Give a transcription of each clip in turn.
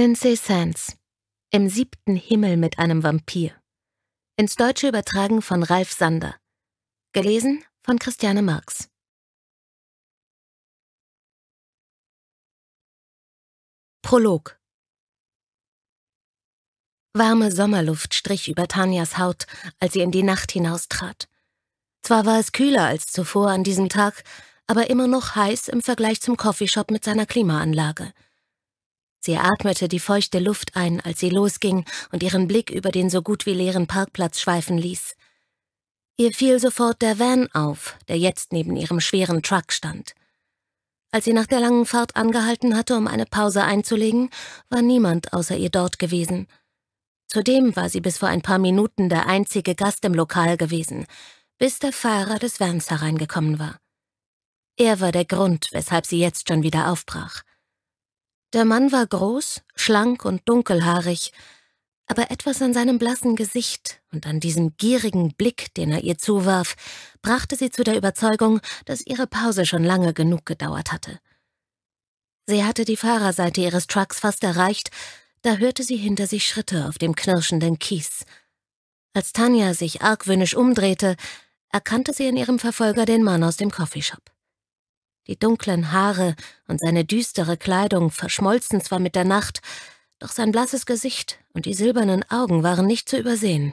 Lindsay Sands. Im siebten Himmel mit einem Vampir. Ins Deutsche übertragen von Ralf Sander. Gelesen von Christiane Marx. Prolog Warme Sommerluft strich über Tanjas Haut, als sie in die Nacht hinaustrat. Zwar war es kühler als zuvor an diesem Tag, aber immer noch heiß im Vergleich zum Coffeeshop mit seiner Klimaanlage – Sie atmete die feuchte Luft ein, als sie losging und ihren Blick über den so gut wie leeren Parkplatz schweifen ließ. Ihr fiel sofort der Van auf, der jetzt neben ihrem schweren Truck stand. Als sie nach der langen Fahrt angehalten hatte, um eine Pause einzulegen, war niemand außer ihr dort gewesen. Zudem war sie bis vor ein paar Minuten der einzige Gast im Lokal gewesen, bis der Fahrer des Vans hereingekommen war. Er war der Grund, weshalb sie jetzt schon wieder aufbrach. Der Mann war groß, schlank und dunkelhaarig, aber etwas an seinem blassen Gesicht und an diesem gierigen Blick, den er ihr zuwarf, brachte sie zu der Überzeugung, dass ihre Pause schon lange genug gedauert hatte. Sie hatte die Fahrerseite ihres Trucks fast erreicht, da hörte sie hinter sich Schritte auf dem knirschenden Kies. Als Tanja sich argwöhnisch umdrehte, erkannte sie in ihrem Verfolger den Mann aus dem Coffeeshop. Die dunklen Haare und seine düstere Kleidung verschmolzen zwar mit der Nacht, doch sein blasses Gesicht und die silbernen Augen waren nicht zu übersehen.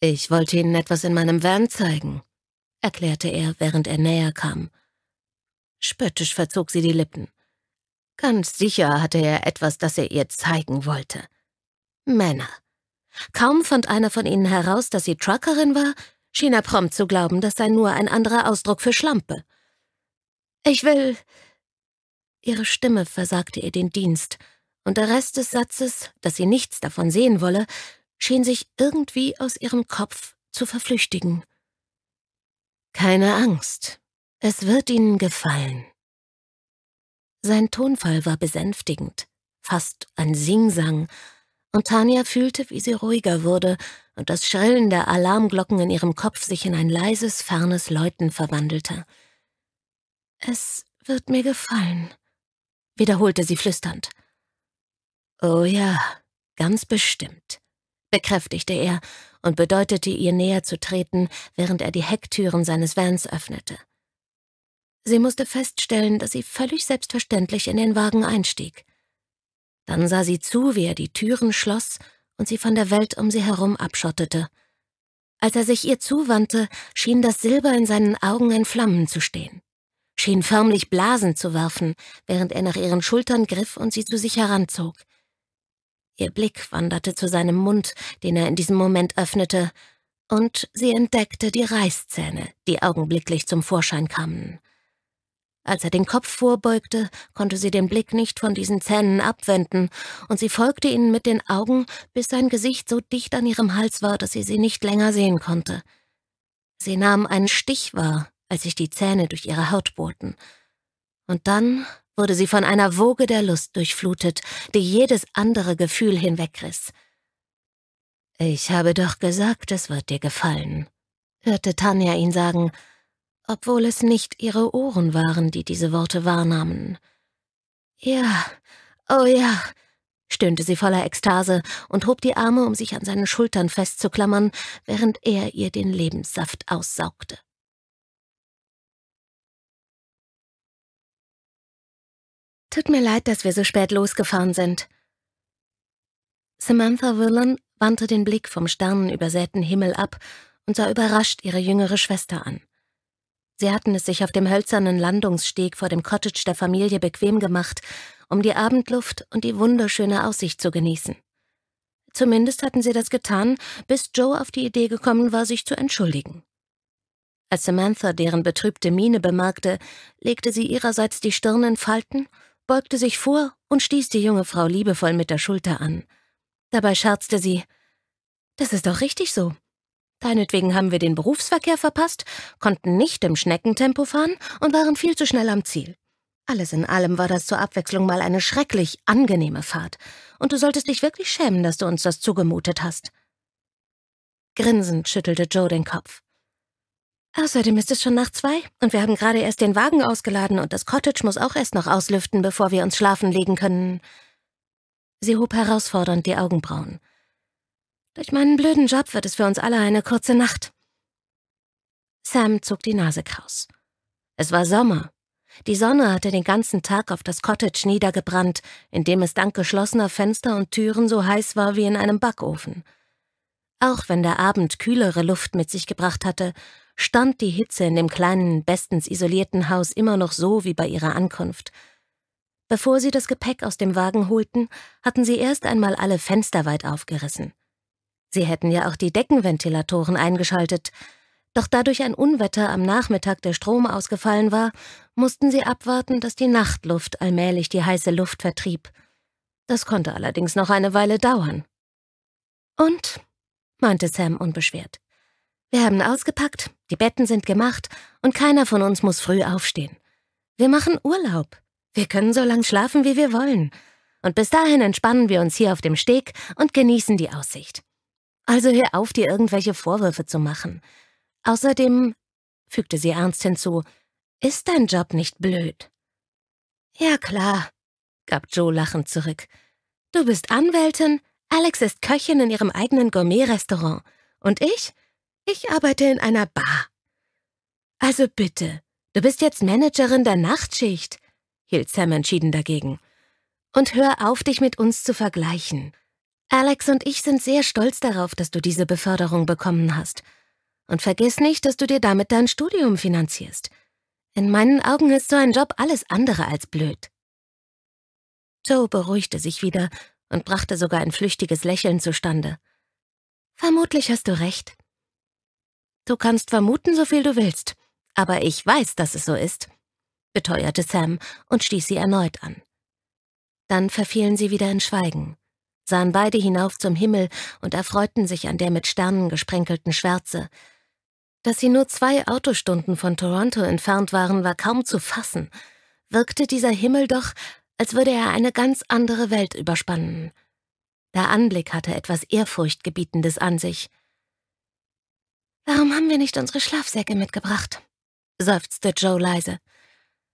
Ich wollte Ihnen etwas in meinem Van zeigen, erklärte er, während er näher kam. Spöttisch verzog sie die Lippen. Ganz sicher hatte er etwas, das er ihr zeigen wollte. Männer. Kaum fand einer von ihnen heraus, dass sie Truckerin war, schien er prompt zu glauben, das sei nur ein anderer Ausdruck für Schlampe. Ich will. Ihre Stimme versagte ihr den Dienst, und der Rest des Satzes, dass sie nichts davon sehen wolle, schien sich irgendwie aus ihrem Kopf zu verflüchtigen. Keine Angst, es wird Ihnen gefallen. Sein Tonfall war besänftigend, fast ein Singsang, und Tanja fühlte, wie sie ruhiger wurde und das Schrillen der Alarmglocken in ihrem Kopf sich in ein leises, fernes Läuten verwandelte. Es wird mir gefallen, wiederholte sie flüsternd. Oh ja, ganz bestimmt, bekräftigte er und bedeutete ihr näher zu treten, während er die Hecktüren seines Vans öffnete. Sie musste feststellen, dass sie völlig selbstverständlich in den Wagen einstieg. Dann sah sie zu, wie er die Türen schloss und sie von der Welt um sie herum abschottete. Als er sich ihr zuwandte, schien das Silber in seinen Augen in Flammen zu stehen schien förmlich Blasen zu werfen, während er nach ihren Schultern griff und sie zu sich heranzog. Ihr Blick wanderte zu seinem Mund, den er in diesem Moment öffnete, und sie entdeckte die Reißzähne, die augenblicklich zum Vorschein kamen. Als er den Kopf vorbeugte, konnte sie den Blick nicht von diesen Zähnen abwenden, und sie folgte ihnen mit den Augen, bis sein Gesicht so dicht an ihrem Hals war, dass sie sie nicht länger sehen konnte. Sie nahm einen Stich wahr, als sich die Zähne durch ihre Haut bohrten. Und dann wurde sie von einer Woge der Lust durchflutet, die jedes andere Gefühl hinwegriss. Ich habe doch gesagt, es wird dir gefallen, hörte Tanja ihn sagen, obwohl es nicht ihre Ohren waren, die diese Worte wahrnahmen. Ja, oh ja, stöhnte sie voller Ekstase und hob die Arme, um sich an seinen Schultern festzuklammern, während er ihr den Lebenssaft aussaugte. Tut mir leid, dass wir so spät losgefahren sind. Samantha Willan wandte den Blick vom sternenübersäten Himmel ab und sah überrascht ihre jüngere Schwester an. Sie hatten es sich auf dem hölzernen Landungssteg vor dem Cottage der Familie bequem gemacht, um die Abendluft und die wunderschöne Aussicht zu genießen. Zumindest hatten sie das getan, bis Joe auf die Idee gekommen war, sich zu entschuldigen. Als Samantha deren betrübte Miene bemerkte, legte sie ihrerseits die Stirn in Falten beugte sich vor und stieß die junge Frau liebevoll mit der Schulter an. Dabei scherzte sie, das ist doch richtig so. Deinetwegen haben wir den Berufsverkehr verpasst, konnten nicht im Schneckentempo fahren und waren viel zu schnell am Ziel. Alles in allem war das zur Abwechslung mal eine schrecklich angenehme Fahrt, und du solltest dich wirklich schämen, dass du uns das zugemutet hast. Grinsend schüttelte Joe den Kopf. Außerdem ist es schon nach zwei und wir haben gerade erst den Wagen ausgeladen und das Cottage muss auch erst noch auslüften, bevor wir uns schlafen legen können. Sie hob herausfordernd die Augenbrauen. Durch meinen blöden Job wird es für uns alle eine kurze Nacht. Sam zog die Nase kraus. Es war Sommer. Die Sonne hatte den ganzen Tag auf das Cottage niedergebrannt, indem es dank geschlossener Fenster und Türen so heiß war wie in einem Backofen. Auch wenn der Abend kühlere Luft mit sich gebracht hatte, stand die Hitze in dem kleinen, bestens isolierten Haus immer noch so wie bei ihrer Ankunft. Bevor sie das Gepäck aus dem Wagen holten, hatten sie erst einmal alle Fenster weit aufgerissen. Sie hätten ja auch die Deckenventilatoren eingeschaltet, doch da durch ein Unwetter am Nachmittag der Strom ausgefallen war, mussten sie abwarten, dass die Nachtluft allmählich die heiße Luft vertrieb. Das konnte allerdings noch eine Weile dauern. Und? meinte Sam unbeschwert. Wir haben ausgepackt, die Betten sind gemacht und keiner von uns muss früh aufstehen. Wir machen Urlaub. Wir können so lang schlafen, wie wir wollen. Und bis dahin entspannen wir uns hier auf dem Steg und genießen die Aussicht. Also hör auf, dir irgendwelche Vorwürfe zu machen. Außerdem, fügte sie ernst hinzu, ist dein Job nicht blöd? Ja klar, gab Joe lachend zurück. Du bist Anwältin, Alex ist Köchin in ihrem eigenen Gourmet-Restaurant. Und ich? Ich arbeite in einer Bar. Also bitte, du bist jetzt Managerin der Nachtschicht, hielt Sam entschieden dagegen. Und hör auf, dich mit uns zu vergleichen. Alex und ich sind sehr stolz darauf, dass du diese Beförderung bekommen hast. Und vergiss nicht, dass du dir damit dein Studium finanzierst. In meinen Augen ist so ein Job alles andere als blöd. Joe beruhigte sich wieder und brachte sogar ein flüchtiges Lächeln zustande. Vermutlich hast du recht, Du kannst vermuten, so viel du willst, aber ich weiß, dass es so ist, beteuerte Sam und stieß sie erneut an. Dann verfielen sie wieder in Schweigen, sahen beide hinauf zum Himmel und erfreuten sich an der mit Sternen gesprenkelten Schwärze. Dass sie nur zwei Autostunden von Toronto entfernt waren, war kaum zu fassen, wirkte dieser Himmel doch, als würde er eine ganz andere Welt überspannen. Der Anblick hatte etwas Ehrfurchtgebietendes an sich – Warum haben wir nicht unsere Schlafsäcke mitgebracht? seufzte Joe leise.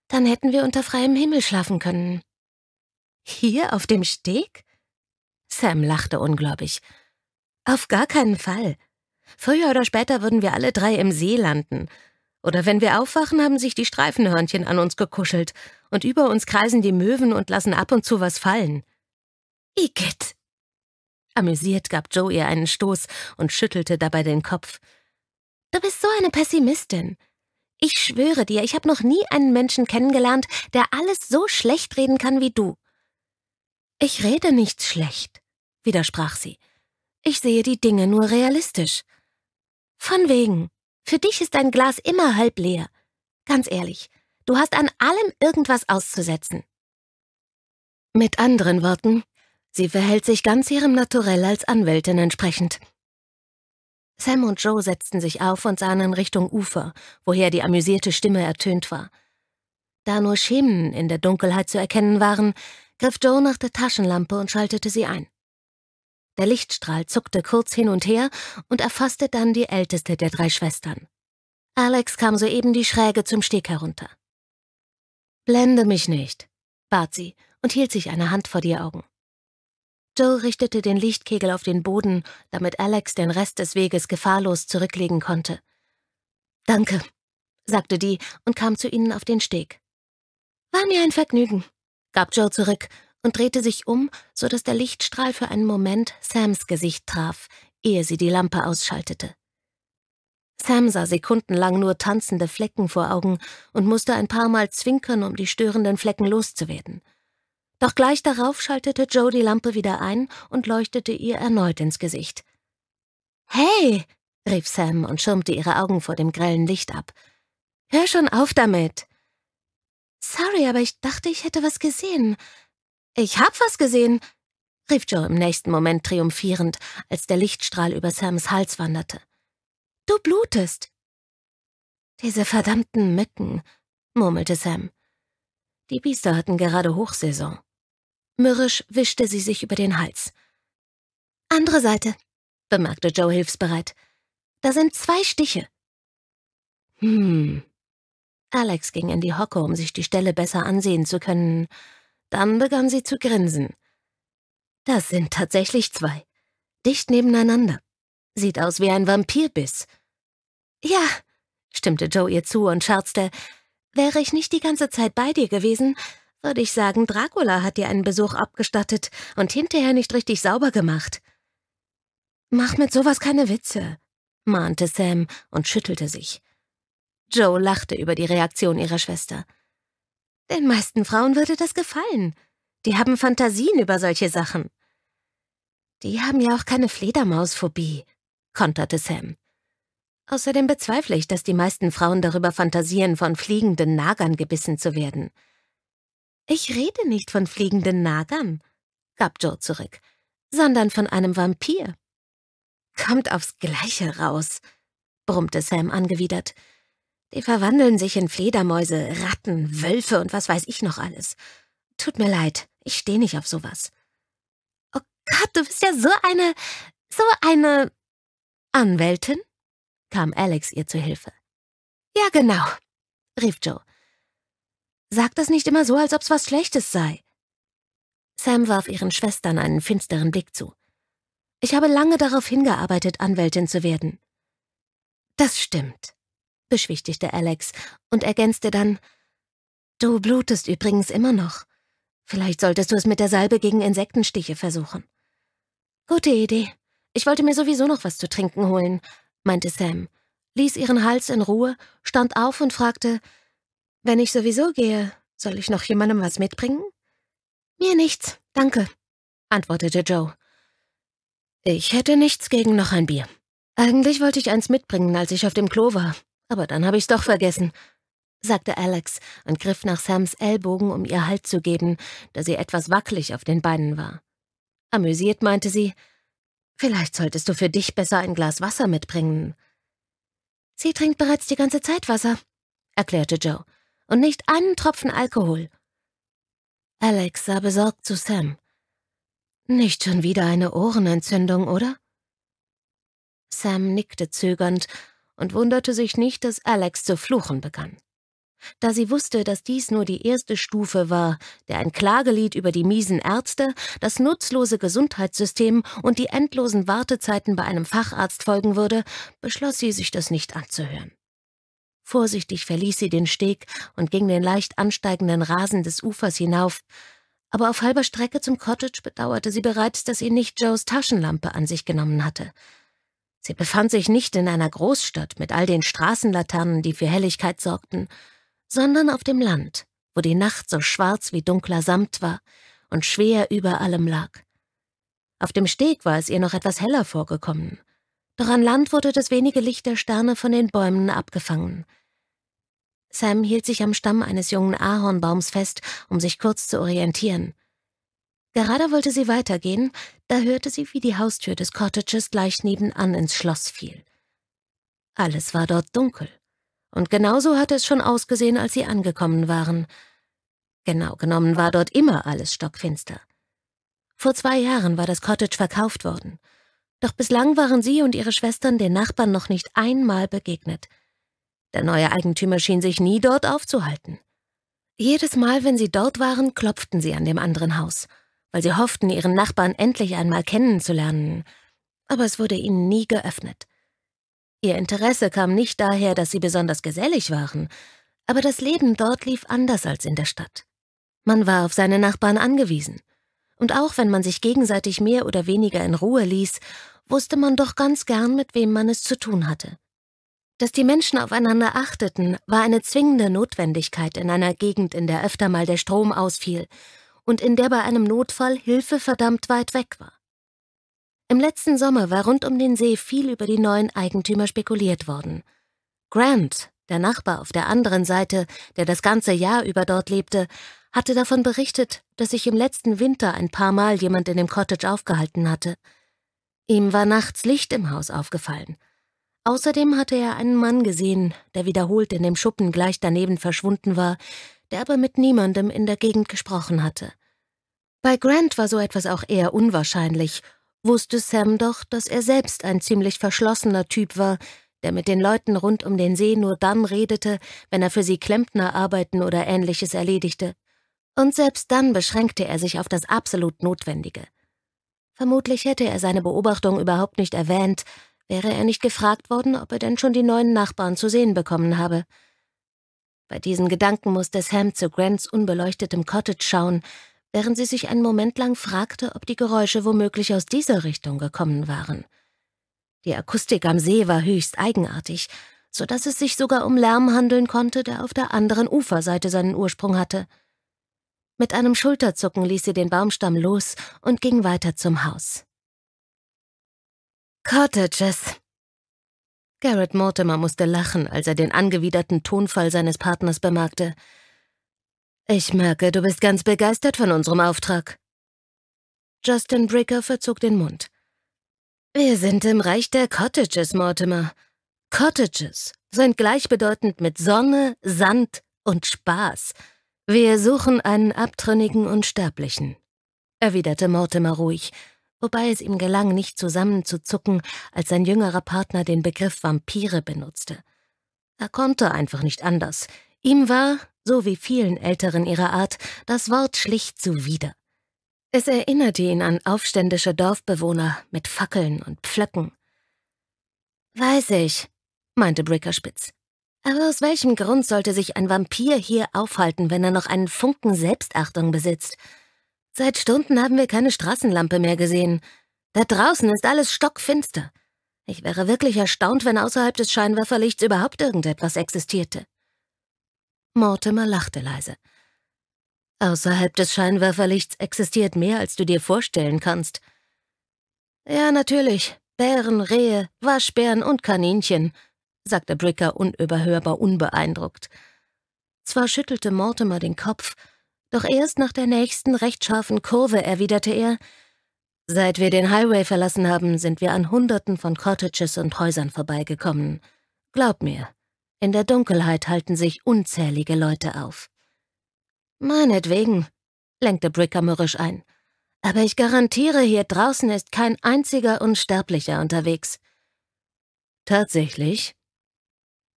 Dann hätten wir unter freiem Himmel schlafen können. Hier auf dem Steg? Sam lachte ungläubig. Auf gar keinen Fall. Früher oder später würden wir alle drei im See landen. Oder wenn wir aufwachen, haben sich die Streifenhörnchen an uns gekuschelt und über uns kreisen die Möwen und lassen ab und zu was fallen. Igitt! Amüsiert gab Joe ihr einen Stoß und schüttelte dabei den Kopf. Du bist so eine Pessimistin. Ich schwöre dir, ich habe noch nie einen Menschen kennengelernt, der alles so schlecht reden kann wie du. Ich rede nichts schlecht, widersprach sie. Ich sehe die Dinge nur realistisch. Von wegen. Für dich ist dein Glas immer halb leer. Ganz ehrlich, du hast an allem irgendwas auszusetzen. Mit anderen Worten, sie verhält sich ganz ihrem Naturell als Anwältin entsprechend. Sam und Joe setzten sich auf und sahen in Richtung Ufer, woher die amüsierte Stimme ertönt war. Da nur Schemen in der Dunkelheit zu erkennen waren, griff Joe nach der Taschenlampe und schaltete sie ein. Der Lichtstrahl zuckte kurz hin und her und erfasste dann die älteste der drei Schwestern. Alex kam soeben die Schräge zum Steg herunter. Blende mich nicht, bat sie und hielt sich eine Hand vor die Augen. Joe richtete den Lichtkegel auf den Boden, damit Alex den Rest des Weges gefahrlos zurücklegen konnte. Danke, sagte die und kam zu ihnen auf den Steg. War mir ein Vergnügen, gab Joe zurück und drehte sich um, so dass der Lichtstrahl für einen Moment Sams Gesicht traf, ehe sie die Lampe ausschaltete. Sam sah sekundenlang nur tanzende Flecken vor Augen und musste ein paar Mal zwinkern, um die störenden Flecken loszuwerden. Doch gleich darauf schaltete Joe die Lampe wieder ein und leuchtete ihr erneut ins Gesicht. Hey, rief Sam und schirmte ihre Augen vor dem grellen Licht ab. Hör schon auf damit. Sorry, aber ich dachte, ich hätte was gesehen. Ich hab was gesehen, rief Joe im nächsten Moment triumphierend, als der Lichtstrahl über Sams Hals wanderte. Du blutest. Diese verdammten Mücken, murmelte Sam. Die Biester hatten gerade Hochsaison. Mürrisch wischte sie sich über den Hals. Andere Seite, bemerkte Joe hilfsbereit. Da sind zwei Stiche. Hm. Alex ging in die Hocke, um sich die Stelle besser ansehen zu können. Dann begann sie zu grinsen. Das sind tatsächlich zwei. Dicht nebeneinander. Sieht aus wie ein Vampirbiss. Ja, stimmte Joe ihr zu und scherzte. Wäre ich nicht die ganze Zeit bei dir gewesen, würde ich sagen, Dracula hat dir einen Besuch abgestattet und hinterher nicht richtig sauber gemacht. Mach mit sowas keine Witze, mahnte Sam und schüttelte sich. Joe lachte über die Reaktion ihrer Schwester. Den meisten Frauen würde das gefallen. Die haben Fantasien über solche Sachen. Die haben ja auch keine Fledermausphobie, konterte Sam. Außerdem bezweifle ich, dass die meisten Frauen darüber fantasieren, von fliegenden Nagern gebissen zu werden. Ich rede nicht von fliegenden Nagern, gab Joe zurück, sondern von einem Vampir. Kommt aufs Gleiche raus, brummte Sam angewidert. Die verwandeln sich in Fledermäuse, Ratten, Wölfe und was weiß ich noch alles. Tut mir leid, ich stehe nicht auf sowas. Oh Gott, du bist ja so eine, so eine Anwältin? kam Alex ihr zu Hilfe. Ja, genau, rief Joe. Sag das nicht immer so, als ob's was Schlechtes sei. Sam warf ihren Schwestern einen finsteren Blick zu. Ich habe lange darauf hingearbeitet, Anwältin zu werden. Das stimmt, beschwichtigte Alex und ergänzte dann Du blutest übrigens immer noch. Vielleicht solltest du es mit der Salbe gegen Insektenstiche versuchen. Gute Idee. Ich wollte mir sowieso noch was zu trinken holen, meinte Sam, ließ ihren Hals in Ruhe, stand auf und fragte wenn ich sowieso gehe, soll ich noch jemandem was mitbringen? Mir nichts, danke, antwortete Joe. Ich hätte nichts gegen noch ein Bier. Eigentlich wollte ich eins mitbringen, als ich auf dem Klo war, aber dann habe ich's doch vergessen, sagte Alex und griff nach Sams Ellbogen, um ihr Halt zu geben, da sie etwas wackelig auf den Beinen war. Amüsiert meinte sie, Vielleicht solltest du für dich besser ein Glas Wasser mitbringen. Sie trinkt bereits die ganze Zeit Wasser, erklärte Joe und nicht einen Tropfen Alkohol. Alex sah besorgt zu Sam. Nicht schon wieder eine Ohrenentzündung, oder? Sam nickte zögernd und wunderte sich nicht, dass Alex zu fluchen begann. Da sie wusste, dass dies nur die erste Stufe war, der ein Klagelied über die miesen Ärzte, das nutzlose Gesundheitssystem und die endlosen Wartezeiten bei einem Facharzt folgen würde, beschloss sie, sich das nicht anzuhören. Vorsichtig verließ sie den Steg und ging den leicht ansteigenden Rasen des Ufers hinauf, aber auf halber Strecke zum Cottage bedauerte sie bereits, dass sie nicht Joes Taschenlampe an sich genommen hatte. Sie befand sich nicht in einer Großstadt mit all den Straßenlaternen, die für Helligkeit sorgten, sondern auf dem Land, wo die Nacht so schwarz wie dunkler Samt war und schwer über allem lag. Auf dem Steg war es ihr noch etwas heller vorgekommen – doch an Land wurde das wenige Licht der Sterne von den Bäumen abgefangen. Sam hielt sich am Stamm eines jungen Ahornbaums fest, um sich kurz zu orientieren. Gerade wollte sie weitergehen, da hörte sie, wie die Haustür des Cottages gleich nebenan ins Schloss fiel. Alles war dort dunkel. Und genauso hatte es schon ausgesehen, als sie angekommen waren. Genau genommen war dort immer alles stockfinster. Vor zwei Jahren war das Cottage verkauft worden – doch bislang waren sie und ihre Schwestern den Nachbarn noch nicht einmal begegnet. Der neue Eigentümer schien sich nie dort aufzuhalten. Jedes Mal, wenn sie dort waren, klopften sie an dem anderen Haus, weil sie hofften, ihren Nachbarn endlich einmal kennenzulernen. Aber es wurde ihnen nie geöffnet. Ihr Interesse kam nicht daher, dass sie besonders gesellig waren, aber das Leben dort lief anders als in der Stadt. Man war auf seine Nachbarn angewiesen. Und auch wenn man sich gegenseitig mehr oder weniger in Ruhe ließ wusste man doch ganz gern, mit wem man es zu tun hatte. Dass die Menschen aufeinander achteten, war eine zwingende Notwendigkeit in einer Gegend, in der öfter mal der Strom ausfiel und in der bei einem Notfall Hilfe verdammt weit weg war. Im letzten Sommer war rund um den See viel über die neuen Eigentümer spekuliert worden. Grant, der Nachbar auf der anderen Seite, der das ganze Jahr über dort lebte, hatte davon berichtet, dass sich im letzten Winter ein paar Mal jemand in dem Cottage aufgehalten hatte. Ihm war nachts Licht im Haus aufgefallen. Außerdem hatte er einen Mann gesehen, der wiederholt in dem Schuppen gleich daneben verschwunden war, der aber mit niemandem in der Gegend gesprochen hatte. Bei Grant war so etwas auch eher unwahrscheinlich, wusste Sam doch, dass er selbst ein ziemlich verschlossener Typ war, der mit den Leuten rund um den See nur dann redete, wenn er für sie Klempnerarbeiten oder ähnliches erledigte. Und selbst dann beschränkte er sich auf das absolut Notwendige. Vermutlich hätte er seine Beobachtung überhaupt nicht erwähnt, wäre er nicht gefragt worden, ob er denn schon die neuen Nachbarn zu sehen bekommen habe. Bei diesen Gedanken musste Sam zu Grants unbeleuchtetem Cottage schauen, während sie sich einen Moment lang fragte, ob die Geräusche womöglich aus dieser Richtung gekommen waren. Die Akustik am See war höchst eigenartig, so dass es sich sogar um Lärm handeln konnte, der auf der anderen Uferseite seinen Ursprung hatte. Mit einem Schulterzucken ließ sie den Baumstamm los und ging weiter zum Haus. Cottages. Garrett Mortimer musste lachen, als er den angewiderten Tonfall seines Partners bemerkte. Ich merke, du bist ganz begeistert von unserem Auftrag. Justin Bricker verzog den Mund. Wir sind im Reich der Cottages, Mortimer. Cottages sind gleichbedeutend mit Sonne, Sand und Spaß. Wir suchen einen abtrünnigen Unsterblichen, erwiderte Mortimer ruhig, wobei es ihm gelang, nicht zusammenzuzucken, als sein jüngerer Partner den Begriff Vampire benutzte. Er konnte einfach nicht anders. Ihm war, so wie vielen Älteren ihrer Art, das Wort schlicht zuwider. Es erinnerte ihn an aufständische Dorfbewohner mit Fackeln und Pflöcken. Weiß ich, meinte Brickerspitz. Aber aus welchem Grund sollte sich ein Vampir hier aufhalten, wenn er noch einen Funken Selbstachtung besitzt? Seit Stunden haben wir keine Straßenlampe mehr gesehen. Da draußen ist alles stockfinster. Ich wäre wirklich erstaunt, wenn außerhalb des Scheinwerferlichts überhaupt irgendetwas existierte. Mortimer lachte leise. Außerhalb des Scheinwerferlichts existiert mehr, als du dir vorstellen kannst. Ja, natürlich. Bären, Rehe, Waschbären und Kaninchen sagte Bricker unüberhörbar unbeeindruckt. Zwar schüttelte Mortimer den Kopf, doch erst nach der nächsten recht scharfen Kurve erwiderte er, Seit wir den Highway verlassen haben, sind wir an Hunderten von Cottages und Häusern vorbeigekommen. Glaub mir, in der Dunkelheit halten sich unzählige Leute auf. Meinetwegen, lenkte Bricker mürrisch ein. Aber ich garantiere, hier draußen ist kein einziger Unsterblicher unterwegs. Tatsächlich,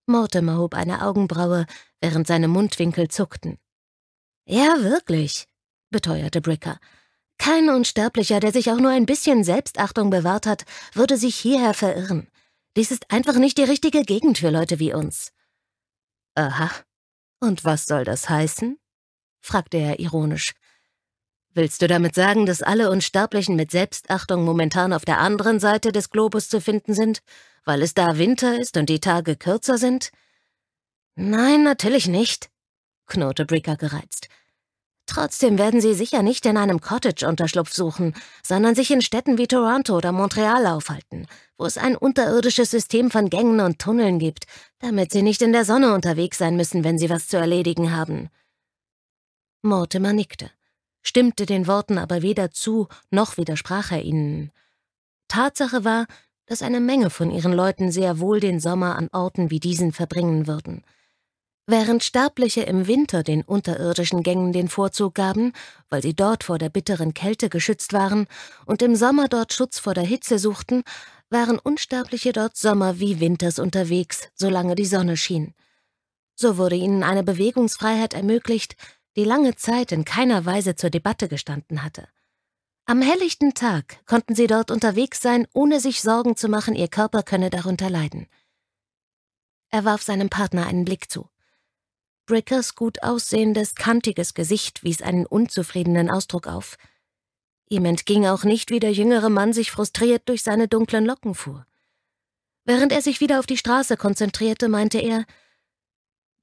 Mortimer hob eine Augenbraue, während seine Mundwinkel zuckten. Ja, wirklich, beteuerte Bricker. Kein Unsterblicher, der sich auch nur ein bisschen Selbstachtung bewahrt hat, würde sich hierher verirren. Dies ist einfach nicht die richtige Gegend für Leute wie uns. Aha. Und was soll das heißen? fragte er ironisch. Willst du damit sagen, dass alle Unsterblichen mit Selbstachtung momentan auf der anderen Seite des Globus zu finden sind, weil es da Winter ist und die Tage kürzer sind? Nein, natürlich nicht, knurrte Bricker gereizt. Trotzdem werden sie sicher nicht in einem Cottage Unterschlupf suchen, sondern sich in Städten wie Toronto oder Montreal aufhalten, wo es ein unterirdisches System von Gängen und Tunneln gibt, damit sie nicht in der Sonne unterwegs sein müssen, wenn sie was zu erledigen haben. Mortimer nickte stimmte den Worten aber weder zu, noch widersprach er ihnen. Tatsache war, dass eine Menge von ihren Leuten sehr wohl den Sommer an Orten wie diesen verbringen würden. Während Sterbliche im Winter den unterirdischen Gängen den Vorzug gaben, weil sie dort vor der bitteren Kälte geschützt waren und im Sommer dort Schutz vor der Hitze suchten, waren Unsterbliche dort Sommer wie Winters unterwegs, solange die Sonne schien. So wurde ihnen eine Bewegungsfreiheit ermöglicht, die lange Zeit in keiner Weise zur Debatte gestanden hatte. Am helllichten Tag konnten sie dort unterwegs sein, ohne sich Sorgen zu machen, ihr Körper könne darunter leiden. Er warf seinem Partner einen Blick zu. Brickers gut aussehendes, kantiges Gesicht wies einen unzufriedenen Ausdruck auf. Ihm entging auch nicht, wie der jüngere Mann sich frustriert durch seine dunklen Locken fuhr. Während er sich wieder auf die Straße konzentrierte, meinte er,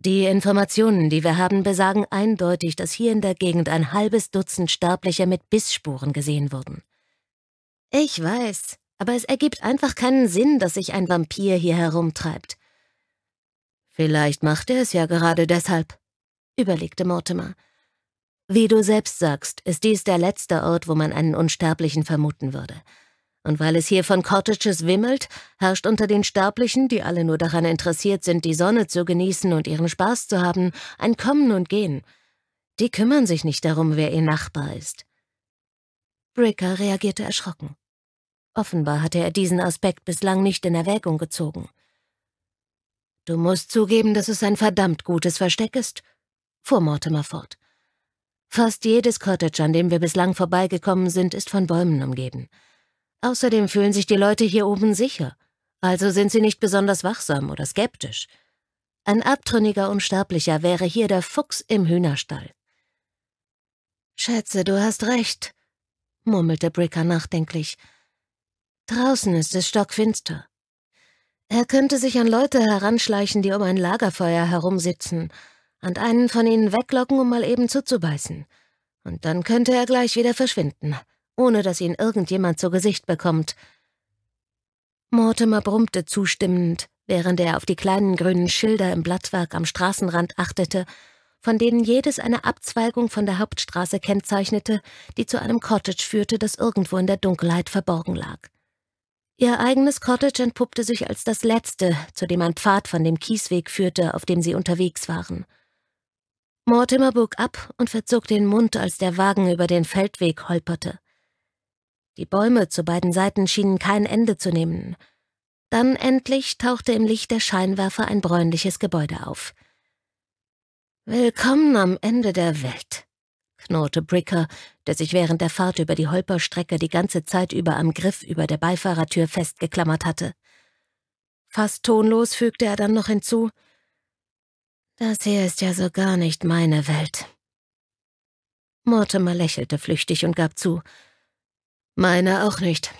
die Informationen, die wir haben, besagen eindeutig, dass hier in der Gegend ein halbes Dutzend Sterbliche mit Bissspuren gesehen wurden. Ich weiß, aber es ergibt einfach keinen Sinn, dass sich ein Vampir hier herumtreibt. Vielleicht macht er es ja gerade deshalb, überlegte Mortimer. Wie du selbst sagst, ist dies der letzte Ort, wo man einen Unsterblichen vermuten würde. Und weil es hier von Cottages wimmelt, herrscht unter den Sterblichen, die alle nur daran interessiert sind, die Sonne zu genießen und ihren Spaß zu haben, ein Kommen und Gehen. Die kümmern sich nicht darum, wer ihr Nachbar ist. Bricker reagierte erschrocken. Offenbar hatte er diesen Aspekt bislang nicht in Erwägung gezogen. Du musst zugeben, dass es ein verdammt gutes Versteck ist, fuhr Mortimer fort. Fast jedes Cottage, an dem wir bislang vorbeigekommen sind, ist von Bäumen umgeben. Außerdem fühlen sich die Leute hier oben sicher, also sind sie nicht besonders wachsam oder skeptisch. Ein abtrünniger Unsterblicher wäre hier der Fuchs im Hühnerstall. Schätze, du hast recht, murmelte Bricker nachdenklich. Draußen ist es stockfinster. Er könnte sich an Leute heranschleichen, die um ein Lagerfeuer herumsitzen, und einen von ihnen weglocken, um mal eben zuzubeißen. Und dann könnte er gleich wieder verschwinden ohne dass ihn irgendjemand zu Gesicht bekommt. Mortimer brummte zustimmend, während er auf die kleinen grünen Schilder im Blattwerk am Straßenrand achtete, von denen jedes eine Abzweigung von der Hauptstraße kennzeichnete, die zu einem Cottage führte, das irgendwo in der Dunkelheit verborgen lag. Ihr eigenes Cottage entpuppte sich als das letzte, zu dem ein Pfad von dem Kiesweg führte, auf dem sie unterwegs waren. Mortimer bog ab und verzog den Mund, als der Wagen über den Feldweg holperte. Die Bäume zu beiden Seiten schienen kein Ende zu nehmen. Dann endlich tauchte im Licht der Scheinwerfer ein bräunliches Gebäude auf. Willkommen am Ende der Welt, knurrte Bricker, der sich während der Fahrt über die Holperstrecke die ganze Zeit über am Griff über der Beifahrertür festgeklammert hatte. Fast tonlos fügte er dann noch hinzu, das hier ist ja so gar nicht meine Welt. Mortimer lächelte flüchtig und gab zu, meine auch nicht.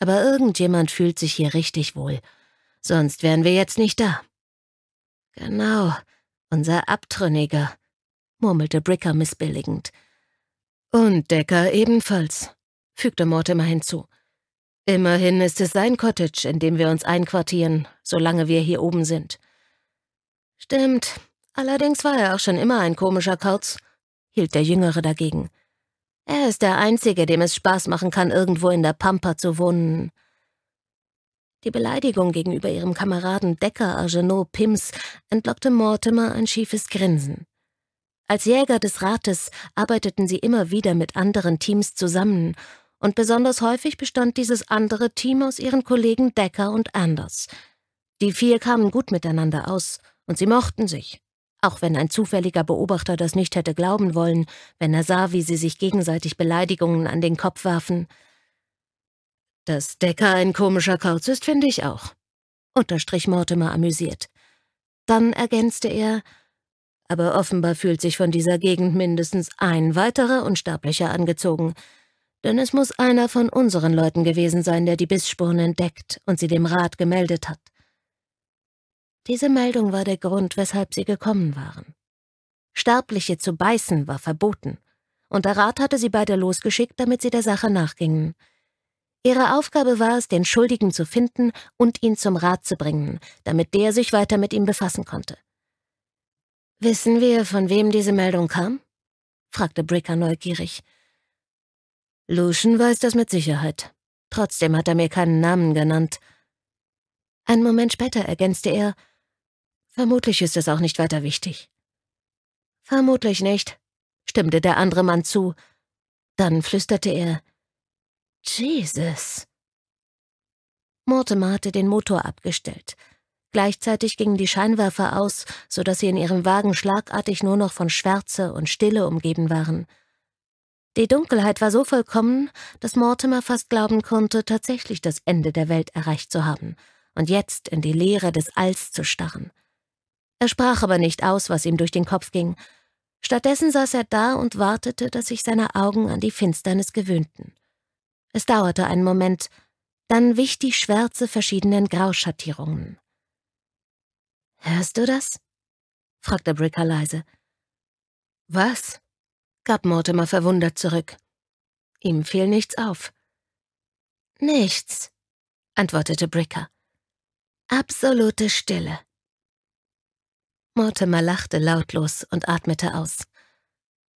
Aber irgendjemand fühlt sich hier richtig wohl. Sonst wären wir jetzt nicht da. Genau, unser Abtrünniger, murmelte Bricker missbilligend. Und Decker ebenfalls, fügte Mortimer hinzu. Immerhin ist es sein Cottage, in dem wir uns einquartieren, solange wir hier oben sind. Stimmt, allerdings war er auch schon immer ein komischer Kauz, hielt der Jüngere dagegen. Er ist der Einzige, dem es Spaß machen kann, irgendwo in der Pampa zu wohnen. Die Beleidigung gegenüber ihrem Kameraden Decker Argenot Pims entlockte Mortimer ein schiefes Grinsen. Als Jäger des Rates arbeiteten sie immer wieder mit anderen Teams zusammen, und besonders häufig bestand dieses andere Team aus ihren Kollegen Decker und Anders. Die vier kamen gut miteinander aus, und sie mochten sich. Auch wenn ein zufälliger Beobachter das nicht hätte glauben wollen, wenn er sah, wie sie sich gegenseitig Beleidigungen an den Kopf warfen. Dass Decker ein komischer Kauz ist, finde ich auch, unterstrich Mortimer amüsiert. Dann ergänzte er, aber offenbar fühlt sich von dieser Gegend mindestens ein weiterer Unsterblicher angezogen, denn es muss einer von unseren Leuten gewesen sein, der die Bissspuren entdeckt und sie dem Rat gemeldet hat. Diese Meldung war der Grund, weshalb sie gekommen waren. Sterbliche zu beißen war verboten, und der Rat hatte sie beide losgeschickt, damit sie der Sache nachgingen. Ihre Aufgabe war es, den Schuldigen zu finden und ihn zum Rat zu bringen, damit der sich weiter mit ihm befassen konnte. Wissen wir, von wem diese Meldung kam? fragte Bricker neugierig. Lucian weiß das mit Sicherheit. Trotzdem hat er mir keinen Namen genannt. Einen Moment später ergänzte er, Vermutlich ist es auch nicht weiter wichtig. Vermutlich nicht, stimmte der andere Mann zu. Dann flüsterte er, Jesus. Mortimer hatte den Motor abgestellt. Gleichzeitig gingen die Scheinwerfer aus, so dass sie in ihrem Wagen schlagartig nur noch von Schwärze und Stille umgeben waren. Die Dunkelheit war so vollkommen, dass Mortimer fast glauben konnte, tatsächlich das Ende der Welt erreicht zu haben und jetzt in die Leere des Alls zu starren. Er sprach aber nicht aus, was ihm durch den Kopf ging. Stattdessen saß er da und wartete, dass sich seine Augen an die Finsternis gewöhnten. Es dauerte einen Moment, dann wich die Schwärze verschiedenen Grauschattierungen. Hörst du das? fragte Bricker leise. Was? gab Mortimer verwundert zurück. Ihm fiel nichts auf. Nichts, antwortete Bricker. Absolute Stille. Mortimer lachte lautlos und atmete aus.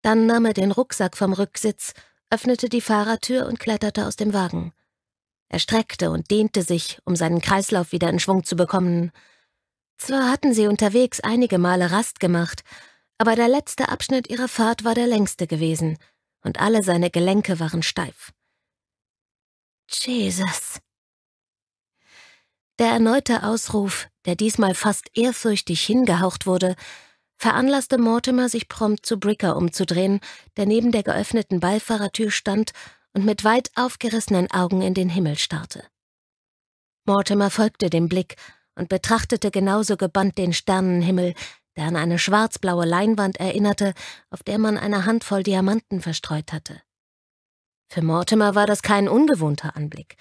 Dann nahm er den Rucksack vom Rücksitz, öffnete die Fahrertür und kletterte aus dem Wagen. Er streckte und dehnte sich, um seinen Kreislauf wieder in Schwung zu bekommen. Zwar hatten sie unterwegs einige Male Rast gemacht, aber der letzte Abschnitt ihrer Fahrt war der längste gewesen, und alle seine Gelenke waren steif. Jesus. Der erneute Ausruf der diesmal fast ehrfürchtig hingehaucht wurde, veranlasste Mortimer, sich prompt zu Bricker umzudrehen, der neben der geöffneten Beifahrertür stand und mit weit aufgerissenen Augen in den Himmel starrte. Mortimer folgte dem Blick und betrachtete genauso gebannt den Sternenhimmel, der an eine schwarzblaue Leinwand erinnerte, auf der man eine Handvoll Diamanten verstreut hatte. Für Mortimer war das kein ungewohnter Anblick.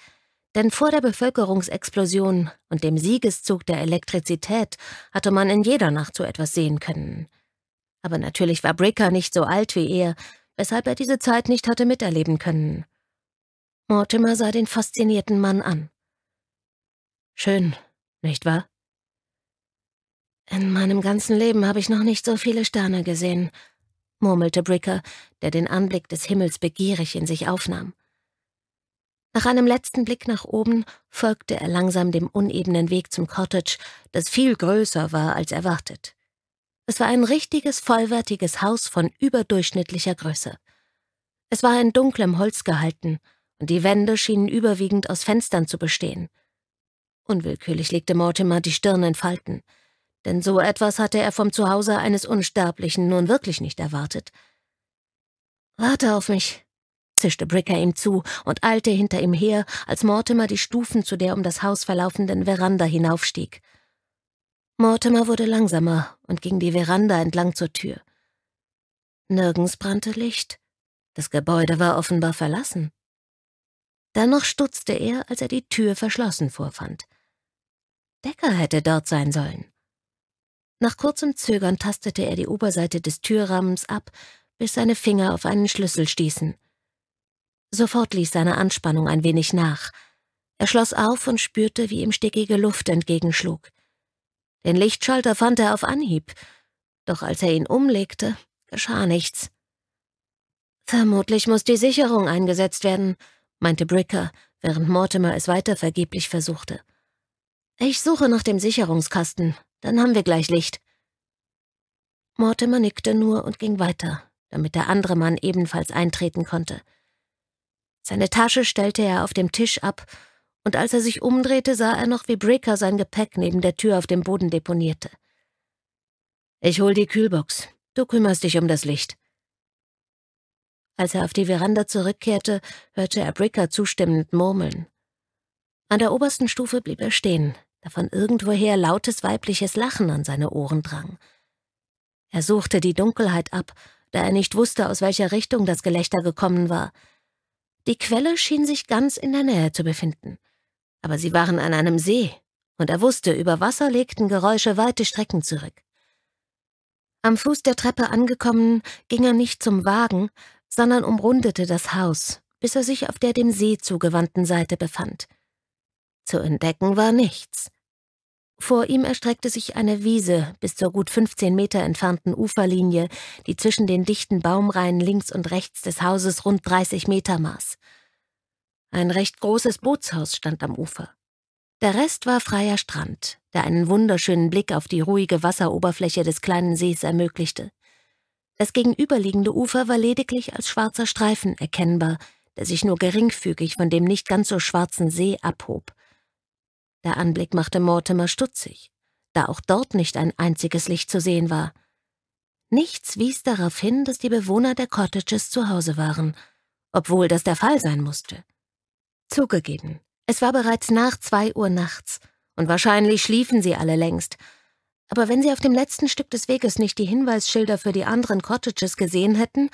Denn vor der Bevölkerungsexplosion und dem Siegeszug der Elektrizität hatte man in jeder Nacht so etwas sehen können. Aber natürlich war Bricker nicht so alt wie er, weshalb er diese Zeit nicht hatte miterleben können. Mortimer sah den faszinierten Mann an. Schön, nicht wahr? In meinem ganzen Leben habe ich noch nicht so viele Sterne gesehen, murmelte Bricker, der den Anblick des Himmels begierig in sich aufnahm. Nach einem letzten Blick nach oben folgte er langsam dem unebenen Weg zum Cottage, das viel größer war als erwartet. Es war ein richtiges, vollwertiges Haus von überdurchschnittlicher Größe. Es war in dunklem Holz gehalten, und die Wände schienen überwiegend aus Fenstern zu bestehen. Unwillkürlich legte Mortimer die Stirn in Falten, denn so etwas hatte er vom Zuhause eines Unsterblichen nun wirklich nicht erwartet. Warte auf mich, zischte Bricker ihm zu und eilte hinter ihm her, als Mortimer die Stufen zu der um das Haus verlaufenden Veranda hinaufstieg. Mortimer wurde langsamer und ging die Veranda entlang zur Tür. Nirgends brannte Licht. Das Gebäude war offenbar verlassen. Dennoch stutzte er, als er die Tür verschlossen vorfand. Decker hätte dort sein sollen. Nach kurzem Zögern tastete er die Oberseite des Türrahmens ab, bis seine Finger auf einen Schlüssel stießen. Sofort ließ seine Anspannung ein wenig nach. Er schloss auf und spürte, wie ihm stickige Luft entgegenschlug. Den Lichtschalter fand er auf Anhieb, doch als er ihn umlegte, geschah nichts. Vermutlich muss die Sicherung eingesetzt werden, meinte Bricker, während Mortimer es weiter vergeblich versuchte. Ich suche nach dem Sicherungskasten, dann haben wir gleich Licht. Mortimer nickte nur und ging weiter, damit der andere Mann ebenfalls eintreten konnte. Seine Tasche stellte er auf dem Tisch ab, und als er sich umdrehte, sah er noch, wie Breaker sein Gepäck neben der Tür auf dem Boden deponierte. Ich hol die Kühlbox. Du kümmerst dich um das Licht. Als er auf die Veranda zurückkehrte, hörte er Bricker zustimmend murmeln. An der obersten Stufe blieb er stehen, da von irgendwoher lautes weibliches Lachen an seine Ohren drang. Er suchte die Dunkelheit ab, da er nicht wusste, aus welcher Richtung das Gelächter gekommen war – die Quelle schien sich ganz in der Nähe zu befinden. Aber sie waren an einem See, und er wusste, über Wasser legten Geräusche weite Strecken zurück. Am Fuß der Treppe angekommen, ging er nicht zum Wagen, sondern umrundete das Haus, bis er sich auf der dem See zugewandten Seite befand. Zu entdecken war nichts. Vor ihm erstreckte sich eine Wiese bis zur gut 15 Meter entfernten Uferlinie, die zwischen den dichten Baumreihen links und rechts des Hauses rund 30 Meter maß. Ein recht großes Bootshaus stand am Ufer. Der Rest war freier Strand, der einen wunderschönen Blick auf die ruhige Wasseroberfläche des kleinen Sees ermöglichte. Das gegenüberliegende Ufer war lediglich als schwarzer Streifen erkennbar, der sich nur geringfügig von dem nicht ganz so schwarzen See abhob. Der Anblick machte Mortimer stutzig, da auch dort nicht ein einziges Licht zu sehen war. Nichts wies darauf hin, dass die Bewohner der Cottages zu Hause waren, obwohl das der Fall sein musste. Zugegeben, es war bereits nach zwei Uhr nachts, und wahrscheinlich schliefen sie alle längst, aber wenn sie auf dem letzten Stück des Weges nicht die Hinweisschilder für die anderen Cottages gesehen hätten,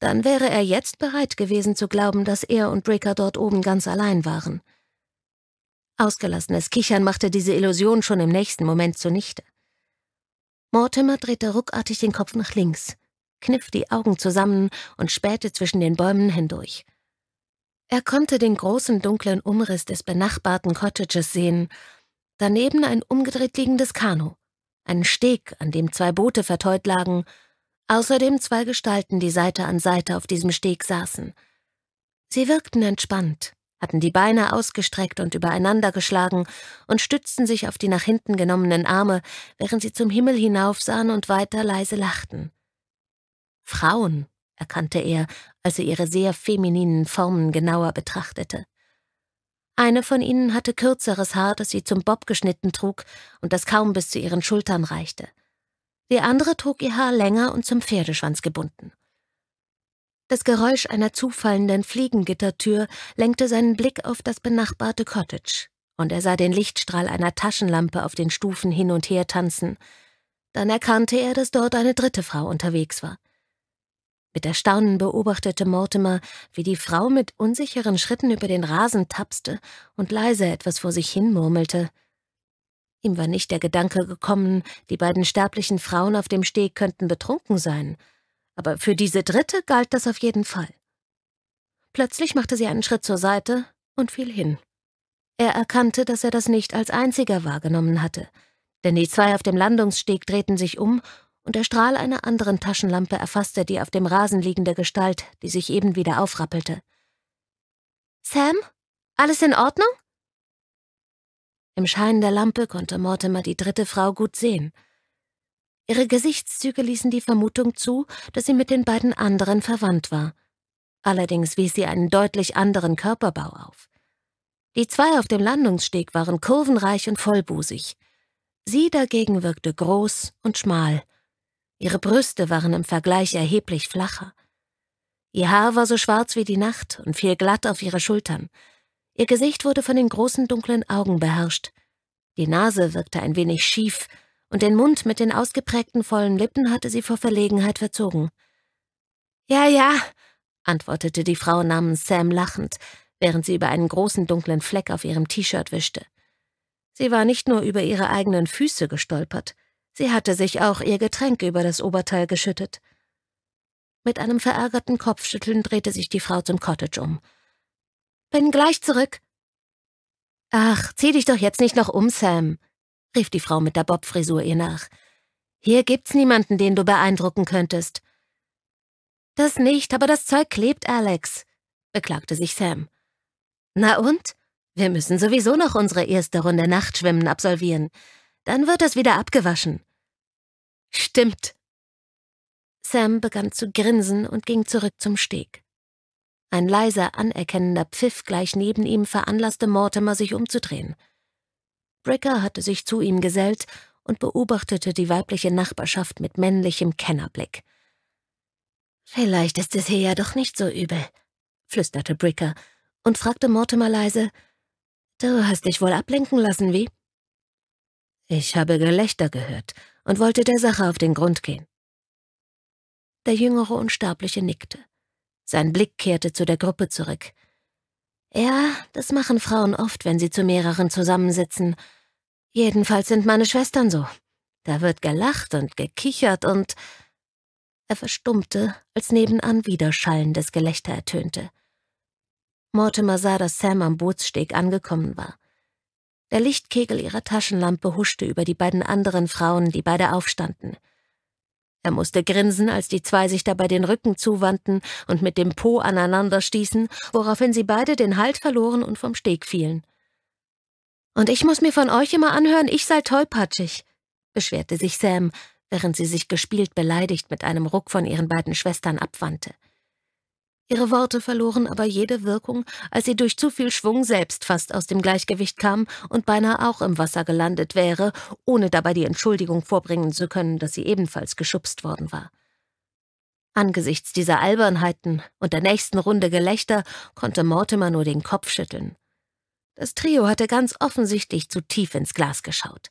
dann wäre er jetzt bereit gewesen zu glauben, dass er und Bricker dort oben ganz allein waren. Ausgelassenes Kichern machte diese Illusion schon im nächsten Moment zunichte. Mortimer drehte ruckartig den Kopf nach links, kniff die Augen zusammen und spähte zwischen den Bäumen hindurch. Er konnte den großen dunklen Umriss des benachbarten Cottages sehen, daneben ein umgedreht liegendes Kanu, einen Steg, an dem zwei Boote verteut lagen, außerdem zwei Gestalten, die Seite an Seite auf diesem Steg saßen. Sie wirkten entspannt, hatten die Beine ausgestreckt und übereinandergeschlagen und stützten sich auf die nach hinten genommenen Arme, während sie zum Himmel hinaufsahen und weiter leise lachten. Frauen, erkannte er, als er ihre sehr femininen Formen genauer betrachtete. Eine von ihnen hatte kürzeres Haar, das sie zum Bob geschnitten trug und das kaum bis zu ihren Schultern reichte. Die andere trug ihr Haar länger und zum Pferdeschwanz gebunden. Das Geräusch einer zufallenden Fliegengittertür lenkte seinen Blick auf das benachbarte Cottage, und er sah den Lichtstrahl einer Taschenlampe auf den Stufen hin und her tanzen. Dann erkannte er, dass dort eine dritte Frau unterwegs war. Mit Erstaunen beobachtete Mortimer, wie die Frau mit unsicheren Schritten über den Rasen tapste und leise etwas vor sich hin murmelte. Ihm war nicht der Gedanke gekommen, die beiden sterblichen Frauen auf dem Steg könnten betrunken sein — aber für diese dritte galt das auf jeden Fall. Plötzlich machte sie einen Schritt zur Seite und fiel hin. Er erkannte, dass er das nicht als einziger wahrgenommen hatte, denn die zwei auf dem Landungssteg drehten sich um und der Strahl einer anderen Taschenlampe erfasste die auf dem Rasen liegende Gestalt, die sich eben wieder aufrappelte. Sam? Alles in Ordnung? Im Schein der Lampe konnte Mortimer die dritte Frau gut sehen. Ihre Gesichtszüge ließen die Vermutung zu, dass sie mit den beiden anderen verwandt war. Allerdings wies sie einen deutlich anderen Körperbau auf. Die zwei auf dem Landungssteg waren kurvenreich und vollbusig. Sie dagegen wirkte groß und schmal. Ihre Brüste waren im Vergleich erheblich flacher. Ihr Haar war so schwarz wie die Nacht und fiel glatt auf ihre Schultern. Ihr Gesicht wurde von den großen dunklen Augen beherrscht. Die Nase wirkte ein wenig schief und den Mund mit den ausgeprägten vollen Lippen hatte sie vor Verlegenheit verzogen. Ja, ja, antwortete die Frau namens Sam lachend, während sie über einen großen dunklen Fleck auf ihrem T-Shirt wischte. Sie war nicht nur über ihre eigenen Füße gestolpert, sie hatte sich auch ihr Getränk über das Oberteil geschüttet. Mit einem verärgerten Kopfschütteln drehte sich die Frau zum Cottage um. Bin gleich zurück. Ach, zieh dich doch jetzt nicht noch um, Sam, rief die Frau mit der Bobfrisur ihr nach. Hier gibt's niemanden, den du beeindrucken könntest. Das nicht, aber das Zeug klebt, Alex, beklagte sich Sam. Na und? Wir müssen sowieso noch unsere erste Runde Nachtschwimmen absolvieren. Dann wird es wieder abgewaschen. Stimmt. Sam begann zu grinsen und ging zurück zum Steg. Ein leiser, anerkennender Pfiff gleich neben ihm veranlasste Mortimer, sich umzudrehen. Bricker hatte sich zu ihm gesellt und beobachtete die weibliche Nachbarschaft mit männlichem Kennerblick. Vielleicht ist es hier ja doch nicht so übel, flüsterte Bricker und fragte Mortimer leise, Du hast dich wohl ablenken lassen, wie? Ich habe Gelächter gehört und wollte der Sache auf den Grund gehen. Der jüngere Unsterbliche nickte. Sein Blick kehrte zu der Gruppe zurück. Ja, das machen Frauen oft, wenn sie zu mehreren zusammensitzen, Jedenfalls sind meine Schwestern so. Da wird gelacht und gekichert und... Er verstummte, als nebenan wieder schallendes Gelächter ertönte. Mortimer sah, dass Sam am Bootssteg angekommen war. Der Lichtkegel ihrer Taschenlampe huschte über die beiden anderen Frauen, die beide aufstanden. Er musste grinsen, als die zwei sich dabei den Rücken zuwandten und mit dem Po aneinander stießen, woraufhin sie beide den Halt verloren und vom Steg fielen. Und ich muss mir von euch immer anhören, ich sei tollpatschig, beschwerte sich Sam, während sie sich gespielt beleidigt mit einem Ruck von ihren beiden Schwestern abwandte. Ihre Worte verloren aber jede Wirkung, als sie durch zu viel Schwung selbst fast aus dem Gleichgewicht kam und beinahe auch im Wasser gelandet wäre, ohne dabei die Entschuldigung vorbringen zu können, dass sie ebenfalls geschubst worden war. Angesichts dieser Albernheiten und der nächsten Runde Gelächter konnte Mortimer nur den Kopf schütteln. Das Trio hatte ganz offensichtlich zu tief ins Glas geschaut.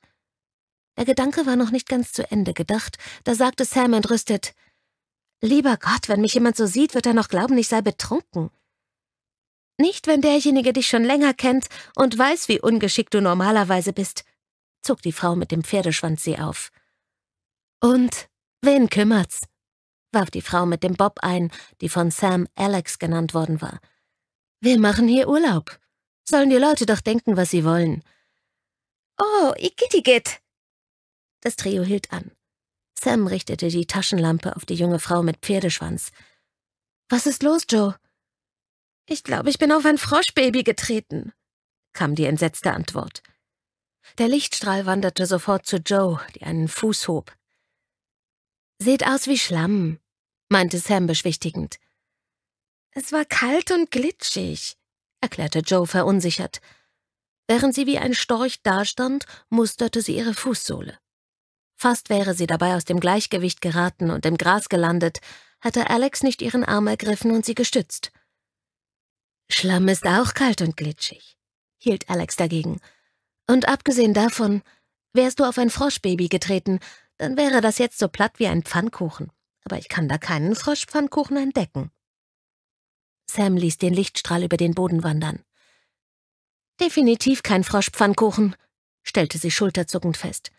Der Gedanke war noch nicht ganz zu Ende gedacht, da sagte Sam entrüstet, Lieber Gott, wenn mich jemand so sieht, wird er noch glauben, ich sei betrunken. Nicht, wenn derjenige dich schon länger kennt und weiß, wie ungeschickt du normalerweise bist, zog die Frau mit dem Pferdeschwanz sie auf. Und wen kümmert's? warf die Frau mit dem Bob ein, die von Sam Alex genannt worden war. Wir machen hier Urlaub. Sollen die Leute doch denken, was sie wollen. Oh, Igittigit! Das Trio hielt an. Sam richtete die Taschenlampe auf die junge Frau mit Pferdeschwanz. Was ist los, Joe? Ich glaube, ich bin auf ein Froschbaby getreten, kam die entsetzte Antwort. Der Lichtstrahl wanderte sofort zu Joe, die einen Fuß hob. Seht aus wie Schlamm, meinte Sam beschwichtigend. Es war kalt und glitschig, erklärte Joe verunsichert. Während sie wie ein Storch dastand, musterte sie ihre Fußsohle. Fast wäre sie dabei aus dem Gleichgewicht geraten und im Gras gelandet, hatte Alex nicht ihren Arm ergriffen und sie gestützt. Schlamm ist auch kalt und glitschig, hielt Alex dagegen. Und abgesehen davon, wärst du auf ein Froschbaby getreten, dann wäre das jetzt so platt wie ein Pfannkuchen. Aber ich kann da keinen Froschpfannkuchen entdecken. Sam ließ den Lichtstrahl über den Boden wandern. Definitiv kein Froschpfannkuchen, stellte sie schulterzuckend fest.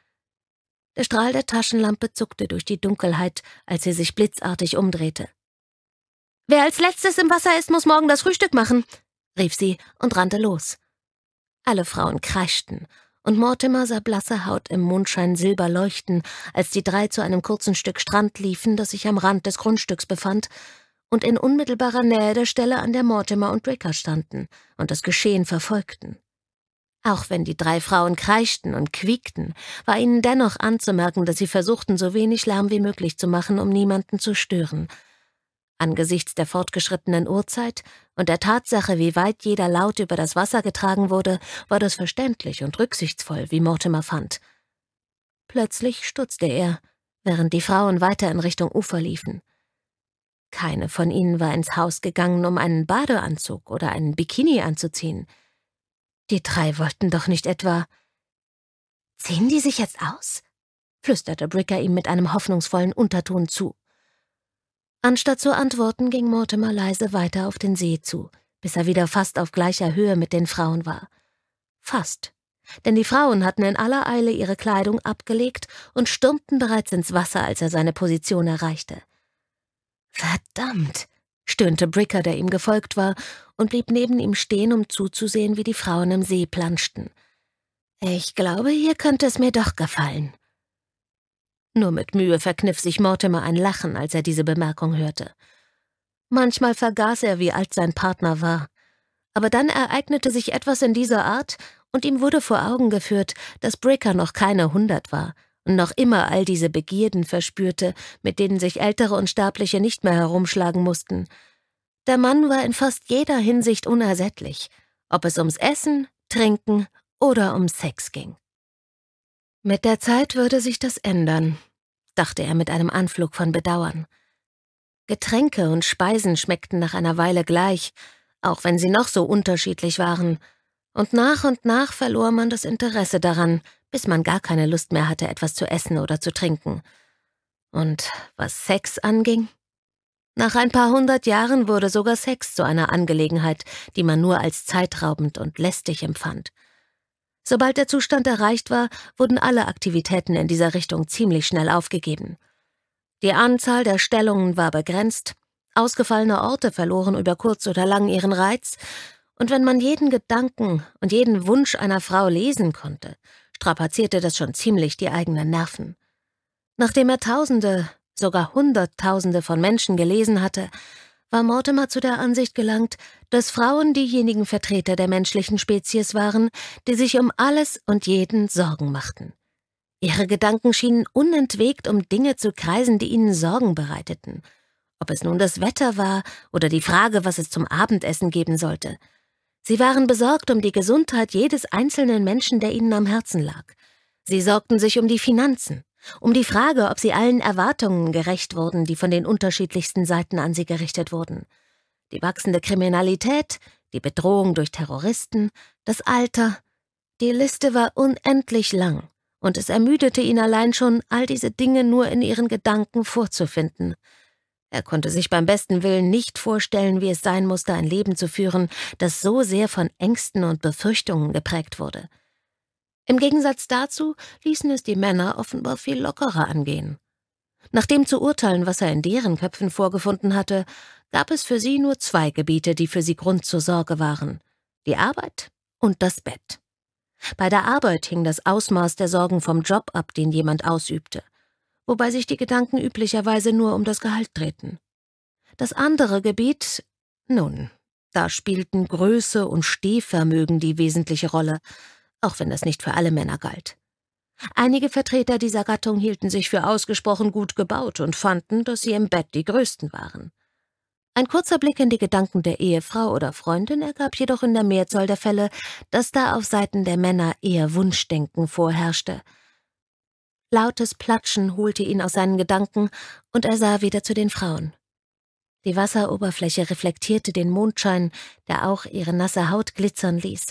Der Strahl der Taschenlampe zuckte durch die Dunkelheit, als sie sich blitzartig umdrehte. Wer als letztes im Wasser ist, muss morgen das Frühstück machen, rief sie und rannte los. Alle Frauen kreischten, und Mortimer sah blasse Haut im Mondschein silber leuchten, als die drei zu einem kurzen Stück Strand liefen, das sich am Rand des Grundstücks befand, und in unmittelbarer Nähe der Stelle, an der Mortimer und Bricker standen und das Geschehen verfolgten. Auch wenn die drei Frauen kreischten und quiekten, war ihnen dennoch anzumerken, dass sie versuchten, so wenig Lärm wie möglich zu machen, um niemanden zu stören. Angesichts der fortgeschrittenen Uhrzeit und der Tatsache, wie weit jeder Laut über das Wasser getragen wurde, war das verständlich und rücksichtsvoll, wie Mortimer fand. Plötzlich stutzte er, während die Frauen weiter in Richtung Ufer liefen. Keine von ihnen war ins Haus gegangen, um einen Badeanzug oder einen Bikini anzuziehen. Die drei wollten doch nicht etwa. Ziehen die sich jetzt aus? flüsterte Bricker ihm mit einem hoffnungsvollen Unterton zu. Anstatt zu antworten, ging Mortimer leise weiter auf den See zu, bis er wieder fast auf gleicher Höhe mit den Frauen war. Fast. Denn die Frauen hatten in aller Eile ihre Kleidung abgelegt und stürmten bereits ins Wasser, als er seine Position erreichte. Verdammt, stöhnte Bricker, der ihm gefolgt war, und blieb neben ihm stehen, um zuzusehen, wie die Frauen im See planschten. Ich glaube, hier könnte es mir doch gefallen. Nur mit Mühe verkniff sich Mortimer ein Lachen, als er diese Bemerkung hörte. Manchmal vergaß er, wie alt sein Partner war. Aber dann ereignete sich etwas in dieser Art, und ihm wurde vor Augen geführt, dass Bricker noch keine hundert war und noch immer all diese Begierden verspürte, mit denen sich ältere und Sterbliche nicht mehr herumschlagen mussten. Der Mann war in fast jeder Hinsicht unersättlich, ob es ums Essen, Trinken oder um Sex ging. Mit der Zeit würde sich das ändern, dachte er mit einem Anflug von Bedauern. Getränke und Speisen schmeckten nach einer Weile gleich, auch wenn sie noch so unterschiedlich waren, und nach und nach verlor man das Interesse daran, bis man gar keine Lust mehr hatte, etwas zu essen oder zu trinken. Und was Sex anging? Nach ein paar hundert Jahren wurde sogar Sex zu einer Angelegenheit, die man nur als zeitraubend und lästig empfand. Sobald der Zustand erreicht war, wurden alle Aktivitäten in dieser Richtung ziemlich schnell aufgegeben. Die Anzahl der Stellungen war begrenzt, ausgefallene Orte verloren über kurz oder lang ihren Reiz, und wenn man jeden Gedanken und jeden Wunsch einer Frau lesen konnte, strapazierte das schon ziemlich die eigenen Nerven. Nachdem er Tausende, sogar Hunderttausende von Menschen gelesen hatte, war Mortimer zu der Ansicht gelangt, dass Frauen diejenigen Vertreter der menschlichen Spezies waren, die sich um alles und jeden Sorgen machten. Ihre Gedanken schienen unentwegt um Dinge zu kreisen, die ihnen Sorgen bereiteten. Ob es nun das Wetter war oder die Frage, was es zum Abendessen geben sollte – Sie waren besorgt um die Gesundheit jedes einzelnen Menschen, der ihnen am Herzen lag. Sie sorgten sich um die Finanzen, um die Frage, ob sie allen Erwartungen gerecht wurden, die von den unterschiedlichsten Seiten an sie gerichtet wurden. Die wachsende Kriminalität, die Bedrohung durch Terroristen, das Alter. Die Liste war unendlich lang, und es ermüdete ihn allein schon, all diese Dinge nur in ihren Gedanken vorzufinden – er konnte sich beim besten Willen nicht vorstellen, wie es sein musste, ein Leben zu führen, das so sehr von Ängsten und Befürchtungen geprägt wurde. Im Gegensatz dazu ließen es die Männer offenbar viel lockerer angehen. Nach dem zu urteilen, was er in deren Köpfen vorgefunden hatte, gab es für sie nur zwei Gebiete, die für sie Grund zur Sorge waren die Arbeit und das Bett. Bei der Arbeit hing das Ausmaß der Sorgen vom Job ab, den jemand ausübte wobei sich die Gedanken üblicherweise nur um das Gehalt drehten. Das andere Gebiet, nun, da spielten Größe und Stehvermögen die wesentliche Rolle, auch wenn das nicht für alle Männer galt. Einige Vertreter dieser Gattung hielten sich für ausgesprochen gut gebaut und fanden, dass sie im Bett die Größten waren. Ein kurzer Blick in die Gedanken der Ehefrau oder Freundin ergab jedoch in der Mehrzahl der Fälle, dass da auf Seiten der Männer eher Wunschdenken vorherrschte – Lautes Platschen holte ihn aus seinen Gedanken, und er sah wieder zu den Frauen. Die Wasseroberfläche reflektierte den Mondschein, der auch ihre nasse Haut glitzern ließ,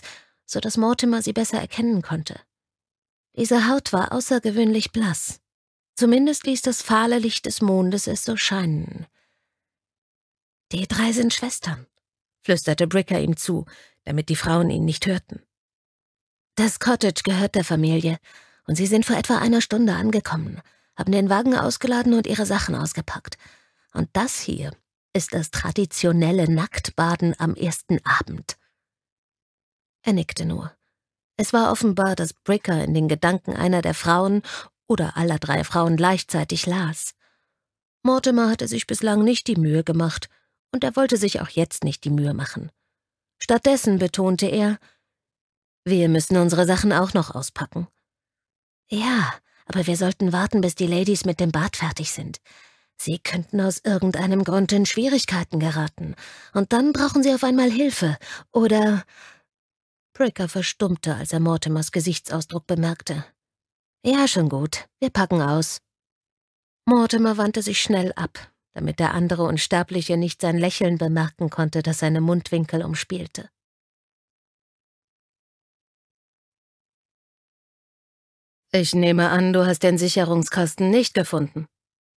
so dass Mortimer sie besser erkennen konnte. Diese Haut war außergewöhnlich blass. Zumindest ließ das fahle Licht des Mondes es so scheinen. Die drei sind Schwestern, flüsterte Bricker ihm zu, damit die Frauen ihn nicht hörten. Das Cottage gehört der Familie, und sie sind vor etwa einer Stunde angekommen, haben den Wagen ausgeladen und ihre Sachen ausgepackt. Und das hier ist das traditionelle Nacktbaden am ersten Abend. Er nickte nur. Es war offenbar, dass Bricker in den Gedanken einer der Frauen oder aller drei Frauen gleichzeitig las. Mortimer hatte sich bislang nicht die Mühe gemacht, und er wollte sich auch jetzt nicht die Mühe machen. Stattdessen betonte er, wir müssen unsere Sachen auch noch auspacken. Ja, aber wir sollten warten, bis die Ladies mit dem Bad fertig sind. Sie könnten aus irgendeinem Grund in Schwierigkeiten geraten, und dann brauchen sie auf einmal Hilfe, oder... Pricker verstummte, als er Mortimers Gesichtsausdruck bemerkte. Ja, schon gut, wir packen aus. Mortimer wandte sich schnell ab, damit der andere Unsterbliche nicht sein Lächeln bemerken konnte, das seine Mundwinkel umspielte. Ich nehme an, du hast den Sicherungskasten nicht gefunden,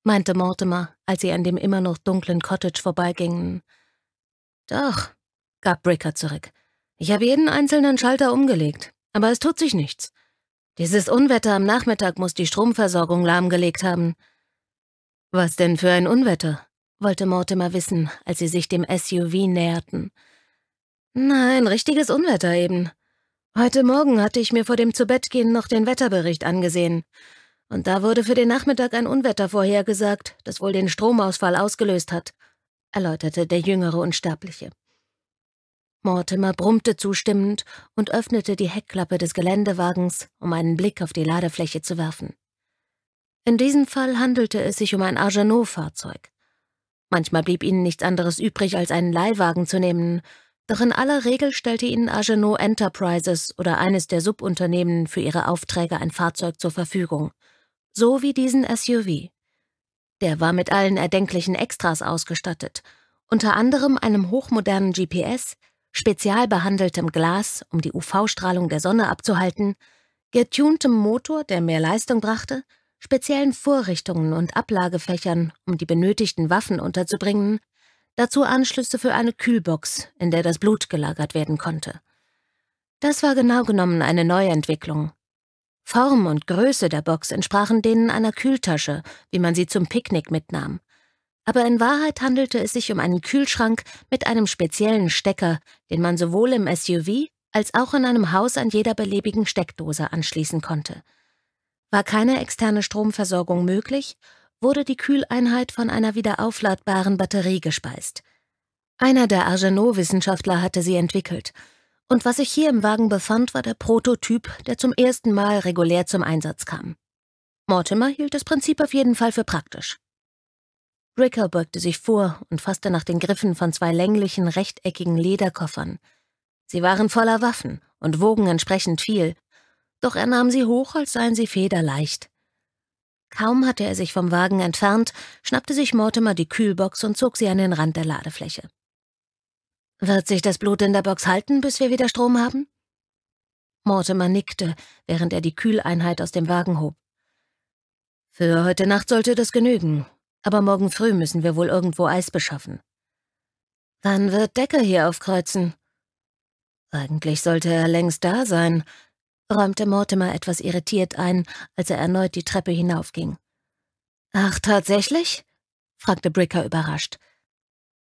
meinte Mortimer, als sie an dem immer noch dunklen Cottage vorbeigingen. Doch, gab Bricker zurück. Ich habe jeden einzelnen Schalter umgelegt, aber es tut sich nichts. Dieses Unwetter am Nachmittag muss die Stromversorgung lahmgelegt haben. Was denn für ein Unwetter? wollte Mortimer wissen, als sie sich dem SUV näherten. Na, ein richtiges Unwetter eben, Heute Morgen hatte ich mir vor dem Zubettgehen noch den Wetterbericht angesehen. Und da wurde für den Nachmittag ein Unwetter vorhergesagt, das wohl den Stromausfall ausgelöst hat, erläuterte der jüngere Unsterbliche. Mortimer brummte zustimmend und öffnete die Heckklappe des Geländewagens, um einen Blick auf die Ladefläche zu werfen. In diesem Fall handelte es sich um ein Argenot-Fahrzeug. Manchmal blieb ihnen nichts anderes übrig, als einen Leihwagen zu nehmen, doch in aller Regel stellte ihnen Agenot Enterprises oder eines der Subunternehmen für ihre Aufträge ein Fahrzeug zur Verfügung, so wie diesen SUV. Der war mit allen erdenklichen Extras ausgestattet, unter anderem einem hochmodernen GPS, spezial behandeltem Glas, um die UV-Strahlung der Sonne abzuhalten, getuntem Motor, der mehr Leistung brachte, speziellen Vorrichtungen und Ablagefächern, um die benötigten Waffen unterzubringen, dazu Anschlüsse für eine Kühlbox, in der das Blut gelagert werden konnte. Das war genau genommen eine Neuentwicklung. Form und Größe der Box entsprachen denen einer Kühltasche, wie man sie zum Picknick mitnahm. Aber in Wahrheit handelte es sich um einen Kühlschrank mit einem speziellen Stecker, den man sowohl im SUV als auch in einem Haus an jeder beliebigen Steckdose anschließen konnte. War keine externe Stromversorgung möglich, wurde die Kühleinheit von einer wieder aufladbaren Batterie gespeist. Einer der Argenot-Wissenschaftler hatte sie entwickelt. Und was sich hier im Wagen befand, war der Prototyp, der zum ersten Mal regulär zum Einsatz kam. Mortimer hielt das Prinzip auf jeden Fall für praktisch. Ricker beugte sich vor und fasste nach den Griffen von zwei länglichen, rechteckigen Lederkoffern. Sie waren voller Waffen und wogen entsprechend viel, doch er nahm sie hoch, als seien sie federleicht. Kaum hatte er sich vom Wagen entfernt, schnappte sich Mortimer die Kühlbox und zog sie an den Rand der Ladefläche. Wird sich das Blut in der Box halten, bis wir wieder Strom haben? Mortimer nickte, während er die Kühleinheit aus dem Wagen hob. Für heute Nacht sollte das genügen, aber morgen früh müssen wir wohl irgendwo Eis beschaffen. Wann wird Decker hier aufkreuzen? Eigentlich sollte er längst da sein, räumte Mortimer etwas irritiert ein, als er erneut die Treppe hinaufging. Ach, tatsächlich? fragte Bricker überrascht.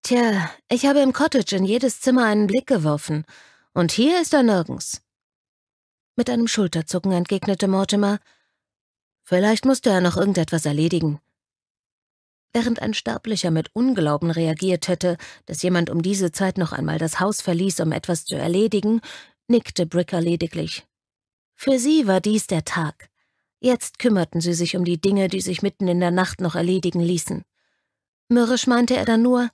Tja, ich habe im Cottage in jedes Zimmer einen Blick geworfen, und hier ist er nirgends. Mit einem Schulterzucken entgegnete Mortimer, Vielleicht musste er noch irgendetwas erledigen. Während ein Sterblicher mit Unglauben reagiert hätte, dass jemand um diese Zeit noch einmal das Haus verließ, um etwas zu erledigen, nickte Bricker lediglich. Für sie war dies der Tag. Jetzt kümmerten sie sich um die Dinge, die sich mitten in der Nacht noch erledigen ließen. Mürrisch meinte er dann nur,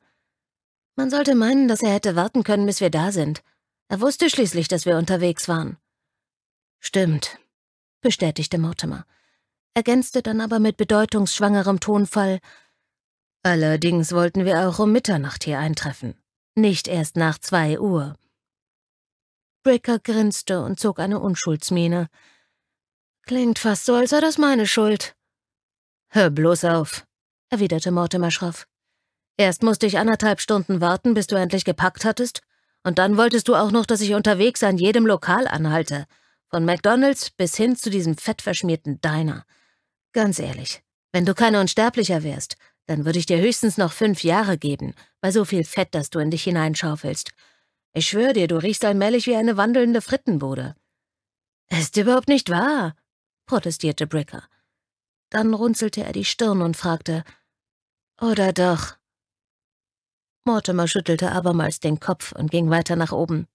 man sollte meinen, dass er hätte warten können, bis wir da sind. Er wusste schließlich, dass wir unterwegs waren. Stimmt, bestätigte Mortimer, ergänzte dann aber mit bedeutungsschwangerem Tonfall, Allerdings wollten wir auch um Mitternacht hier eintreffen, nicht erst nach zwei Uhr. Bricker grinste und zog eine Unschuldsmiene. Klingt fast so, als sei das meine Schuld. Hör bloß auf, erwiderte Mortimer schroff. Erst musste ich anderthalb Stunden warten, bis du endlich gepackt hattest, und dann wolltest du auch noch, dass ich unterwegs an jedem Lokal anhalte, von McDonalds bis hin zu diesem fettverschmierten Diner. Ganz ehrlich, wenn du kein Unsterblicher wärst, dann würde ich dir höchstens noch fünf Jahre geben, bei so viel Fett, das du in dich hineinschaufelst. Ich schwöre dir, du riechst allmählich wie eine wandelnde Frittenbude. Ist überhaupt nicht wahr, protestierte Bricker. Dann runzelte er die Stirn und fragte, oder doch? Mortimer schüttelte abermals den Kopf und ging weiter nach oben.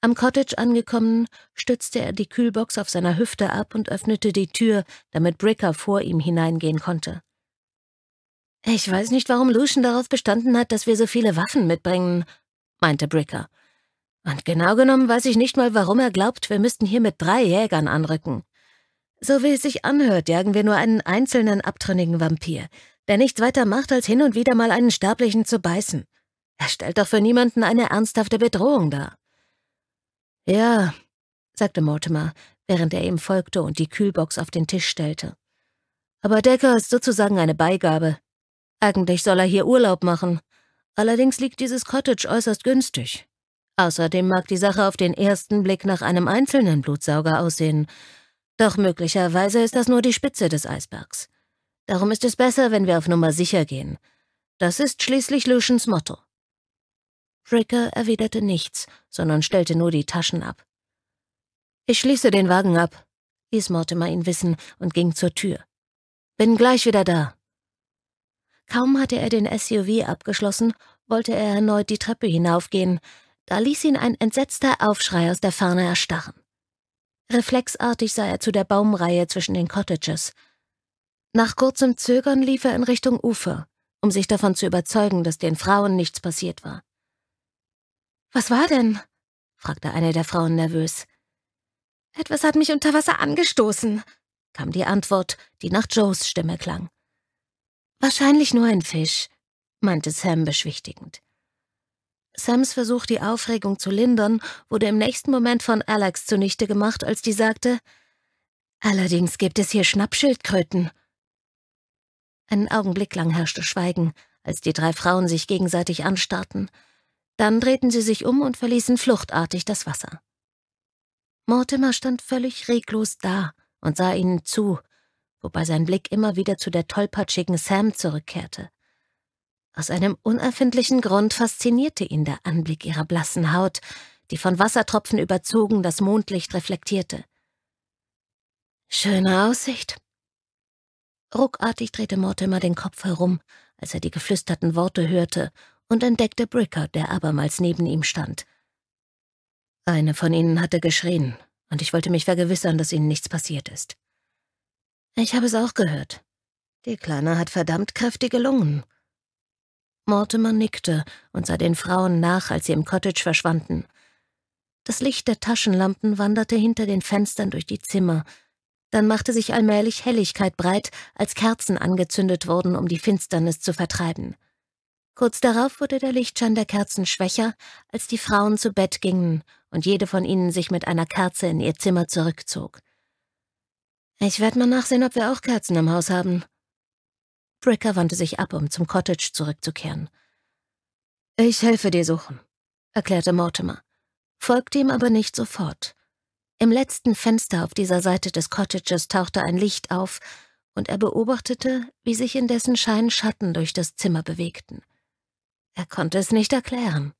Am Cottage angekommen, stützte er die Kühlbox auf seiner Hüfte ab und öffnete die Tür, damit Bricker vor ihm hineingehen konnte. Ich weiß nicht, warum Lucian darauf bestanden hat, dass wir so viele Waffen mitbringen, meinte Bricker. Und genau genommen weiß ich nicht mal, warum er glaubt, wir müssten hier mit drei Jägern anrücken. So wie es sich anhört, jagen wir nur einen einzelnen abtrünnigen Vampir, der nichts weiter macht, als hin und wieder mal einen Sterblichen zu beißen. Er stellt doch für niemanden eine ernsthafte Bedrohung dar. Ja, sagte Mortimer, während er ihm folgte und die Kühlbox auf den Tisch stellte. Aber Decker ist sozusagen eine Beigabe. Eigentlich soll er hier Urlaub machen. Allerdings liegt dieses Cottage äußerst günstig. Außerdem mag die Sache auf den ersten Blick nach einem einzelnen Blutsauger aussehen. Doch möglicherweise ist das nur die Spitze des Eisbergs. Darum ist es besser, wenn wir auf Nummer sicher gehen. Das ist schließlich Lucians Motto. Fricker erwiderte nichts, sondern stellte nur die Taschen ab. Ich schließe den Wagen ab, ließ Mortimer ihn wissen und ging zur Tür. Bin gleich wieder da. Kaum hatte er den SUV abgeschlossen, wollte er erneut die Treppe hinaufgehen. Da ließ ihn ein entsetzter Aufschrei aus der Ferne erstarren. Reflexartig sah er zu der Baumreihe zwischen den Cottages. Nach kurzem Zögern lief er in Richtung Ufer, um sich davon zu überzeugen, dass den Frauen nichts passiert war. Was war denn? fragte eine der Frauen nervös. Etwas hat mich unter Wasser angestoßen, kam die Antwort, die nach Joes Stimme klang. Wahrscheinlich nur ein Fisch, meinte Sam beschwichtigend. Sams Versuch, die Aufregung zu lindern, wurde im nächsten Moment von Alex zunichte gemacht, als die sagte, Allerdings gibt es hier Schnappschildkröten. Einen Augenblick lang herrschte Schweigen, als die drei Frauen sich gegenseitig anstarrten. Dann drehten sie sich um und verließen fluchtartig das Wasser. Mortimer stand völlig reglos da und sah ihnen zu, wobei sein Blick immer wieder zu der tollpatschigen Sam zurückkehrte. Aus einem unerfindlichen Grund faszinierte ihn der Anblick ihrer blassen Haut, die von Wassertropfen überzogen das Mondlicht reflektierte. Schöne Aussicht. Ruckartig drehte Mortimer den Kopf herum, als er die geflüsterten Worte hörte und entdeckte Bricker, der abermals neben ihm stand. Eine von ihnen hatte geschrien, und ich wollte mich vergewissern, dass ihnen nichts passiert ist. Ich habe es auch gehört. Die Kleine hat verdammt kräftige Lungen. Mortimer nickte und sah den Frauen nach, als sie im Cottage verschwanden. Das Licht der Taschenlampen wanderte hinter den Fenstern durch die Zimmer. Dann machte sich allmählich Helligkeit breit, als Kerzen angezündet wurden, um die Finsternis zu vertreiben. Kurz darauf wurde der Lichtschein der Kerzen schwächer, als die Frauen zu Bett gingen und jede von ihnen sich mit einer Kerze in ihr Zimmer zurückzog. Ich werde mal nachsehen, ob wir auch Kerzen im Haus haben. Bricker wandte sich ab, um zum Cottage zurückzukehren. Ich helfe dir suchen, erklärte Mortimer, folgte ihm aber nicht sofort. Im letzten Fenster auf dieser Seite des Cottages tauchte ein Licht auf, und er beobachtete, wie sich in dessen Schein Schatten durch das Zimmer bewegten. Er konnte es nicht erklären,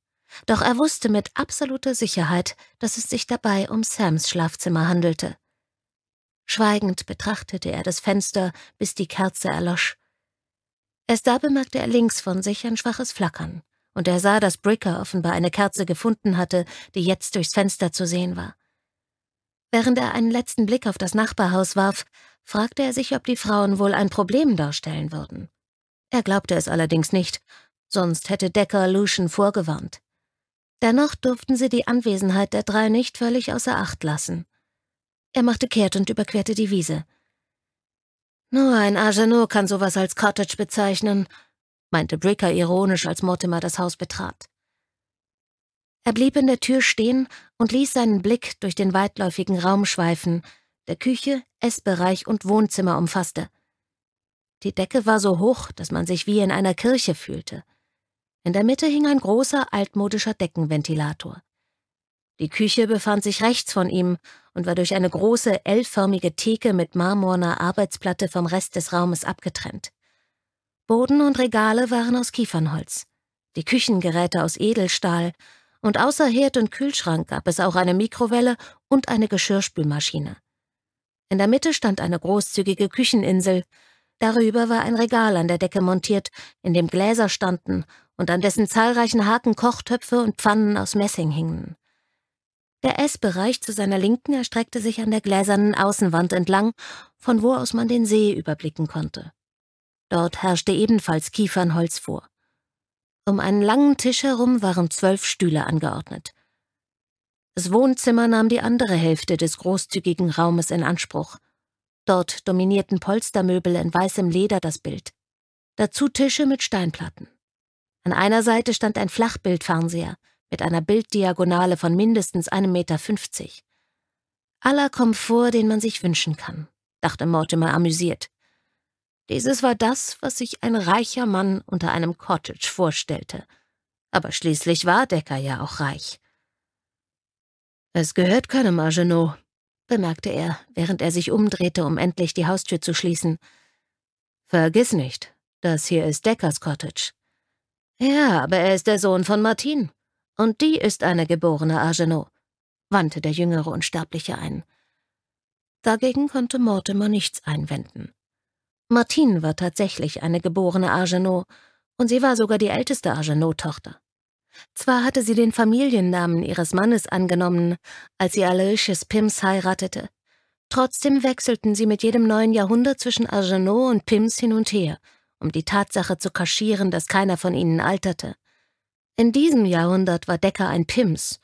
doch er wusste mit absoluter Sicherheit, dass es sich dabei um Sams Schlafzimmer handelte. Schweigend betrachtete er das Fenster, bis die Kerze erlosch. Erst da bemerkte er links von sich ein schwaches Flackern, und er sah, dass Bricker offenbar eine Kerze gefunden hatte, die jetzt durchs Fenster zu sehen war. Während er einen letzten Blick auf das Nachbarhaus warf, fragte er sich, ob die Frauen wohl ein Problem darstellen würden. Er glaubte es allerdings nicht, sonst hätte Decker Lucian vorgewarnt. Dennoch durften sie die Anwesenheit der drei nicht völlig außer Acht lassen. Er machte kehrt und überquerte die Wiese. Nur ein Agenor kann sowas als Cottage bezeichnen, meinte Bricker ironisch, als Mortimer das Haus betrat. Er blieb in der Tür stehen und ließ seinen Blick durch den weitläufigen Raum schweifen, der Küche, Essbereich und Wohnzimmer umfasste. Die Decke war so hoch, dass man sich wie in einer Kirche fühlte. In der Mitte hing ein großer altmodischer Deckenventilator. Die Küche befand sich rechts von ihm und war durch eine große, L-förmige Theke mit marmorner Arbeitsplatte vom Rest des Raumes abgetrennt. Boden und Regale waren aus Kiefernholz, die Küchengeräte aus Edelstahl, und außer Herd und Kühlschrank gab es auch eine Mikrowelle und eine Geschirrspülmaschine. In der Mitte stand eine großzügige Kücheninsel, darüber war ein Regal an der Decke montiert, in dem Gläser standen und an dessen zahlreichen Haken Kochtöpfe und Pfannen aus Messing hingen. Der Essbereich zu seiner Linken erstreckte sich an der gläsernen Außenwand entlang, von wo aus man den See überblicken konnte. Dort herrschte ebenfalls Kiefernholz vor. Um einen langen Tisch herum waren zwölf Stühle angeordnet. Das Wohnzimmer nahm die andere Hälfte des großzügigen Raumes in Anspruch. Dort dominierten Polstermöbel in weißem Leder das Bild. Dazu Tische mit Steinplatten. An einer Seite stand ein Flachbildfernseher, mit einer Bilddiagonale von mindestens einem Meter. fünfzig. Aller Komfort, den man sich wünschen kann, dachte Mortimer amüsiert. Dieses war das, was sich ein reicher Mann unter einem Cottage vorstellte. Aber schließlich war Decker ja auch reich. Es gehört keinem Agenot, bemerkte er, während er sich umdrehte, um endlich die Haustür zu schließen. Vergiss nicht, das hier ist Deckers Cottage. Ja, aber er ist der Sohn von Martin, und die ist eine geborene Agenot, wandte der jüngere Unsterbliche ein. Dagegen konnte Mortimer nichts einwenden. Martine war tatsächlich eine geborene Agenot, und sie war sogar die älteste Agenot-Tochter. Zwar hatte sie den Familiennamen ihres Mannes angenommen, als sie Aloysius Pims heiratete, trotzdem wechselten sie mit jedem neuen Jahrhundert zwischen Agenot und Pims hin und her, um die Tatsache zu kaschieren, dass keiner von ihnen alterte – in diesem Jahrhundert war Decker ein Pims.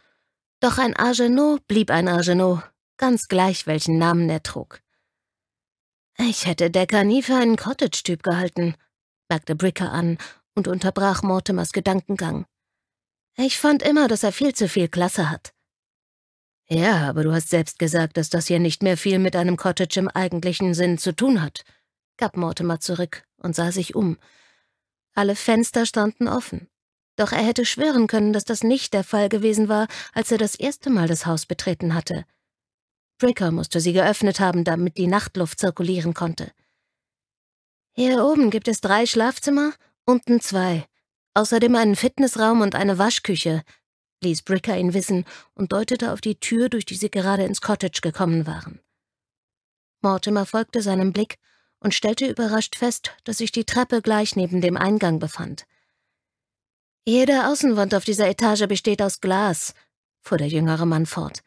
Doch ein Argenot blieb ein Argenot, ganz gleich welchen Namen er trug. Ich hätte Decker nie für einen Cottage-Typ gehalten, merkte Bricker an und unterbrach Mortimers Gedankengang. Ich fand immer, dass er viel zu viel Klasse hat. Ja, aber du hast selbst gesagt, dass das hier nicht mehr viel mit einem Cottage im eigentlichen Sinn zu tun hat, gab Mortimer zurück und sah sich um. Alle Fenster standen offen. Doch er hätte schwören können, dass das nicht der Fall gewesen war, als er das erste Mal das Haus betreten hatte. Bricker musste sie geöffnet haben, damit die Nachtluft zirkulieren konnte. Hier oben gibt es drei Schlafzimmer, unten zwei. Außerdem einen Fitnessraum und eine Waschküche, ließ Bricker ihn wissen und deutete auf die Tür, durch die sie gerade ins Cottage gekommen waren. Mortimer folgte seinem Blick und stellte überrascht fest, dass sich die Treppe gleich neben dem Eingang befand. Jede Außenwand auf dieser Etage besteht aus Glas, fuhr der jüngere Mann fort.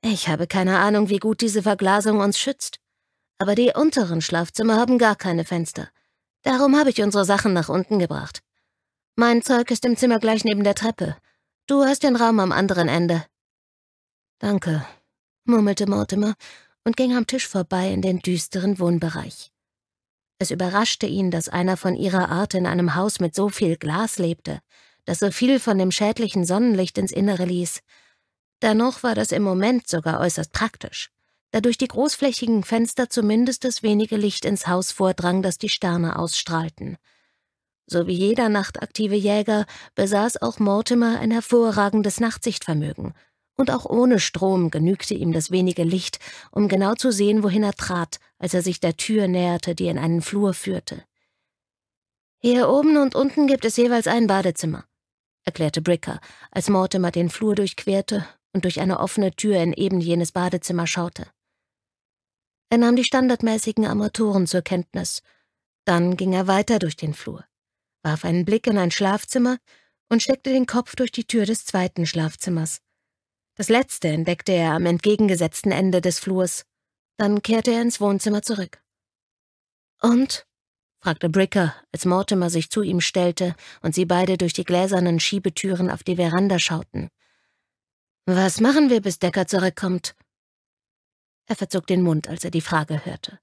Ich habe keine Ahnung, wie gut diese Verglasung uns schützt. Aber die unteren Schlafzimmer haben gar keine Fenster. Darum habe ich unsere Sachen nach unten gebracht. Mein Zeug ist im Zimmer gleich neben der Treppe. Du hast den Raum am anderen Ende. Danke, murmelte Mortimer und ging am Tisch vorbei in den düsteren Wohnbereich. Es überraschte ihn, dass einer von ihrer Art in einem Haus mit so viel Glas lebte das so viel von dem schädlichen Sonnenlicht ins Innere ließ. Dennoch war das im Moment sogar äußerst praktisch, da durch die großflächigen Fenster zumindest das wenige Licht ins Haus vordrang, das die Sterne ausstrahlten. So wie jeder nachtaktive Jäger besaß auch Mortimer ein hervorragendes Nachtsichtvermögen, und auch ohne Strom genügte ihm das wenige Licht, um genau zu sehen, wohin er trat, als er sich der Tür näherte, die in einen Flur führte. Hier oben und unten gibt es jeweils ein Badezimmer, erklärte Bricker, als Mortimer den Flur durchquerte und durch eine offene Tür in eben jenes Badezimmer schaute. Er nahm die standardmäßigen Armaturen zur Kenntnis. Dann ging er weiter durch den Flur, warf einen Blick in ein Schlafzimmer und steckte den Kopf durch die Tür des zweiten Schlafzimmers. Das letzte entdeckte er am entgegengesetzten Ende des Flurs. Dann kehrte er ins Wohnzimmer zurück. Und? fragte Bricker, als Mortimer sich zu ihm stellte und sie beide durch die gläsernen Schiebetüren auf die Veranda schauten. Was machen wir, bis Decker zurückkommt? Er verzog den Mund, als er die Frage hörte.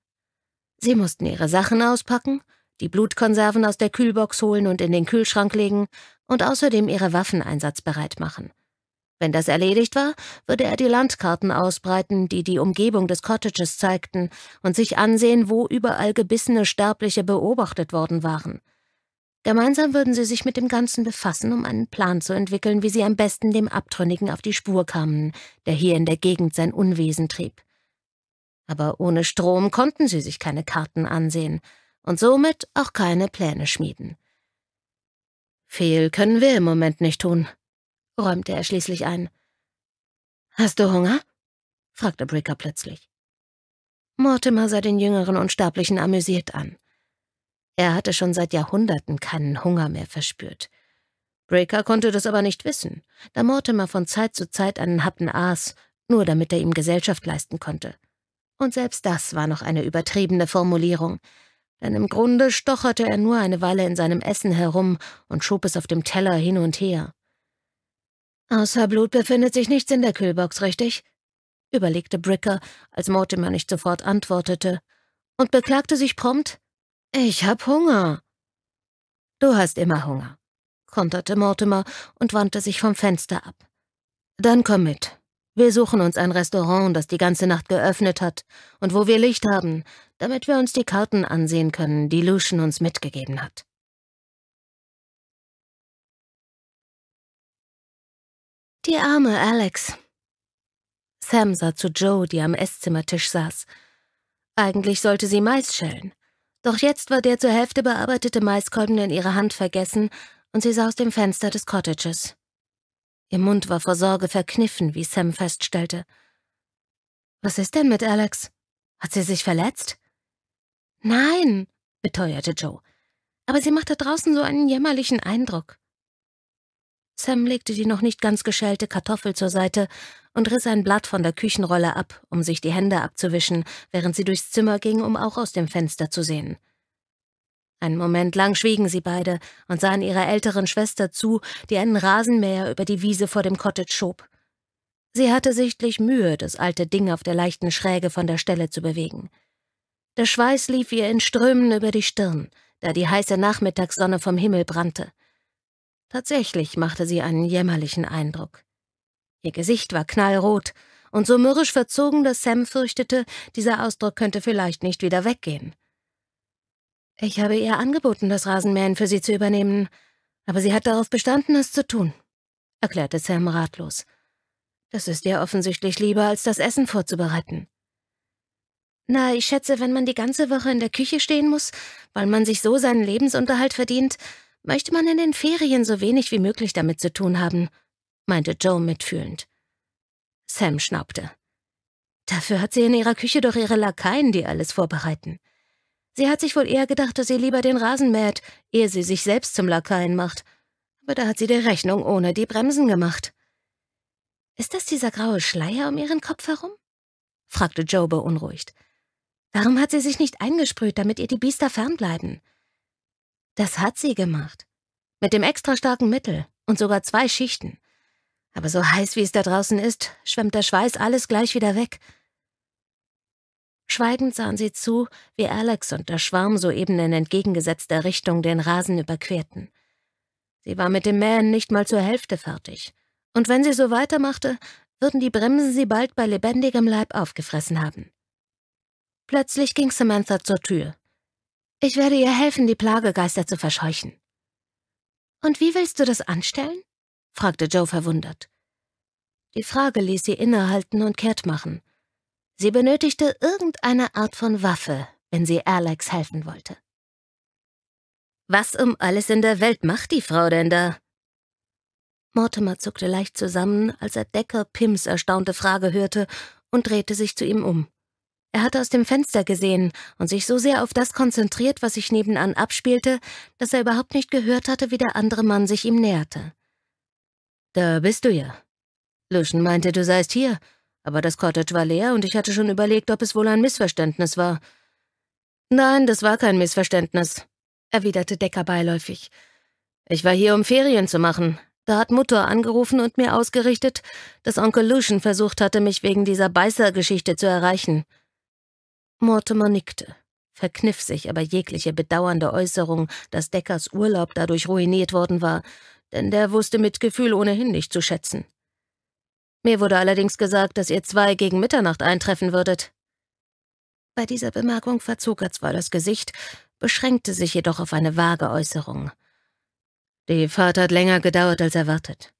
Sie mussten ihre Sachen auspacken, die Blutkonserven aus der Kühlbox holen und in den Kühlschrank legen und außerdem ihre Waffen einsatzbereit machen. Wenn das erledigt war, würde er die Landkarten ausbreiten, die die Umgebung des Cottages zeigten, und sich ansehen, wo überall gebissene Sterbliche beobachtet worden waren. Gemeinsam würden sie sich mit dem Ganzen befassen, um einen Plan zu entwickeln, wie sie am besten dem Abtrünnigen auf die Spur kamen, der hier in der Gegend sein Unwesen trieb. Aber ohne Strom konnten sie sich keine Karten ansehen und somit auch keine Pläne schmieden. Viel können wir im Moment nicht tun, räumte er schließlich ein. Hast du Hunger? fragte Bricker plötzlich. Mortimer sah den jüngeren Unsterblichen amüsiert an. Er hatte schon seit Jahrhunderten keinen Hunger mehr verspürt. Breaker konnte das aber nicht wissen, da Mortimer von Zeit zu Zeit einen Happen aß, nur damit er ihm Gesellschaft leisten konnte. Und selbst das war noch eine übertriebene Formulierung, denn im Grunde stocherte er nur eine Weile in seinem Essen herum und schob es auf dem Teller hin und her. Außer Blut befindet sich nichts in der Kühlbox, richtig? überlegte Bricker, als Mortimer nicht sofort antwortete, und beklagte sich prompt, ich hab Hunger. Du hast immer Hunger, konterte Mortimer und wandte sich vom Fenster ab. Dann komm mit. Wir suchen uns ein Restaurant, das die ganze Nacht geöffnet hat und wo wir Licht haben, damit wir uns die Karten ansehen können, die Lucian uns mitgegeben hat. Die arme Alex. Sam sah zu Joe, die am Esszimmertisch saß. Eigentlich sollte sie Mais schälen. Doch jetzt war der zur Hälfte bearbeitete Maiskolben in ihrer Hand vergessen und sie sah aus dem Fenster des Cottages. Ihr Mund war vor Sorge verkniffen, wie Sam feststellte. Was ist denn mit Alex? Hat sie sich verletzt? Nein, beteuerte Joe. Aber sie machte draußen so einen jämmerlichen Eindruck. Sam legte die noch nicht ganz geschälte Kartoffel zur Seite und riss ein Blatt von der Küchenrolle ab, um sich die Hände abzuwischen, während sie durchs Zimmer ging, um auch aus dem Fenster zu sehen. Einen Moment lang schwiegen sie beide und sahen ihrer älteren Schwester zu, die einen Rasenmäher über die Wiese vor dem Cottage schob. Sie hatte sichtlich Mühe, das alte Ding auf der leichten Schräge von der Stelle zu bewegen. Der Schweiß lief ihr in Strömen über die Stirn, da die heiße Nachmittagssonne vom Himmel brannte. Tatsächlich machte sie einen jämmerlichen Eindruck. Ihr Gesicht war knallrot und so mürrisch verzogen, dass Sam fürchtete, dieser Ausdruck könnte vielleicht nicht wieder weggehen. Ich habe ihr angeboten, das Rasenmähen für sie zu übernehmen, aber sie hat darauf bestanden, es zu tun, erklärte Sam ratlos. Das ist ihr offensichtlich lieber, als das Essen vorzubereiten. Na, ich schätze, wenn man die ganze Woche in der Küche stehen muss, weil man sich so seinen Lebensunterhalt verdient, möchte man in den Ferien so wenig wie möglich damit zu tun haben, meinte Joe mitfühlend. Sam schnaubte. Dafür hat sie in ihrer Küche doch ihre Lakaien, die alles vorbereiten. Sie hat sich wohl eher gedacht, dass sie lieber den Rasen mäht, ehe sie sich selbst zum Lakaien macht. Aber da hat sie die Rechnung ohne die Bremsen gemacht. Ist das dieser graue Schleier um ihren Kopf herum? fragte Joe beunruhigt. Warum hat sie sich nicht eingesprüht, damit ihr die Biester fernbleiben? Das hat sie gemacht. Mit dem extra starken Mittel und sogar zwei Schichten. Aber so heiß, wie es da draußen ist, schwemmt der Schweiß alles gleich wieder weg. Schweigend sahen sie zu, wie Alex und der Schwarm soeben in entgegengesetzter Richtung den Rasen überquerten. Sie war mit dem Mähen nicht mal zur Hälfte fertig. Und wenn sie so weitermachte, würden die Bremsen sie bald bei lebendigem Leib aufgefressen haben. Plötzlich ging Samantha zur Tür. Ich werde ihr helfen, die Plagegeister zu verscheuchen. Und wie willst du das anstellen? fragte Joe verwundert. Die Frage ließ sie innehalten und kehrt machen. Sie benötigte irgendeine Art von Waffe, wenn sie Alex helfen wollte. Was um alles in der Welt macht die Frau denn da? Mortimer zuckte leicht zusammen, als er Decker Pims erstaunte Frage hörte und drehte sich zu ihm um. Er hatte aus dem Fenster gesehen und sich so sehr auf das konzentriert, was sich nebenan abspielte, dass er überhaupt nicht gehört hatte, wie der andere Mann sich ihm näherte. Da bist du ja. Lucian meinte, du seist hier, aber das Cottage war leer und ich hatte schon überlegt, ob es wohl ein Missverständnis war. Nein, das war kein Missverständnis, erwiderte Decker beiläufig. Ich war hier, um Ferien zu machen. Da hat Mutter angerufen und mir ausgerichtet, dass Onkel Lucian versucht hatte, mich wegen dieser Beißergeschichte zu erreichen. Mortimer nickte, verkniff sich aber jegliche bedauernde Äußerung, dass Deckers Urlaub dadurch ruiniert worden war, denn der wusste Mitgefühl ohnehin nicht zu schätzen. Mir wurde allerdings gesagt, dass ihr zwei gegen Mitternacht eintreffen würdet. Bei dieser Bemerkung verzog er zwar das Gesicht, beschränkte sich jedoch auf eine vage Äußerung. Die Fahrt hat länger gedauert als erwartet.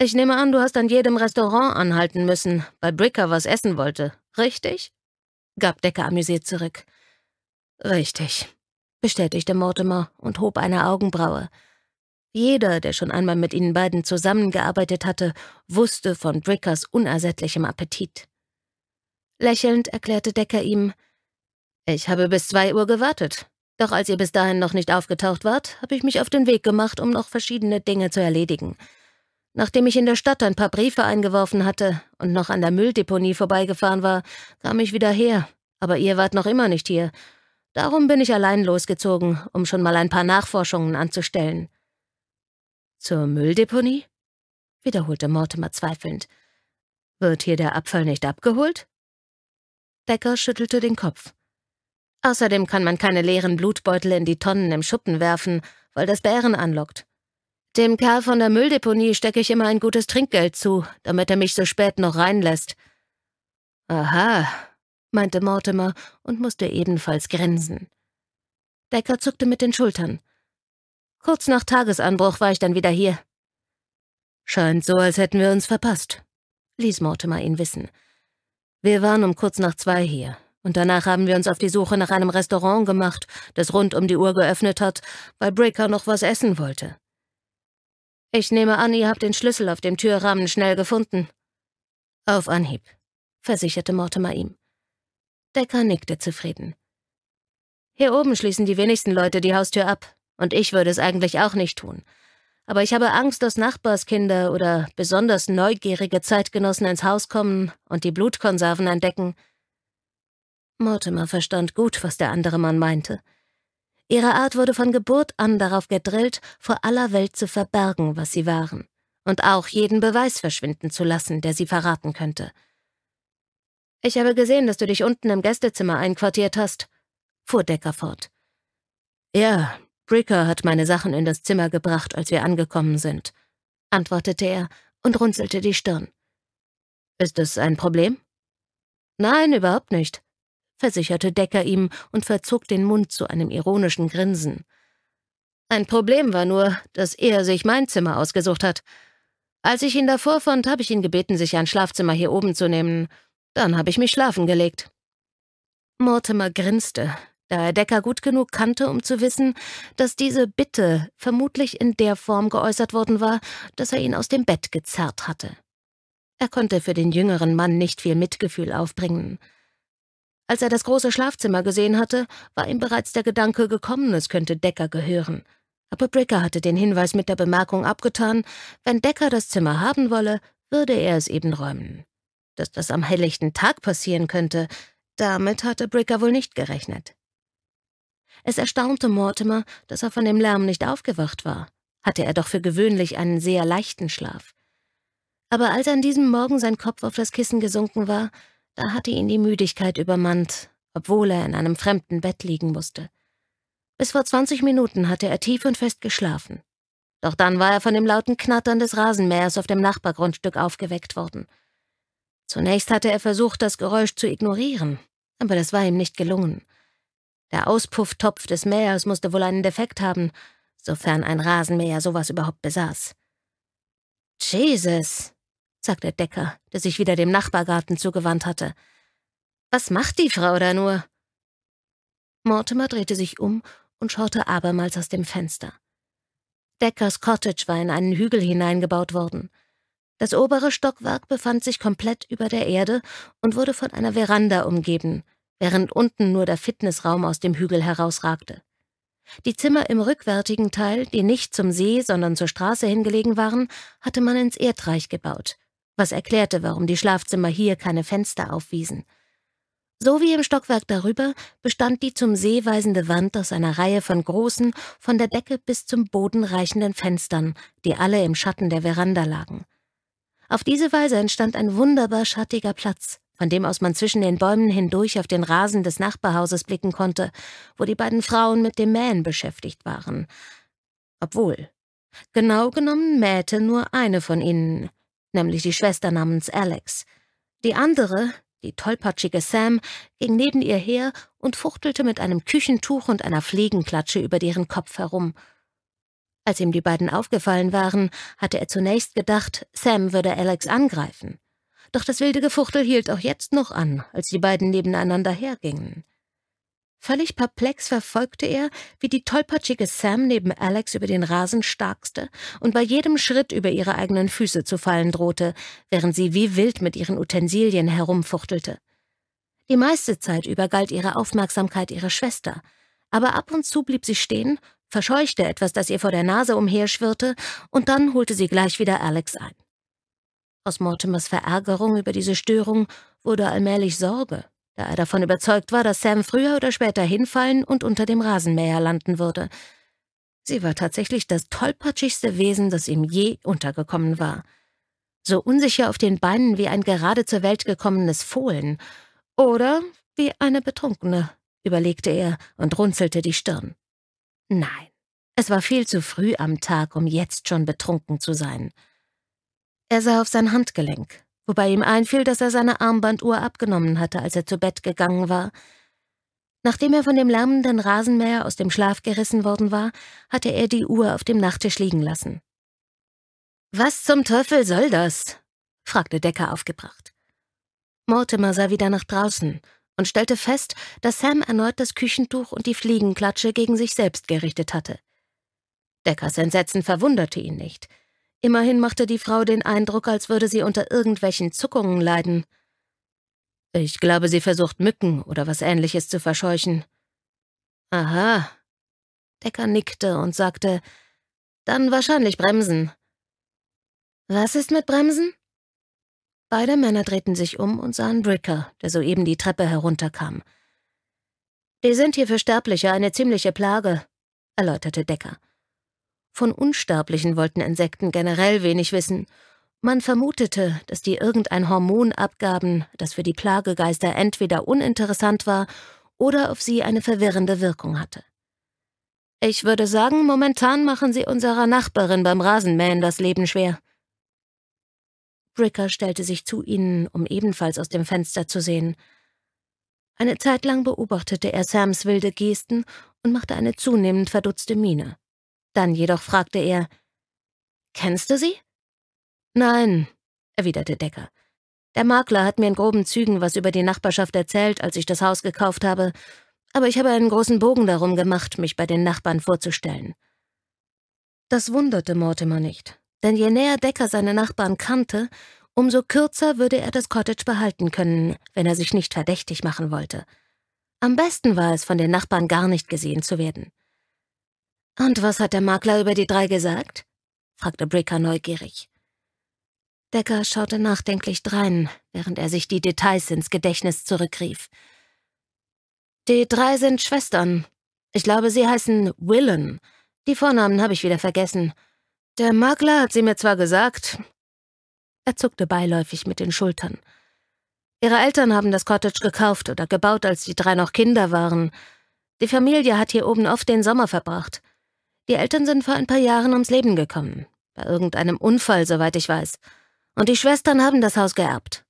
Ich nehme an, du hast an jedem Restaurant anhalten müssen, weil Bricker was essen wollte, richtig? gab Decker amüsiert zurück. Richtig, bestätigte Mortimer und hob eine Augenbraue. Jeder, der schon einmal mit ihnen beiden zusammengearbeitet hatte, wusste von Brickers unersättlichem Appetit. Lächelnd erklärte Decker ihm, ich habe bis zwei Uhr gewartet, doch als ihr bis dahin noch nicht aufgetaucht wart, habe ich mich auf den Weg gemacht, um noch verschiedene Dinge zu erledigen. Nachdem ich in der Stadt ein paar Briefe eingeworfen hatte und noch an der Mülldeponie vorbeigefahren war, kam ich wieder her, aber ihr wart noch immer nicht hier. Darum bin ich allein losgezogen, um schon mal ein paar Nachforschungen anzustellen. Zur Mülldeponie? wiederholte Mortimer zweifelnd. Wird hier der Abfall nicht abgeholt? Becker schüttelte den Kopf. Außerdem kann man keine leeren Blutbeutel in die Tonnen im Schuppen werfen, weil das Bären anlockt. Dem Kerl von der Mülldeponie stecke ich immer ein gutes Trinkgeld zu, damit er mich so spät noch reinlässt. Aha, meinte Mortimer und musste ebenfalls grinsen. Decker zuckte mit den Schultern. Kurz nach Tagesanbruch war ich dann wieder hier. Scheint so, als hätten wir uns verpasst, ließ Mortimer ihn wissen. Wir waren um kurz nach zwei hier, und danach haben wir uns auf die Suche nach einem Restaurant gemacht, das rund um die Uhr geöffnet hat, weil Breaker noch was essen wollte. Ich nehme an, ihr habt den Schlüssel auf dem Türrahmen schnell gefunden. Auf Anhieb, versicherte Mortimer ihm. Decker nickte zufrieden. Hier oben schließen die wenigsten Leute die Haustür ab, und ich würde es eigentlich auch nicht tun. Aber ich habe Angst, dass Nachbarskinder oder besonders neugierige Zeitgenossen ins Haus kommen und die Blutkonserven entdecken. Mortimer verstand gut, was der andere Mann meinte. Ihre Art wurde von Geburt an darauf gedrillt, vor aller Welt zu verbergen, was sie waren, und auch jeden Beweis verschwinden zu lassen, der sie verraten könnte. Ich habe gesehen, dass du dich unten im Gästezimmer einquartiert hast, fuhr Decker fort. Ja, Bricker hat meine Sachen in das Zimmer gebracht, als wir angekommen sind, antwortete er und runzelte die Stirn. Ist es ein Problem? Nein, überhaupt nicht versicherte Decker ihm und verzog den Mund zu einem ironischen Grinsen. Ein Problem war nur, dass er sich mein Zimmer ausgesucht hat. Als ich ihn davor fand, habe ich ihn gebeten, sich ein Schlafzimmer hier oben zu nehmen. Dann habe ich mich schlafen gelegt. Mortimer grinste, da er Decker gut genug kannte, um zu wissen, dass diese Bitte vermutlich in der Form geäußert worden war, dass er ihn aus dem Bett gezerrt hatte. Er konnte für den jüngeren Mann nicht viel Mitgefühl aufbringen. Als er das große Schlafzimmer gesehen hatte, war ihm bereits der Gedanke gekommen, es könnte Decker gehören. Aber Bricker hatte den Hinweis mit der Bemerkung abgetan, wenn Decker das Zimmer haben wolle, würde er es eben räumen. Dass das am helllichten Tag passieren könnte, damit hatte Bricker wohl nicht gerechnet. Es erstaunte Mortimer, dass er von dem Lärm nicht aufgewacht war. Hatte er doch für gewöhnlich einen sehr leichten Schlaf. Aber als an diesem Morgen sein Kopf auf das Kissen gesunken war, da hatte ihn die Müdigkeit übermannt, obwohl er in einem fremden Bett liegen musste. Bis vor 20 Minuten hatte er tief und fest geschlafen. Doch dann war er von dem lauten Knattern des Rasenmähers auf dem Nachbargrundstück aufgeweckt worden. Zunächst hatte er versucht, das Geräusch zu ignorieren, aber das war ihm nicht gelungen. Der Auspufftopf des Mähers musste wohl einen Defekt haben, sofern ein Rasenmäher sowas überhaupt besaß. Jesus, sagte Decker, der sich wieder dem Nachbargarten zugewandt hatte. Was macht die Frau da nur? Mortimer drehte sich um und schaute abermals aus dem Fenster. Deckers Cottage war in einen Hügel hineingebaut worden. Das obere Stockwerk befand sich komplett über der Erde und wurde von einer Veranda umgeben, während unten nur der Fitnessraum aus dem Hügel herausragte. Die Zimmer im rückwärtigen Teil, die nicht zum See, sondern zur Straße hingelegen waren, hatte man ins Erdreich gebaut was erklärte, warum die Schlafzimmer hier keine Fenster aufwiesen. So wie im Stockwerk darüber bestand die zum See weisende Wand aus einer Reihe von großen, von der Decke bis zum Boden reichenden Fenstern, die alle im Schatten der Veranda lagen. Auf diese Weise entstand ein wunderbar schattiger Platz, von dem aus man zwischen den Bäumen hindurch auf den Rasen des Nachbarhauses blicken konnte, wo die beiden Frauen mit dem Mähen beschäftigt waren. Obwohl, genau genommen mähte nur eine von ihnen, nämlich die Schwester namens Alex. Die andere, die tollpatschige Sam, ging neben ihr her und fuchtelte mit einem Küchentuch und einer Fliegenklatsche über deren Kopf herum. Als ihm die beiden aufgefallen waren, hatte er zunächst gedacht, Sam würde Alex angreifen. Doch das wilde Gefuchtel hielt auch jetzt noch an, als die beiden nebeneinander hergingen. Völlig perplex verfolgte er, wie die tollpatschige Sam neben Alex über den Rasen starkste und bei jedem Schritt über ihre eigenen Füße zu fallen drohte, während sie wie wild mit ihren Utensilien herumfuchtelte. Die meiste Zeit über galt ihre Aufmerksamkeit ihrer Schwester, aber ab und zu blieb sie stehen, verscheuchte etwas, das ihr vor der Nase umherschwirrte, und dann holte sie gleich wieder Alex ein. Aus Mortimers Verärgerung über diese Störung wurde allmählich Sorge da er davon überzeugt war, dass Sam früher oder später hinfallen und unter dem Rasenmäher landen würde. Sie war tatsächlich das tollpatschigste Wesen, das ihm je untergekommen war. So unsicher auf den Beinen wie ein gerade zur Welt gekommenes Fohlen oder wie eine Betrunkene, überlegte er und runzelte die Stirn. Nein, es war viel zu früh am Tag, um jetzt schon betrunken zu sein. Er sah auf sein Handgelenk, wobei ihm einfiel, dass er seine Armbanduhr abgenommen hatte, als er zu Bett gegangen war. Nachdem er von dem lärmenden Rasenmäher aus dem Schlaf gerissen worden war, hatte er die Uhr auf dem Nachttisch liegen lassen. Was zum Teufel soll das? fragte Decker aufgebracht. Mortimer sah wieder nach draußen und stellte fest, dass Sam erneut das Küchentuch und die Fliegenklatsche gegen sich selbst gerichtet hatte. Deckers Entsetzen verwunderte ihn nicht. Immerhin machte die Frau den Eindruck, als würde sie unter irgendwelchen Zuckungen leiden. Ich glaube, sie versucht Mücken oder was ähnliches zu verscheuchen. Aha. Decker nickte und sagte, dann wahrscheinlich Bremsen. Was ist mit Bremsen? Beide Männer drehten sich um und sahen Bricker, der soeben die Treppe herunterkam. Die sind hier für Sterbliche eine ziemliche Plage, erläuterte Decker. Von Unsterblichen wollten Insekten generell wenig wissen. Man vermutete, dass die irgendein Hormon abgaben, das für die Plagegeister entweder uninteressant war oder auf sie eine verwirrende Wirkung hatte. Ich würde sagen, momentan machen sie unserer Nachbarin beim Rasenmähen das Leben schwer. Bricker stellte sich zu ihnen, um ebenfalls aus dem Fenster zu sehen. Eine Zeit lang beobachtete er Sams wilde Gesten und machte eine zunehmend verdutzte Miene. Dann jedoch fragte er, Kennst du sie? Nein, erwiderte Decker. Der Makler hat mir in groben Zügen was über die Nachbarschaft erzählt, als ich das Haus gekauft habe, aber ich habe einen großen Bogen darum gemacht, mich bei den Nachbarn vorzustellen. Das wunderte Mortimer nicht, denn je näher Decker seine Nachbarn kannte, umso kürzer würde er das Cottage behalten können, wenn er sich nicht verdächtig machen wollte. Am besten war es, von den Nachbarn gar nicht gesehen zu werden. Und was hat der Makler über die drei gesagt? fragte Bricker neugierig. Decker schaute nachdenklich drein, während er sich die Details ins Gedächtnis zurückrief. Die drei sind Schwestern. Ich glaube, sie heißen Willen. Die Vornamen habe ich wieder vergessen. Der Makler hat sie mir zwar gesagt. Er zuckte beiläufig mit den Schultern. Ihre Eltern haben das Cottage gekauft oder gebaut, als die drei noch Kinder waren. Die Familie hat hier oben oft den Sommer verbracht. Die Eltern sind vor ein paar Jahren ums Leben gekommen. Bei irgendeinem Unfall, soweit ich weiß. Und die Schwestern haben das Haus geerbt.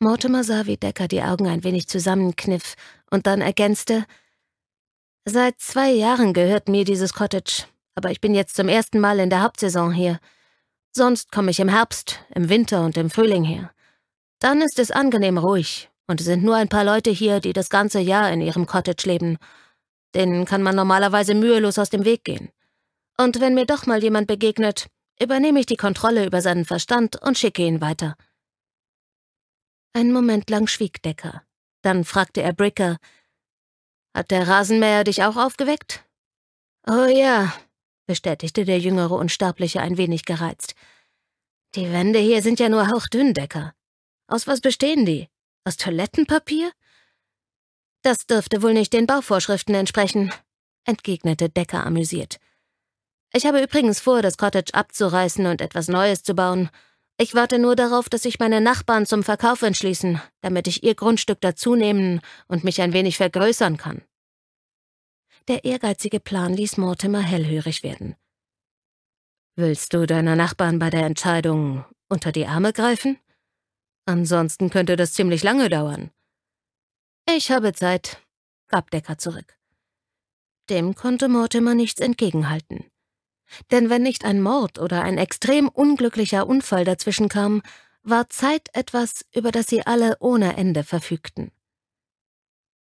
Mortimer sah, wie Decker die Augen ein wenig zusammenkniff und dann ergänzte, Seit zwei Jahren gehört mir dieses Cottage, aber ich bin jetzt zum ersten Mal in der Hauptsaison hier. Sonst komme ich im Herbst, im Winter und im Frühling her. Dann ist es angenehm ruhig und es sind nur ein paar Leute hier, die das ganze Jahr in ihrem Cottage leben Denen kann man normalerweise mühelos aus dem Weg gehen. Und wenn mir doch mal jemand begegnet, übernehme ich die Kontrolle über seinen Verstand und schicke ihn weiter. Einen Moment lang schwieg Decker. Dann fragte er Bricker, hat der Rasenmäher dich auch aufgeweckt? Oh ja, bestätigte der jüngere Unsterbliche ein wenig gereizt. Die Wände hier sind ja nur hauchdünn, Decker. Aus was bestehen die? Aus Toilettenpapier? Das dürfte wohl nicht den Bauvorschriften entsprechen, entgegnete Decker amüsiert. Ich habe übrigens vor, das Cottage abzureißen und etwas Neues zu bauen. Ich warte nur darauf, dass sich meine Nachbarn zum Verkauf entschließen, damit ich ihr Grundstück dazunehmen und mich ein wenig vergrößern kann. Der ehrgeizige Plan ließ Mortimer hellhörig werden. Willst du deiner Nachbarn bei der Entscheidung unter die Arme greifen? Ansonsten könnte das ziemlich lange dauern. Ich habe Zeit, gab Decker zurück. Dem konnte Mortimer nichts entgegenhalten. Denn wenn nicht ein Mord oder ein extrem unglücklicher Unfall dazwischen kam, war Zeit etwas, über das sie alle ohne Ende verfügten.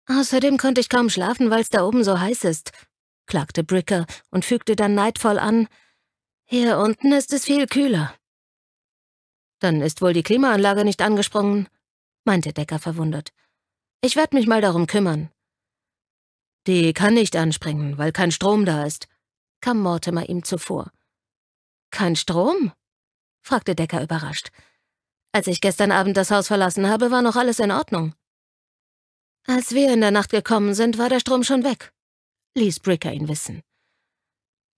Außerdem konnte ich kaum schlafen, weil's da oben so heiß ist, klagte Bricker und fügte dann neidvoll an, hier unten ist es viel kühler. Dann ist wohl die Klimaanlage nicht angesprungen, meinte Decker verwundert. Ich werde mich mal darum kümmern. Die kann nicht anspringen, weil kein Strom da ist, kam Mortimer ihm zuvor. Kein Strom? fragte Decker überrascht. Als ich gestern Abend das Haus verlassen habe, war noch alles in Ordnung. Als wir in der Nacht gekommen sind, war der Strom schon weg, ließ Bricker ihn wissen.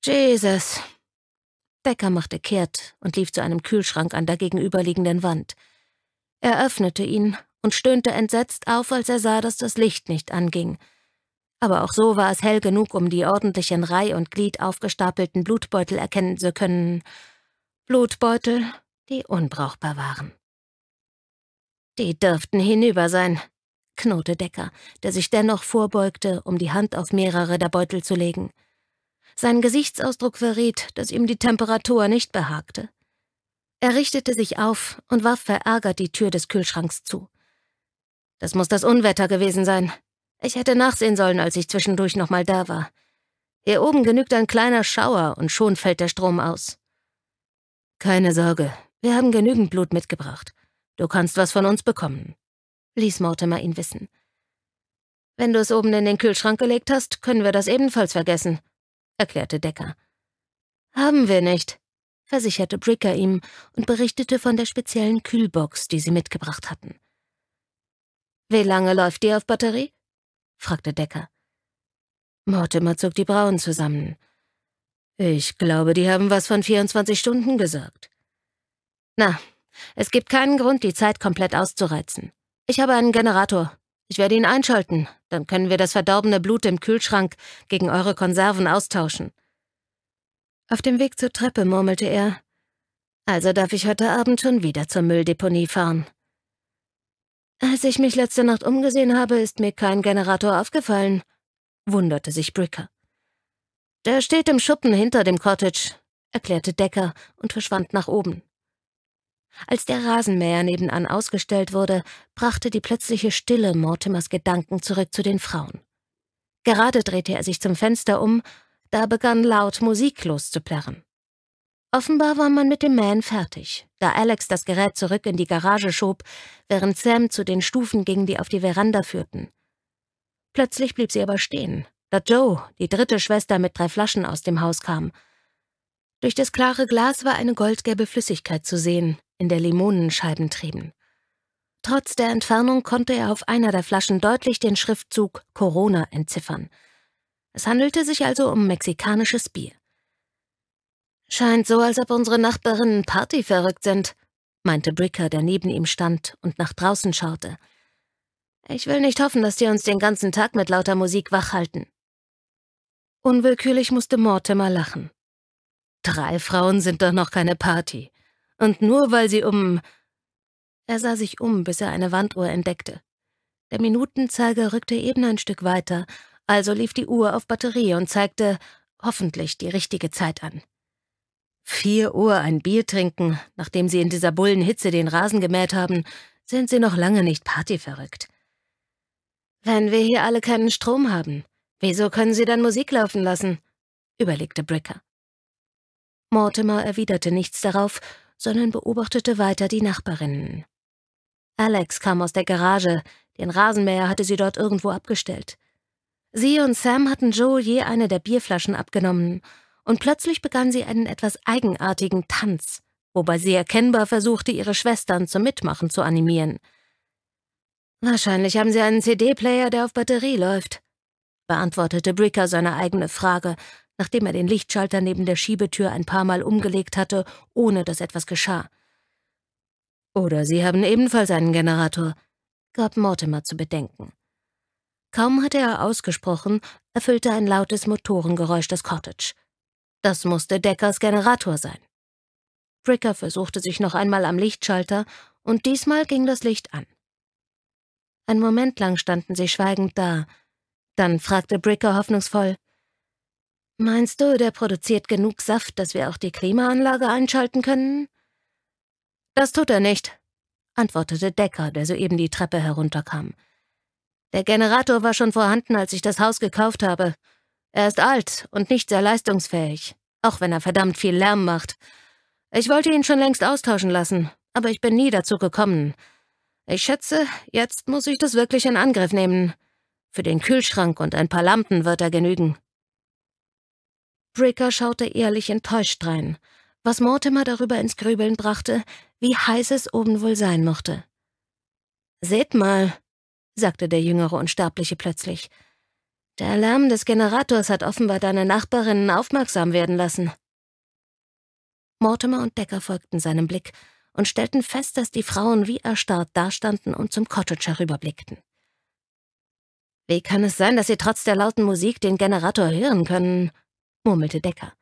Jesus. Decker machte kehrt und lief zu einem Kühlschrank an der gegenüberliegenden Wand. Er öffnete ihn und stöhnte entsetzt auf, als er sah, dass das Licht nicht anging. Aber auch so war es hell genug, um die ordentlich in Reih und Glied aufgestapelten Blutbeutel erkennen zu können. Blutbeutel, die unbrauchbar waren. Die dürften hinüber sein, knurrte Decker, der sich dennoch vorbeugte, um die Hand auf mehrere der Beutel zu legen. Sein Gesichtsausdruck verriet, dass ihm die Temperatur nicht behagte. Er richtete sich auf und warf verärgert die Tür des Kühlschranks zu. Das muss das Unwetter gewesen sein. Ich hätte nachsehen sollen, als ich zwischendurch nochmal da war. Hier oben genügt ein kleiner Schauer und schon fällt der Strom aus. Keine Sorge, wir haben genügend Blut mitgebracht. Du kannst was von uns bekommen, ließ Mortimer ihn wissen. Wenn du es oben in den Kühlschrank gelegt hast, können wir das ebenfalls vergessen, erklärte Decker. Haben wir nicht, versicherte Bricker ihm und berichtete von der speziellen Kühlbox, die sie mitgebracht hatten. Wie lange läuft die auf Batterie? fragte Decker. Mortimer zog die Brauen zusammen. Ich glaube, die haben was von 24 Stunden gesagt. Na, es gibt keinen Grund, die Zeit komplett auszureizen. Ich habe einen Generator. Ich werde ihn einschalten. Dann können wir das verdorbene Blut im Kühlschrank gegen eure Konserven austauschen. Auf dem Weg zur Treppe murmelte er. Also darf ich heute Abend schon wieder zur Mülldeponie fahren. Als ich mich letzte Nacht umgesehen habe, ist mir kein Generator aufgefallen, wunderte sich Bricker. Der steht im Schuppen hinter dem Cottage, erklärte Decker und verschwand nach oben. Als der Rasenmäher nebenan ausgestellt wurde, brachte die plötzliche Stille Mortimers Gedanken zurück zu den Frauen. Gerade drehte er sich zum Fenster um, da begann laut Musik loszuplärren. Offenbar war man mit dem Man fertig, da Alex das Gerät zurück in die Garage schob, während Sam zu den Stufen ging, die auf die Veranda führten. Plötzlich blieb sie aber stehen, da Joe, die dritte Schwester mit drei Flaschen aus dem Haus kam. Durch das klare Glas war eine goldgelbe Flüssigkeit zu sehen, in der Limonenscheiben trieben. Trotz der Entfernung konnte er auf einer der Flaschen deutlich den Schriftzug Corona entziffern. Es handelte sich also um mexikanisches Bier. Scheint so, als ob unsere Nachbarinnen partyverrückt sind, meinte Bricker, der neben ihm stand und nach draußen schaute. Ich will nicht hoffen, dass die uns den ganzen Tag mit lauter Musik wachhalten. Unwillkürlich musste Mortimer lachen. Drei Frauen sind doch noch keine Party. Und nur weil sie um... Er sah sich um, bis er eine Wanduhr entdeckte. Der Minutenzeiger rückte eben ein Stück weiter, also lief die Uhr auf Batterie und zeigte hoffentlich die richtige Zeit an. Vier Uhr ein Bier trinken, nachdem sie in dieser Bullenhitze den Rasen gemäht haben, sind sie noch lange nicht partyverrückt. Wenn wir hier alle keinen Strom haben, wieso können sie dann Musik laufen lassen? überlegte Bricker. Mortimer erwiderte nichts darauf, sondern beobachtete weiter die Nachbarinnen. Alex kam aus der Garage, den Rasenmäher hatte sie dort irgendwo abgestellt. Sie und Sam hatten Joe je eine der Bierflaschen abgenommen und plötzlich begann sie einen etwas eigenartigen Tanz, wobei sie erkennbar versuchte, ihre Schwestern zum Mitmachen zu animieren. Wahrscheinlich haben sie einen CD-Player, der auf Batterie läuft, beantwortete Bricker seine eigene Frage, nachdem er den Lichtschalter neben der Schiebetür ein paar Mal umgelegt hatte, ohne dass etwas geschah. Oder sie haben ebenfalls einen Generator, gab Mortimer zu bedenken. Kaum hatte er ausgesprochen, erfüllte ein lautes Motorengeräusch das Cottage. Das musste Deckers Generator sein. Bricker versuchte sich noch einmal am Lichtschalter, und diesmal ging das Licht an. Ein Moment lang standen sie schweigend da. Dann fragte Bricker hoffnungsvoll, Meinst du, der produziert genug Saft, dass wir auch die Klimaanlage einschalten können? Das tut er nicht, antwortete Decker, der soeben die Treppe herunterkam. Der Generator war schon vorhanden, als ich das Haus gekauft habe. Er ist alt und nicht sehr leistungsfähig, auch wenn er verdammt viel Lärm macht. Ich wollte ihn schon längst austauschen lassen, aber ich bin nie dazu gekommen. Ich schätze, jetzt muss ich das wirklich in Angriff nehmen. Für den Kühlschrank und ein paar Lampen wird er genügen. Bricker schaute ehrlich enttäuscht rein, was Mortimer darüber ins Grübeln brachte, wie heiß es oben wohl sein mochte. Seht mal, sagte der jüngere Unsterbliche plötzlich, der Alarm des Generators hat offenbar deine Nachbarinnen aufmerksam werden lassen. Mortimer und Decker folgten seinem Blick und stellten fest, dass die Frauen wie erstarrt dastanden und zum Cottage herüberblickten. Wie kann es sein, dass sie trotz der lauten Musik den Generator hören können? murmelte Decker.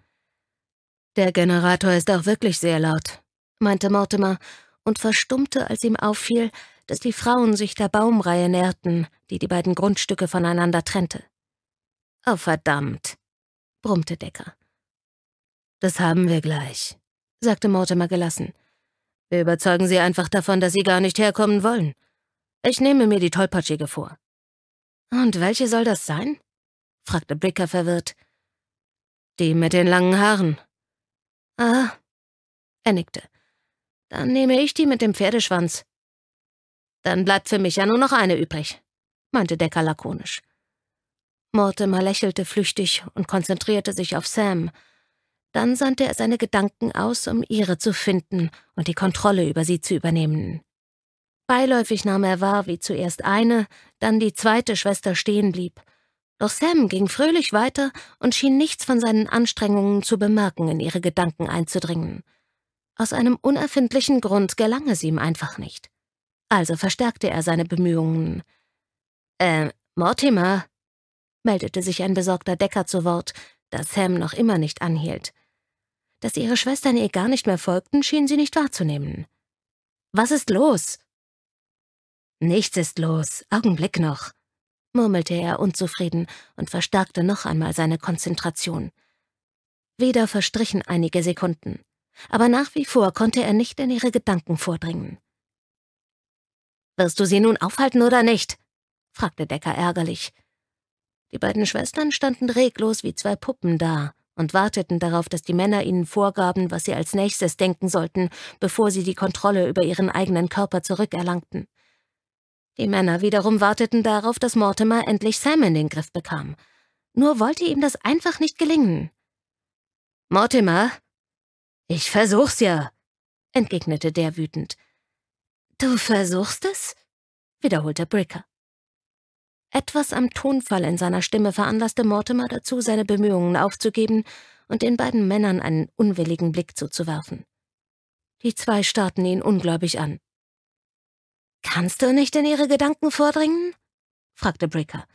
Der Generator ist auch wirklich sehr laut, meinte Mortimer und verstummte, als ihm auffiel, dass die Frauen sich der Baumreihe näherten, die die beiden Grundstücke voneinander trennte. Oh, verdammt, brummte Decker. Das haben wir gleich, sagte Mortimer gelassen. Wir überzeugen Sie einfach davon, dass Sie gar nicht herkommen wollen. Ich nehme mir die Tollpatschige vor. Und welche soll das sein? fragte Bricker verwirrt. Die mit den langen Haaren. Ah, er nickte. Dann nehme ich die mit dem Pferdeschwanz. Dann bleibt für mich ja nur noch eine übrig, meinte Decker lakonisch. Mortimer lächelte flüchtig und konzentrierte sich auf Sam. Dann sandte er seine Gedanken aus, um ihre zu finden und die Kontrolle über sie zu übernehmen. Beiläufig nahm er wahr, wie zuerst eine, dann die zweite Schwester stehen blieb. Doch Sam ging fröhlich weiter und schien nichts von seinen Anstrengungen zu bemerken, in ihre Gedanken einzudringen. Aus einem unerfindlichen Grund gelang es ihm einfach nicht. Also verstärkte er seine Bemühungen. Äh, Mortimer, meldete sich ein besorgter Decker zu Wort, da Sam noch immer nicht anhielt. Dass ihre Schwestern ihr gar nicht mehr folgten, schien sie nicht wahrzunehmen. Was ist los? Nichts ist los, Augenblick noch, murmelte er unzufrieden und verstärkte noch einmal seine Konzentration. Wieder verstrichen einige Sekunden, aber nach wie vor konnte er nicht in ihre Gedanken vordringen. Wirst du sie nun aufhalten oder nicht? fragte Decker ärgerlich. Die beiden Schwestern standen reglos wie zwei Puppen da und warteten darauf, dass die Männer ihnen vorgaben, was sie als nächstes denken sollten, bevor sie die Kontrolle über ihren eigenen Körper zurückerlangten. Die Männer wiederum warteten darauf, dass Mortimer endlich Sam in den Griff bekam. Nur wollte ihm das einfach nicht gelingen. Mortimer, ich versuch's ja, entgegnete der wütend. Du versuchst es? wiederholte Bricker. Etwas am Tonfall in seiner Stimme veranlasste Mortimer dazu, seine Bemühungen aufzugeben und den beiden Männern einen unwilligen Blick zuzuwerfen. Die zwei starrten ihn ungläubig an. »Kannst du nicht in ihre Gedanken vordringen?« fragte Bricker.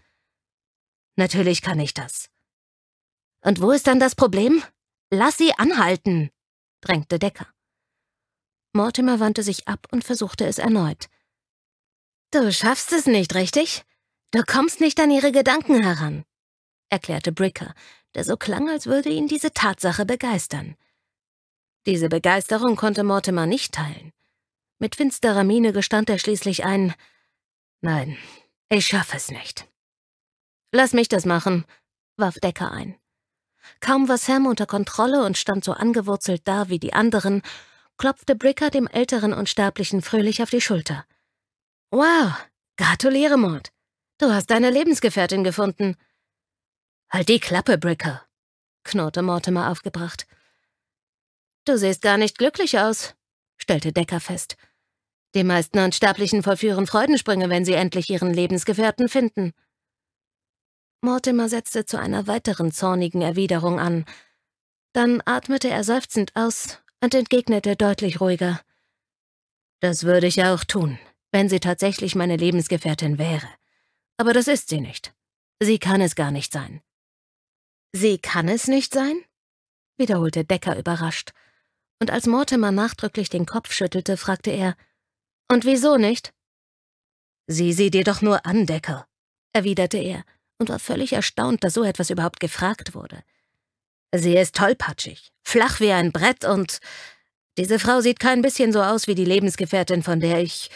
»Natürlich kann ich das.« »Und wo ist dann das Problem? Lass sie anhalten!« drängte Decker. Mortimer wandte sich ab und versuchte es erneut. »Du schaffst es nicht, richtig?« Du kommst nicht an ihre Gedanken heran, erklärte Bricker, der so klang, als würde ihn diese Tatsache begeistern. Diese Begeisterung konnte Mortimer nicht teilen. Mit finsterer Miene gestand er schließlich ein Nein, ich schaffe es nicht. Lass mich das machen, warf Decker ein. Kaum war Sam unter Kontrolle und stand so angewurzelt da wie die anderen, klopfte Bricker dem älteren Unsterblichen fröhlich auf die Schulter. Wow, gratuliere, Mord. Du hast deine Lebensgefährtin gefunden. Halt die Klappe, Bricker, knurrte Mortimer aufgebracht. Du siehst gar nicht glücklich aus, stellte Decker fest. Die meisten Unsterblichen vollführen Freudensprünge, wenn sie endlich ihren Lebensgefährten finden. Mortimer setzte zu einer weiteren zornigen Erwiderung an. Dann atmete er seufzend aus und entgegnete deutlich ruhiger. Das würde ich auch tun, wenn sie tatsächlich meine Lebensgefährtin wäre. Aber das ist sie nicht. Sie kann es gar nicht sein. Sie kann es nicht sein? wiederholte Decker überrascht. Und als Mortimer nachdrücklich den Kopf schüttelte, fragte er, Und wieso nicht? Sieh sie dir doch nur an, Decker, erwiderte er und war völlig erstaunt, dass so etwas überhaupt gefragt wurde. Sie ist tollpatschig, flach wie ein Brett und diese Frau sieht kein bisschen so aus wie die Lebensgefährtin, von der ich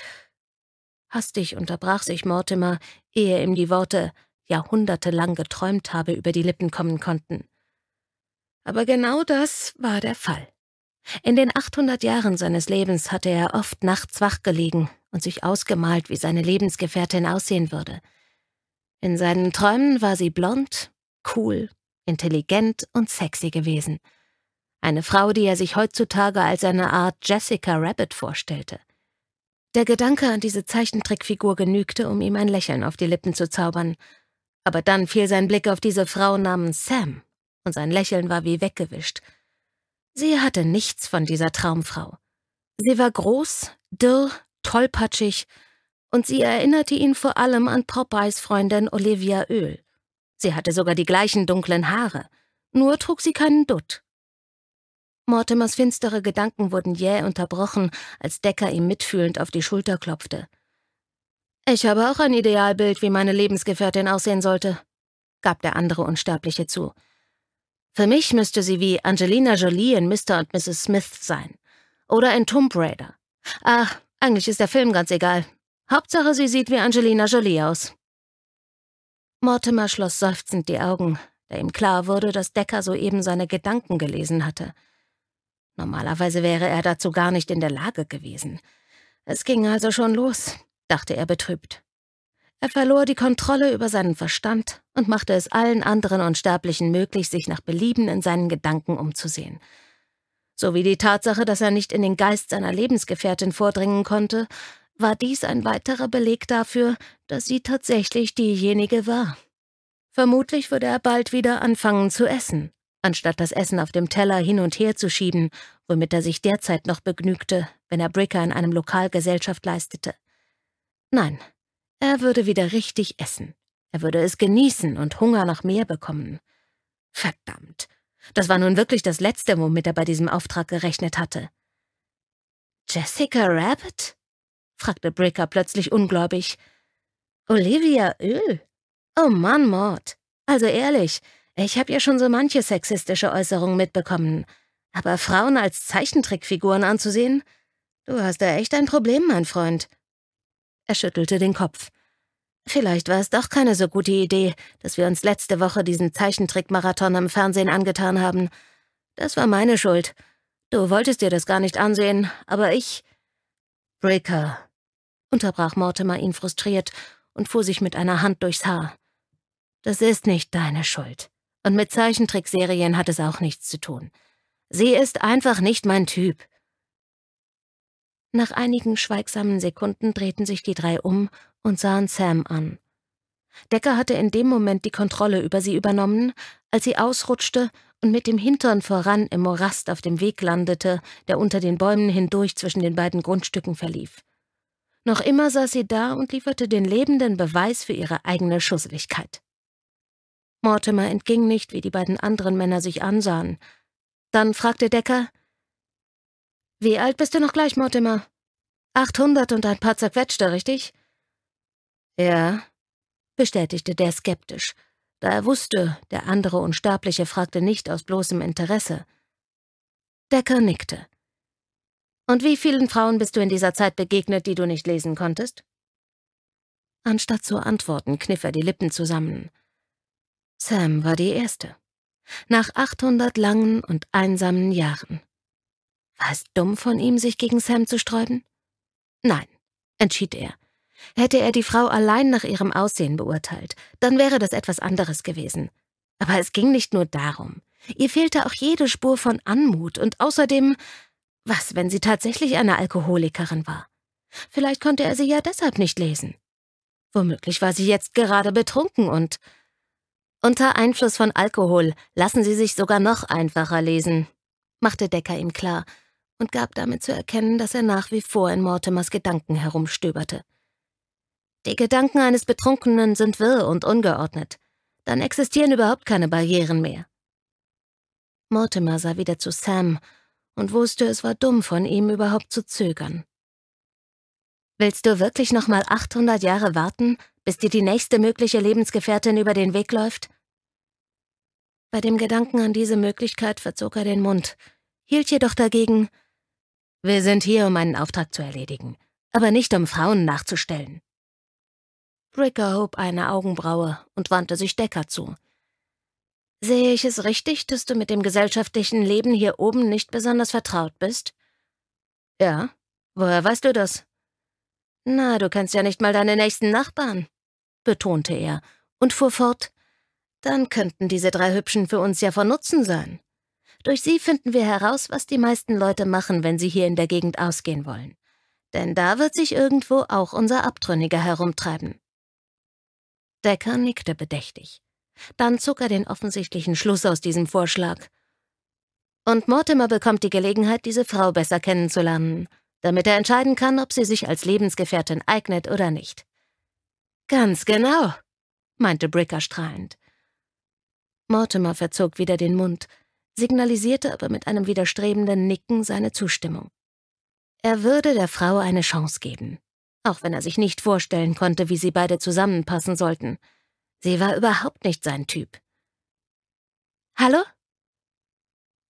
Hastig unterbrach sich Mortimer, ehe ihm die Worte jahrhundertelang geträumt habe über die Lippen kommen konnten. Aber genau das war der Fall. In den 800 Jahren seines Lebens hatte er oft nachts wach gelegen und sich ausgemalt, wie seine Lebensgefährtin aussehen würde. In seinen Träumen war sie blond, cool, intelligent und sexy gewesen. Eine Frau, die er sich heutzutage als eine Art Jessica Rabbit vorstellte – der Gedanke an diese Zeichentrickfigur genügte, um ihm ein Lächeln auf die Lippen zu zaubern. Aber dann fiel sein Blick auf diese Frau namens Sam, und sein Lächeln war wie weggewischt. Sie hatte nichts von dieser Traumfrau. Sie war groß, dürr, tollpatschig, und sie erinnerte ihn vor allem an Popeyes Freundin Olivia Öl. Sie hatte sogar die gleichen dunklen Haare, nur trug sie keinen Dutt. Mortimers finstere Gedanken wurden jäh unterbrochen, als Decker ihm mitfühlend auf die Schulter klopfte. Ich habe auch ein Idealbild, wie meine Lebensgefährtin aussehen sollte, gab der andere Unsterbliche zu. Für mich müsste sie wie Angelina Jolie in Mr. und Mrs. Smith sein. Oder in Tomb Raider. Ach, eigentlich ist der Film ganz egal. Hauptsache, sie sieht wie Angelina Jolie aus. Mortimer schloss seufzend die Augen, da ihm klar wurde, dass Decker soeben seine Gedanken gelesen hatte – Normalerweise wäre er dazu gar nicht in der Lage gewesen. Es ging also schon los, dachte er betrübt. Er verlor die Kontrolle über seinen Verstand und machte es allen anderen Unsterblichen möglich, sich nach Belieben in seinen Gedanken umzusehen. Sowie die Tatsache, dass er nicht in den Geist seiner Lebensgefährtin vordringen konnte, war dies ein weiterer Beleg dafür, dass sie tatsächlich diejenige war. Vermutlich würde er bald wieder anfangen zu essen, anstatt das Essen auf dem Teller hin und her zu schieben, womit er sich derzeit noch begnügte, wenn er Bricker in einem Lokal Gesellschaft leistete. Nein, er würde wieder richtig essen. Er würde es genießen und Hunger nach mehr bekommen. Verdammt, das war nun wirklich das Letzte, womit er bei diesem Auftrag gerechnet hatte. Jessica Rabbit? fragte Bricker plötzlich ungläubig. Olivia Öl? Oh Mann, Mord. Also ehrlich, ich habe ja schon so manche sexistische Äußerungen mitbekommen. Aber Frauen als Zeichentrickfiguren anzusehen? Du hast da echt ein Problem, mein Freund. Er schüttelte den Kopf. Vielleicht war es doch keine so gute Idee, dass wir uns letzte Woche diesen Zeichentrickmarathon im Fernsehen angetan haben. Das war meine Schuld. Du wolltest dir das gar nicht ansehen, aber ich. Breaker, unterbrach Mortimer ihn frustriert und fuhr sich mit einer Hand durchs Haar. Das ist nicht deine Schuld. Und mit Zeichentrickserien hat es auch nichts zu tun. Sie ist einfach nicht mein Typ. Nach einigen schweigsamen Sekunden drehten sich die drei um und sahen Sam an. Decker hatte in dem Moment die Kontrolle über sie übernommen, als sie ausrutschte und mit dem Hintern voran im Morast auf dem Weg landete, der unter den Bäumen hindurch zwischen den beiden Grundstücken verlief. Noch immer saß sie da und lieferte den lebenden Beweis für ihre eigene Schusseligkeit. Mortimer entging nicht, wie die beiden anderen Männer sich ansahen. Dann fragte Decker, »Wie alt bist du noch gleich, Mortimer? »Achthundert und ein paar zerquetschte, richtig?« »Ja«, bestätigte der skeptisch, da er wusste, der andere Unsterbliche fragte nicht aus bloßem Interesse. Decker nickte. »Und wie vielen Frauen bist du in dieser Zeit begegnet, die du nicht lesen konntest?« Anstatt zu antworten, kniff er die Lippen zusammen. Sam war die Erste. Nach 800 langen und einsamen Jahren. War es dumm von ihm, sich gegen Sam zu sträuben? Nein, entschied er. Hätte er die Frau allein nach ihrem Aussehen beurteilt, dann wäre das etwas anderes gewesen. Aber es ging nicht nur darum. Ihr fehlte auch jede Spur von Anmut und außerdem, was, wenn sie tatsächlich eine Alkoholikerin war? Vielleicht konnte er sie ja deshalb nicht lesen. Womöglich war sie jetzt gerade betrunken und unter Einfluss von Alkohol lassen sie sich sogar noch einfacher lesen, machte Decker ihm klar und gab damit zu erkennen, dass er nach wie vor in Mortimers Gedanken herumstöberte. Die Gedanken eines Betrunkenen sind wirr und ungeordnet. Dann existieren überhaupt keine Barrieren mehr. Mortimer sah wieder zu Sam und wusste, es war dumm von ihm, überhaupt zu zögern. Willst du wirklich noch mal 800 Jahre warten, bis dir die nächste mögliche Lebensgefährtin über den Weg läuft? Bei dem Gedanken an diese Möglichkeit verzog er den Mund, hielt jedoch dagegen Wir sind hier, um einen Auftrag zu erledigen, aber nicht um Frauen nachzustellen. Bricker hob eine Augenbraue und wandte sich Decker zu. Sehe ich es richtig, dass du mit dem gesellschaftlichen Leben hier oben nicht besonders vertraut bist? Ja. Woher weißt du das? Na, du kennst ja nicht mal deine nächsten Nachbarn betonte er und fuhr fort, dann könnten diese drei Hübschen für uns ja von Nutzen sein. Durch sie finden wir heraus, was die meisten Leute machen, wenn sie hier in der Gegend ausgehen wollen. Denn da wird sich irgendwo auch unser Abtrünniger herumtreiben. Decker nickte bedächtig. Dann zog er den offensichtlichen Schluss aus diesem Vorschlag. Und Mortimer bekommt die Gelegenheit, diese Frau besser kennenzulernen, damit er entscheiden kann, ob sie sich als Lebensgefährtin eignet oder nicht. Ganz genau, meinte Bricker strahlend. Mortimer verzog wieder den Mund, signalisierte aber mit einem widerstrebenden Nicken seine Zustimmung. Er würde der Frau eine Chance geben, auch wenn er sich nicht vorstellen konnte, wie sie beide zusammenpassen sollten. Sie war überhaupt nicht sein Typ. Hallo?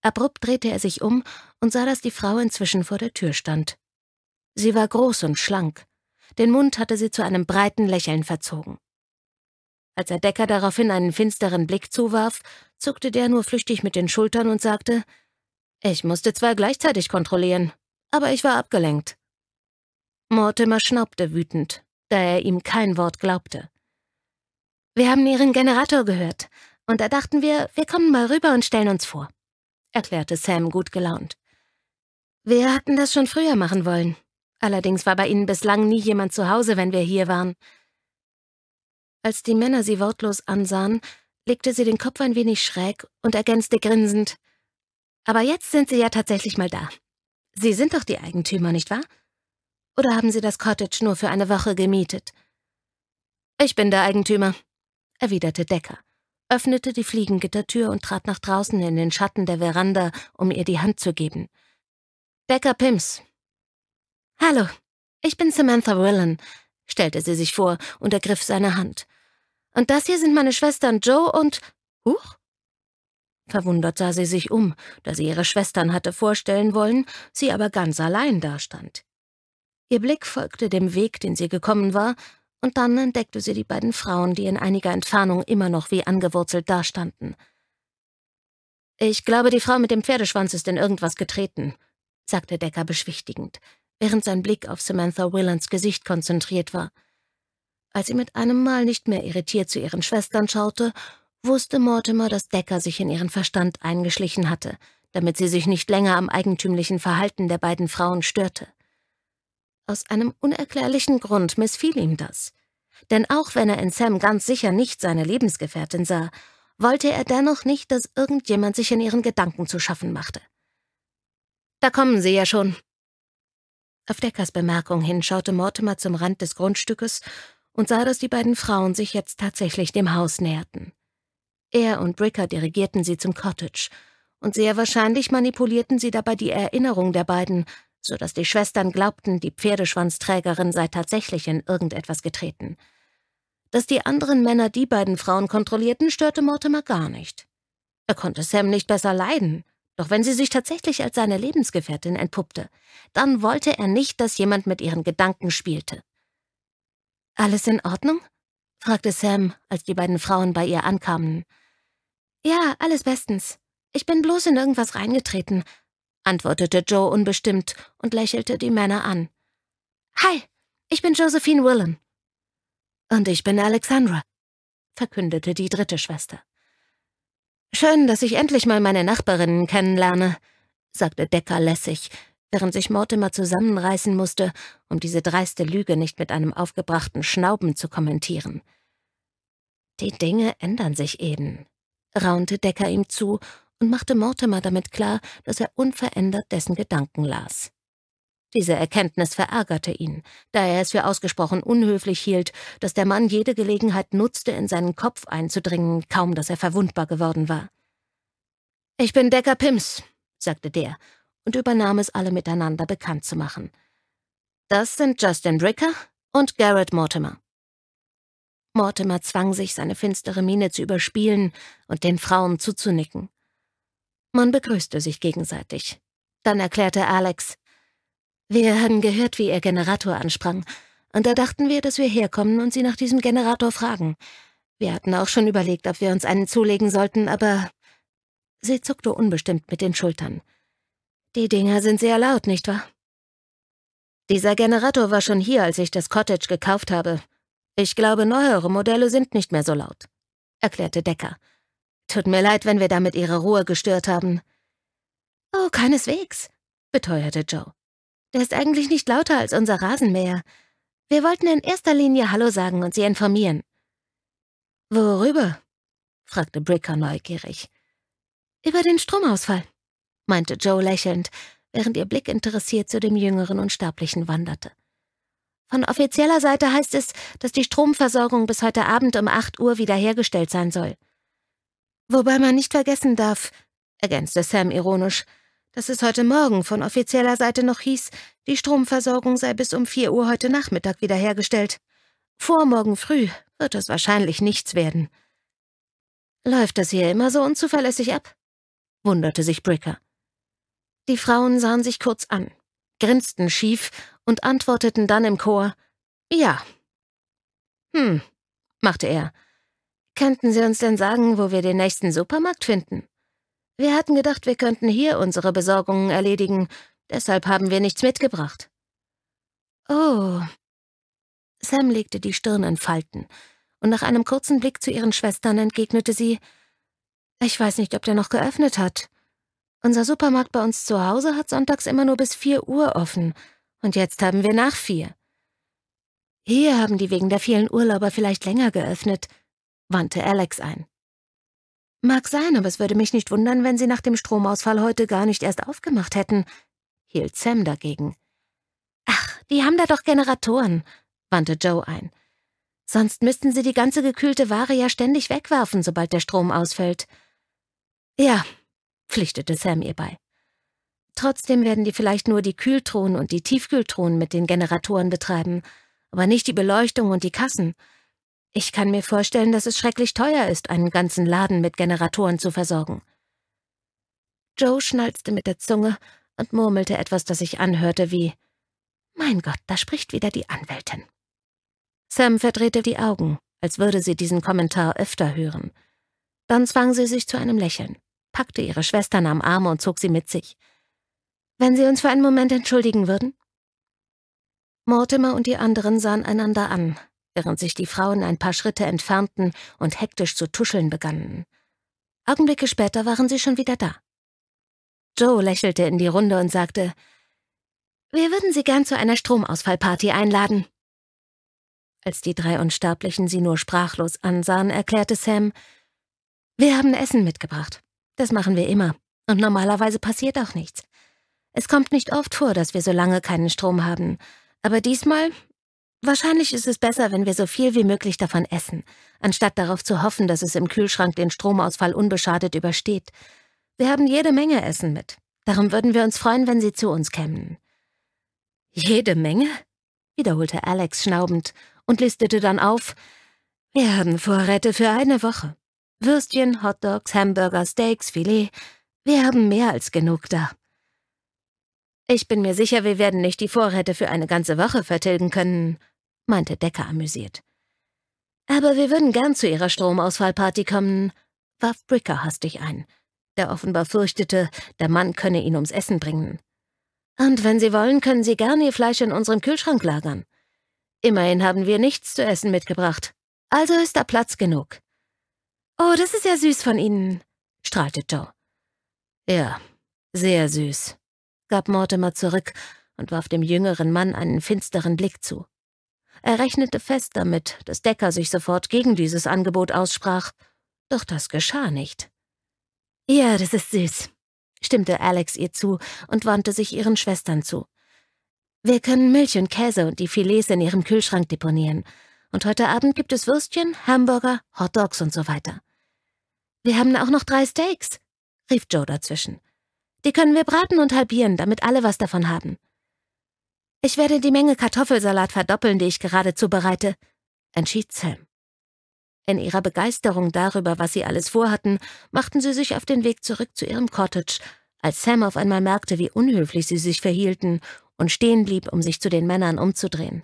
Abrupt drehte er sich um und sah, dass die Frau inzwischen vor der Tür stand. Sie war groß und schlank, den Mund hatte sie zu einem breiten Lächeln verzogen. Als er Decker daraufhin einen finsteren Blick zuwarf, zuckte der nur flüchtig mit den Schultern und sagte, ich musste zwar gleichzeitig kontrollieren, aber ich war abgelenkt. Mortimer schnaubte wütend, da er ihm kein Wort glaubte. Wir haben ihren Generator gehört, und da dachten wir, wir kommen mal rüber und stellen uns vor, erklärte Sam gut gelaunt. Wir hatten das schon früher machen wollen, Allerdings war bei ihnen bislang nie jemand zu Hause, wenn wir hier waren. Als die Männer sie wortlos ansahen, legte sie den Kopf ein wenig schräg und ergänzte grinsend. Aber jetzt sind Sie ja tatsächlich mal da. Sie sind doch die Eigentümer, nicht wahr? Oder haben Sie das Cottage nur für eine Woche gemietet? Ich bin der Eigentümer, erwiderte Decker, öffnete die Fliegengittertür und trat nach draußen in den Schatten der Veranda, um ihr die Hand zu geben. Decker Pims, Hallo, ich bin Samantha Willen, stellte sie sich vor und ergriff seine Hand. Und das hier sind meine Schwestern Joe und. Huch? Verwundert sah sie sich um, da sie ihre Schwestern hatte vorstellen wollen, sie aber ganz allein dastand. Ihr Blick folgte dem Weg, den sie gekommen war, und dann entdeckte sie die beiden Frauen, die in einiger Entfernung immer noch wie angewurzelt dastanden. Ich glaube, die Frau mit dem Pferdeschwanz ist in irgendwas getreten, sagte Decker beschwichtigend während sein Blick auf Samantha Willans Gesicht konzentriert war. Als sie mit einem Mal nicht mehr irritiert zu ihren Schwestern schaute, wusste Mortimer, dass Decker sich in ihren Verstand eingeschlichen hatte, damit sie sich nicht länger am eigentümlichen Verhalten der beiden Frauen störte. Aus einem unerklärlichen Grund missfiel ihm das. Denn auch wenn er in Sam ganz sicher nicht seine Lebensgefährtin sah, wollte er dennoch nicht, dass irgendjemand sich in ihren Gedanken zu schaffen machte. Da kommen sie ja schon, auf Deckers Bemerkung hin schaute Mortimer zum Rand des Grundstückes und sah, dass die beiden Frauen sich jetzt tatsächlich dem Haus näherten. Er und Bricker dirigierten sie zum Cottage, und sehr wahrscheinlich manipulierten sie dabei die Erinnerung der beiden, so dass die Schwestern glaubten, die Pferdeschwanzträgerin sei tatsächlich in irgendetwas getreten. Dass die anderen Männer die beiden Frauen kontrollierten, störte Mortimer gar nicht. Er konnte Sam nicht besser leiden. Doch wenn sie sich tatsächlich als seine Lebensgefährtin entpuppte, dann wollte er nicht, dass jemand mit ihren Gedanken spielte. Alles in Ordnung? fragte Sam, als die beiden Frauen bei ihr ankamen. Ja, alles bestens. Ich bin bloß in irgendwas reingetreten, antwortete Joe unbestimmt und lächelte die Männer an. Hi, ich bin Josephine Willem. Und ich bin Alexandra, verkündete die dritte Schwester. Schön, dass ich endlich mal meine Nachbarinnen kennenlerne, sagte Decker lässig, während sich Mortimer zusammenreißen musste, um diese dreiste Lüge nicht mit einem aufgebrachten Schnauben zu kommentieren. Die Dinge ändern sich eben, raunte Decker ihm zu und machte Mortimer damit klar, dass er unverändert dessen Gedanken las. Diese Erkenntnis verärgerte ihn, da er es für ausgesprochen unhöflich hielt, dass der Mann jede Gelegenheit nutzte, in seinen Kopf einzudringen, kaum dass er verwundbar geworden war. Ich bin Decker Pims, sagte der und übernahm es, alle miteinander bekannt zu machen. Das sind Justin Bricker und Garrett Mortimer. Mortimer zwang sich, seine finstere Miene zu überspielen und den Frauen zuzunicken. Man begrüßte sich gegenseitig. Dann erklärte Alex, wir haben gehört, wie Ihr Generator ansprang, und da dachten wir, dass wir herkommen und Sie nach diesem Generator fragen. Wir hatten auch schon überlegt, ob wir uns einen zulegen sollten, aber... Sie zuckte unbestimmt mit den Schultern. Die Dinger sind sehr laut, nicht wahr? Dieser Generator war schon hier, als ich das Cottage gekauft habe. Ich glaube, neuere Modelle sind nicht mehr so laut, erklärte Decker. Tut mir leid, wenn wir damit Ihre Ruhe gestört haben. Oh, keineswegs, beteuerte Joe. Der ist eigentlich nicht lauter als unser Rasenmäher. Wir wollten in erster Linie Hallo sagen und Sie informieren. Worüber? fragte Bricker neugierig. Über den Stromausfall, meinte Joe lächelnd, während ihr Blick interessiert zu dem Jüngeren Unsterblichen wanderte. Von offizieller Seite heißt es, dass die Stromversorgung bis heute Abend um 8 Uhr wiederhergestellt sein soll. Wobei man nicht vergessen darf, ergänzte Sam ironisch, dass es heute Morgen von offizieller Seite noch hieß, die Stromversorgung sei bis um vier Uhr heute Nachmittag wiederhergestellt. Vor morgen früh wird es wahrscheinlich nichts werden. Läuft das hier immer so unzuverlässig ab? wunderte sich Bricker. Die Frauen sahen sich kurz an, grinsten schief und antworteten dann im Chor Ja. Hm, machte er. Könnten Sie uns denn sagen, wo wir den nächsten Supermarkt finden? Wir hatten gedacht, wir könnten hier unsere Besorgungen erledigen, deshalb haben wir nichts mitgebracht. Oh. Sam legte die Stirn in Falten, und nach einem kurzen Blick zu ihren Schwestern entgegnete sie, ich weiß nicht, ob der noch geöffnet hat. Unser Supermarkt bei uns zu Hause hat sonntags immer nur bis vier Uhr offen, und jetzt haben wir nach vier. Hier haben die wegen der vielen Urlauber vielleicht länger geöffnet, wandte Alex ein. Mag sein, aber es würde mich nicht wundern, wenn sie nach dem Stromausfall heute gar nicht erst aufgemacht hätten, hielt Sam dagegen. Ach, die haben da doch Generatoren, wandte Joe ein. Sonst müssten sie die ganze gekühlte Ware ja ständig wegwerfen, sobald der Strom ausfällt. Ja, pflichtete Sam ihr bei. Trotzdem werden die vielleicht nur die Kühltruhen und die Tiefkühltruhen mit den Generatoren betreiben, aber nicht die Beleuchtung und die Kassen. Ich kann mir vorstellen, dass es schrecklich teuer ist, einen ganzen Laden mit Generatoren zu versorgen. Joe schnalzte mit der Zunge und murmelte etwas, das sich anhörte wie Mein Gott, da spricht wieder die Anwältin. Sam verdrehte die Augen, als würde sie diesen Kommentar öfter hören. Dann zwang sie sich zu einem Lächeln, packte ihre Schwestern am Arm und zog sie mit sich. Wenn Sie uns für einen Moment entschuldigen würden? Mortimer und die anderen sahen einander an, während sich die Frauen ein paar Schritte entfernten und hektisch zu tuscheln begannen. Augenblicke später waren sie schon wieder da. Joe lächelte in die Runde und sagte, wir würden Sie gern zu einer Stromausfallparty einladen. Als die drei Unsterblichen sie nur sprachlos ansahen, erklärte Sam, wir haben Essen mitgebracht. Das machen wir immer. Und normalerweise passiert auch nichts. Es kommt nicht oft vor, dass wir so lange keinen Strom haben. Aber diesmal Wahrscheinlich ist es besser, wenn wir so viel wie möglich davon essen, anstatt darauf zu hoffen, dass es im Kühlschrank den Stromausfall unbeschadet übersteht. Wir haben jede Menge Essen mit. Darum würden wir uns freuen, wenn Sie zu uns kämen. Jede Menge? wiederholte Alex schnaubend und listete dann auf Wir haben Vorräte für eine Woche. Würstchen, Hotdogs, Hamburger, Steaks, Filet. Wir haben mehr als genug da. Ich bin mir sicher, wir werden nicht die Vorräte für eine ganze Woche vertilgen können, meinte Decker amüsiert. Aber wir würden gern zu Ihrer Stromausfallparty kommen, warf Bricker hastig ein, der offenbar fürchtete, der Mann könne ihn ums Essen bringen. Und wenn Sie wollen, können Sie gern Ihr Fleisch in unserem Kühlschrank lagern. Immerhin haben wir nichts zu essen mitgebracht, also ist da Platz genug. Oh, das ist ja süß von Ihnen, strahlte Joe. Ja, sehr süß, gab Mortimer zurück und warf dem jüngeren Mann einen finsteren Blick zu. Er rechnete fest damit, dass Decker sich sofort gegen dieses Angebot aussprach. Doch das geschah nicht. Ja, das ist süß, stimmte Alex ihr zu und wandte sich ihren Schwestern zu. Wir können Milch und Käse und die Filets in ihrem Kühlschrank deponieren. Und heute Abend gibt es Würstchen, Hamburger, Hotdogs und so weiter. Wir haben auch noch drei Steaks, rief Joe dazwischen. Die können wir braten und halbieren, damit alle was davon haben. Ich werde die Menge Kartoffelsalat verdoppeln, die ich gerade zubereite, entschied Sam. In ihrer Begeisterung darüber, was sie alles vorhatten, machten sie sich auf den Weg zurück zu ihrem Cottage, als Sam auf einmal merkte, wie unhöflich sie sich verhielten und stehen blieb, um sich zu den Männern umzudrehen.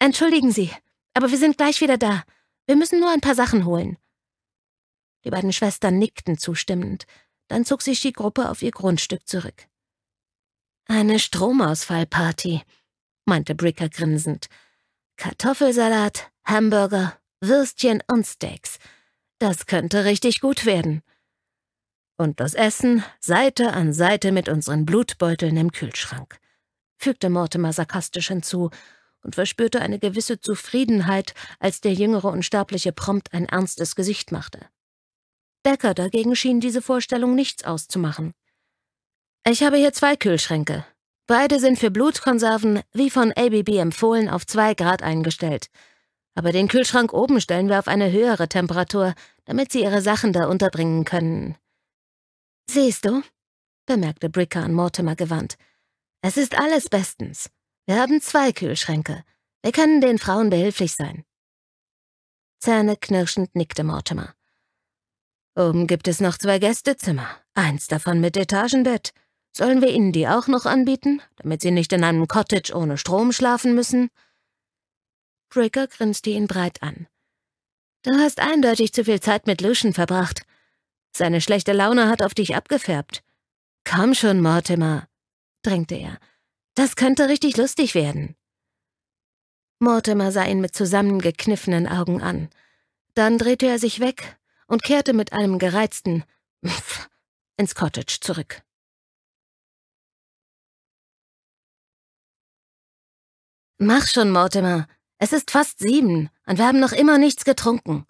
Entschuldigen Sie, aber wir sind gleich wieder da. Wir müssen nur ein paar Sachen holen. Die beiden Schwestern nickten zustimmend, dann zog sich die Gruppe auf ihr Grundstück zurück. Eine Stromausfallparty, meinte Bricker grinsend. Kartoffelsalat, Hamburger, Würstchen und Steaks. Das könnte richtig gut werden. Und das Essen Seite an Seite mit unseren Blutbeuteln im Kühlschrank, fügte Mortimer sarkastisch hinzu und verspürte eine gewisse Zufriedenheit, als der jüngere Unsterbliche prompt ein ernstes Gesicht machte. Becker dagegen schien diese Vorstellung nichts auszumachen. Ich habe hier zwei Kühlschränke. Beide sind für Blutkonserven, wie von ABB empfohlen, auf zwei Grad eingestellt. Aber den Kühlschrank oben stellen wir auf eine höhere Temperatur, damit Sie Ihre Sachen da unterbringen können. Siehst du, bemerkte Bricker an Mortimer gewandt. Es ist alles bestens. Wir haben zwei Kühlschränke. Wir können den Frauen behilflich sein. Zähneknirschend nickte Mortimer. Oben gibt es noch zwei Gästezimmer, eins davon mit Etagenbett. Sollen wir Ihnen die auch noch anbieten, damit Sie nicht in einem Cottage ohne Strom schlafen müssen? Draker grinste ihn breit an. Du hast eindeutig zu viel Zeit mit Lucian verbracht. Seine schlechte Laune hat auf dich abgefärbt. Komm schon, Mortimer, drängte er. Das könnte richtig lustig werden. Mortimer sah ihn mit zusammengekniffenen Augen an. Dann drehte er sich weg und kehrte mit einem gereizten Pff ins Cottage zurück. Mach schon, Mortimer. Es ist fast sieben und wir haben noch immer nichts getrunken.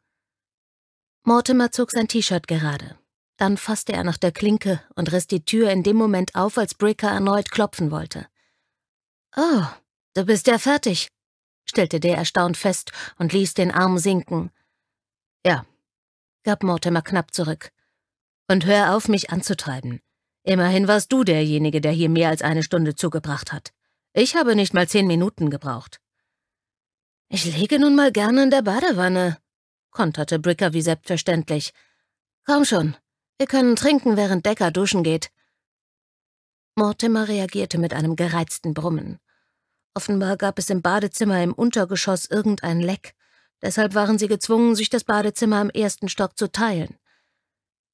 Mortimer zog sein T-Shirt gerade. Dann fasste er nach der Klinke und riss die Tür in dem Moment auf, als Bricker erneut klopfen wollte. Oh, du bist ja fertig, stellte der erstaunt fest und ließ den Arm sinken. Ja, gab Mortimer knapp zurück. Und hör auf, mich anzutreiben. Immerhin warst du derjenige, der hier mehr als eine Stunde zugebracht hat. Ich habe nicht mal zehn Minuten gebraucht. Ich lege nun mal gerne in der Badewanne, konterte Bricker wie selbstverständlich. Komm schon, wir können trinken, während Decker duschen geht. Mortimer reagierte mit einem gereizten Brummen. Offenbar gab es im Badezimmer im Untergeschoss irgendein Leck, deshalb waren sie gezwungen, sich das Badezimmer im ersten Stock zu teilen.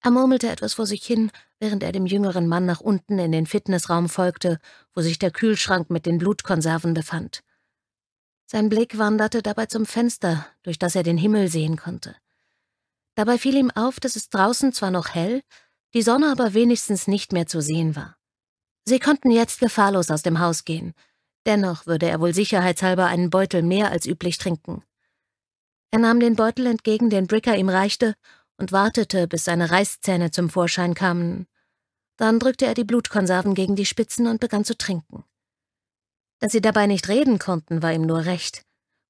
Er murmelte etwas vor sich hin, während er dem jüngeren Mann nach unten in den Fitnessraum folgte, wo sich der Kühlschrank mit den Blutkonserven befand. Sein Blick wanderte dabei zum Fenster, durch das er den Himmel sehen konnte. Dabei fiel ihm auf, dass es draußen zwar noch hell, die Sonne aber wenigstens nicht mehr zu sehen war. Sie konnten jetzt gefahrlos aus dem Haus gehen, dennoch würde er wohl sicherheitshalber einen Beutel mehr als üblich trinken. Er nahm den Beutel entgegen, den Bricker ihm reichte, und wartete, bis seine Reißzähne zum Vorschein kamen. Dann drückte er die Blutkonserven gegen die Spitzen und begann zu trinken. Dass sie dabei nicht reden konnten, war ihm nur recht.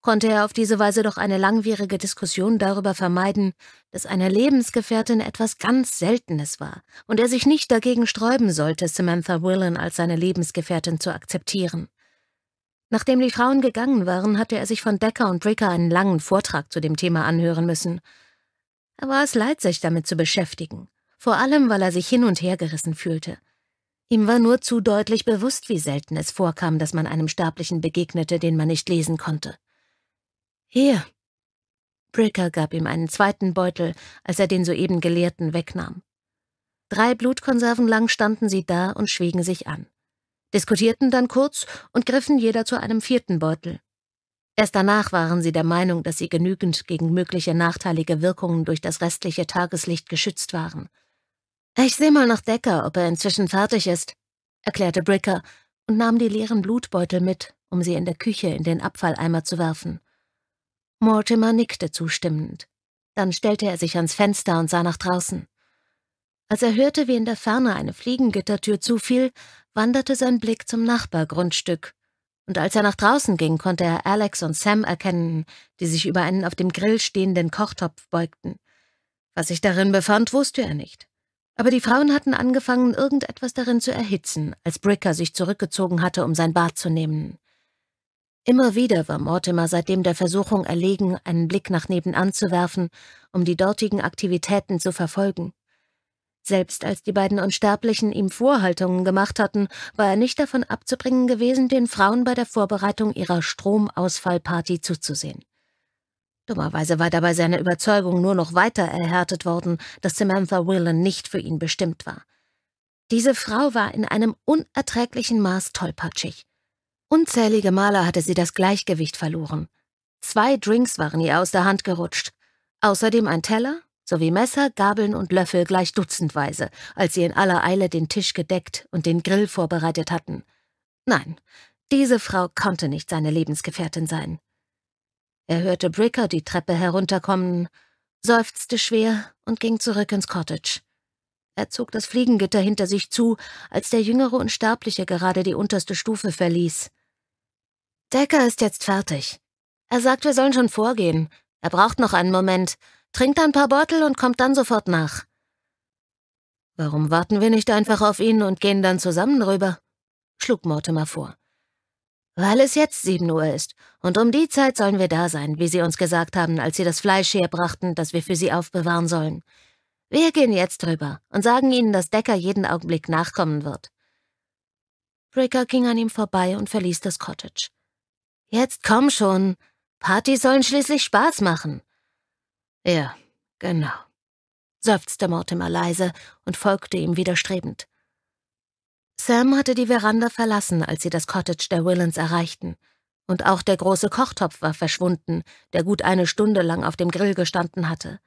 Konnte er auf diese Weise doch eine langwierige Diskussion darüber vermeiden, dass eine Lebensgefährtin etwas ganz Seltenes war und er sich nicht dagegen sträuben sollte, Samantha Willen als seine Lebensgefährtin zu akzeptieren. Nachdem die Frauen gegangen waren, hatte er sich von Decker und Bricker einen langen Vortrag zu dem Thema anhören müssen – er war es leid, sich damit zu beschäftigen, vor allem weil er sich hin und her gerissen fühlte. Ihm war nur zu deutlich bewusst, wie selten es vorkam, dass man einem Sterblichen begegnete, den man nicht lesen konnte. Hier. Bricker gab ihm einen zweiten Beutel, als er den soeben Gelehrten wegnahm. Drei Blutkonserven lang standen sie da und schwiegen sich an, diskutierten dann kurz und griffen jeder zu einem vierten Beutel, Erst danach waren sie der Meinung, dass sie genügend gegen mögliche nachteilige Wirkungen durch das restliche Tageslicht geschützt waren. Ich sehe mal nach Decker, ob er inzwischen fertig ist, erklärte Bricker und nahm die leeren Blutbeutel mit, um sie in der Küche in den Abfalleimer zu werfen. Mortimer nickte zustimmend. Dann stellte er sich ans Fenster und sah nach draußen. Als er hörte, wie in der Ferne eine Fliegengittertür zufiel, wanderte sein Blick zum Nachbargrundstück, und als er nach draußen ging, konnte er Alex und Sam erkennen, die sich über einen auf dem Grill stehenden Kochtopf beugten. Was sich darin befand, wusste er nicht. Aber die Frauen hatten angefangen, irgendetwas darin zu erhitzen, als Bricker sich zurückgezogen hatte, um sein Bad zu nehmen. Immer wieder war Mortimer seitdem der Versuchung erlegen, einen Blick nach nebenan zu werfen, um die dortigen Aktivitäten zu verfolgen. Selbst als die beiden Unsterblichen ihm Vorhaltungen gemacht hatten, war er nicht davon abzubringen gewesen, den Frauen bei der Vorbereitung ihrer Stromausfallparty zuzusehen. Dummerweise war dabei seine Überzeugung nur noch weiter erhärtet worden, dass Samantha Whelan nicht für ihn bestimmt war. Diese Frau war in einem unerträglichen Maß tollpatschig. Unzählige Male hatte sie das Gleichgewicht verloren. Zwei Drinks waren ihr aus der Hand gerutscht. Außerdem ein Teller, sowie Messer, Gabeln und Löffel gleich dutzendweise, als sie in aller Eile den Tisch gedeckt und den Grill vorbereitet hatten. Nein, diese Frau konnte nicht seine Lebensgefährtin sein. Er hörte Bricker die Treppe herunterkommen, seufzte schwer und ging zurück ins Cottage. Er zog das Fliegengitter hinter sich zu, als der jüngere Unsterbliche gerade die unterste Stufe verließ. Decker ist jetzt fertig. Er sagt, wir sollen schon vorgehen. Er braucht noch einen Moment. Trinkt ein paar Beutel und kommt dann sofort nach. Warum warten wir nicht einfach auf ihn und gehen dann zusammen rüber? schlug Mortimer vor. Weil es jetzt sieben Uhr ist, und um die Zeit sollen wir da sein, wie Sie uns gesagt haben, als Sie das Fleisch herbrachten, das wir für Sie aufbewahren sollen. Wir gehen jetzt rüber und sagen Ihnen, dass Decker jeden Augenblick nachkommen wird. Breaker ging an ihm vorbei und verließ das Cottage. Jetzt komm schon. Partys sollen schließlich Spaß machen. Ja, genau, seufzte Mortimer leise und folgte ihm widerstrebend. Sam hatte die Veranda verlassen, als sie das Cottage der Willens erreichten. Und auch der große Kochtopf war verschwunden, der gut eine Stunde lang auf dem Grill gestanden hatte.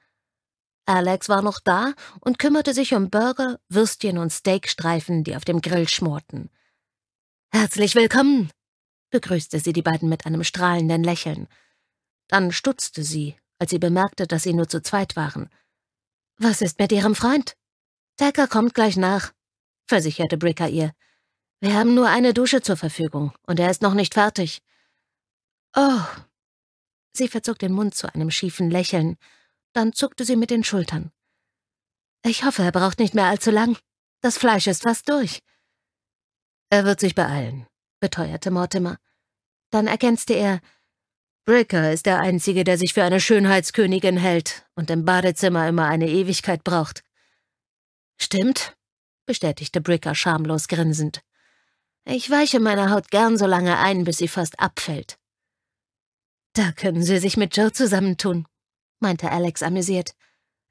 Alex war noch da und kümmerte sich um Burger, Würstchen und Steakstreifen, die auf dem Grill schmorten. Herzlich willkommen, begrüßte sie die beiden mit einem strahlenden Lächeln. Dann stutzte sie, als sie bemerkte, dass sie nur zu zweit waren. Was ist mit Ihrem Freund? Decker kommt gleich nach, versicherte Bricker ihr. Wir haben nur eine Dusche zur Verfügung, und er ist noch nicht fertig. Oh. Sie verzog den Mund zu einem schiefen Lächeln, dann zuckte sie mit den Schultern. Ich hoffe, er braucht nicht mehr allzu lang. Das Fleisch ist fast durch. Er wird sich beeilen, beteuerte Mortimer. Dann ergänzte er, Bricker ist der Einzige, der sich für eine Schönheitskönigin hält und im Badezimmer immer eine Ewigkeit braucht. Stimmt, bestätigte Bricker schamlos grinsend. Ich weiche meine Haut gern so lange ein, bis sie fast abfällt. Da können Sie sich mit Joe zusammentun, meinte Alex amüsiert.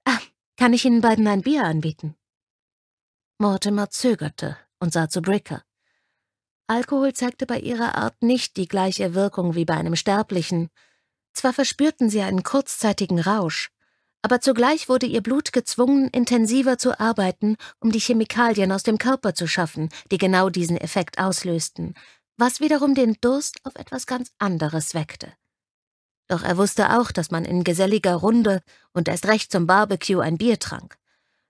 Ah, kann ich Ihnen beiden ein Bier anbieten? Mortimer zögerte und sah zu Bricker. Alkohol zeigte bei ihrer Art nicht die gleiche Wirkung wie bei einem Sterblichen. Zwar verspürten sie einen kurzzeitigen Rausch, aber zugleich wurde ihr Blut gezwungen, intensiver zu arbeiten, um die Chemikalien aus dem Körper zu schaffen, die genau diesen Effekt auslösten, was wiederum den Durst auf etwas ganz anderes weckte. Doch er wusste auch, dass man in geselliger Runde und erst recht zum Barbecue ein Bier trank.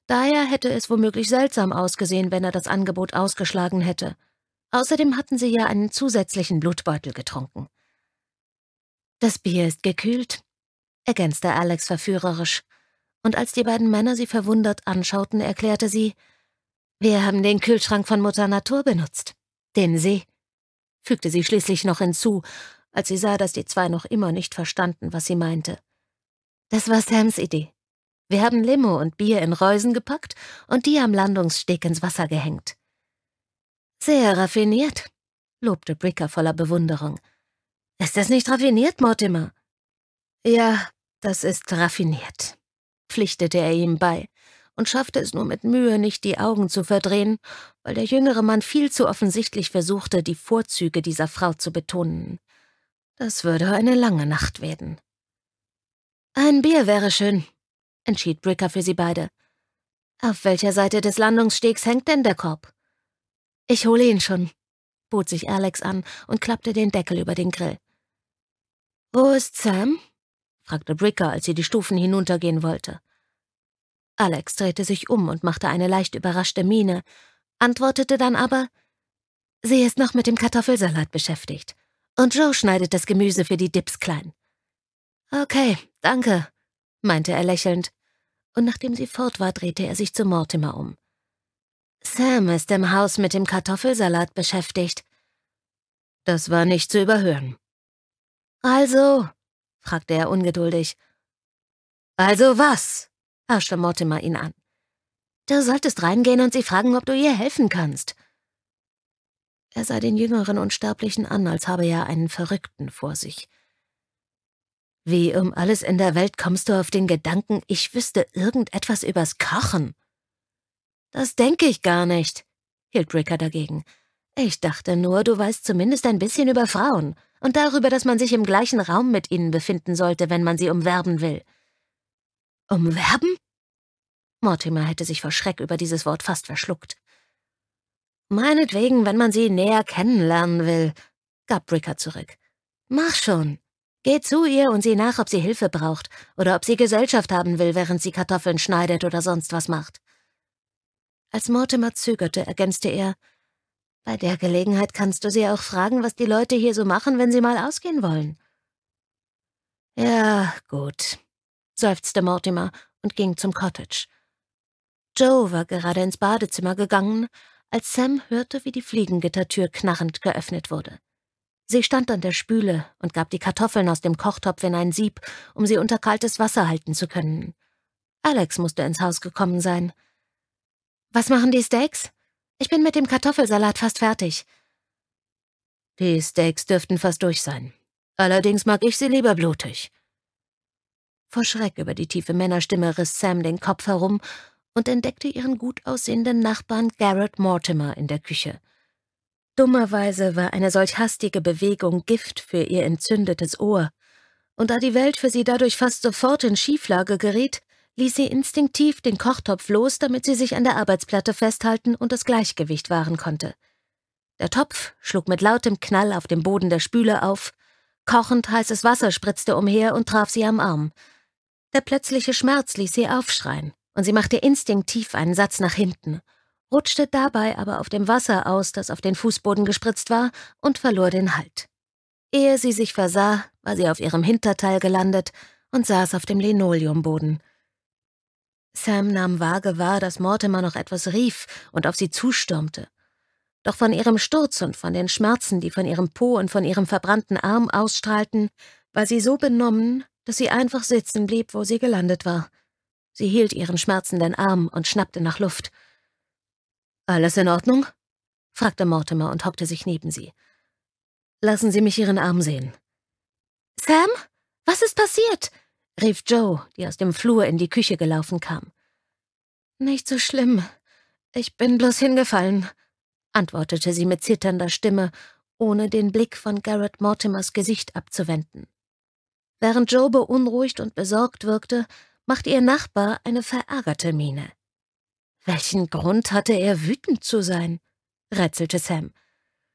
Daher hätte es womöglich seltsam ausgesehen, wenn er das Angebot ausgeschlagen hätte. Außerdem hatten sie ja einen zusätzlichen Blutbeutel getrunken. Das Bier ist gekühlt, ergänzte Alex verführerisch, und als die beiden Männer sie verwundert anschauten, erklärte sie, wir haben den Kühlschrank von Mutter Natur benutzt, den See, fügte sie schließlich noch hinzu, als sie sah, dass die zwei noch immer nicht verstanden, was sie meinte. Das war Sams Idee. Wir haben Limo und Bier in Reusen gepackt und die am Landungssteg ins Wasser gehängt. Sehr raffiniert, lobte Bricker voller Bewunderung. Ist das nicht raffiniert, Mortimer? Ja, das ist raffiniert, pflichtete er ihm bei und schaffte es nur mit Mühe, nicht die Augen zu verdrehen, weil der jüngere Mann viel zu offensichtlich versuchte, die Vorzüge dieser Frau zu betonen. Das würde eine lange Nacht werden. Ein Bier wäre schön, entschied Bricker für sie beide. Auf welcher Seite des Landungsstegs hängt denn der Korb? Ich hole ihn schon, bot sich Alex an und klappte den Deckel über den Grill. Wo ist Sam? fragte Bricker, als sie die Stufen hinuntergehen wollte. Alex drehte sich um und machte eine leicht überraschte Miene, antwortete dann aber, sie ist noch mit dem Kartoffelsalat beschäftigt. Und Joe schneidet das Gemüse für die Dips klein. Okay, danke, meinte er lächelnd. Und nachdem sie fort war, drehte er sich zu Mortimer um. Sam ist im Haus mit dem Kartoffelsalat beschäftigt. Das war nicht zu überhören. Also, fragte er ungeduldig. Also was? herrschte Mortimer ihn an. Du solltest reingehen und sie fragen, ob du ihr helfen kannst. Er sah den jüngeren Unsterblichen an, als habe er einen Verrückten vor sich. Wie um alles in der Welt kommst du auf den Gedanken, ich wüsste irgendetwas übers Kochen? Das denke ich gar nicht, hielt Bricker dagegen. Ich dachte nur, du weißt zumindest ein bisschen über Frauen und darüber, dass man sich im gleichen Raum mit ihnen befinden sollte, wenn man sie umwerben will. Umwerben? Mortimer hätte sich vor Schreck über dieses Wort fast verschluckt. Meinetwegen, wenn man sie näher kennenlernen will, gab Bricker zurück. Mach schon. Geh zu ihr und sieh nach, ob sie Hilfe braucht oder ob sie Gesellschaft haben will, während sie Kartoffeln schneidet oder sonst was macht. Als Mortimer zögerte, ergänzte er, bei der Gelegenheit kannst du sie auch fragen, was die Leute hier so machen, wenn sie mal ausgehen wollen. Ja, gut, seufzte Mortimer und ging zum Cottage. Joe war gerade ins Badezimmer gegangen, als Sam hörte, wie die Fliegengittertür knarrend geöffnet wurde. Sie stand an der Spüle und gab die Kartoffeln aus dem Kochtopf in ein Sieb, um sie unter kaltes Wasser halten zu können. Alex musste ins Haus gekommen sein. Was machen die Steaks? Ich bin mit dem Kartoffelsalat fast fertig. Die Steaks dürften fast durch sein. Allerdings mag ich sie lieber blutig. Vor Schreck über die tiefe Männerstimme riss Sam den Kopf herum und entdeckte ihren gut aussehenden Nachbarn Garrett Mortimer in der Küche. Dummerweise war eine solch hastige Bewegung Gift für ihr entzündetes Ohr, und da die Welt für sie dadurch fast sofort in Schieflage geriet, ließ sie instinktiv den Kochtopf los, damit sie sich an der Arbeitsplatte festhalten und das Gleichgewicht wahren konnte. Der Topf schlug mit lautem Knall auf dem Boden der Spüle auf, kochend heißes Wasser spritzte umher und traf sie am Arm. Der plötzliche Schmerz ließ sie aufschreien, und sie machte instinktiv einen Satz nach hinten, rutschte dabei aber auf dem Wasser aus, das auf den Fußboden gespritzt war, und verlor den Halt. Ehe sie sich versah, war sie auf ihrem Hinterteil gelandet und saß auf dem Linoleumboden. Sam nahm vage wahr, dass Mortimer noch etwas rief und auf sie zustürmte. Doch von ihrem Sturz und von den Schmerzen, die von ihrem Po und von ihrem verbrannten Arm ausstrahlten, war sie so benommen, dass sie einfach sitzen blieb, wo sie gelandet war. Sie hielt ihren schmerzenden Arm und schnappte nach Luft. Alles in Ordnung? fragte Mortimer und hockte sich neben sie. Lassen Sie mich Ihren Arm sehen. Sam, was ist passiert? rief Joe, die aus dem Flur in die Küche gelaufen kam. Nicht so schlimm. Ich bin bloß hingefallen, antwortete sie mit zitternder Stimme, ohne den Blick von Garrett Mortimers Gesicht abzuwenden. Während Joe beunruhigt und besorgt wirkte, machte ihr Nachbar eine verärgerte Miene. Welchen Grund hatte er, wütend zu sein? rätselte Sam.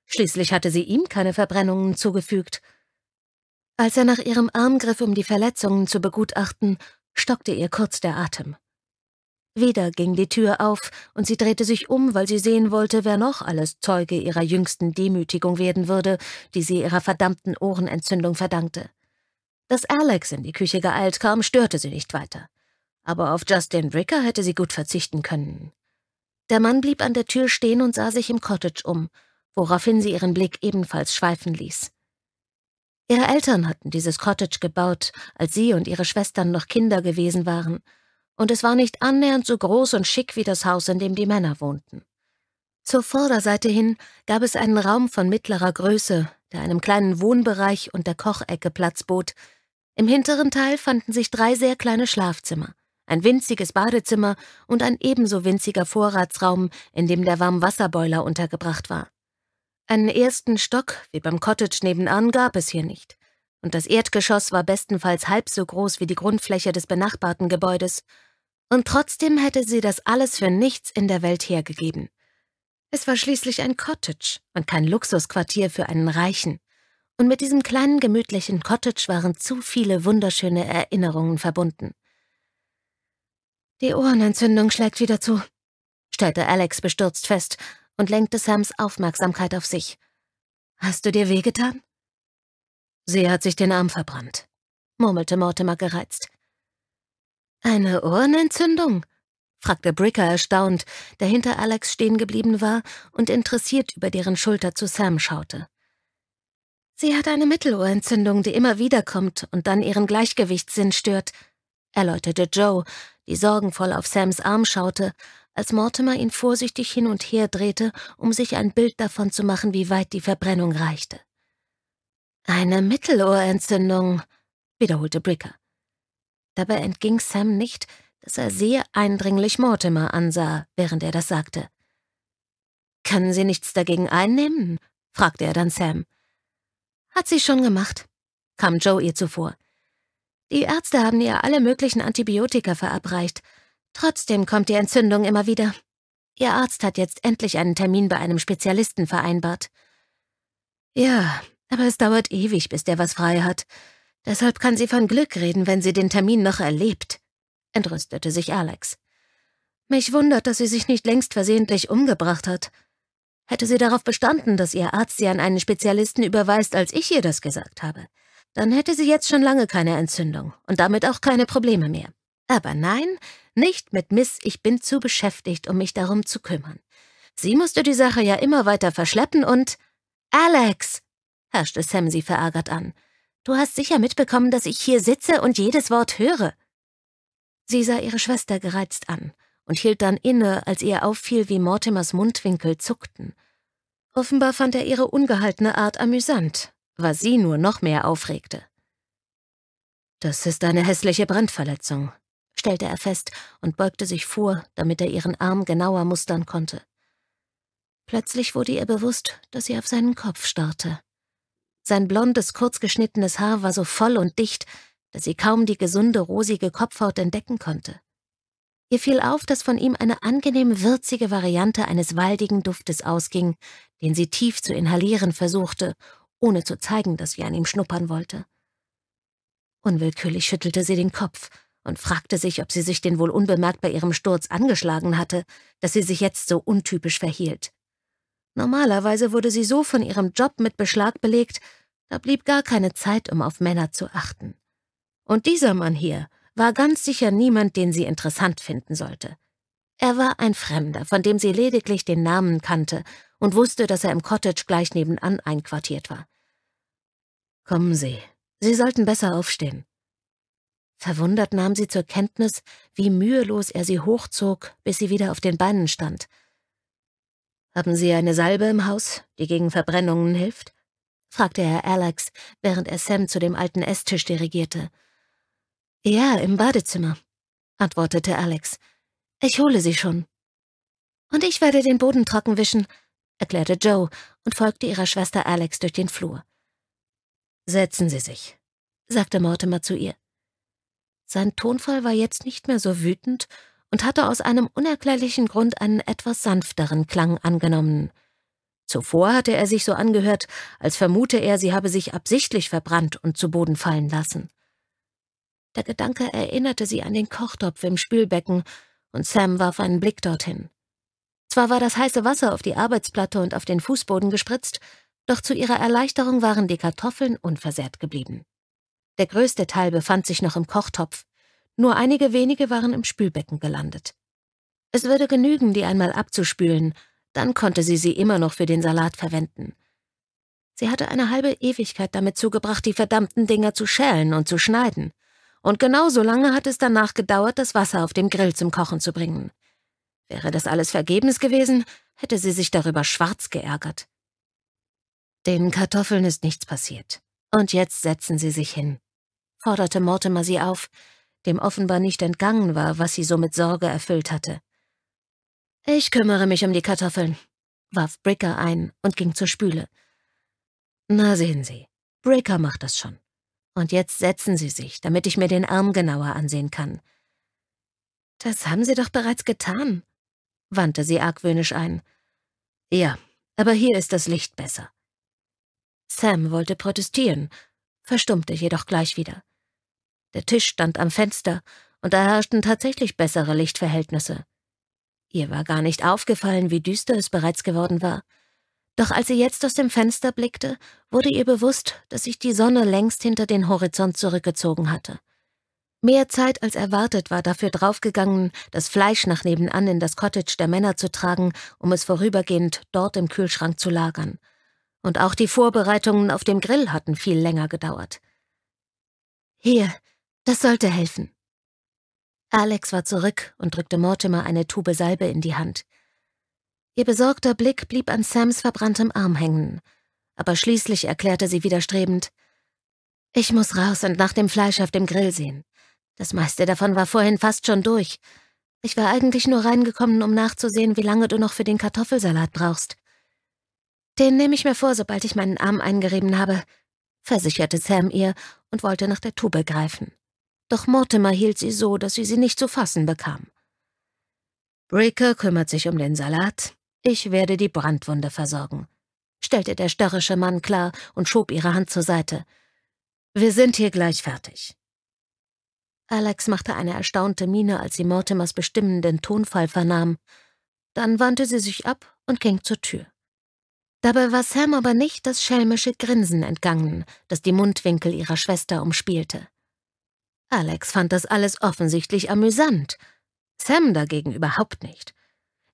Schließlich hatte sie ihm keine Verbrennungen zugefügt. Als er nach ihrem Arm griff, um die Verletzungen zu begutachten, stockte ihr kurz der Atem. Wieder ging die Tür auf, und sie drehte sich um, weil sie sehen wollte, wer noch alles Zeuge ihrer jüngsten Demütigung werden würde, die sie ihrer verdammten Ohrenentzündung verdankte. Dass Alex in die Küche geeilt kam, störte sie nicht weiter. Aber auf Justin Bricker hätte sie gut verzichten können. Der Mann blieb an der Tür stehen und sah sich im Cottage um, woraufhin sie ihren Blick ebenfalls schweifen ließ. Ihre Eltern hatten dieses Cottage gebaut, als sie und ihre Schwestern noch Kinder gewesen waren, und es war nicht annähernd so groß und schick wie das Haus, in dem die Männer wohnten. Zur Vorderseite hin gab es einen Raum von mittlerer Größe, der einem kleinen Wohnbereich und der Kochecke Platz bot. Im hinteren Teil fanden sich drei sehr kleine Schlafzimmer, ein winziges Badezimmer und ein ebenso winziger Vorratsraum, in dem der Warmwasserboiler untergebracht war. Einen ersten Stock, wie beim Cottage nebenan, gab es hier nicht. Und das Erdgeschoss war bestenfalls halb so groß wie die Grundfläche des benachbarten Gebäudes. Und trotzdem hätte sie das alles für nichts in der Welt hergegeben. Es war schließlich ein Cottage und kein Luxusquartier für einen Reichen. Und mit diesem kleinen gemütlichen Cottage waren zu viele wunderschöne Erinnerungen verbunden. Die Ohrenentzündung schlägt wieder zu, stellte Alex bestürzt fest und lenkte Sams Aufmerksamkeit auf sich. Hast du dir wehgetan? Sie hat sich den Arm verbrannt, murmelte Mortimer gereizt. Eine Ohrenentzündung? fragte Bricker erstaunt, der hinter Alex stehen geblieben war und interessiert über deren Schulter zu Sam schaute. Sie hat eine Mittelohrentzündung, die immer wiederkommt und dann ihren Gleichgewichtssinn stört, erläuterte Joe, die sorgenvoll auf Sams Arm schaute als Mortimer ihn vorsichtig hin und her drehte, um sich ein Bild davon zu machen, wie weit die Verbrennung reichte. Eine Mittelohrentzündung, wiederholte Bricker. Dabei entging Sam nicht, dass er sehr eindringlich Mortimer ansah, während er das sagte. Können Sie nichts dagegen einnehmen? fragte er dann Sam. Hat sie schon gemacht, kam Joe ihr zuvor. Die Ärzte haben ihr alle möglichen Antibiotika verabreicht, Trotzdem kommt die Entzündung immer wieder. Ihr Arzt hat jetzt endlich einen Termin bei einem Spezialisten vereinbart. Ja, aber es dauert ewig, bis der was frei hat. Deshalb kann sie von Glück reden, wenn sie den Termin noch erlebt, entrüstete sich Alex. Mich wundert, dass sie sich nicht längst versehentlich umgebracht hat. Hätte sie darauf bestanden, dass ihr Arzt sie an einen Spezialisten überweist, als ich ihr das gesagt habe, dann hätte sie jetzt schon lange keine Entzündung und damit auch keine Probleme mehr. Aber nein, nicht mit Miss, ich bin zu beschäftigt, um mich darum zu kümmern. Sie musste die Sache ja immer weiter verschleppen und. Alex! herrschte Sam sie verärgert an. Du hast sicher mitbekommen, dass ich hier sitze und jedes Wort höre. Sie sah ihre Schwester gereizt an und hielt dann inne, als ihr auffiel, wie Mortimers Mundwinkel zuckten. Offenbar fand er ihre ungehaltene Art amüsant, was sie nur noch mehr aufregte. Das ist eine hässliche Brandverletzung, stellte er fest und beugte sich vor, damit er ihren Arm genauer mustern konnte. Plötzlich wurde ihr bewusst, dass sie auf seinen Kopf starrte. Sein blondes, kurzgeschnittenes Haar war so voll und dicht, dass sie kaum die gesunde, rosige Kopfhaut entdecken konnte. Ihr fiel auf, dass von ihm eine angenehm würzige Variante eines waldigen Duftes ausging, den sie tief zu inhalieren versuchte, ohne zu zeigen, dass sie an ihm schnuppern wollte. Unwillkürlich schüttelte sie den Kopf und fragte sich, ob sie sich den wohl unbemerkt bei ihrem Sturz angeschlagen hatte, dass sie sich jetzt so untypisch verhielt. Normalerweise wurde sie so von ihrem Job mit Beschlag belegt, da blieb gar keine Zeit, um auf Männer zu achten. Und dieser Mann hier war ganz sicher niemand, den sie interessant finden sollte. Er war ein Fremder, von dem sie lediglich den Namen kannte und wusste, dass er im Cottage gleich nebenan einquartiert war. Kommen Sie, Sie sollten besser aufstehen, Verwundert nahm sie zur Kenntnis, wie mühelos er sie hochzog, bis sie wieder auf den Beinen stand. »Haben Sie eine Salbe im Haus, die gegen Verbrennungen hilft?« fragte er Alex, während er Sam zu dem alten Esstisch dirigierte. »Ja, im Badezimmer«, antwortete Alex. »Ich hole sie schon.« »Und ich werde den Boden trocken wischen«, erklärte Joe und folgte ihrer Schwester Alex durch den Flur. »Setzen Sie sich«, sagte Mortimer zu ihr. Sein Tonfall war jetzt nicht mehr so wütend und hatte aus einem unerklärlichen Grund einen etwas sanfteren Klang angenommen. Zuvor hatte er sich so angehört, als vermute er, sie habe sich absichtlich verbrannt und zu Boden fallen lassen. Der Gedanke erinnerte sie an den Kochtopf im Spülbecken, und Sam warf einen Blick dorthin. Zwar war das heiße Wasser auf die Arbeitsplatte und auf den Fußboden gespritzt, doch zu ihrer Erleichterung waren die Kartoffeln unversehrt geblieben. Der größte Teil befand sich noch im Kochtopf, nur einige wenige waren im Spülbecken gelandet. Es würde genügen, die einmal abzuspülen, dann konnte sie sie immer noch für den Salat verwenden. Sie hatte eine halbe Ewigkeit damit zugebracht, die verdammten Dinger zu schälen und zu schneiden. Und genauso lange hat es danach gedauert, das Wasser auf dem Grill zum Kochen zu bringen. Wäre das alles vergebens gewesen, hätte sie sich darüber schwarz geärgert. Den Kartoffeln ist nichts passiert. Und jetzt setzen sie sich hin forderte Mortimer sie auf, dem offenbar nicht entgangen war, was sie so mit Sorge erfüllt hatte. »Ich kümmere mich um die Kartoffeln«, warf Bricker ein und ging zur Spüle. »Na sehen Sie, Bricker macht das schon. Und jetzt setzen Sie sich, damit ich mir den Arm genauer ansehen kann.« »Das haben Sie doch bereits getan«, wandte sie argwöhnisch ein. »Ja, aber hier ist das Licht besser.« Sam wollte protestieren, verstummte jedoch gleich wieder. Der Tisch stand am Fenster, und da herrschten tatsächlich bessere Lichtverhältnisse. Ihr war gar nicht aufgefallen, wie düster es bereits geworden war. Doch als sie jetzt aus dem Fenster blickte, wurde ihr bewusst, dass sich die Sonne längst hinter den Horizont zurückgezogen hatte. Mehr Zeit als erwartet war dafür draufgegangen, das Fleisch nach nebenan in das Cottage der Männer zu tragen, um es vorübergehend dort im Kühlschrank zu lagern. Und auch die Vorbereitungen auf dem Grill hatten viel länger gedauert. Hier, das sollte helfen. Alex war zurück und drückte Mortimer eine Tube Salbe in die Hand. Ihr besorgter Blick blieb an Sams verbranntem Arm hängen, aber schließlich erklärte sie widerstrebend, ich muss raus und nach dem Fleisch auf dem Grill sehen. Das meiste davon war vorhin fast schon durch. Ich war eigentlich nur reingekommen, um nachzusehen, wie lange du noch für den Kartoffelsalat brauchst. Den nehme ich mir vor, sobald ich meinen Arm eingerieben habe, versicherte Sam ihr und wollte nach der Tube greifen doch Mortimer hielt sie so, dass sie sie nicht zu fassen bekam. Breaker kümmert sich um den Salat, ich werde die Brandwunde versorgen, stellte der störrische Mann klar und schob ihre Hand zur Seite. Wir sind hier gleich fertig. Alex machte eine erstaunte Miene, als sie Mortimers bestimmenden Tonfall vernahm. Dann wandte sie sich ab und ging zur Tür. Dabei war Sam aber nicht das schelmische Grinsen entgangen, das die Mundwinkel ihrer Schwester umspielte. Alex fand das alles offensichtlich amüsant, Sam dagegen überhaupt nicht.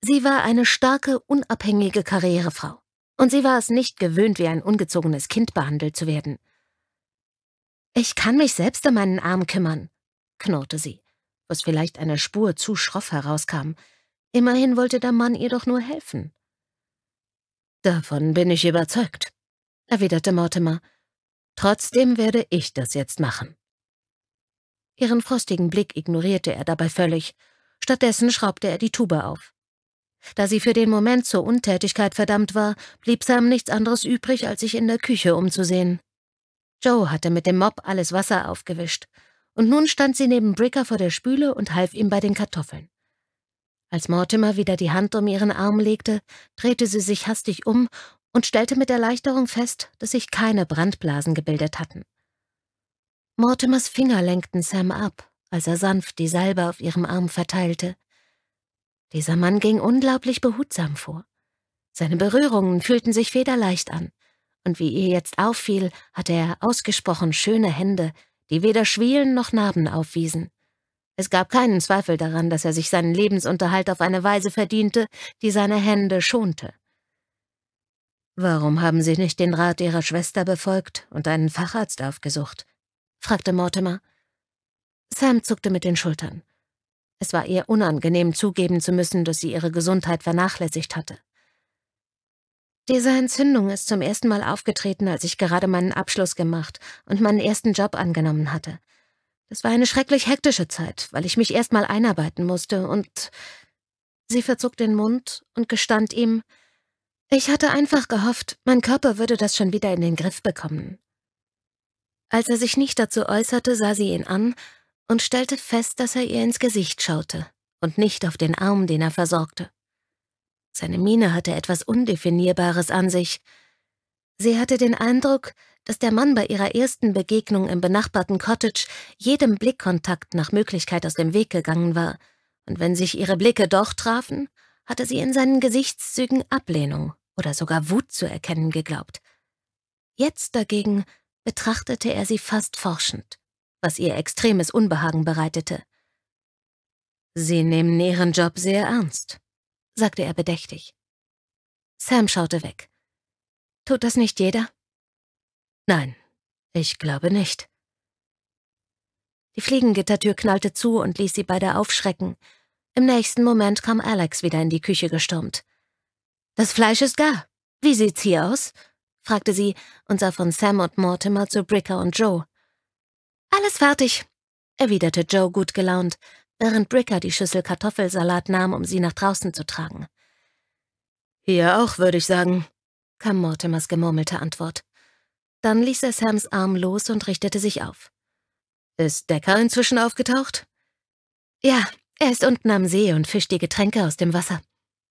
Sie war eine starke, unabhängige Karrierefrau, und sie war es nicht gewöhnt, wie ein ungezogenes Kind behandelt zu werden. Ich kann mich selbst um meinen Arm kümmern, knurrte sie, was vielleicht eine Spur zu schroff herauskam. Immerhin wollte der Mann ihr doch nur helfen. Davon bin ich überzeugt, erwiderte Mortimer. Trotzdem werde ich das jetzt machen. Ihren frostigen Blick ignorierte er dabei völlig. Stattdessen schraubte er die Tube auf. Da sie für den Moment zur Untätigkeit verdammt war, blieb Sam nichts anderes übrig, als sich in der Küche umzusehen. Joe hatte mit dem Mob alles Wasser aufgewischt, und nun stand sie neben Bricker vor der Spüle und half ihm bei den Kartoffeln. Als Mortimer wieder die Hand um ihren Arm legte, drehte sie sich hastig um und stellte mit Erleichterung fest, dass sich keine Brandblasen gebildet hatten. Mortimers Finger lenkten Sam ab, als er sanft die Salbe auf ihrem Arm verteilte. Dieser Mann ging unglaublich behutsam vor. Seine Berührungen fühlten sich federleicht an, und wie ihr jetzt auffiel, hatte er ausgesprochen schöne Hände, die weder Schwielen noch Narben aufwiesen. Es gab keinen Zweifel daran, dass er sich seinen Lebensunterhalt auf eine Weise verdiente, die seine Hände schonte. Warum haben Sie nicht den Rat Ihrer Schwester befolgt und einen Facharzt aufgesucht? fragte Mortimer. Sam zuckte mit den Schultern. Es war ihr unangenehm, zugeben zu müssen, dass sie ihre Gesundheit vernachlässigt hatte. Diese Entzündung ist zum ersten Mal aufgetreten, als ich gerade meinen Abschluss gemacht und meinen ersten Job angenommen hatte. Das war eine schrecklich hektische Zeit, weil ich mich erst mal einarbeiten musste und... Sie verzog den Mund und gestand ihm, ich hatte einfach gehofft, mein Körper würde das schon wieder in den Griff bekommen. Als er sich nicht dazu äußerte, sah sie ihn an und stellte fest, dass er ihr ins Gesicht schaute und nicht auf den Arm, den er versorgte. Seine Miene hatte etwas Undefinierbares an sich. Sie hatte den Eindruck, dass der Mann bei ihrer ersten Begegnung im benachbarten Cottage jedem Blickkontakt nach Möglichkeit aus dem Weg gegangen war, und wenn sich ihre Blicke doch trafen, hatte sie in seinen Gesichtszügen Ablehnung oder sogar Wut zu erkennen geglaubt. Jetzt dagegen betrachtete er sie fast forschend, was ihr extremes Unbehagen bereitete. Sie nehmen Ihren Job sehr ernst, sagte er bedächtig. Sam schaute weg. Tut das nicht jeder? Nein, ich glaube nicht. Die Fliegengittertür knallte zu und ließ sie beide aufschrecken. Im nächsten Moment kam Alex wieder in die Küche gestürmt. Das Fleisch ist gar. Wie sieht's hier aus? fragte sie und sah von Sam und Mortimer zu Bricker und Joe. Alles fertig, erwiderte Joe gut gelaunt, während Bricker die Schüssel Kartoffelsalat nahm, um sie nach draußen zu tragen. Hier auch, würde ich sagen, kam Mortimers gemurmelte Antwort. Dann ließ er Sams Arm los und richtete sich auf. Ist Decker inzwischen aufgetaucht? Ja, er ist unten am See und fischt die Getränke aus dem Wasser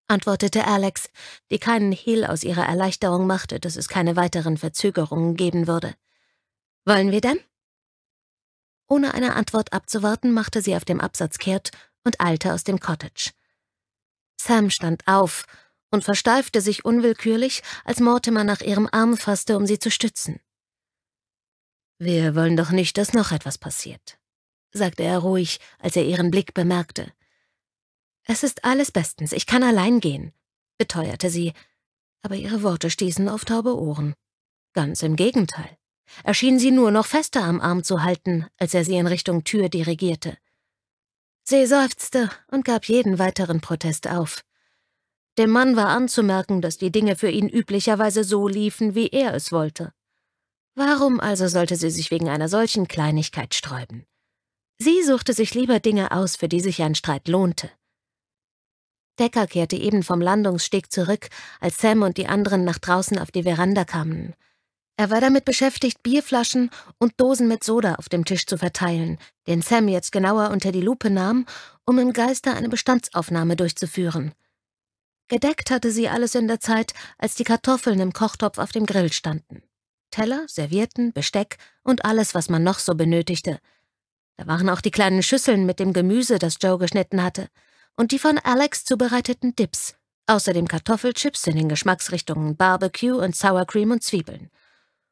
antwortete Alex, die keinen Hehl aus ihrer Erleichterung machte, dass es keine weiteren Verzögerungen geben würde. Wollen wir denn? Ohne eine Antwort abzuwarten, machte sie auf dem Absatz kehrt und eilte aus dem Cottage. Sam stand auf und versteifte sich unwillkürlich, als Mortimer nach ihrem Arm fasste, um sie zu stützen. Wir wollen doch nicht, dass noch etwas passiert, sagte er ruhig, als er ihren Blick bemerkte. Es ist alles bestens, ich kann allein gehen, beteuerte sie, aber ihre Worte stießen auf taube Ohren. Ganz im Gegenteil. Er schien sie nur noch fester am Arm zu halten, als er sie in Richtung Tür dirigierte. Sie seufzte und gab jeden weiteren Protest auf. Dem Mann war anzumerken, dass die Dinge für ihn üblicherweise so liefen, wie er es wollte. Warum also sollte sie sich wegen einer solchen Kleinigkeit sträuben? Sie suchte sich lieber Dinge aus, für die sich ein Streit lohnte. Decker kehrte eben vom Landungssteg zurück, als Sam und die anderen nach draußen auf die Veranda kamen. Er war damit beschäftigt, Bierflaschen und Dosen mit Soda auf dem Tisch zu verteilen, den Sam jetzt genauer unter die Lupe nahm, um im Geiste eine Bestandsaufnahme durchzuführen. Gedeckt hatte sie alles in der Zeit, als die Kartoffeln im Kochtopf auf dem Grill standen. Teller, Servietten, Besteck und alles, was man noch so benötigte. Da waren auch die kleinen Schüsseln mit dem Gemüse, das Joe geschnitten hatte – und die von Alex zubereiteten Dips, außerdem Kartoffelchips in den Geschmacksrichtungen Barbecue und Sour Cream und Zwiebeln.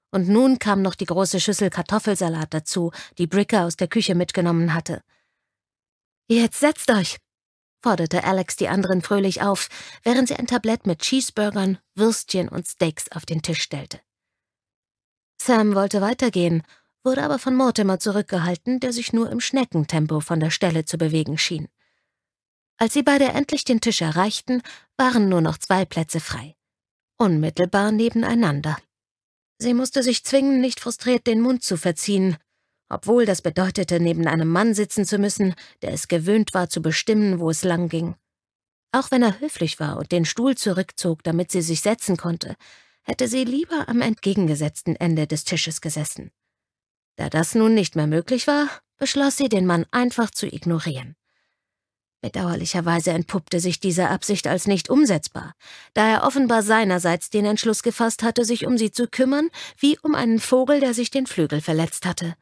Und nun kam noch die große Schüssel Kartoffelsalat dazu, die Bricker aus der Küche mitgenommen hatte. Jetzt setzt euch, forderte Alex die anderen fröhlich auf, während sie ein Tablett mit Cheeseburgern, Würstchen und Steaks auf den Tisch stellte. Sam wollte weitergehen, wurde aber von Mortimer zurückgehalten, der sich nur im Schneckentempo von der Stelle zu bewegen schien. Als sie beide endlich den Tisch erreichten, waren nur noch zwei Plätze frei. Unmittelbar nebeneinander. Sie musste sich zwingen, nicht frustriert den Mund zu verziehen, obwohl das bedeutete, neben einem Mann sitzen zu müssen, der es gewöhnt war zu bestimmen, wo es lang ging. Auch wenn er höflich war und den Stuhl zurückzog, damit sie sich setzen konnte, hätte sie lieber am entgegengesetzten Ende des Tisches gesessen. Da das nun nicht mehr möglich war, beschloss sie, den Mann einfach zu ignorieren. Bedauerlicherweise entpuppte sich diese Absicht als nicht umsetzbar, da er offenbar seinerseits den Entschluss gefasst hatte, sich um sie zu kümmern, wie um einen Vogel, der sich den Flügel verletzt hatte.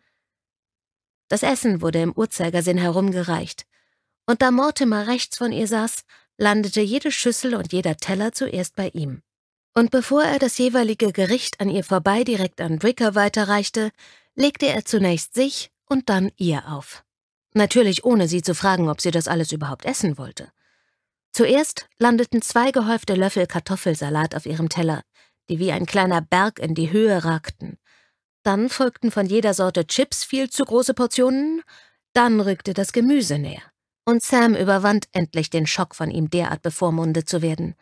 Das Essen wurde im Uhrzeigersinn herumgereicht, und da Mortimer rechts von ihr saß, landete jede Schüssel und jeder Teller zuerst bei ihm. Und bevor er das jeweilige Gericht an ihr vorbei direkt an Bricker weiterreichte, legte er zunächst sich und dann ihr auf. Natürlich ohne sie zu fragen, ob sie das alles überhaupt essen wollte. Zuerst landeten zwei gehäufte Löffel Kartoffelsalat auf ihrem Teller, die wie ein kleiner Berg in die Höhe ragten. Dann folgten von jeder Sorte Chips viel zu große Portionen, dann rückte das Gemüse näher. Und Sam überwand endlich den Schock, von ihm derart bevormundet zu werden.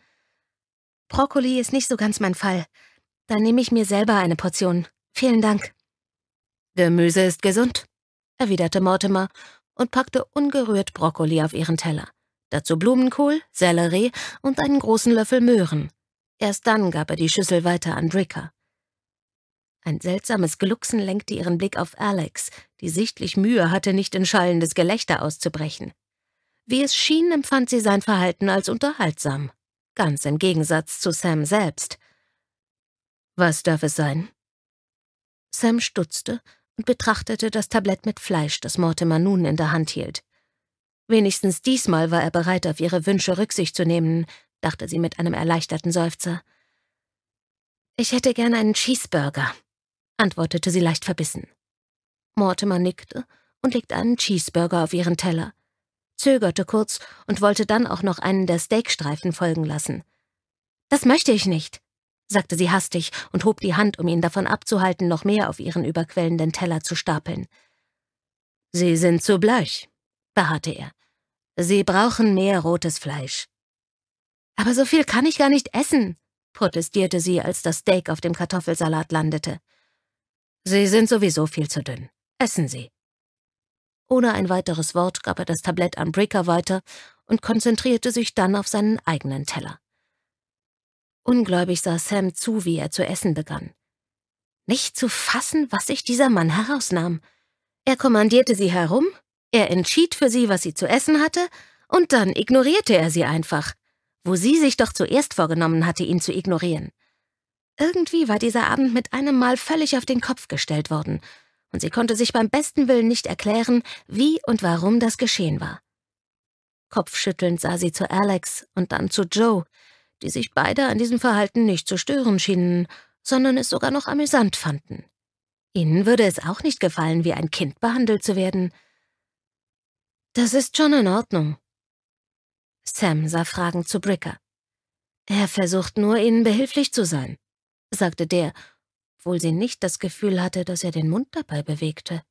Brokkoli ist nicht so ganz mein Fall. Dann nehme ich mir selber eine Portion. Vielen Dank. Gemüse ist gesund, erwiderte Mortimer und packte ungerührt Brokkoli auf ihren Teller. Dazu Blumenkohl, Sellerie und einen großen Löffel Möhren. Erst dann gab er die Schüssel weiter an Bricker. Ein seltsames Glucksen lenkte ihren Blick auf Alex, die sichtlich Mühe hatte, nicht in schallendes Gelächter auszubrechen. Wie es schien, empfand sie sein Verhalten als unterhaltsam. Ganz im Gegensatz zu Sam selbst. Was darf es sein? Sam stutzte und betrachtete das Tablett mit Fleisch, das Mortimer nun in der Hand hielt. Wenigstens diesmal war er bereit, auf ihre Wünsche Rücksicht zu nehmen, dachte sie mit einem erleichterten Seufzer. Ich hätte gern einen Cheeseburger, antwortete sie leicht verbissen. Mortimer nickte und legte einen Cheeseburger auf ihren Teller, zögerte kurz und wollte dann auch noch einen der Steakstreifen folgen lassen. Das möchte ich nicht, sagte sie hastig und hob die Hand, um ihn davon abzuhalten, noch mehr auf ihren überquellenden Teller zu stapeln. Sie sind zu bleich, beharrte er. Sie brauchen mehr rotes Fleisch. Aber so viel kann ich gar nicht essen, protestierte sie, als das Steak auf dem Kartoffelsalat landete. Sie sind sowieso viel zu dünn. Essen Sie. Ohne ein weiteres Wort gab er das Tablett an Bricker weiter und konzentrierte sich dann auf seinen eigenen Teller. Ungläubig sah Sam zu, wie er zu essen begann. Nicht zu fassen, was sich dieser Mann herausnahm. Er kommandierte sie herum, er entschied für sie, was sie zu essen hatte, und dann ignorierte er sie einfach, wo sie sich doch zuerst vorgenommen hatte, ihn zu ignorieren. Irgendwie war dieser Abend mit einem Mal völlig auf den Kopf gestellt worden, und sie konnte sich beim besten Willen nicht erklären, wie und warum das geschehen war. Kopfschüttelnd sah sie zu Alex und dann zu Joe, die sich beide an diesem Verhalten nicht zu stören schienen, sondern es sogar noch amüsant fanden. Ihnen würde es auch nicht gefallen, wie ein Kind behandelt zu werden. Das ist schon in Ordnung. Sam sah fragend zu Bricker. Er versucht nur, ihnen behilflich zu sein, sagte der, obwohl sie nicht das Gefühl hatte, dass er den Mund dabei bewegte.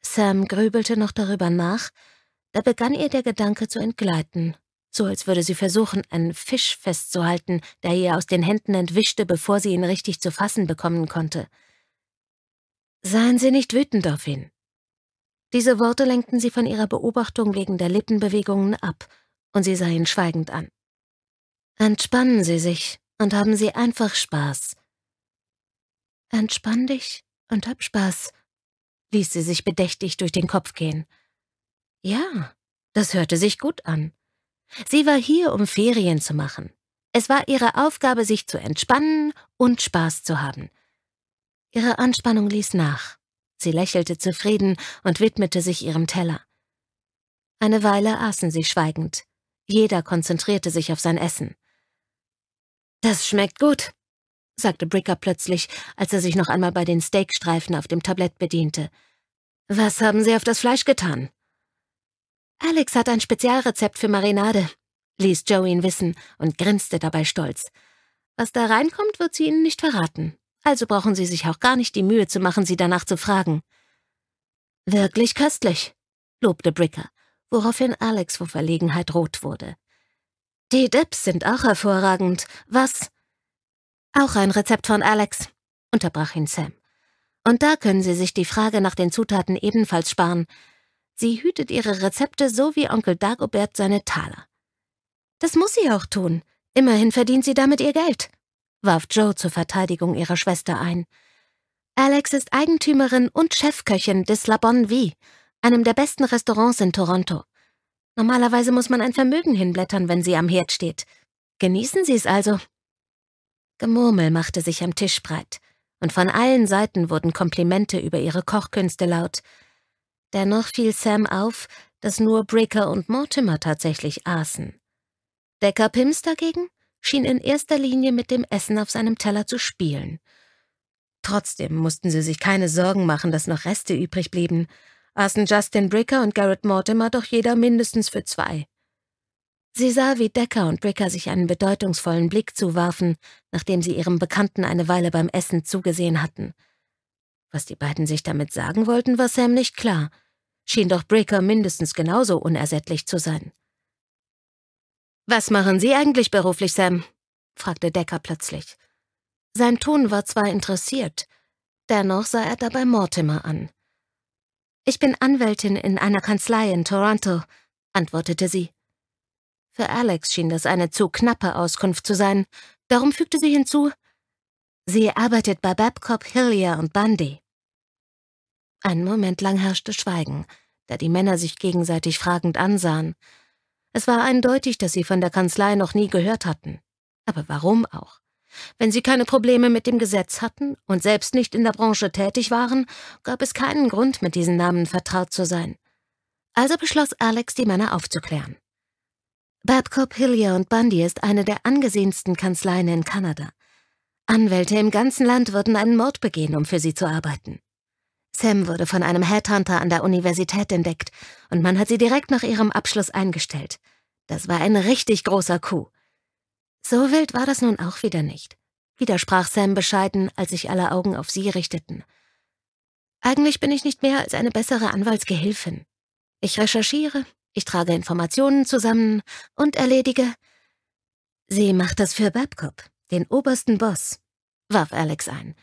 Sam grübelte noch darüber nach, da begann ihr der Gedanke zu entgleiten so als würde sie versuchen, einen Fisch festzuhalten, der ihr aus den Händen entwischte, bevor sie ihn richtig zu fassen bekommen konnte. Seien Sie nicht wütend auf ihn. Diese Worte lenkten sie von ihrer Beobachtung wegen der Lippenbewegungen ab, und sie sah ihn schweigend an. Entspannen Sie sich und haben Sie einfach Spaß. Entspann dich und hab Spaß, ließ sie sich bedächtig durch den Kopf gehen. Ja, das hörte sich gut an. Sie war hier, um Ferien zu machen. Es war ihre Aufgabe, sich zu entspannen und Spaß zu haben. Ihre Anspannung ließ nach. Sie lächelte zufrieden und widmete sich ihrem Teller. Eine Weile aßen sie schweigend. Jeder konzentrierte sich auf sein Essen. Das schmeckt gut, sagte Bricker plötzlich, als er sich noch einmal bei den Steakstreifen auf dem Tablett bediente. Was haben Sie auf das Fleisch getan? Alex hat ein Spezialrezept für Marinade, ließ Joe ihn wissen und grinste dabei stolz. Was da reinkommt, wird sie Ihnen nicht verraten. Also brauchen Sie sich auch gar nicht die Mühe zu machen, sie danach zu fragen. Wirklich köstlich, lobte Bricker, woraufhin Alex vor Verlegenheit rot wurde. Die Dips sind auch hervorragend. Was? Auch ein Rezept von Alex, unterbrach ihn Sam. Und da können Sie sich die Frage nach den Zutaten ebenfalls sparen, Sie hütet ihre Rezepte so wie Onkel Dagobert seine Taler. Das muss sie auch tun. Immerhin verdient sie damit ihr Geld, warf Joe zur Verteidigung ihrer Schwester ein. Alex ist Eigentümerin und Chefköchin des La Bonne Vie, einem der besten Restaurants in Toronto. Normalerweise muss man ein Vermögen hinblättern, wenn sie am Herd steht. Genießen Sie es also. Gemurmel machte sich am Tisch breit, und von allen Seiten wurden Komplimente über ihre Kochkünste laut. Dennoch fiel Sam auf, dass nur Bricker und Mortimer tatsächlich aßen. Decker Pims dagegen schien in erster Linie mit dem Essen auf seinem Teller zu spielen. Trotzdem mussten sie sich keine Sorgen machen, dass noch Reste übrig blieben, aßen Justin Bricker und Garrett Mortimer doch jeder mindestens für zwei. Sie sah, wie Decker und Bricker sich einen bedeutungsvollen Blick zuwarfen, nachdem sie ihrem Bekannten eine Weile beim Essen zugesehen hatten – was die beiden sich damit sagen wollten, war Sam nicht klar. Schien doch Breaker mindestens genauso unersättlich zu sein. Was machen Sie eigentlich beruflich, Sam? fragte Decker plötzlich. Sein Ton war zwar interessiert, dennoch sah er dabei Mortimer an. Ich bin Anwältin in einer Kanzlei in Toronto, antwortete sie. Für Alex schien das eine zu knappe Auskunft zu sein, darum fügte sie hinzu, Sie arbeitet bei Babcock, Hillier und Bundy. Einen Moment lang herrschte Schweigen, da die Männer sich gegenseitig fragend ansahen. Es war eindeutig, dass sie von der Kanzlei noch nie gehört hatten. Aber warum auch? Wenn sie keine Probleme mit dem Gesetz hatten und selbst nicht in der Branche tätig waren, gab es keinen Grund, mit diesen Namen vertraut zu sein. Also beschloss Alex, die Männer aufzuklären. Babcock, Hillier und Bundy ist eine der angesehensten Kanzleien in Kanada. Anwälte im ganzen Land würden einen Mord begehen, um für sie zu arbeiten. Sam wurde von einem Headhunter an der Universität entdeckt und man hat sie direkt nach ihrem Abschluss eingestellt. Das war ein richtig großer Coup. So wild war das nun auch wieder nicht. Widersprach Sam bescheiden, als sich alle Augen auf sie richteten. Eigentlich bin ich nicht mehr als eine bessere Anwaltsgehilfin. Ich recherchiere, ich trage Informationen zusammen und erledige. Sie macht das für Babcock, den obersten Boss, warf Alex ein.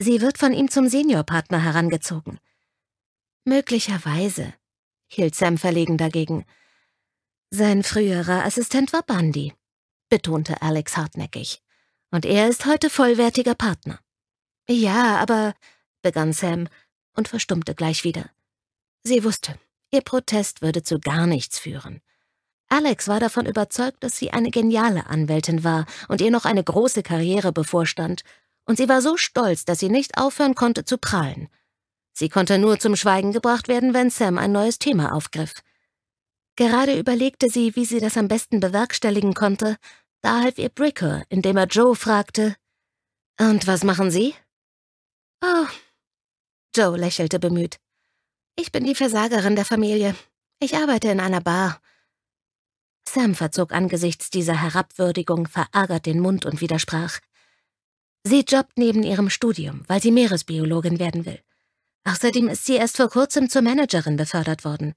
Sie wird von ihm zum Seniorpartner herangezogen. Möglicherweise, hielt Sam verlegen dagegen. Sein früherer Assistent war Bundy, betonte Alex hartnäckig. Und er ist heute vollwertiger Partner. Ja, aber, begann Sam und verstummte gleich wieder. Sie wusste, ihr Protest würde zu gar nichts führen. Alex war davon überzeugt, dass sie eine geniale Anwältin war und ihr noch eine große Karriere bevorstand, und sie war so stolz, dass sie nicht aufhören konnte zu prahlen. Sie konnte nur zum Schweigen gebracht werden, wenn Sam ein neues Thema aufgriff. Gerade überlegte sie, wie sie das am besten bewerkstelligen konnte, da half ihr Bricker, indem er Joe fragte, »Und was machen Sie?« »Oh«, Joe lächelte bemüht, »ich bin die Versagerin der Familie. Ich arbeite in einer Bar.« Sam verzog angesichts dieser Herabwürdigung verärgert den Mund und widersprach, Sie jobbt neben ihrem Studium, weil sie Meeresbiologin werden will. Außerdem ist sie erst vor kurzem zur Managerin befördert worden.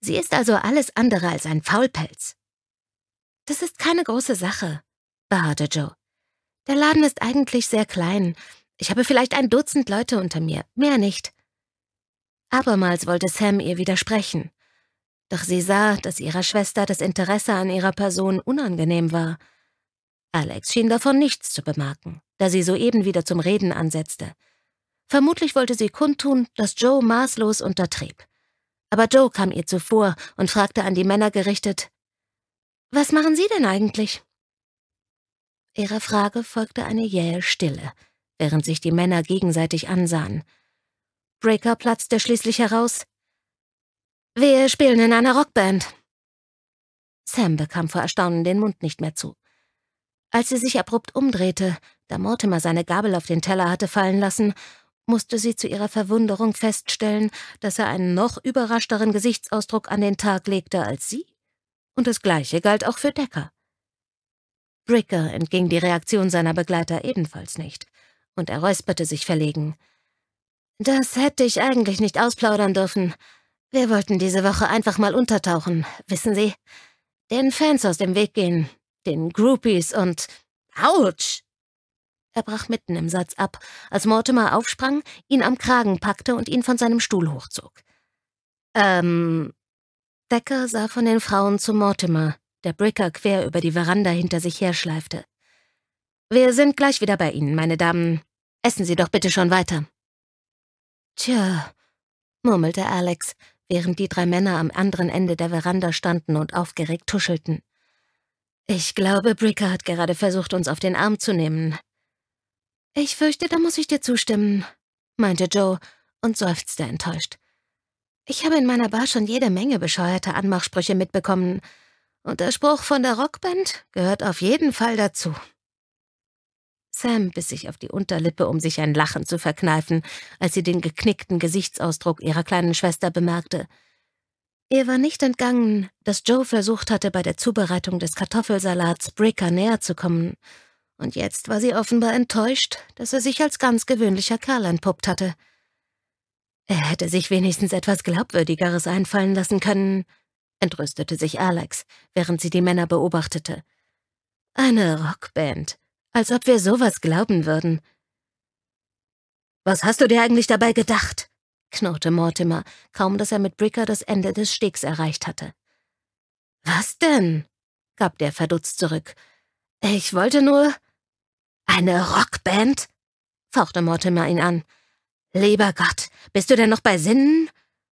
Sie ist also alles andere als ein Faulpelz. Das ist keine große Sache, beharrte Joe. Der Laden ist eigentlich sehr klein. Ich habe vielleicht ein Dutzend Leute unter mir, mehr nicht. Abermals wollte Sam ihr widersprechen. Doch sie sah, dass ihrer Schwester das Interesse an ihrer Person unangenehm war. Alex schien davon nichts zu bemerken da sie soeben wieder zum Reden ansetzte. Vermutlich wollte sie kundtun, dass Joe maßlos untertrieb. Aber Joe kam ihr zuvor und fragte an die Männer gerichtet, Was machen Sie denn eigentlich? Ihrer Frage folgte eine jähe Stille, während sich die Männer gegenseitig ansahen. Breaker platzte schließlich heraus. Wir spielen in einer Rockband. Sam bekam vor Erstaunen den Mund nicht mehr zu. Als sie sich abrupt umdrehte, da Mortimer seine Gabel auf den Teller hatte fallen lassen, musste sie zu ihrer Verwunderung feststellen, dass er einen noch überraschteren Gesichtsausdruck an den Tag legte als sie. Und das Gleiche galt auch für Decker. Bricker entging die Reaktion seiner Begleiter ebenfalls nicht, und er räusperte sich verlegen. Das hätte ich eigentlich nicht ausplaudern dürfen. Wir wollten diese Woche einfach mal untertauchen, wissen Sie? Den Fans aus dem Weg gehen, den Groupies und... Autsch! Er brach mitten im Satz ab, als Mortimer aufsprang, ihn am Kragen packte und ihn von seinem Stuhl hochzog. Ähm. Decker sah von den Frauen zu Mortimer, der Bricker quer über die Veranda hinter sich herschleifte. Wir sind gleich wieder bei Ihnen, meine Damen. Essen Sie doch bitte schon weiter. Tja, murmelte Alex, während die drei Männer am anderen Ende der Veranda standen und aufgeregt tuschelten. Ich glaube, Bricker hat gerade versucht, uns auf den Arm zu nehmen. Ich fürchte, da muss ich dir zustimmen, meinte Joe und seufzte enttäuscht. Ich habe in meiner Bar schon jede Menge bescheuerter Anmachsprüche mitbekommen, und der Spruch von der Rockband gehört auf jeden Fall dazu. Sam biss sich auf die Unterlippe, um sich ein Lachen zu verkneifen, als sie den geknickten Gesichtsausdruck ihrer kleinen Schwester bemerkte. Ihr war nicht entgangen, dass Joe versucht hatte, bei der Zubereitung des Kartoffelsalats Bricker näher zu kommen, und jetzt war sie offenbar enttäuscht, dass er sich als ganz gewöhnlicher Kerl entpuppt hatte. Er hätte sich wenigstens etwas Glaubwürdigeres einfallen lassen können, entrüstete sich Alex, während sie die Männer beobachtete. Eine Rockband, als ob wir sowas glauben würden. Was hast du dir eigentlich dabei gedacht? knurrte Mortimer, kaum dass er mit Bricker das Ende des Stegs erreicht hatte. Was denn? gab der verdutzt zurück. Ich wollte nur. Eine Rockband? fauchte Mortimer ihn an. Lieber Gott, bist du denn noch bei Sinnen?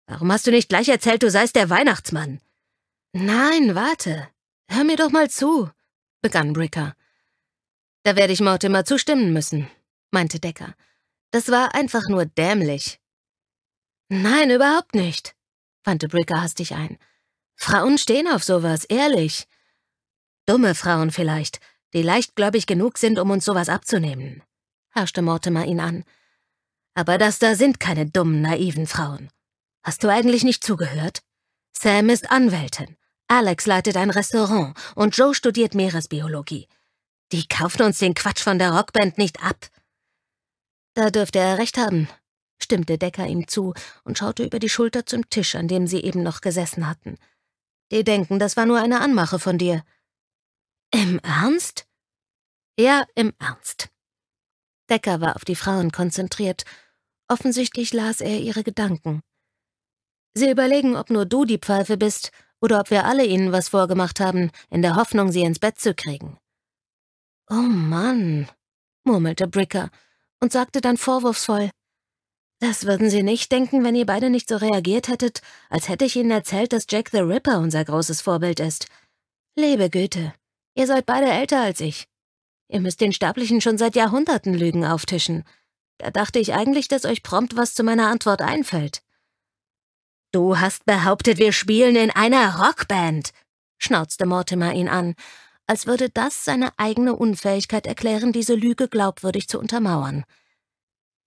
Warum hast du nicht gleich erzählt, du seist der Weihnachtsmann? Nein, warte. Hör mir doch mal zu, begann Bricker. Da werde ich Mortimer zustimmen müssen, meinte Decker. Das war einfach nur dämlich. Nein, überhaupt nicht, wandte Bricker hastig ein. Frauen stehen auf sowas, ehrlich. Dumme Frauen vielleicht, die leichtgläubig genug sind, um uns sowas abzunehmen, herrschte Mortimer ihn an. Aber das da sind keine dummen, naiven Frauen. Hast du eigentlich nicht zugehört? Sam ist Anwältin, Alex leitet ein Restaurant und Joe studiert Meeresbiologie. Die kaufen uns den Quatsch von der Rockband nicht ab. Da dürfte er recht haben, stimmte Decker ihm zu und schaute über die Schulter zum Tisch, an dem sie eben noch gesessen hatten. Die denken, das war nur eine Anmache von dir. Im Ernst? Ja, im Ernst. Decker war auf die Frauen konzentriert. Offensichtlich las er ihre Gedanken. Sie überlegen, ob nur du die Pfeife bist oder ob wir alle ihnen was vorgemacht haben, in der Hoffnung, sie ins Bett zu kriegen. Oh Mann, murmelte Bricker und sagte dann vorwurfsvoll, das würden Sie nicht denken, wenn ihr beide nicht so reagiert hättet, als hätte ich Ihnen erzählt, dass Jack the Ripper unser großes Vorbild ist. Lebe Goethe. Ihr seid beide älter als ich. Ihr müsst den Sterblichen schon seit Jahrhunderten Lügen auftischen. Da dachte ich eigentlich, dass euch prompt was zu meiner Antwort einfällt. Du hast behauptet, wir spielen in einer Rockband, schnauzte Mortimer ihn an, als würde das seine eigene Unfähigkeit erklären, diese Lüge glaubwürdig zu untermauern.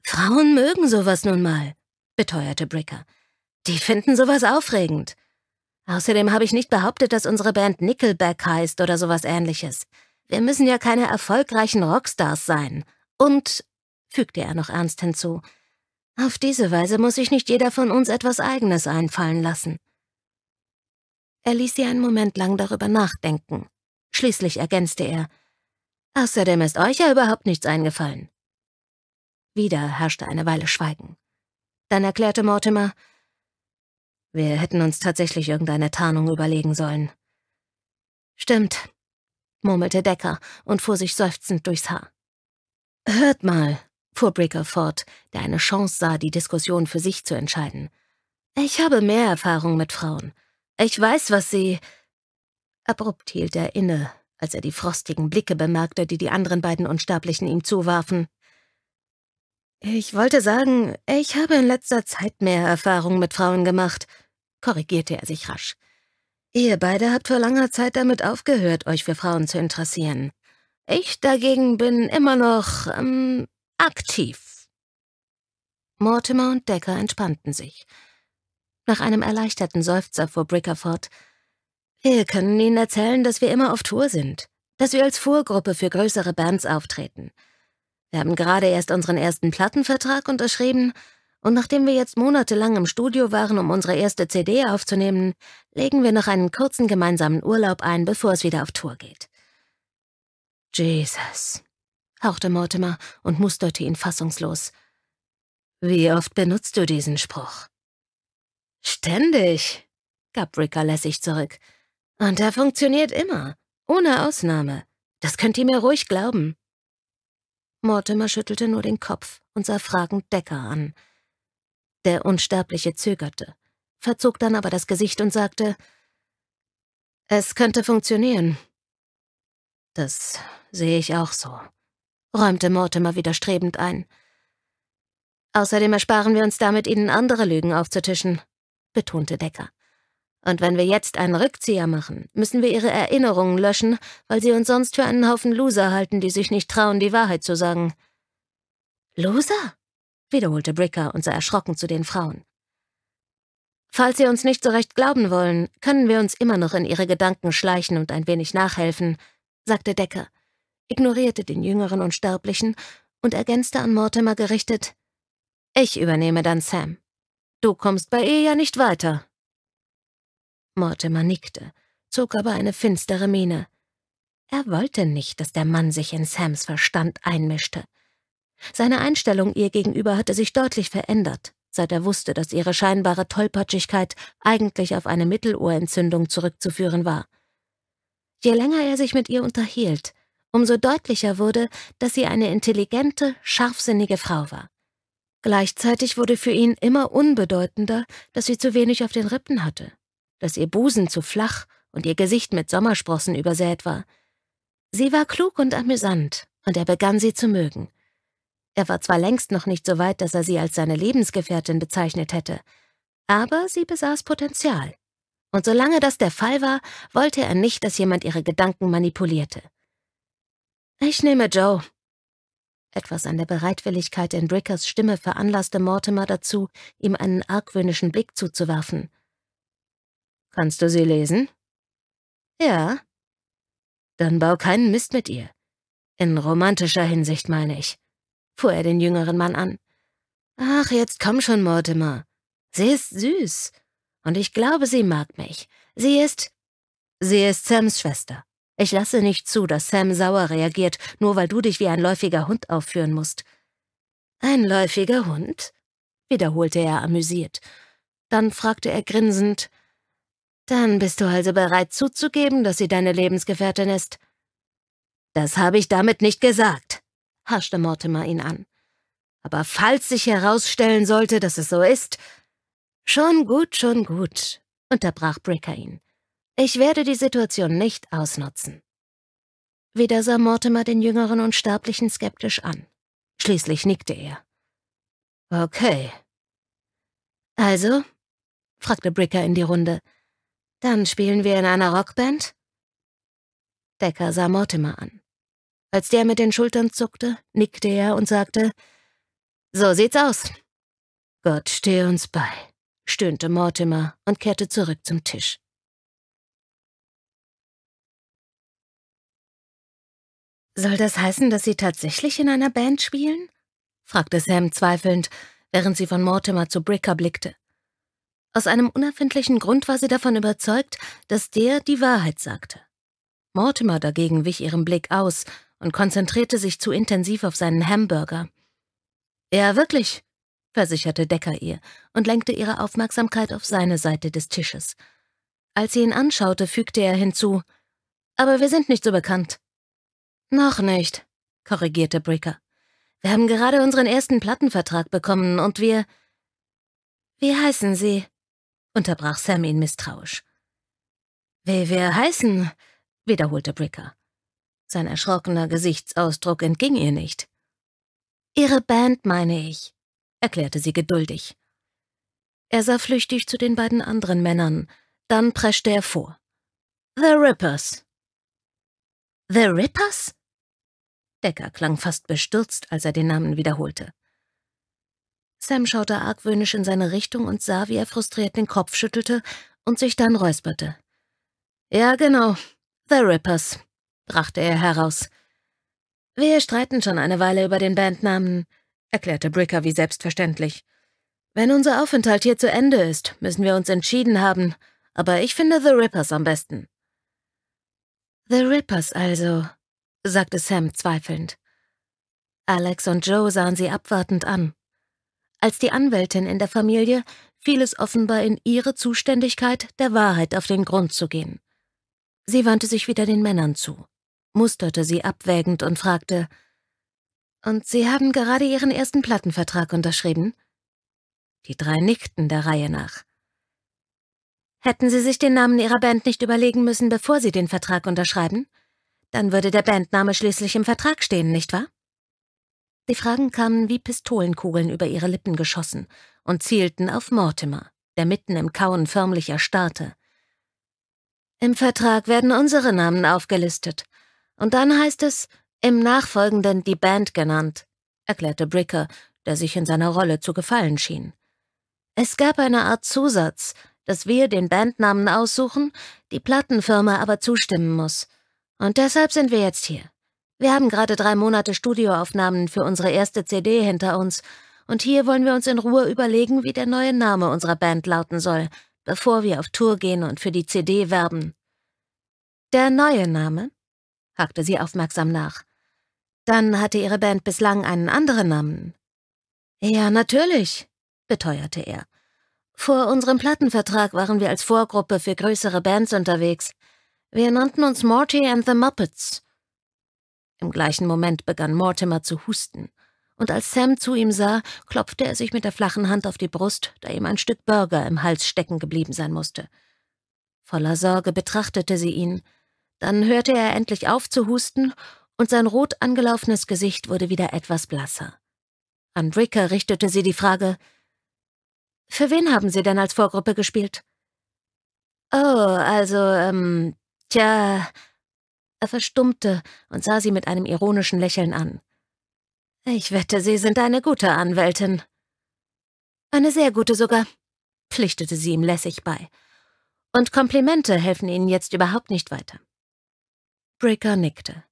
Frauen mögen sowas nun mal, beteuerte Bricker. Die finden sowas aufregend. Außerdem habe ich nicht behauptet, dass unsere Band Nickelback heißt oder sowas ähnliches. Wir müssen ja keine erfolgreichen Rockstars sein. Und, fügte er noch ernst hinzu, auf diese Weise muss sich nicht jeder von uns etwas Eigenes einfallen lassen. Er ließ sie einen Moment lang darüber nachdenken. Schließlich ergänzte er, Außerdem ist euch ja überhaupt nichts eingefallen. Wieder herrschte eine Weile Schweigen. Dann erklärte Mortimer, wir hätten uns tatsächlich irgendeine Tarnung überlegen sollen. Stimmt, murmelte Decker und fuhr sich seufzend durchs Haar. Hört mal, fuhr Breaker fort, der eine Chance sah, die Diskussion für sich zu entscheiden. Ich habe mehr Erfahrung mit Frauen. Ich weiß, was sie. Abrupt hielt er inne, als er die frostigen Blicke bemerkte, die die anderen beiden Unsterblichen ihm zuwarfen. Ich wollte sagen, ich habe in letzter Zeit mehr Erfahrung mit Frauen gemacht, korrigierte er sich rasch. Ihr beide habt vor langer Zeit damit aufgehört, euch für Frauen zu interessieren. Ich dagegen bin immer noch ähm, aktiv. Mortimer und Decker entspannten sich. Nach einem erleichterten Seufzer fuhr Bricker fort. Wir können ihnen erzählen, dass wir immer auf Tour sind, dass wir als Vorgruppe für größere Bands auftreten. Wir haben gerade erst unseren ersten Plattenvertrag unterschrieben, und nachdem wir jetzt monatelang im Studio waren, um unsere erste CD aufzunehmen, legen wir noch einen kurzen gemeinsamen Urlaub ein, bevor es wieder auf Tour geht. Jesus, hauchte Mortimer und musterte ihn fassungslos. Wie oft benutzt du diesen Spruch? Ständig, gab Ricker lässig zurück. Und er funktioniert immer, ohne Ausnahme. Das könnt ihr mir ruhig glauben. Mortimer schüttelte nur den Kopf und sah fragend Decker an. Der Unsterbliche zögerte, verzog dann aber das Gesicht und sagte, es könnte funktionieren. Das sehe ich auch so, räumte Mortimer widerstrebend ein. Außerdem ersparen wir uns damit, Ihnen andere Lügen aufzutischen, betonte Decker. Und wenn wir jetzt einen Rückzieher machen, müssen wir Ihre Erinnerungen löschen, weil Sie uns sonst für einen Haufen Loser halten, die sich nicht trauen, die Wahrheit zu sagen. Loser? wiederholte Bricker und sah erschrocken zu den Frauen. Falls Sie uns nicht so recht glauben wollen, können wir uns immer noch in Ihre Gedanken schleichen und ein wenig nachhelfen, sagte Decker, ignorierte den jüngeren Unsterblichen und ergänzte an Mortimer gerichtet, ich übernehme dann Sam. Du kommst bei ihr ja nicht weiter. Mortimer nickte, zog aber eine finstere Miene. Er wollte nicht, dass der Mann sich in Sams Verstand einmischte. Seine Einstellung ihr gegenüber hatte sich deutlich verändert, seit er wusste, dass ihre scheinbare Tollpatschigkeit eigentlich auf eine Mittelohrentzündung zurückzuführen war. Je länger er sich mit ihr unterhielt, umso deutlicher wurde, dass sie eine intelligente, scharfsinnige Frau war. Gleichzeitig wurde für ihn immer unbedeutender, dass sie zu wenig auf den Rippen hatte, dass ihr Busen zu flach und ihr Gesicht mit Sommersprossen übersät war. Sie war klug und amüsant, und er begann sie zu mögen – er war zwar längst noch nicht so weit, dass er sie als seine Lebensgefährtin bezeichnet hätte, aber sie besaß Potenzial. Und solange das der Fall war, wollte er nicht, dass jemand ihre Gedanken manipulierte. Ich nehme Joe. Etwas an der Bereitwilligkeit in Brickers Stimme veranlasste Mortimer dazu, ihm einen argwöhnischen Blick zuzuwerfen. Kannst du sie lesen? Ja. Dann bau keinen Mist mit ihr. In romantischer Hinsicht meine ich fuhr er den jüngeren Mann an. Ach, jetzt komm schon, Mortimer. Sie ist süß. Und ich glaube, sie mag mich. Sie ist. Sie ist Sams Schwester. Ich lasse nicht zu, dass Sam sauer reagiert, nur weil du dich wie ein läufiger Hund aufführen musst. Ein läufiger Hund? wiederholte er amüsiert. Dann fragte er grinsend, dann bist du also bereit zuzugeben, dass sie deine Lebensgefährtin ist. Das habe ich damit nicht gesagt haschte Mortimer ihn an. Aber falls sich herausstellen sollte, dass es so ist... Schon gut, schon gut, unterbrach Bricker ihn. Ich werde die Situation nicht ausnutzen. Wieder sah Mortimer den jüngeren Unsterblichen skeptisch an. Schließlich nickte er. Okay. Also? fragte Bricker in die Runde. Dann spielen wir in einer Rockband? Decker sah Mortimer an. Als der mit den Schultern zuckte, nickte er und sagte, »So sieht's aus.« »Gott stehe uns bei«, stöhnte Mortimer und kehrte zurück zum Tisch. Soll das heißen, dass Sie tatsächlich in einer Band spielen? fragte Sam zweifelnd, während sie von Mortimer zu Bricker blickte. Aus einem unerfindlichen Grund war sie davon überzeugt, dass der die Wahrheit sagte. Mortimer dagegen wich ihrem Blick aus und konzentrierte sich zu intensiv auf seinen Hamburger. Ja, wirklich, versicherte Decker ihr und lenkte ihre Aufmerksamkeit auf seine Seite des Tisches. Als sie ihn anschaute, fügte er hinzu, aber wir sind nicht so bekannt. Noch nicht, korrigierte Bricker. Wir haben gerade unseren ersten Plattenvertrag bekommen und wir. Wie heißen Sie? unterbrach Sam ihn misstrauisch. Wie wir heißen, wiederholte Bricker. Sein erschrockener Gesichtsausdruck entging ihr nicht. »Ihre Band, meine ich«, erklärte sie geduldig. Er sah flüchtig zu den beiden anderen Männern, dann preschte er vor. »The Rippers«. »The Rippers?« Decker klang fast bestürzt, als er den Namen wiederholte. Sam schaute argwöhnisch in seine Richtung und sah, wie er frustriert den Kopf schüttelte und sich dann räusperte. »Ja, genau. The Rippers brachte er heraus. Wir streiten schon eine Weile über den Bandnamen, erklärte Bricker wie selbstverständlich. Wenn unser Aufenthalt hier zu Ende ist, müssen wir uns entschieden haben, aber ich finde The Rippers am besten. The Rippers also, sagte Sam zweifelnd. Alex und Joe sahen sie abwartend an. Als die Anwältin in der Familie fiel es offenbar in ihre Zuständigkeit, der Wahrheit auf den Grund zu gehen. Sie wandte sich wieder den Männern zu musterte sie abwägend und fragte Und Sie haben gerade Ihren ersten Plattenvertrag unterschrieben? Die drei nickten der Reihe nach. Hätten Sie sich den Namen Ihrer Band nicht überlegen müssen, bevor Sie den Vertrag unterschreiben? Dann würde der Bandname schließlich im Vertrag stehen, nicht wahr? Die Fragen kamen wie Pistolenkugeln über ihre Lippen geschossen und zielten auf Mortimer, der mitten im Kauen förmlich erstarrte. Im Vertrag werden unsere Namen aufgelistet. Und dann heißt es, im Nachfolgenden die Band genannt, erklärte Bricker, der sich in seiner Rolle zu gefallen schien. Es gab eine Art Zusatz, dass wir den Bandnamen aussuchen, die Plattenfirma aber zustimmen muss. Und deshalb sind wir jetzt hier. Wir haben gerade drei Monate Studioaufnahmen für unsere erste CD hinter uns, und hier wollen wir uns in Ruhe überlegen, wie der neue Name unserer Band lauten soll, bevor wir auf Tour gehen und für die CD werben. Der neue Name hakte sie aufmerksam nach. Dann hatte Ihre Band bislang einen anderen Namen. Ja, natürlich, beteuerte er. Vor unserem Plattenvertrag waren wir als Vorgruppe für größere Bands unterwegs. Wir nannten uns Morty and the Muppets. Im gleichen Moment begann Mortimer zu husten, und als Sam zu ihm sah, klopfte er sich mit der flachen Hand auf die Brust, da ihm ein Stück Burger im Hals stecken geblieben sein musste. Voller Sorge betrachtete sie ihn, dann hörte er endlich auf zu husten und sein rot angelaufenes Gesicht wurde wieder etwas blasser. An Ricker richtete sie die Frage, »Für wen haben Sie denn als Vorgruppe gespielt?« »Oh, also, ähm, tja...« Er verstummte und sah sie mit einem ironischen Lächeln an. »Ich wette, Sie sind eine gute Anwältin.« »Eine sehr gute sogar«, pflichtete sie ihm lässig bei. »Und Komplimente helfen Ihnen jetzt überhaupt nicht weiter.« Bricker nickte.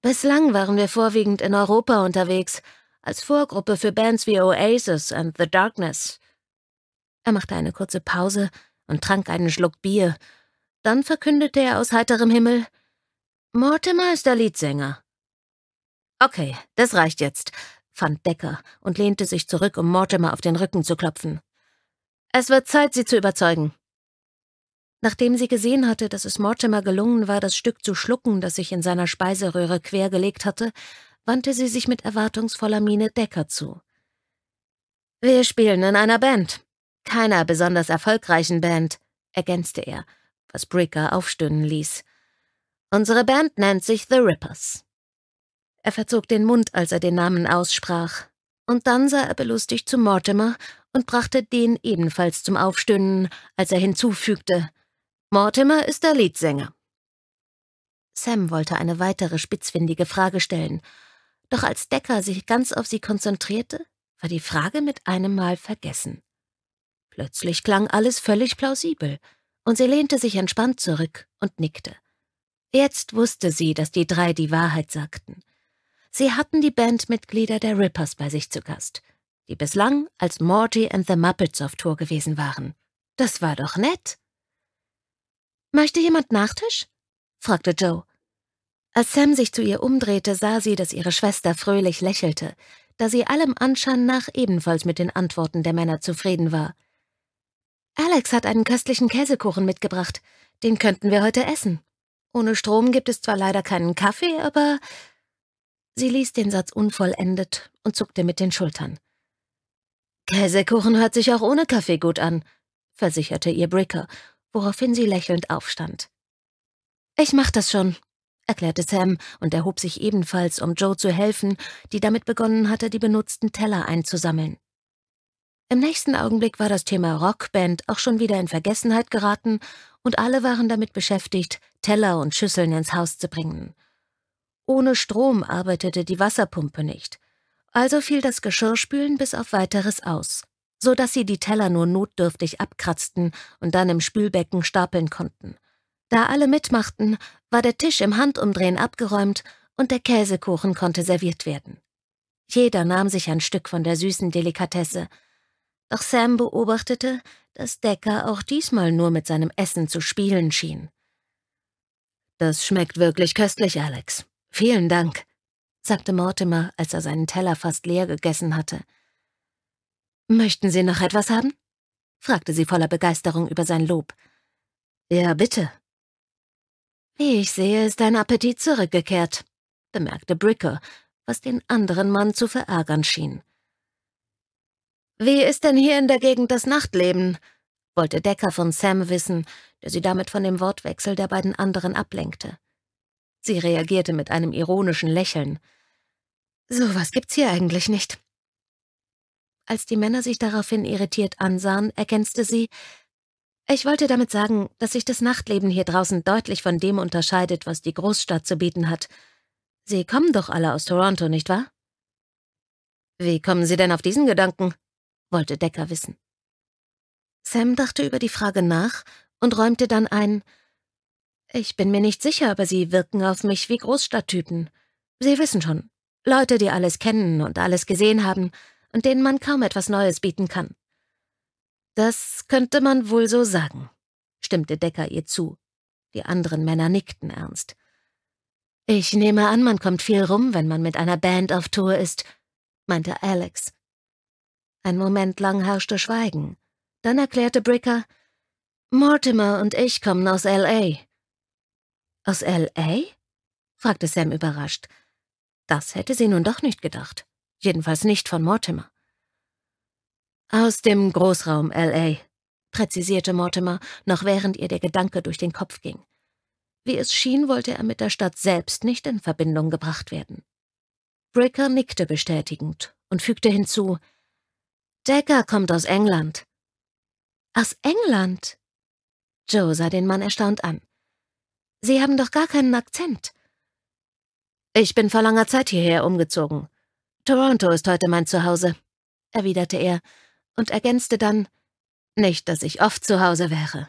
Bislang waren wir vorwiegend in Europa unterwegs, als Vorgruppe für Bands wie Oasis and The Darkness. Er machte eine kurze Pause und trank einen Schluck Bier. Dann verkündete er aus heiterem Himmel, Mortimer ist der Leadsänger. Okay, das reicht jetzt, fand Decker und lehnte sich zurück, um Mortimer auf den Rücken zu klopfen. Es wird Zeit, sie zu überzeugen. Nachdem sie gesehen hatte, dass es Mortimer gelungen war, das Stück zu schlucken, das sich in seiner Speiseröhre quergelegt hatte, wandte sie sich mit erwartungsvoller Miene Decker zu. »Wir spielen in einer Band. Keiner besonders erfolgreichen Band«, ergänzte er, was Bricker aufstöhnen ließ. »Unsere Band nennt sich The Rippers.« Er verzog den Mund, als er den Namen aussprach, und dann sah er belustigt zu Mortimer und brachte den ebenfalls zum Aufstöhnen, als er hinzufügte. Mortimer ist der Leadsänger. Sam wollte eine weitere spitzfindige Frage stellen, doch als Decker sich ganz auf sie konzentrierte, war die Frage mit einem Mal vergessen. Plötzlich klang alles völlig plausibel, und sie lehnte sich entspannt zurück und nickte. Jetzt wusste sie, dass die drei die Wahrheit sagten. Sie hatten die Bandmitglieder der Rippers bei sich zu Gast, die bislang als Morty and the Muppets auf Tour gewesen waren. Das war doch nett. Möchte jemand Nachtisch? fragte Joe. Als Sam sich zu ihr umdrehte, sah sie, dass ihre Schwester fröhlich lächelte, da sie allem Anschein nach ebenfalls mit den Antworten der Männer zufrieden war. Alex hat einen köstlichen Käsekuchen mitgebracht. Den könnten wir heute essen. Ohne Strom gibt es zwar leider keinen Kaffee, aber. Sie ließ den Satz unvollendet und zuckte mit den Schultern. Käsekuchen hört sich auch ohne Kaffee gut an, versicherte ihr Bricker woraufhin sie lächelnd aufstand. Ich mach das schon, erklärte Sam und erhob sich ebenfalls, um Joe zu helfen, die damit begonnen hatte, die benutzten Teller einzusammeln. Im nächsten Augenblick war das Thema Rockband auch schon wieder in Vergessenheit geraten und alle waren damit beschäftigt, Teller und Schüsseln ins Haus zu bringen. Ohne Strom arbeitete die Wasserpumpe nicht, also fiel das Geschirrspülen bis auf weiteres aus so dass sie die Teller nur notdürftig abkratzten und dann im Spülbecken stapeln konnten. Da alle mitmachten, war der Tisch im Handumdrehen abgeräumt und der Käsekuchen konnte serviert werden. Jeder nahm sich ein Stück von der süßen Delikatesse. Doch Sam beobachtete, dass Decker auch diesmal nur mit seinem Essen zu spielen schien. Das schmeckt wirklich köstlich, Alex. Vielen Dank, sagte Mortimer, als er seinen Teller fast leer gegessen hatte. Möchten Sie noch etwas haben? fragte sie voller Begeisterung über sein Lob. Ja, bitte. Wie ich sehe, ist dein Appetit zurückgekehrt, bemerkte Bricker, was den anderen Mann zu verärgern schien. Wie ist denn hier in der Gegend das Nachtleben? wollte Decker von Sam wissen, der sie damit von dem Wortwechsel der beiden anderen ablenkte. Sie reagierte mit einem ironischen Lächeln. So was gibt's hier eigentlich nicht. Als die Männer sich daraufhin irritiert ansahen, ergänzte sie, ich wollte damit sagen, dass sich das Nachtleben hier draußen deutlich von dem unterscheidet, was die Großstadt zu bieten hat. Sie kommen doch alle aus Toronto, nicht wahr? Wie kommen Sie denn auf diesen Gedanken? wollte Decker wissen. Sam dachte über die Frage nach und räumte dann ein Ich bin mir nicht sicher, aber Sie wirken auf mich wie Großstadttypen. Sie wissen schon, Leute, die alles kennen und alles gesehen haben, und denen man kaum etwas Neues bieten kann. Das könnte man wohl so sagen, stimmte Decker ihr zu. Die anderen Männer nickten ernst. Ich nehme an, man kommt viel rum, wenn man mit einer Band auf Tour ist, meinte Alex. Ein Moment lang herrschte Schweigen. Dann erklärte Bricker, Mortimer und ich kommen aus L.A. Aus L.A.? fragte Sam überrascht. Das hätte sie nun doch nicht gedacht jedenfalls nicht von Mortimer. Aus dem Großraum LA, präzisierte Mortimer, noch während ihr der Gedanke durch den Kopf ging. Wie es schien, wollte er mit der Stadt selbst nicht in Verbindung gebracht werden. Bricker nickte bestätigend und fügte hinzu, Decker kommt aus England. Aus England? Joe sah den Mann erstaunt an. Sie haben doch gar keinen Akzent. Ich bin vor langer Zeit hierher umgezogen, Toronto ist heute mein Zuhause, erwiderte er und ergänzte dann, nicht, dass ich oft zu Hause wäre.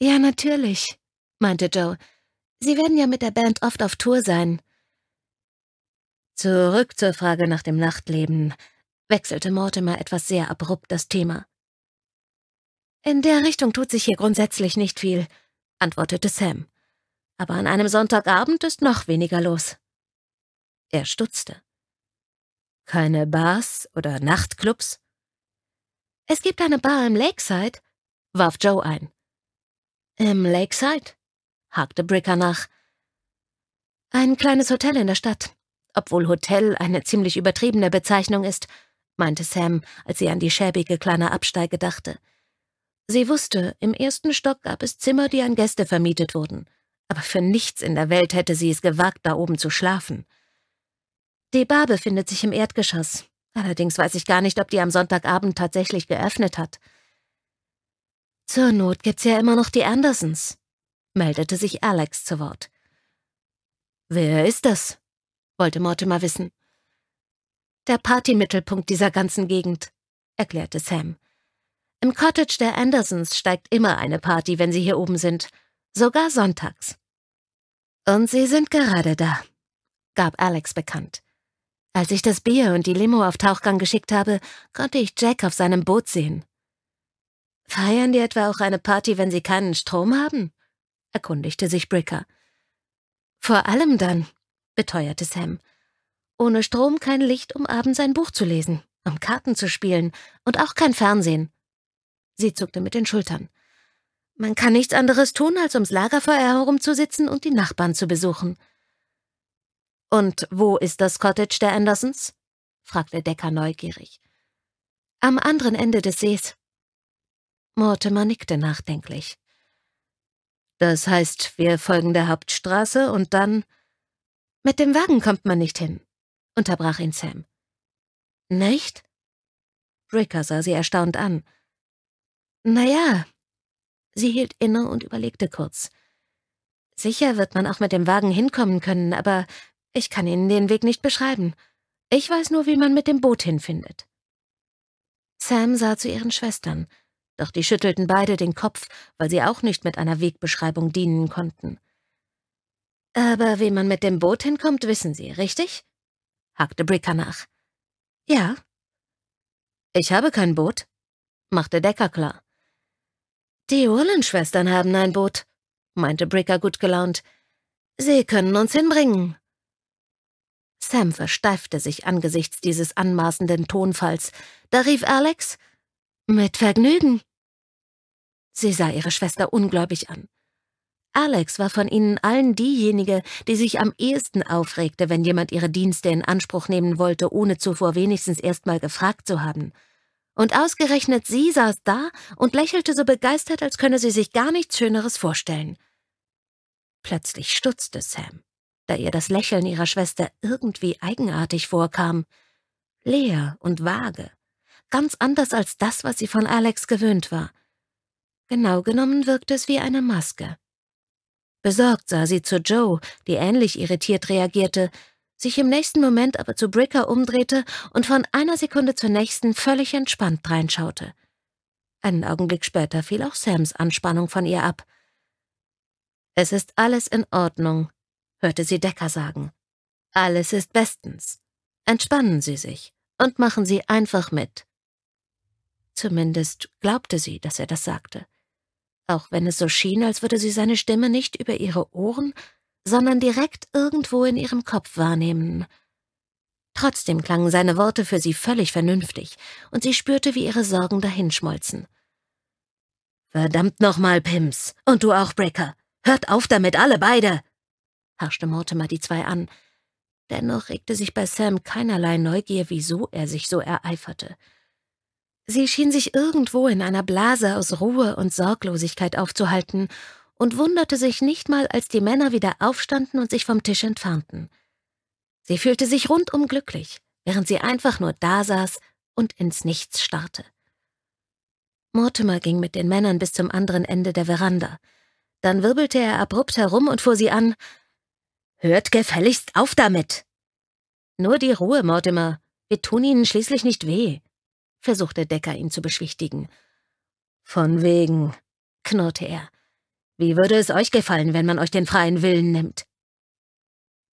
Ja, natürlich, meinte Joe. Sie werden ja mit der Band oft auf Tour sein. Zurück zur Frage nach dem Nachtleben, wechselte Mortimer etwas sehr abrupt das Thema. In der Richtung tut sich hier grundsätzlich nicht viel, antwortete Sam. Aber an einem Sonntagabend ist noch weniger los. Er stutzte. Keine Bars oder Nachtclubs? Es gibt eine Bar im Lakeside, warf Joe ein. Im Lakeside? hakte Bricker nach. Ein kleines Hotel in der Stadt. Obwohl Hotel eine ziemlich übertriebene Bezeichnung ist, meinte Sam, als sie an die schäbige kleine Absteige dachte. Sie wusste, im ersten Stock gab es Zimmer, die an Gäste vermietet wurden, aber für nichts in der Welt hätte sie es gewagt, da oben zu schlafen. Die Bar befindet sich im Erdgeschoss. Allerdings weiß ich gar nicht, ob die am Sonntagabend tatsächlich geöffnet hat. Zur Not gibt's ja immer noch die Andersons, meldete sich Alex zu Wort. Wer ist das? wollte Mortimer wissen. Der Partymittelpunkt dieser ganzen Gegend, erklärte Sam. Im Cottage der Andersons steigt immer eine Party, wenn sie hier oben sind, sogar sonntags. Und sie sind gerade da, gab Alex bekannt. Als ich das Bier und die Limo auf Tauchgang geschickt habe, konnte ich Jack auf seinem Boot sehen. Feiern die etwa auch eine Party, wenn sie keinen Strom haben? erkundigte sich Bricker. Vor allem dann, beteuerte Sam. Ohne Strom kein Licht, um abends ein Buch zu lesen, um Karten zu spielen und auch kein Fernsehen. Sie zuckte mit den Schultern. Man kann nichts anderes tun, als ums Lagerfeuer herumzusitzen und die Nachbarn zu besuchen. Und wo ist das Cottage der Andersons? fragte Decker neugierig. Am anderen Ende des Sees. Mortimer nickte nachdenklich. Das heißt, wir folgen der Hauptstraße und dann. Mit dem Wagen kommt man nicht hin, unterbrach ihn Sam. Nicht? Bricker sah sie erstaunt an. Na ja. Sie hielt inne und überlegte kurz. Sicher wird man auch mit dem Wagen hinkommen können, aber ich kann Ihnen den Weg nicht beschreiben. Ich weiß nur, wie man mit dem Boot hinfindet. Sam sah zu ihren Schwestern, doch die schüttelten beide den Kopf, weil sie auch nicht mit einer Wegbeschreibung dienen konnten. Aber wie man mit dem Boot hinkommt, wissen Sie, richtig? hakte Bricker nach. Ja. Ich habe kein Boot, machte Decker klar. Die urland haben ein Boot, meinte Bricker gut gelaunt. Sie können uns hinbringen. Sam versteifte sich angesichts dieses anmaßenden Tonfalls. Da rief Alex, »Mit Vergnügen!« Sie sah ihre Schwester ungläubig an. Alex war von ihnen allen diejenige, die sich am ehesten aufregte, wenn jemand ihre Dienste in Anspruch nehmen wollte, ohne zuvor wenigstens erstmal gefragt zu haben. Und ausgerechnet sie saß da und lächelte so begeistert, als könne sie sich gar nichts Schöneres vorstellen. Plötzlich stutzte Sam da ihr das Lächeln ihrer Schwester irgendwie eigenartig vorkam. Leer und vage, ganz anders als das, was sie von Alex gewöhnt war. Genau genommen wirkte es wie eine Maske. Besorgt sah sie zu Joe, die ähnlich irritiert reagierte, sich im nächsten Moment aber zu Bricker umdrehte und von einer Sekunde zur nächsten völlig entspannt reinschaute. Einen Augenblick später fiel auch Sams Anspannung von ihr ab. Es ist alles in Ordnung, hörte sie Decker sagen. Alles ist bestens. Entspannen Sie sich und machen Sie einfach mit. Zumindest glaubte sie, dass er das sagte. Auch wenn es so schien, als würde sie seine Stimme nicht über ihre Ohren, sondern direkt irgendwo in ihrem Kopf wahrnehmen. Trotzdem klangen seine Worte für sie völlig vernünftig, und sie spürte, wie ihre Sorgen dahinschmolzen. Verdammt nochmal, Pims, und du auch, Brecker. Hört auf damit, alle beide! herrschte Mortimer die zwei an. Dennoch regte sich bei Sam keinerlei Neugier, wieso er sich so ereiferte. Sie schien sich irgendwo in einer Blase aus Ruhe und Sorglosigkeit aufzuhalten und wunderte sich nicht mal, als die Männer wieder aufstanden und sich vom Tisch entfernten. Sie fühlte sich rundum glücklich, während sie einfach nur dasaß und ins Nichts starrte. Mortimer ging mit den Männern bis zum anderen Ende der Veranda. Dann wirbelte er abrupt herum und fuhr sie an. Hört gefälligst auf damit! Nur die Ruhe, Mortimer. Wir tun Ihnen schließlich nicht weh, versuchte Decker ihn zu beschwichtigen. Von wegen, knurrte er. Wie würde es euch gefallen, wenn man euch den freien Willen nimmt?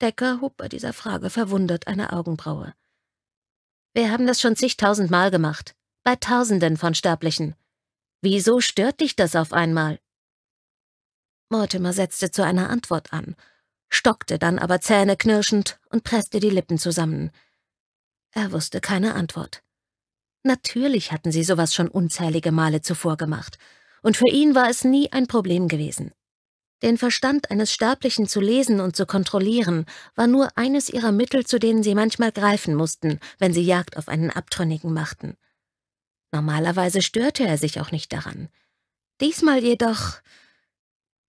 Decker hob bei dieser Frage verwundert eine Augenbraue. Wir haben das schon zigtausendmal gemacht, bei Tausenden von Sterblichen. Wieso stört dich das auf einmal? Mortimer setzte zu einer Antwort an stockte dann aber zähneknirschend und presste die Lippen zusammen. Er wusste keine Antwort. Natürlich hatten sie sowas schon unzählige Male zuvor gemacht, und für ihn war es nie ein Problem gewesen. Den Verstand eines Sterblichen zu lesen und zu kontrollieren, war nur eines ihrer Mittel, zu denen sie manchmal greifen mussten, wenn sie Jagd auf einen Abtrünnigen machten. Normalerweise störte er sich auch nicht daran. Diesmal jedoch...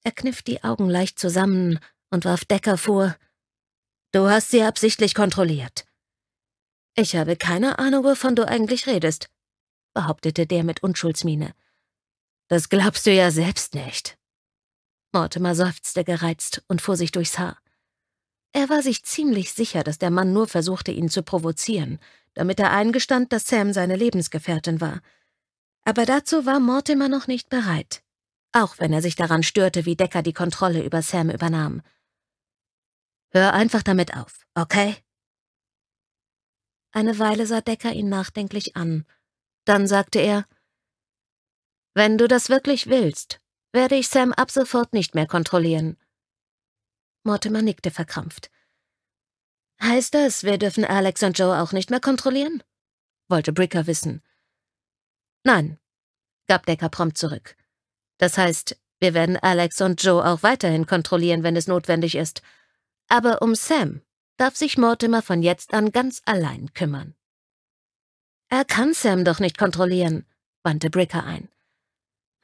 Er kniff die Augen leicht zusammen und warf Decker vor, Du hast sie absichtlich kontrolliert. Ich habe keine Ahnung, wovon du eigentlich redest, behauptete der mit Unschuldsmiene. Das glaubst du ja selbst nicht. Mortimer seufzte gereizt und fuhr sich durchs Haar. Er war sich ziemlich sicher, dass der Mann nur versuchte, ihn zu provozieren, damit er eingestand, dass Sam seine Lebensgefährtin war. Aber dazu war Mortimer noch nicht bereit, auch wenn er sich daran störte, wie Decker die Kontrolle über Sam übernahm. Hör einfach damit auf, okay? Eine Weile sah Decker ihn nachdenklich an. Dann sagte er, Wenn du das wirklich willst, werde ich Sam ab sofort nicht mehr kontrollieren. Mortimer nickte verkrampft. Heißt das, wir dürfen Alex und Joe auch nicht mehr kontrollieren? wollte Bricker wissen. Nein, gab Decker prompt zurück. Das heißt, wir werden Alex und Joe auch weiterhin kontrollieren, wenn es notwendig ist. Aber um Sam darf sich Mortimer von jetzt an ganz allein kümmern. Er kann Sam doch nicht kontrollieren, wandte Bricker ein.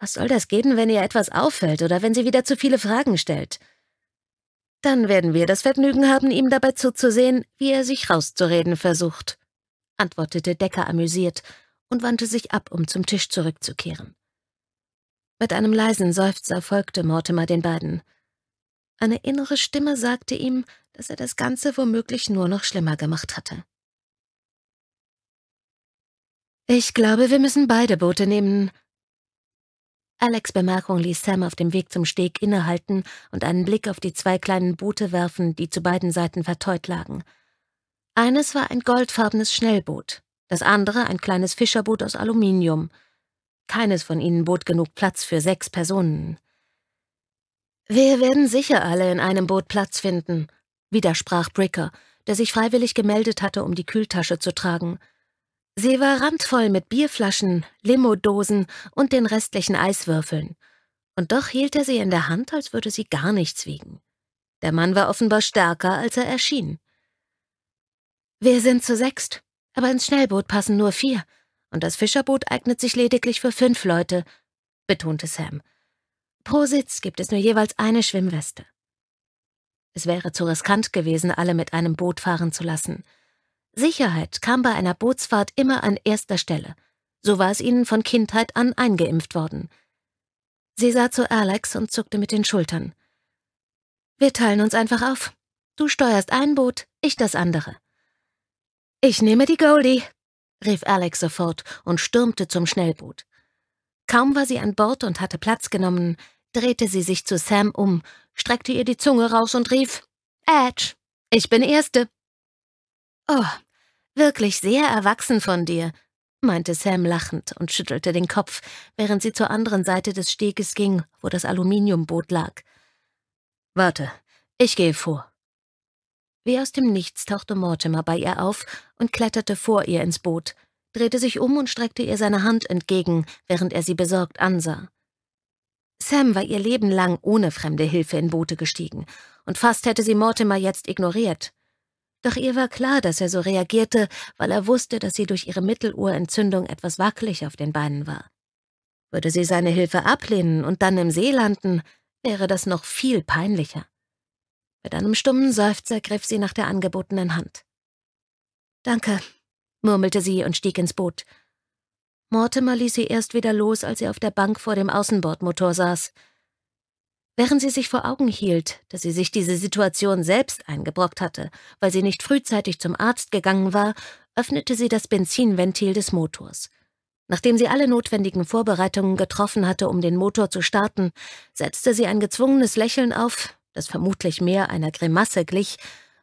Was soll das geben, wenn ihr etwas auffällt oder wenn sie wieder zu viele Fragen stellt? Dann werden wir das Vergnügen haben, ihm dabei zuzusehen, wie er sich rauszureden versucht, antwortete Decker amüsiert und wandte sich ab, um zum Tisch zurückzukehren. Mit einem leisen Seufzer folgte Mortimer den beiden. Eine innere Stimme sagte ihm, dass er das Ganze womöglich nur noch schlimmer gemacht hatte. Ich glaube, wir müssen beide Boote nehmen. Alex' Bemerkung ließ Sam auf dem Weg zum Steg innehalten und einen Blick auf die zwei kleinen Boote werfen, die zu beiden Seiten verteut lagen. Eines war ein goldfarbenes Schnellboot, das andere ein kleines Fischerboot aus Aluminium. Keines von ihnen bot genug Platz für sechs Personen. Wir werden sicher alle in einem Boot Platz finden, widersprach Bricker, der sich freiwillig gemeldet hatte, um die Kühltasche zu tragen. Sie war randvoll mit Bierflaschen, Limodosen und den restlichen Eiswürfeln. Und doch hielt er sie in der Hand, als würde sie gar nichts wiegen. Der Mann war offenbar stärker, als er erschien. Wir sind zu sechst, aber ins Schnellboot passen nur vier, und das Fischerboot eignet sich lediglich für fünf Leute, betonte Sam. Pro Sitz gibt es nur jeweils eine Schwimmweste. Es wäre zu riskant gewesen, alle mit einem Boot fahren zu lassen. Sicherheit kam bei einer Bootsfahrt immer an erster Stelle. So war es ihnen von Kindheit an eingeimpft worden. Sie sah zu Alex und zuckte mit den Schultern. Wir teilen uns einfach auf. Du steuerst ein Boot, ich das andere. Ich nehme die Goldie, rief Alex sofort und stürmte zum Schnellboot. Kaum war sie an Bord und hatte Platz genommen, drehte sie sich zu Sam um, streckte ihr die Zunge raus und rief, Edge, ich bin Erste. Oh, wirklich sehr erwachsen von dir, meinte Sam lachend und schüttelte den Kopf, während sie zur anderen Seite des Steges ging, wo das Aluminiumboot lag. Warte, ich gehe vor. Wie aus dem Nichts tauchte Mortimer bei ihr auf und kletterte vor ihr ins Boot, drehte sich um und streckte ihr seine Hand entgegen, während er sie besorgt ansah. Sam war ihr Leben lang ohne fremde Hilfe in Boote gestiegen, und fast hätte sie Mortimer jetzt ignoriert. Doch ihr war klar, dass er so reagierte, weil er wusste, dass sie durch ihre Mittelohrentzündung etwas wackelig auf den Beinen war. Würde sie seine Hilfe ablehnen und dann im See landen, wäre das noch viel peinlicher. Mit einem stummen Seufzer griff sie nach der angebotenen Hand. Danke, murmelte sie und stieg ins Boot, Mortimer ließ sie erst wieder los, als sie auf der Bank vor dem Außenbordmotor saß. Während sie sich vor Augen hielt, dass sie sich diese Situation selbst eingebrockt hatte, weil sie nicht frühzeitig zum Arzt gegangen war, öffnete sie das Benzinventil des Motors. Nachdem sie alle notwendigen Vorbereitungen getroffen hatte, um den Motor zu starten, setzte sie ein gezwungenes Lächeln auf, das vermutlich mehr einer Grimasse glich,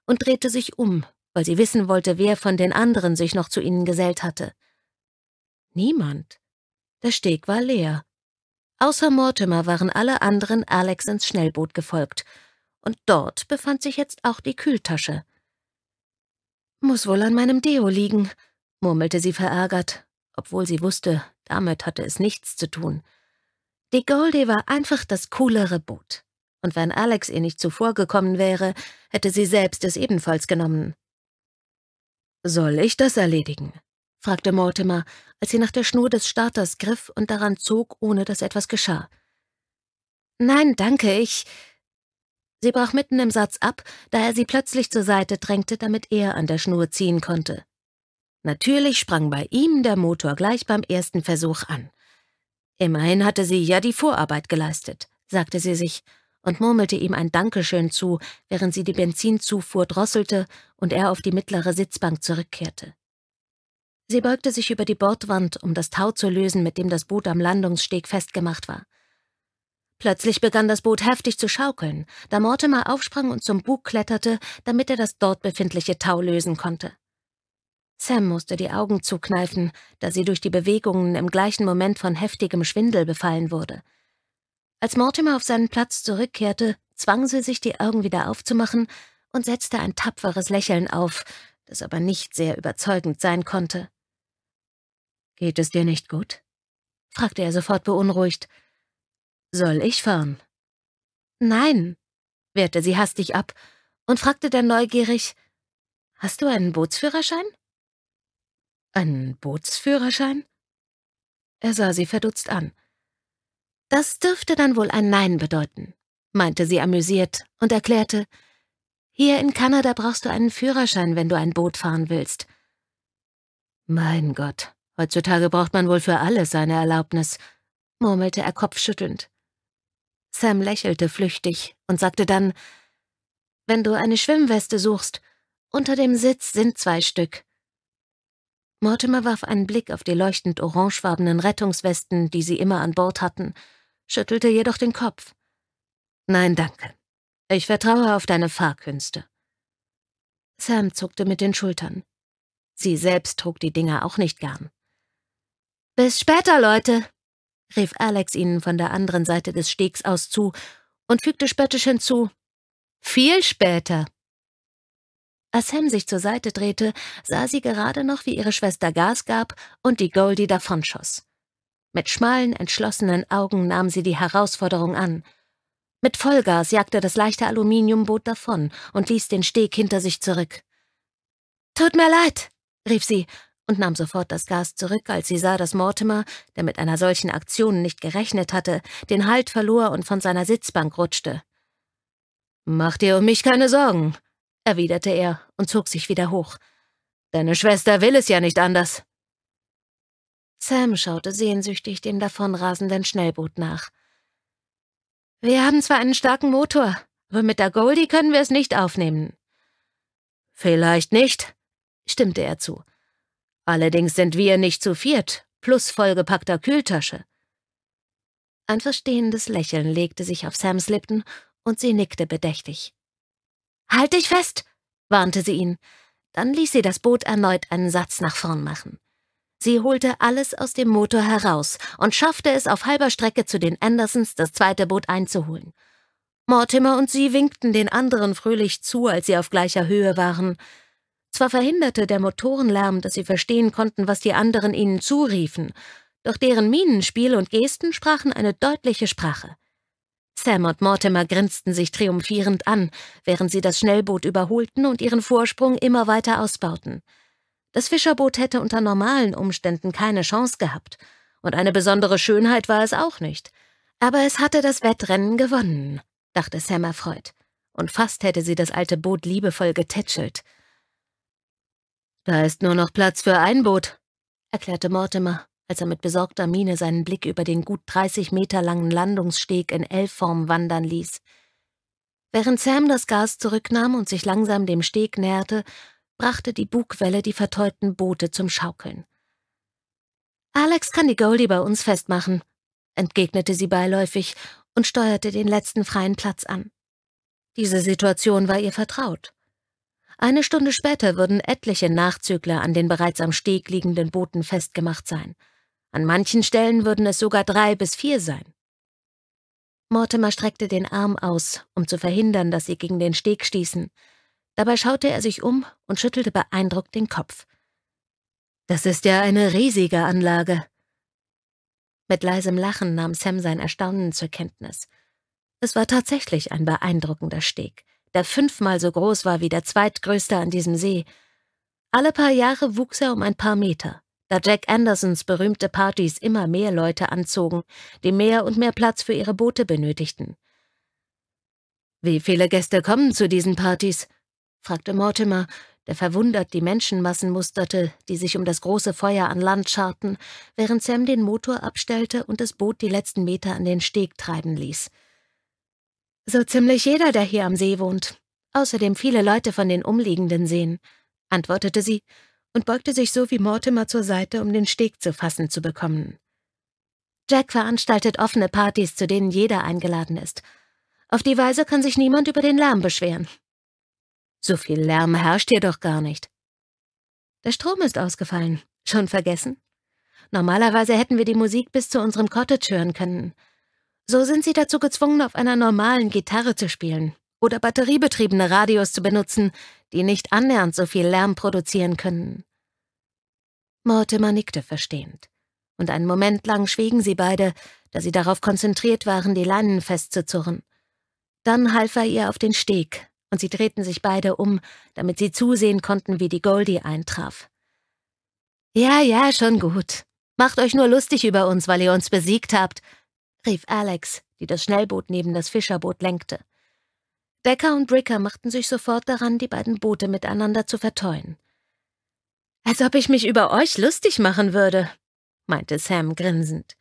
und drehte sich um, weil sie wissen wollte, wer von den anderen sich noch zu ihnen gesellt hatte. Niemand. Der Steg war leer. Außer Mortimer waren alle anderen Alex ins Schnellboot gefolgt, und dort befand sich jetzt auch die Kühltasche. Muss wohl an meinem Deo liegen, murmelte sie verärgert, obwohl sie wusste, damit hatte es nichts zu tun. Die Goldie war einfach das coolere Boot, und wenn Alex ihr nicht zuvor gekommen wäre, hätte sie selbst es ebenfalls genommen. Soll ich das erledigen? fragte Mortimer, als sie nach der Schnur des Starters griff und daran zog, ohne dass etwas geschah. Nein, danke, ich. Sie brach mitten im Satz ab, da er sie plötzlich zur Seite drängte, damit er an der Schnur ziehen konnte. Natürlich sprang bei ihm der Motor gleich beim ersten Versuch an. Immerhin hatte sie ja die Vorarbeit geleistet, sagte sie sich und murmelte ihm ein Dankeschön zu, während sie die Benzinzufuhr drosselte und er auf die mittlere Sitzbank zurückkehrte. Sie beugte sich über die Bordwand, um das Tau zu lösen, mit dem das Boot am Landungssteg festgemacht war. Plötzlich begann das Boot heftig zu schaukeln, da Mortimer aufsprang und zum Bug kletterte, damit er das dort befindliche Tau lösen konnte. Sam musste die Augen zukneifen, da sie durch die Bewegungen im gleichen Moment von heftigem Schwindel befallen wurde. Als Mortimer auf seinen Platz zurückkehrte, zwang sie sich, die Augen wieder aufzumachen und setzte ein tapferes Lächeln auf, das aber nicht sehr überzeugend sein konnte. Geht es dir nicht gut? fragte er sofort beunruhigt. Soll ich fahren? Nein, wehrte sie hastig ab und fragte dann neugierig, Hast du einen Bootsführerschein? Einen Bootsführerschein? Er sah sie verdutzt an. Das dürfte dann wohl ein Nein bedeuten, meinte sie amüsiert und erklärte, hier in Kanada brauchst du einen Führerschein, wenn du ein Boot fahren willst. Mein Gott, Heutzutage braucht man wohl für alles seine Erlaubnis, murmelte er kopfschüttelnd. Sam lächelte flüchtig und sagte dann, wenn du eine Schwimmweste suchst, unter dem Sitz sind zwei Stück. Mortimer warf einen Blick auf die leuchtend orangefarbenen Rettungswesten, die sie immer an Bord hatten, schüttelte jedoch den Kopf. Nein, danke. Ich vertraue auf deine Fahrkünste. Sam zuckte mit den Schultern. Sie selbst trug die Dinger auch nicht gern. Bis später, Leute, rief Alex ihnen von der anderen Seite des Stegs aus zu und fügte spöttisch hinzu. Viel später. Als Sam sich zur Seite drehte, sah sie gerade noch, wie ihre Schwester Gas gab und die Goldie davonschoss. Mit schmalen, entschlossenen Augen nahm sie die Herausforderung an. Mit Vollgas jagte das leichte Aluminiumboot davon und ließ den Steg hinter sich zurück. Tut mir leid, rief sie und nahm sofort das Gas zurück, als sie sah, dass Mortimer, der mit einer solchen Aktion nicht gerechnet hatte, den Halt verlor und von seiner Sitzbank rutschte. Mach dir um mich keine Sorgen, erwiderte er und zog sich wieder hoch. Deine Schwester will es ja nicht anders. Sam schaute sehnsüchtig dem davonrasenden Schnellboot nach. Wir haben zwar einen starken Motor, aber mit der Goldie können wir es nicht aufnehmen. Vielleicht nicht, stimmte er zu. Allerdings sind wir nicht zu viert, plus vollgepackter Kühltasche. Ein verstehendes Lächeln legte sich auf Sams Lippen und sie nickte bedächtig. Halt dich fest, warnte sie ihn. Dann ließ sie das Boot erneut einen Satz nach vorn machen. Sie holte alles aus dem Motor heraus und schaffte es auf halber Strecke zu den Andersons, das zweite Boot einzuholen. Mortimer und sie winkten den anderen fröhlich zu, als sie auf gleicher Höhe waren. Zwar verhinderte der Motorenlärm, dass sie verstehen konnten, was die anderen ihnen zuriefen, doch deren Mienenspiel und Gesten sprachen eine deutliche Sprache. Sam und Mortimer grinsten sich triumphierend an, während sie das Schnellboot überholten und ihren Vorsprung immer weiter ausbauten. Das Fischerboot hätte unter normalen Umständen keine Chance gehabt, und eine besondere Schönheit war es auch nicht. Aber es hatte das Wettrennen gewonnen, dachte Sam erfreut, und fast hätte sie das alte Boot liebevoll getätschelt. Da ist nur noch Platz für ein Boot, erklärte Mortimer, als er mit besorgter Miene seinen Blick über den gut 30 Meter langen Landungssteg in L-Form wandern ließ. Während Sam das Gas zurücknahm und sich langsam dem Steg näherte, brachte die Bugwelle die vertäubten Boote zum Schaukeln. Alex kann die Goldie bei uns festmachen, entgegnete sie beiläufig und steuerte den letzten freien Platz an. Diese Situation war ihr vertraut. Eine Stunde später würden etliche Nachzügler an den bereits am Steg liegenden Booten festgemacht sein. An manchen Stellen würden es sogar drei bis vier sein. Mortimer streckte den Arm aus, um zu verhindern, dass sie gegen den Steg stießen. Dabei schaute er sich um und schüttelte beeindruckt den Kopf. Das ist ja eine riesige Anlage. Mit leisem Lachen nahm Sam sein Erstaunen zur Kenntnis. Es war tatsächlich ein beeindruckender Steg der fünfmal so groß war wie der zweitgrößte an diesem See. Alle paar Jahre wuchs er um ein paar Meter, da Jack Andersons berühmte Partys immer mehr Leute anzogen, die mehr und mehr Platz für ihre Boote benötigten. Wie viele Gäste kommen zu diesen Partys? fragte Mortimer, der verwundert die Menschenmassen musterte, die sich um das große Feuer an Land scharten, während Sam den Motor abstellte und das Boot die letzten Meter an den Steg treiben ließ. So ziemlich jeder, der hier am See wohnt. Außerdem viele Leute von den umliegenden Seen, antwortete sie und beugte sich so wie Mortimer zur Seite, um den Steg zu fassen zu bekommen. Jack veranstaltet offene Partys, zu denen jeder eingeladen ist. Auf die Weise kann sich niemand über den Lärm beschweren. So viel Lärm herrscht hier doch gar nicht. Der Strom ist ausgefallen. Schon vergessen? Normalerweise hätten wir die Musik bis zu unserem Cottage hören können so sind sie dazu gezwungen, auf einer normalen Gitarre zu spielen oder batteriebetriebene Radios zu benutzen, die nicht annähernd so viel Lärm produzieren können. Mortimer nickte verstehend, und einen Moment lang schwiegen sie beide, da sie darauf konzentriert waren, die Leinen festzuzurren. Dann half er ihr auf den Steg, und sie drehten sich beide um, damit sie zusehen konnten, wie die Goldie eintraf. Ja, ja, schon gut. Macht euch nur lustig über uns, weil ihr uns besiegt habt, rief Alex, die das Schnellboot neben das Fischerboot lenkte. Decker und Bricker machten sich sofort daran, die beiden Boote miteinander zu verteuen. Als ob ich mich über euch lustig machen würde, meinte Sam grinsend.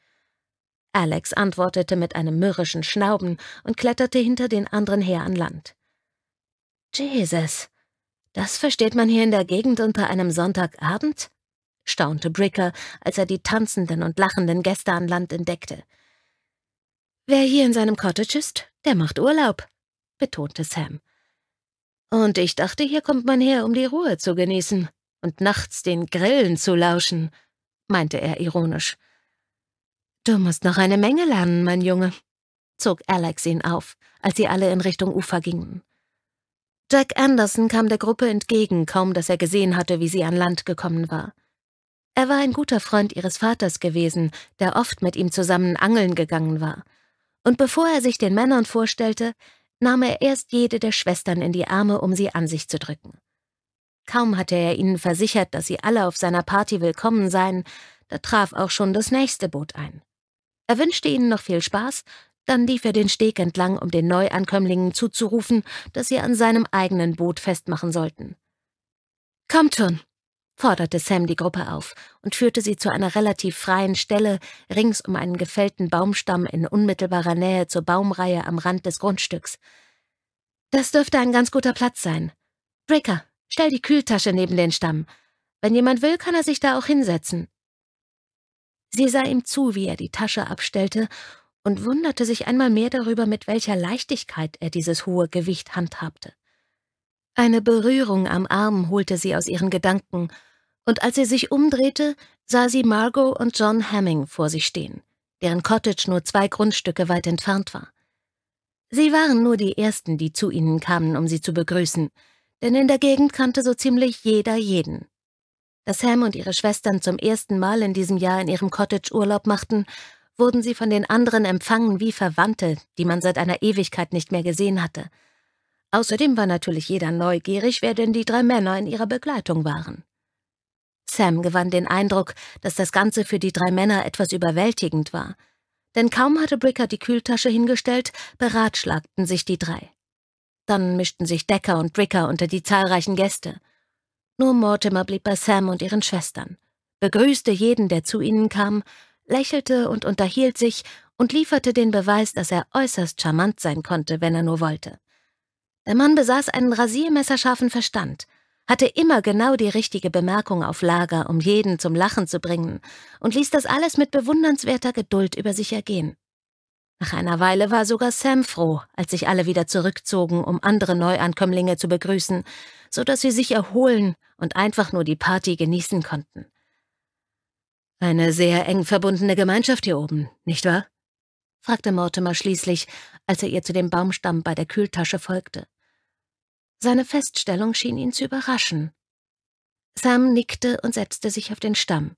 Alex antwortete mit einem mürrischen Schnauben und kletterte hinter den anderen her an Land. Jesus, das versteht man hier in der Gegend unter einem Sonntagabend? staunte Bricker, als er die tanzenden und lachenden Gäste an Land entdeckte. Wer hier in seinem Cottage ist, der macht Urlaub, betonte Sam. Und ich dachte, hier kommt man her, um die Ruhe zu genießen und nachts den Grillen zu lauschen, meinte er ironisch. Du musst noch eine Menge lernen, mein Junge, zog Alex ihn auf, als sie alle in Richtung Ufer gingen. Jack Anderson kam der Gruppe entgegen, kaum dass er gesehen hatte, wie sie an Land gekommen war. Er war ein guter Freund ihres Vaters gewesen, der oft mit ihm zusammen angeln gegangen war und bevor er sich den Männern vorstellte, nahm er erst jede der Schwestern in die Arme, um sie an sich zu drücken. Kaum hatte er ihnen versichert, dass sie alle auf seiner Party willkommen seien, da traf auch schon das nächste Boot ein. Er wünschte ihnen noch viel Spaß, dann lief er den Steg entlang, um den Neuankömmlingen zuzurufen, dass sie an seinem eigenen Boot festmachen sollten. Kommt schon, forderte Sam die Gruppe auf und führte sie zu einer relativ freien Stelle rings um einen gefällten Baumstamm in unmittelbarer Nähe zur Baumreihe am Rand des Grundstücks. Das dürfte ein ganz guter Platz sein. Breaker, stell die Kühltasche neben den Stamm. Wenn jemand will, kann er sich da auch hinsetzen. Sie sah ihm zu, wie er die Tasche abstellte, und wunderte sich einmal mehr darüber, mit welcher Leichtigkeit er dieses hohe Gewicht handhabte. Eine Berührung am Arm holte sie aus ihren Gedanken und als sie sich umdrehte, sah sie Margot und John Hamming vor sich stehen, deren Cottage nur zwei Grundstücke weit entfernt war. Sie waren nur die Ersten, die zu ihnen kamen, um sie zu begrüßen, denn in der Gegend kannte so ziemlich jeder jeden. Dass Ham und ihre Schwestern zum ersten Mal in diesem Jahr in ihrem Cottage Urlaub machten, wurden sie von den anderen empfangen wie Verwandte, die man seit einer Ewigkeit nicht mehr gesehen hatte. Außerdem war natürlich jeder neugierig, wer denn die drei Männer in ihrer Begleitung waren. Sam gewann den Eindruck, dass das Ganze für die drei Männer etwas überwältigend war. Denn kaum hatte Bricker die Kühltasche hingestellt, beratschlagten sich die drei. Dann mischten sich Decker und Bricker unter die zahlreichen Gäste. Nur Mortimer blieb bei Sam und ihren Schwestern, begrüßte jeden, der zu ihnen kam, lächelte und unterhielt sich und lieferte den Beweis, dass er äußerst charmant sein konnte, wenn er nur wollte. Der Mann besaß einen rasiermesserscharfen Verstand – hatte immer genau die richtige Bemerkung auf Lager, um jeden zum Lachen zu bringen, und ließ das alles mit bewundernswerter Geduld über sich ergehen. Nach einer Weile war sogar Sam froh, als sich alle wieder zurückzogen, um andere Neuankömmlinge zu begrüßen, so dass sie sich erholen und einfach nur die Party genießen konnten. Eine sehr eng verbundene Gemeinschaft hier oben, nicht wahr? fragte Mortimer schließlich, als er ihr zu dem Baumstamm bei der Kühltasche folgte. Seine Feststellung schien ihn zu überraschen. Sam nickte und setzte sich auf den Stamm.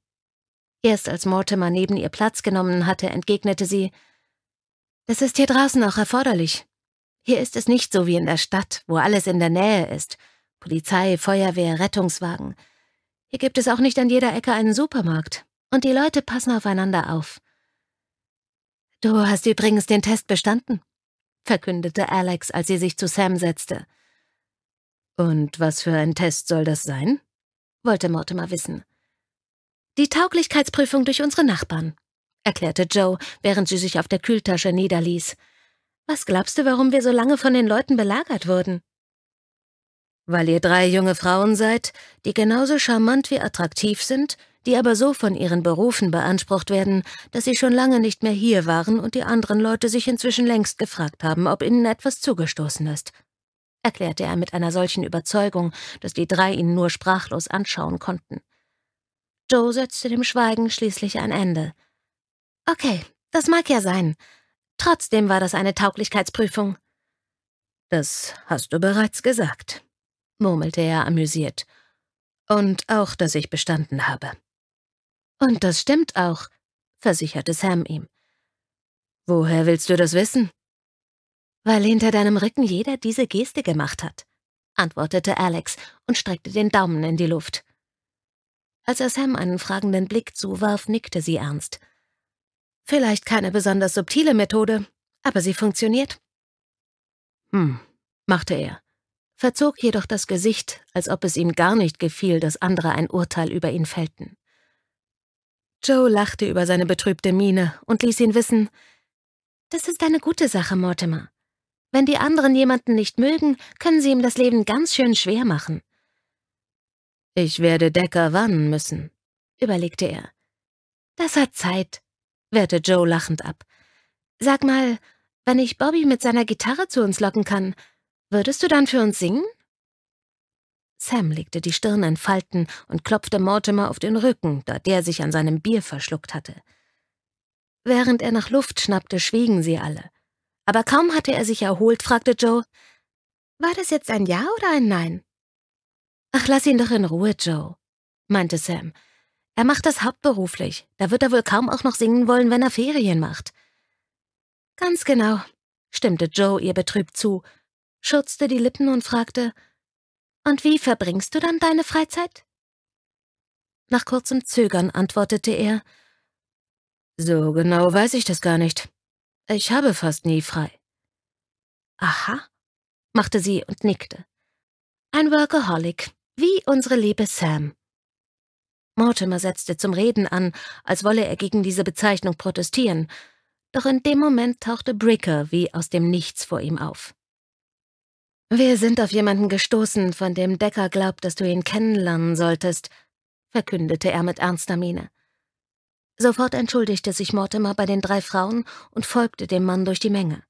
Erst als Mortimer neben ihr Platz genommen hatte, entgegnete sie, »Es ist hier draußen auch erforderlich. Hier ist es nicht so wie in der Stadt, wo alles in der Nähe ist. Polizei, Feuerwehr, Rettungswagen. Hier gibt es auch nicht an jeder Ecke einen Supermarkt. Und die Leute passen aufeinander auf. Du hast übrigens den Test bestanden, verkündete Alex, als sie sich zu Sam setzte. Und was für ein Test soll das sein? wollte Mortimer wissen. Die Tauglichkeitsprüfung durch unsere Nachbarn, erklärte Joe, während sie sich auf der Kühltasche niederließ. Was glaubst du, warum wir so lange von den Leuten belagert wurden? Weil ihr drei junge Frauen seid, die genauso charmant wie attraktiv sind, die aber so von ihren Berufen beansprucht werden, dass sie schon lange nicht mehr hier waren und die anderen Leute sich inzwischen längst gefragt haben, ob ihnen etwas zugestoßen ist, erklärte er mit einer solchen Überzeugung, dass die drei ihn nur sprachlos anschauen konnten. Joe setzte dem Schweigen schließlich ein Ende. Okay, das mag ja sein. Trotzdem war das eine Tauglichkeitsprüfung. Das hast du bereits gesagt, murmelte er amüsiert. Und auch, dass ich bestanden habe. Und das stimmt auch, versicherte Sam ihm. Woher willst du das wissen? Weil hinter deinem Rücken jeder diese Geste gemacht hat, antwortete Alex und streckte den Daumen in die Luft. Als er Sam einen fragenden Blick zuwarf, nickte sie ernst. Vielleicht keine besonders subtile Methode, aber sie funktioniert. Hm, machte er, verzog jedoch das Gesicht, als ob es ihm gar nicht gefiel, dass andere ein Urteil über ihn fällten. Joe lachte über seine betrübte Miene und ließ ihn wissen, das ist eine gute Sache, Mortimer. Wenn die anderen jemanden nicht mögen, können sie ihm das Leben ganz schön schwer machen. Ich werde Decker warnen müssen, überlegte er. Das hat Zeit, wehrte Joe lachend ab. Sag mal, wenn ich Bobby mit seiner Gitarre zu uns locken kann, würdest du dann für uns singen? Sam legte die Stirn in Falten und klopfte Mortimer auf den Rücken, da der sich an seinem Bier verschluckt hatte. Während er nach Luft schnappte, schwiegen sie alle. Aber kaum hatte er sich erholt, fragte Joe, war das jetzt ein Ja oder ein Nein? Ach, lass ihn doch in Ruhe, Joe, meinte Sam. Er macht das hauptberuflich. Da wird er wohl kaum auch noch singen wollen, wenn er Ferien macht. Ganz genau, stimmte Joe ihr betrübt zu, schürzte die Lippen und fragte, Und wie verbringst du dann deine Freizeit? Nach kurzem Zögern antwortete er, So genau weiß ich das gar nicht. Ich habe fast nie frei. Aha, machte sie und nickte. Ein Workaholic, wie unsere liebe Sam. Mortimer setzte zum Reden an, als wolle er gegen diese Bezeichnung protestieren, doch in dem Moment tauchte Bricker wie aus dem Nichts vor ihm auf. Wir sind auf jemanden gestoßen, von dem Decker glaubt, dass du ihn kennenlernen solltest, verkündete er mit ernster Miene. Sofort entschuldigte sich Mortimer bei den drei Frauen und folgte dem Mann durch die Menge.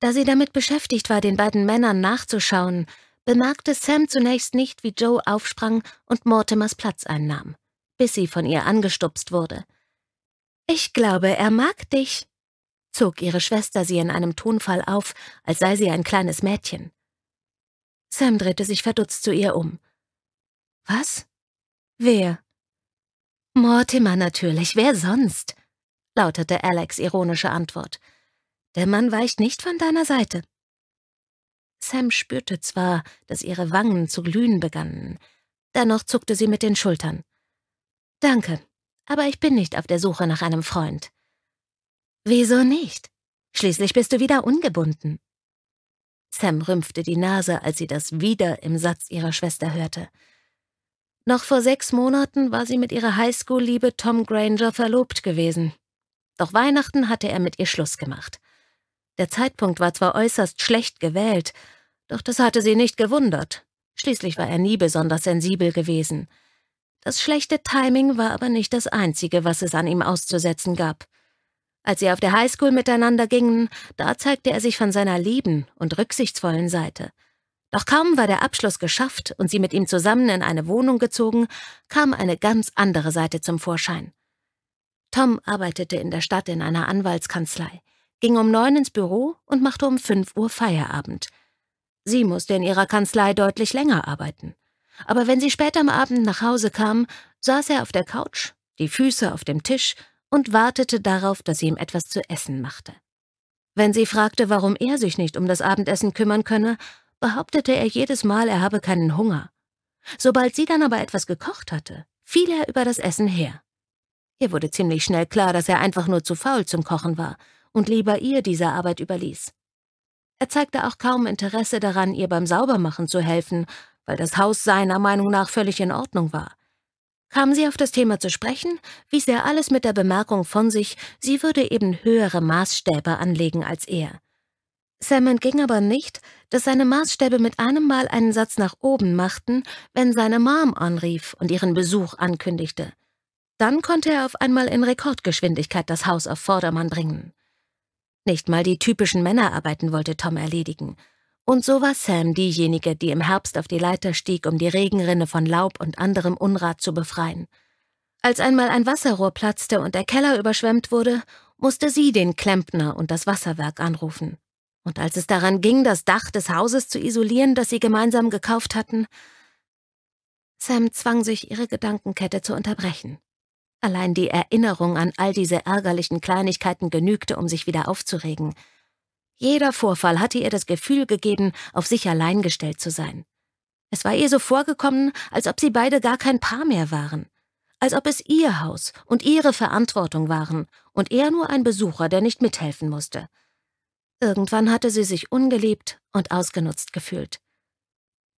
Da sie damit beschäftigt war, den beiden Männern nachzuschauen, bemerkte Sam zunächst nicht, wie Joe aufsprang und Mortimers Platz einnahm, bis sie von ihr angestupst wurde. Ich glaube, er mag dich, zog ihre Schwester sie in einem Tonfall auf, als sei sie ein kleines Mädchen. Sam drehte sich verdutzt zu ihr um. Was? Wer? Mortimer natürlich, wer sonst? lautete Alex ironische Antwort. Der Mann weicht nicht von deiner Seite. Sam spürte zwar, dass ihre Wangen zu glühen begannen, dennoch zuckte sie mit den Schultern. Danke, aber ich bin nicht auf der Suche nach einem Freund. Wieso nicht? Schließlich bist du wieder ungebunden. Sam rümpfte die Nase, als sie das wieder im Satz ihrer Schwester hörte. Noch vor sechs Monaten war sie mit ihrer Highschool-Liebe Tom Granger verlobt gewesen. Doch Weihnachten hatte er mit ihr Schluss gemacht. Der Zeitpunkt war zwar äußerst schlecht gewählt, doch das hatte sie nicht gewundert. Schließlich war er nie besonders sensibel gewesen. Das schlechte Timing war aber nicht das Einzige, was es an ihm auszusetzen gab. Als sie auf der Highschool miteinander gingen, da zeigte er sich von seiner lieben und rücksichtsvollen Seite – doch kaum war der Abschluss geschafft und sie mit ihm zusammen in eine Wohnung gezogen, kam eine ganz andere Seite zum Vorschein. Tom arbeitete in der Stadt in einer Anwaltskanzlei, ging um neun ins Büro und machte um fünf Uhr Feierabend. Sie musste in ihrer Kanzlei deutlich länger arbeiten. Aber wenn sie später am Abend nach Hause kam, saß er auf der Couch, die Füße auf dem Tisch und wartete darauf, dass sie ihm etwas zu essen machte. Wenn sie fragte, warum er sich nicht um das Abendessen kümmern könne, behauptete er jedes Mal, er habe keinen Hunger. Sobald sie dann aber etwas gekocht hatte, fiel er über das Essen her. Ihr wurde ziemlich schnell klar, dass er einfach nur zu faul zum Kochen war und lieber ihr diese Arbeit überließ. Er zeigte auch kaum Interesse daran, ihr beim Saubermachen zu helfen, weil das Haus seiner Meinung nach völlig in Ordnung war. Kam sie auf das Thema zu sprechen, wies er alles mit der Bemerkung von sich, sie würde eben höhere Maßstäbe anlegen als er. Sam entging aber nicht, dass seine Maßstäbe mit einem Mal einen Satz nach oben machten, wenn seine Mom anrief und ihren Besuch ankündigte. Dann konnte er auf einmal in Rekordgeschwindigkeit das Haus auf Vordermann bringen. Nicht mal die typischen Männerarbeiten wollte Tom erledigen. Und so war Sam diejenige, die im Herbst auf die Leiter stieg, um die Regenrinne von Laub und anderem Unrat zu befreien. Als einmal ein Wasserrohr platzte und der Keller überschwemmt wurde, musste sie den Klempner und das Wasserwerk anrufen. Und als es daran ging, das Dach des Hauses zu isolieren, das sie gemeinsam gekauft hatten, Sam zwang sich, ihre Gedankenkette zu unterbrechen. Allein die Erinnerung an all diese ärgerlichen Kleinigkeiten genügte, um sich wieder aufzuregen. Jeder Vorfall hatte ihr das Gefühl gegeben, auf sich allein gestellt zu sein. Es war ihr so vorgekommen, als ob sie beide gar kein Paar mehr waren, als ob es ihr Haus und ihre Verantwortung waren und er nur ein Besucher, der nicht mithelfen musste. Irgendwann hatte sie sich ungeliebt und ausgenutzt gefühlt.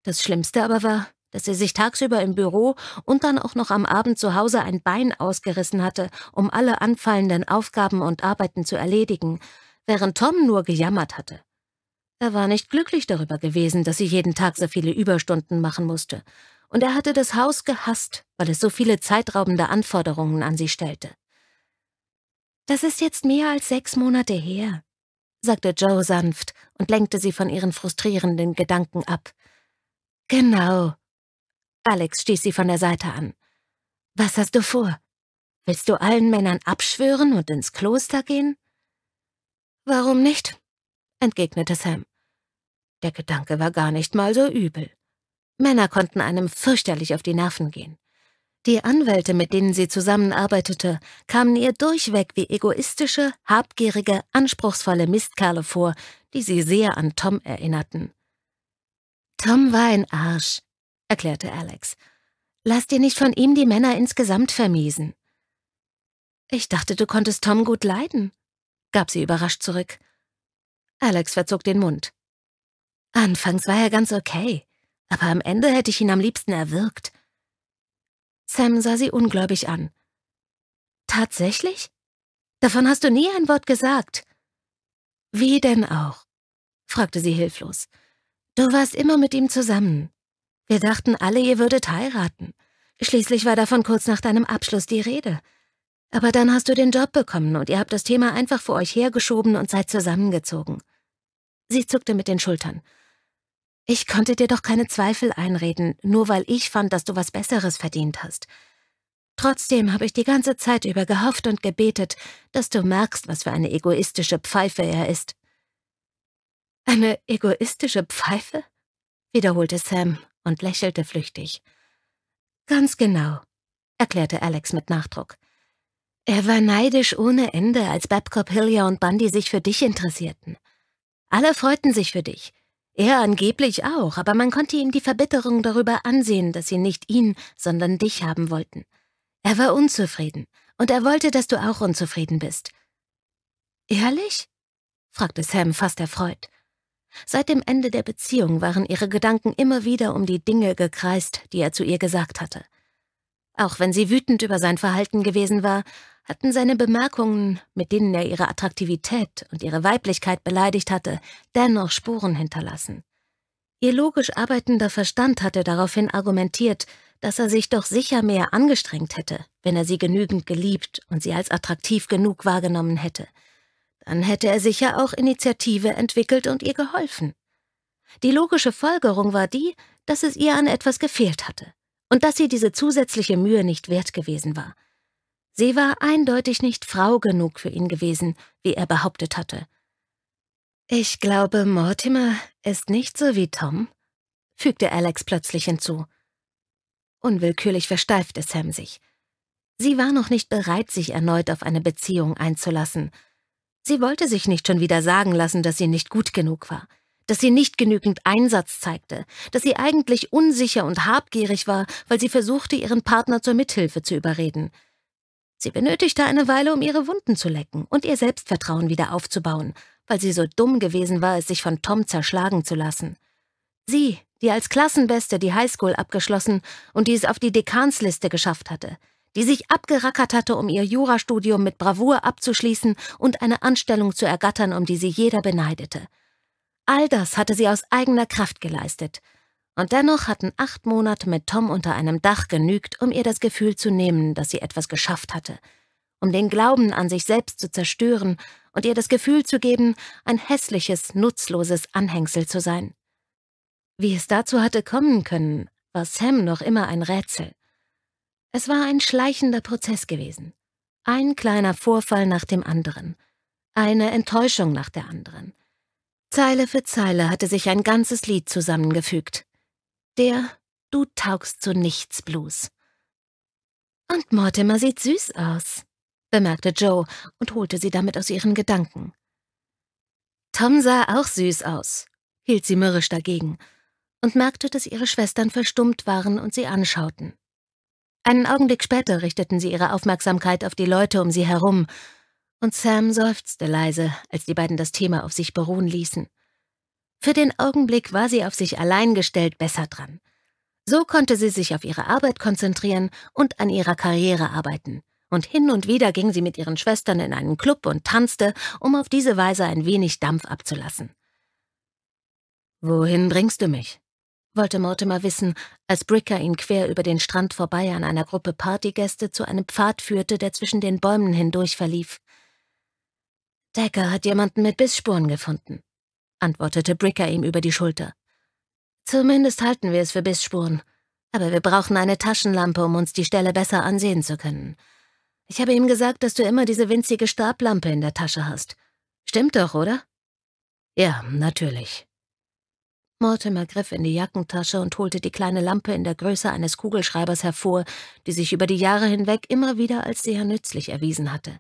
Das Schlimmste aber war, dass sie sich tagsüber im Büro und dann auch noch am Abend zu Hause ein Bein ausgerissen hatte, um alle anfallenden Aufgaben und Arbeiten zu erledigen, während Tom nur gejammert hatte. Er war nicht glücklich darüber gewesen, dass sie jeden Tag so viele Überstunden machen musste, und er hatte das Haus gehasst, weil es so viele zeitraubende Anforderungen an sie stellte. Das ist jetzt mehr als sechs Monate her, sagte Joe sanft und lenkte sie von ihren frustrierenden Gedanken ab. Genau. Alex stieß sie von der Seite an. Was hast du vor? Willst du allen Männern abschwören und ins Kloster gehen? Warum nicht? entgegnete Sam. Der Gedanke war gar nicht mal so übel. Männer konnten einem fürchterlich auf die Nerven gehen. Die Anwälte, mit denen sie zusammenarbeitete, kamen ihr durchweg wie egoistische, habgierige, anspruchsvolle Mistkerle vor, die sie sehr an Tom erinnerten. Tom war ein Arsch, erklärte Alex. Lass dir nicht von ihm die Männer insgesamt vermiesen. Ich dachte, du konntest Tom gut leiden, gab sie überrascht zurück. Alex verzog den Mund. Anfangs war er ganz okay, aber am Ende hätte ich ihn am liebsten erwürgt. Sam sah sie ungläubig an. Tatsächlich? Davon hast du nie ein Wort gesagt. Wie denn auch? fragte sie hilflos. Du warst immer mit ihm zusammen. Wir dachten alle, ihr würdet heiraten. Schließlich war davon kurz nach deinem Abschluss die Rede. Aber dann hast du den Job bekommen und ihr habt das Thema einfach vor euch hergeschoben und seid zusammengezogen. Sie zuckte mit den Schultern. Ich konnte dir doch keine Zweifel einreden, nur weil ich fand, dass du was Besseres verdient hast. Trotzdem habe ich die ganze Zeit über gehofft und gebetet, dass du merkst, was für eine egoistische Pfeife er ist. Eine egoistische Pfeife? wiederholte Sam und lächelte flüchtig. Ganz genau, erklärte Alex mit Nachdruck. Er war neidisch ohne Ende, als Babcock Hillier und Bundy sich für dich interessierten. Alle freuten sich für dich, er angeblich auch, aber man konnte ihm die Verbitterung darüber ansehen, dass sie nicht ihn, sondern dich haben wollten. Er war unzufrieden, und er wollte, dass du auch unzufrieden bist. Ehrlich? fragte Sam fast erfreut. Seit dem Ende der Beziehung waren ihre Gedanken immer wieder um die Dinge gekreist, die er zu ihr gesagt hatte. Auch wenn sie wütend über sein Verhalten gewesen war, hatten seine Bemerkungen, mit denen er ihre Attraktivität und ihre Weiblichkeit beleidigt hatte, dennoch Spuren hinterlassen. Ihr logisch arbeitender Verstand hatte daraufhin argumentiert, dass er sich doch sicher mehr angestrengt hätte, wenn er sie genügend geliebt und sie als attraktiv genug wahrgenommen hätte. Dann hätte er sicher auch Initiative entwickelt und ihr geholfen. Die logische Folgerung war die, dass es ihr an etwas gefehlt hatte und dass sie diese zusätzliche Mühe nicht wert gewesen war – Sie war eindeutig nicht Frau genug für ihn gewesen, wie er behauptet hatte. Ich glaube, Mortimer ist nicht so wie Tom, fügte Alex plötzlich hinzu. Unwillkürlich versteifte Sam sich. Sie war noch nicht bereit, sich erneut auf eine Beziehung einzulassen. Sie wollte sich nicht schon wieder sagen lassen, dass sie nicht gut genug war, dass sie nicht genügend Einsatz zeigte, dass sie eigentlich unsicher und habgierig war, weil sie versuchte, ihren Partner zur Mithilfe zu überreden – Sie benötigte eine Weile, um ihre Wunden zu lecken und ihr Selbstvertrauen wieder aufzubauen, weil sie so dumm gewesen war, es sich von Tom zerschlagen zu lassen. Sie, die als Klassenbeste die Highschool abgeschlossen und die es auf die Dekansliste geschafft hatte, die sich abgerackert hatte, um ihr Jurastudium mit Bravour abzuschließen und eine Anstellung zu ergattern, um die sie jeder beneidete. All das hatte sie aus eigener Kraft geleistet – und dennoch hatten acht Monate mit Tom unter einem Dach genügt, um ihr das Gefühl zu nehmen, dass sie etwas geschafft hatte, um den Glauben an sich selbst zu zerstören und ihr das Gefühl zu geben, ein hässliches, nutzloses Anhängsel zu sein. Wie es dazu hatte kommen können, war Sam noch immer ein Rätsel. Es war ein schleichender Prozess gewesen. Ein kleiner Vorfall nach dem anderen. Eine Enttäuschung nach der anderen. Zeile für Zeile hatte sich ein ganzes Lied zusammengefügt. Der Du taugst zu nichts Blues. Und Mortimer sieht süß aus, bemerkte Joe und holte sie damit aus ihren Gedanken. Tom sah auch süß aus, hielt sie mürrisch dagegen und merkte, dass ihre Schwestern verstummt waren und sie anschauten. Einen Augenblick später richteten sie ihre Aufmerksamkeit auf die Leute um sie herum, und Sam seufzte leise, als die beiden das Thema auf sich beruhen ließen. Für den Augenblick war sie auf sich allein gestellt besser dran. So konnte sie sich auf ihre Arbeit konzentrieren und an ihrer Karriere arbeiten. Und hin und wieder ging sie mit ihren Schwestern in einen Club und tanzte, um auf diese Weise ein wenig Dampf abzulassen. Wohin bringst du mich? wollte Mortimer wissen, als Bricker ihn quer über den Strand vorbei an einer Gruppe Partygäste zu einem Pfad führte, der zwischen den Bäumen hindurch verlief. Decker hat jemanden mit Bissspuren gefunden antwortete Bricker ihm über die Schulter. Zumindest halten wir es für Bissspuren. Aber wir brauchen eine Taschenlampe, um uns die Stelle besser ansehen zu können. Ich habe ihm gesagt, dass du immer diese winzige Stablampe in der Tasche hast. Stimmt doch, oder? Ja, natürlich. Mortimer griff in die Jackentasche und holte die kleine Lampe in der Größe eines Kugelschreibers hervor, die sich über die Jahre hinweg immer wieder als sehr nützlich erwiesen hatte.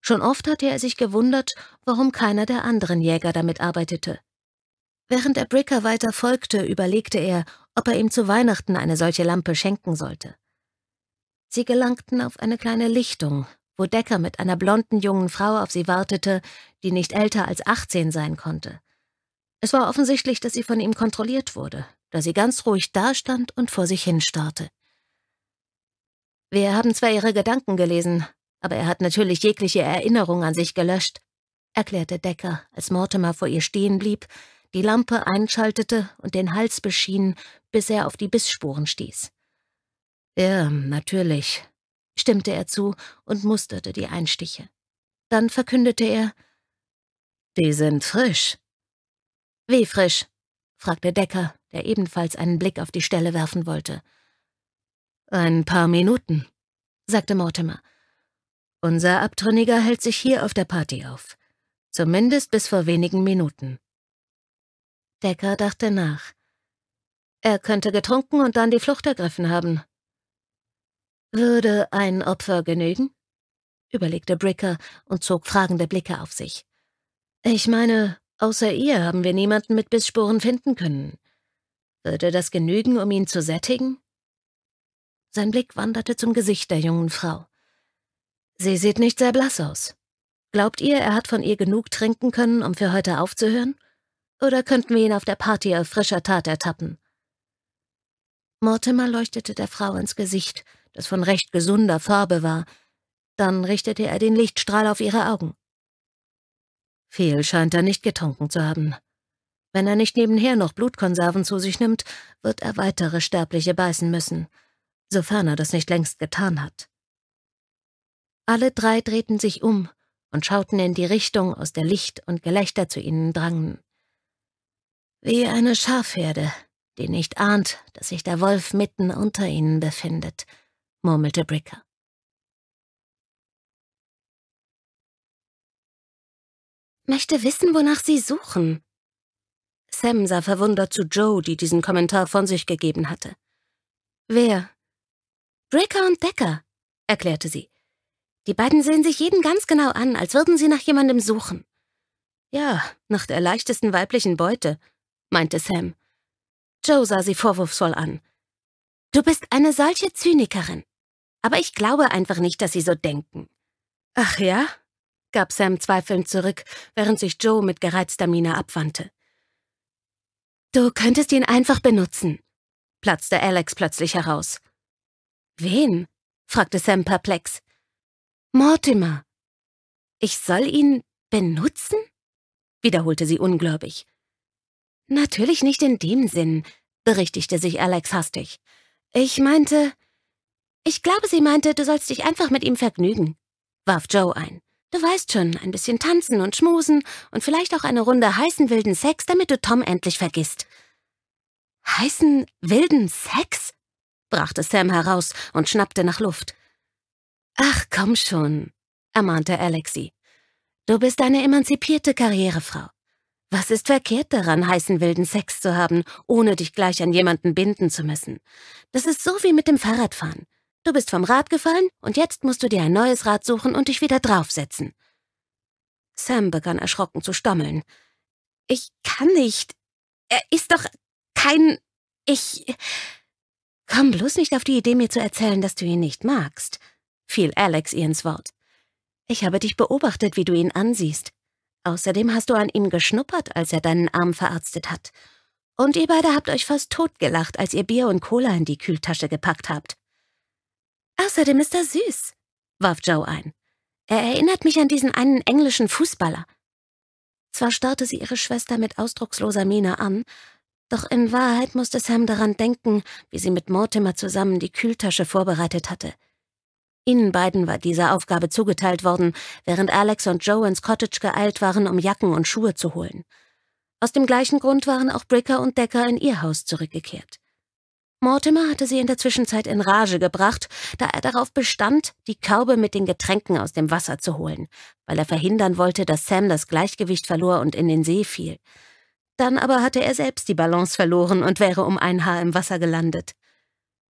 Schon oft hatte er sich gewundert, warum keiner der anderen Jäger damit arbeitete. Während er Bricker weiter folgte, überlegte er, ob er ihm zu Weihnachten eine solche Lampe schenken sollte. Sie gelangten auf eine kleine Lichtung, wo Decker mit einer blonden jungen Frau auf sie wartete, die nicht älter als 18 sein konnte. Es war offensichtlich, dass sie von ihm kontrolliert wurde, da sie ganz ruhig dastand und vor sich hin starrte. Wir haben zwar ihre Gedanken gelesen, aber er hat natürlich jegliche Erinnerung an sich gelöscht, erklärte Decker, als Mortimer vor ihr stehen blieb, die Lampe einschaltete und den Hals beschien, bis er auf die Bissspuren stieß. Ja, natürlich, stimmte er zu und musterte die Einstiche. Dann verkündete er, »Die sind frisch.« »Wie frisch?« fragte Decker, der ebenfalls einen Blick auf die Stelle werfen wollte. »Ein paar Minuten«, sagte Mortimer. Unser Abtrünniger hält sich hier auf der Party auf. Zumindest bis vor wenigen Minuten. Decker dachte nach. Er könnte getrunken und dann die Flucht ergriffen haben. Würde ein Opfer genügen? überlegte Bricker und zog fragende Blicke auf sich. Ich meine, außer ihr haben wir niemanden mit Bissspuren finden können. Würde das genügen, um ihn zu sättigen? Sein Blick wanderte zum Gesicht der jungen Frau. Sie sieht nicht sehr blass aus. Glaubt ihr, er hat von ihr genug trinken können, um für heute aufzuhören? Oder könnten wir ihn auf der Party auf frischer Tat ertappen? Mortimer leuchtete der Frau ins Gesicht, das von recht gesunder Farbe war. Dann richtete er den Lichtstrahl auf ihre Augen. Viel scheint er nicht getrunken zu haben. Wenn er nicht nebenher noch Blutkonserven zu sich nimmt, wird er weitere Sterbliche beißen müssen, sofern er das nicht längst getan hat. Alle drei drehten sich um und schauten in die Richtung, aus der Licht und Gelächter zu ihnen drangen. Wie eine Schafherde, die nicht ahnt, dass sich der Wolf mitten unter ihnen befindet, murmelte Bricker. Möchte wissen, wonach Sie suchen. Sam sah verwundert zu Joe, die diesen Kommentar von sich gegeben hatte. Wer? Bricker und Decker, erklärte sie. Die beiden sehen sich jeden ganz genau an, als würden sie nach jemandem suchen. Ja, nach der leichtesten weiblichen Beute, meinte Sam. Joe sah sie vorwurfsvoll an. Du bist eine solche Zynikerin. Aber ich glaube einfach nicht, dass sie so denken. Ach ja? gab Sam zweifelnd zurück, während sich Joe mit gereizter Miene abwandte. Du könntest ihn einfach benutzen, platzte Alex plötzlich heraus. Wen? fragte Sam perplex. Mortimer. Ich soll ihn benutzen? wiederholte sie ungläubig. Natürlich nicht in dem Sinn, berichtigte sich Alex hastig. Ich meinte. Ich glaube, sie meinte, du sollst dich einfach mit ihm vergnügen, warf Joe ein. Du weißt schon, ein bisschen tanzen und schmusen und vielleicht auch eine Runde heißen wilden Sex, damit du Tom endlich vergisst. Heißen wilden Sex? brachte Sam heraus und schnappte nach Luft. Ach, komm schon, ermahnte Alexi. Du bist eine emanzipierte Karrierefrau. Was ist verkehrt daran, heißen wilden Sex zu haben, ohne dich gleich an jemanden binden zu müssen? Das ist so wie mit dem Fahrradfahren. Du bist vom Rad gefallen und jetzt musst du dir ein neues Rad suchen und dich wieder draufsetzen. Sam begann erschrocken zu stammeln. Ich kann nicht. Er ist doch kein. Ich. Komm bloß nicht auf die Idee, mir zu erzählen, dass du ihn nicht magst, fiel Alex ihr ins Wort. Ich habe dich beobachtet, wie du ihn ansiehst. Außerdem hast du an ihm geschnuppert, als er deinen Arm verarztet hat. Und ihr beide habt euch fast totgelacht, als ihr Bier und Cola in die Kühltasche gepackt habt. Außerdem ist er süß, warf Joe ein. Er erinnert mich an diesen einen englischen Fußballer. Zwar starrte sie ihre Schwester mit ausdrucksloser Miene an, doch in Wahrheit musste Sam daran denken, wie sie mit Mortimer zusammen die Kühltasche vorbereitet hatte – Ihnen beiden war diese Aufgabe zugeteilt worden, während Alex und Joe ins Cottage geeilt waren, um Jacken und Schuhe zu holen. Aus dem gleichen Grund waren auch Bricker und Decker in ihr Haus zurückgekehrt. Mortimer hatte sie in der Zwischenzeit in Rage gebracht, da er darauf bestand, die Körbe mit den Getränken aus dem Wasser zu holen, weil er verhindern wollte, dass Sam das Gleichgewicht verlor und in den See fiel. Dann aber hatte er selbst die Balance verloren und wäre um ein Haar im Wasser gelandet.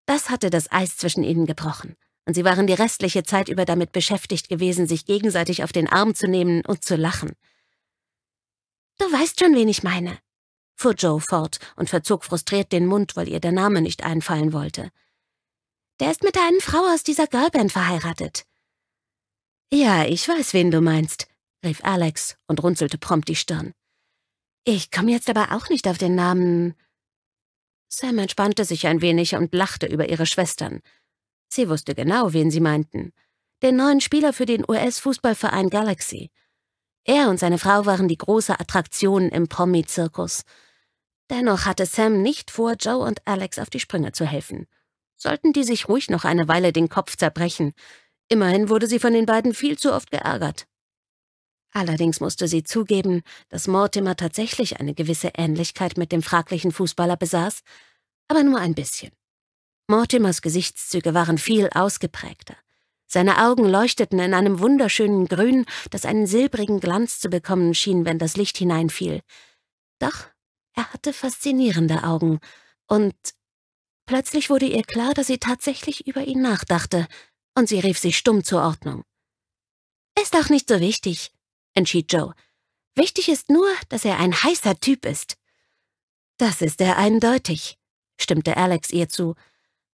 Das hatte das Eis zwischen ihnen gebrochen und sie waren die restliche Zeit über damit beschäftigt gewesen, sich gegenseitig auf den Arm zu nehmen und zu lachen. Du weißt schon, wen ich meine, fuhr Joe fort und verzog frustriert den Mund, weil ihr der Name nicht einfallen wollte. Der ist mit der einen Frau aus dieser Girlband verheiratet. Ja, ich weiß, wen du meinst, rief Alex und runzelte prompt die Stirn. Ich komme jetzt aber auch nicht auf den Namen. Sam entspannte sich ein wenig und lachte über ihre Schwestern, Sie wusste genau, wen sie meinten. Den neuen Spieler für den US-Fußballverein Galaxy. Er und seine Frau waren die große Attraktion im Promi-Zirkus. Dennoch hatte Sam nicht vor, Joe und Alex auf die Sprünge zu helfen. Sollten die sich ruhig noch eine Weile den Kopf zerbrechen. Immerhin wurde sie von den beiden viel zu oft geärgert. Allerdings musste sie zugeben, dass Mortimer tatsächlich eine gewisse Ähnlichkeit mit dem fraglichen Fußballer besaß, aber nur ein bisschen. Mortimers Gesichtszüge waren viel ausgeprägter. Seine Augen leuchteten in einem wunderschönen Grün, das einen silbrigen Glanz zu bekommen schien, wenn das Licht hineinfiel. Doch er hatte faszinierende Augen, und plötzlich wurde ihr klar, dass sie tatsächlich über ihn nachdachte, und sie rief sich stumm zur Ordnung. Ist auch nicht so wichtig, entschied Joe. Wichtig ist nur, dass er ein heißer Typ ist. Das ist er eindeutig, stimmte Alex ihr zu,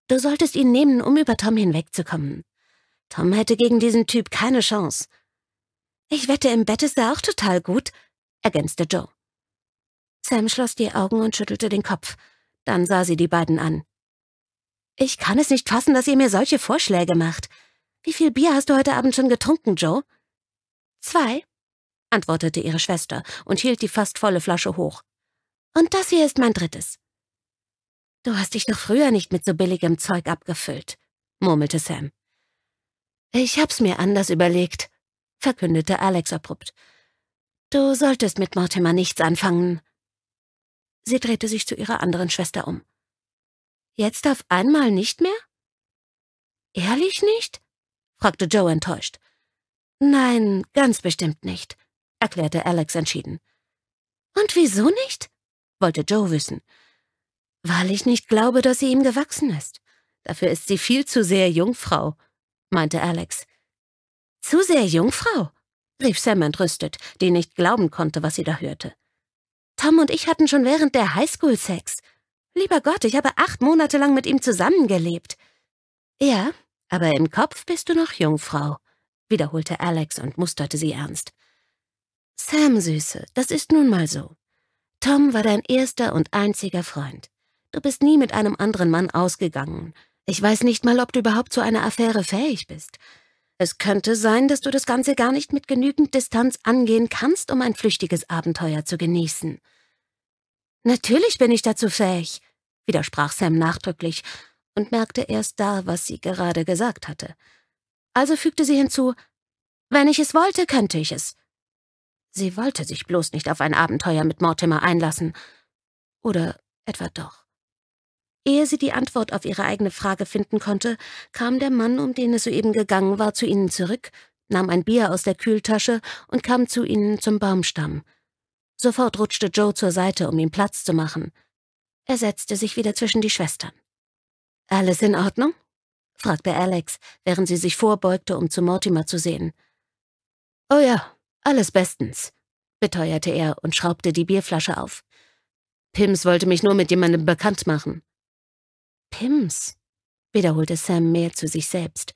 Du solltest ihn nehmen, um über Tom hinwegzukommen. Tom hätte gegen diesen Typ keine Chance. Ich wette, im Bett ist er auch total gut, ergänzte Joe. Sam schloss die Augen und schüttelte den Kopf. Dann sah sie die beiden an. Ich kann es nicht fassen, dass ihr mir solche Vorschläge macht. Wie viel Bier hast du heute Abend schon getrunken, Joe? Zwei, antwortete ihre Schwester und hielt die fast volle Flasche hoch. Und das hier ist mein drittes. Du hast dich doch früher nicht mit so billigem Zeug abgefüllt, murmelte Sam. Ich hab's mir anders überlegt, verkündete Alex abrupt. Du solltest mit Mortimer nichts anfangen. Sie drehte sich zu ihrer anderen Schwester um. Jetzt auf einmal nicht mehr? Ehrlich nicht? fragte Joe enttäuscht. Nein, ganz bestimmt nicht, erklärte Alex entschieden. Und wieso nicht? wollte Joe wissen. Weil ich nicht glaube, dass sie ihm gewachsen ist. Dafür ist sie viel zu sehr Jungfrau, meinte Alex. Zu sehr Jungfrau? rief Sam entrüstet, die nicht glauben konnte, was sie da hörte. Tom und ich hatten schon während der Highschool Sex. Lieber Gott, ich habe acht Monate lang mit ihm zusammengelebt. Ja, aber im Kopf bist du noch Jungfrau, wiederholte Alex und musterte sie ernst. Sam, Süße, das ist nun mal so. Tom war dein erster und einziger Freund. Du bist nie mit einem anderen Mann ausgegangen. Ich weiß nicht mal, ob du überhaupt zu einer Affäre fähig bist. Es könnte sein, dass du das Ganze gar nicht mit genügend Distanz angehen kannst, um ein flüchtiges Abenteuer zu genießen. Natürlich bin ich dazu fähig, widersprach Sam nachdrücklich und merkte erst da, was sie gerade gesagt hatte. Also fügte sie hinzu, wenn ich es wollte, könnte ich es. Sie wollte sich bloß nicht auf ein Abenteuer mit Mortimer einlassen. Oder etwa doch. Ehe sie die Antwort auf ihre eigene Frage finden konnte, kam der Mann, um den es soeben gegangen war, zu ihnen zurück, nahm ein Bier aus der Kühltasche und kam zu ihnen zum Baumstamm. Sofort rutschte Joe zur Seite, um ihm Platz zu machen. Er setzte sich wieder zwischen die Schwestern. Alles in Ordnung? fragte Alex, während sie sich vorbeugte, um zu Mortimer zu sehen. Oh ja, alles bestens, beteuerte er und schraubte die Bierflasche auf. Pims wollte mich nur mit jemandem bekannt machen. Tims, wiederholte Sam mehr zu sich selbst.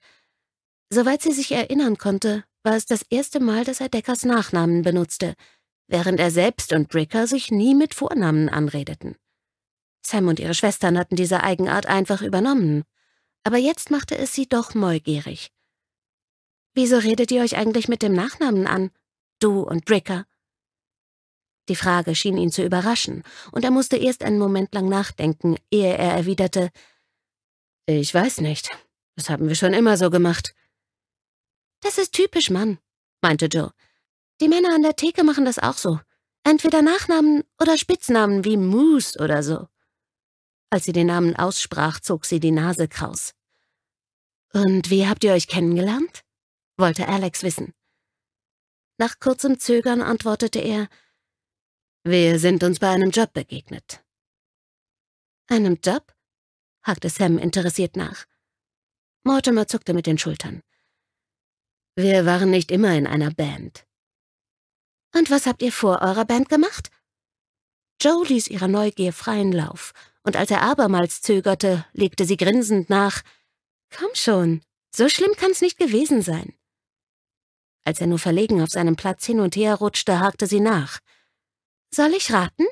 Soweit sie sich erinnern konnte, war es das erste Mal, dass er Deckers Nachnamen benutzte, während er selbst und Bricker sich nie mit Vornamen anredeten. Sam und ihre Schwestern hatten diese Eigenart einfach übernommen, aber jetzt machte es sie doch neugierig. Wieso redet ihr euch eigentlich mit dem Nachnamen an, du und Bricker? Die Frage schien ihn zu überraschen, und er musste erst einen Moment lang nachdenken, ehe er erwiderte, ich weiß nicht. Das haben wir schon immer so gemacht. Das ist typisch Mann, meinte Joe. Die Männer an der Theke machen das auch so. Entweder Nachnamen oder Spitznamen wie Moose oder so. Als sie den Namen aussprach, zog sie die Nase kraus. Und wie habt ihr euch kennengelernt? wollte Alex wissen. Nach kurzem Zögern antwortete er, wir sind uns bei einem Job begegnet. Einem Job? hakte Sam interessiert nach. Mortimer zuckte mit den Schultern. Wir waren nicht immer in einer Band. Und was habt ihr vor eurer Band gemacht? Joe ließ ihrer Neugier freien Lauf, und als er abermals zögerte, legte sie grinsend nach. Komm schon, so schlimm kann's nicht gewesen sein. Als er nur verlegen auf seinem Platz hin und her rutschte, hakte sie nach. Soll ich raten?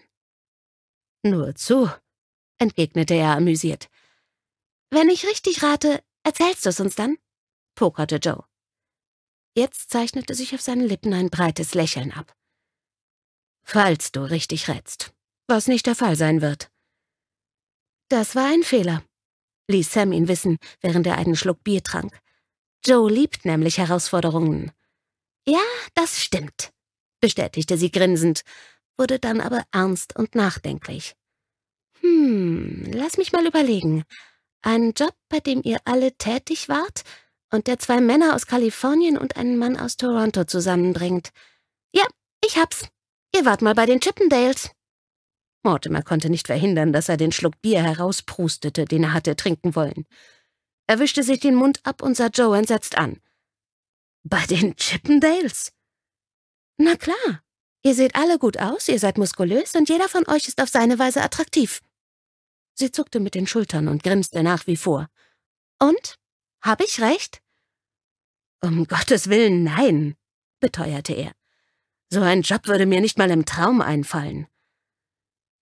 Nur zu, entgegnete er amüsiert. Wenn ich richtig rate, erzählst du es uns dann? pokerte Joe. Jetzt zeichnete sich auf seinen Lippen ein breites Lächeln ab. Falls du richtig rätst, was nicht der Fall sein wird. Das war ein Fehler, ließ Sam ihn wissen, während er einen Schluck Bier trank. Joe liebt nämlich Herausforderungen. Ja, das stimmt, bestätigte sie grinsend, wurde dann aber ernst und nachdenklich. Hm, lass mich mal überlegen. Ein Job, bei dem ihr alle tätig wart und der zwei Männer aus Kalifornien und einen Mann aus Toronto zusammenbringt. Ja, ich hab's. Ihr wart mal bei den Chippendales. Mortimer konnte nicht verhindern, dass er den Schluck Bier herausprustete, den er hatte trinken wollen. Er wischte sich den Mund ab und sah Joe entsetzt an. Bei den Chippendales? Na klar. Ihr seht alle gut aus, ihr seid muskulös und jeder von euch ist auf seine Weise attraktiv. Sie zuckte mit den Schultern und grinste nach wie vor. Und? Hab ich recht? Um Gottes Willen, nein, beteuerte er. So ein Job würde mir nicht mal im Traum einfallen.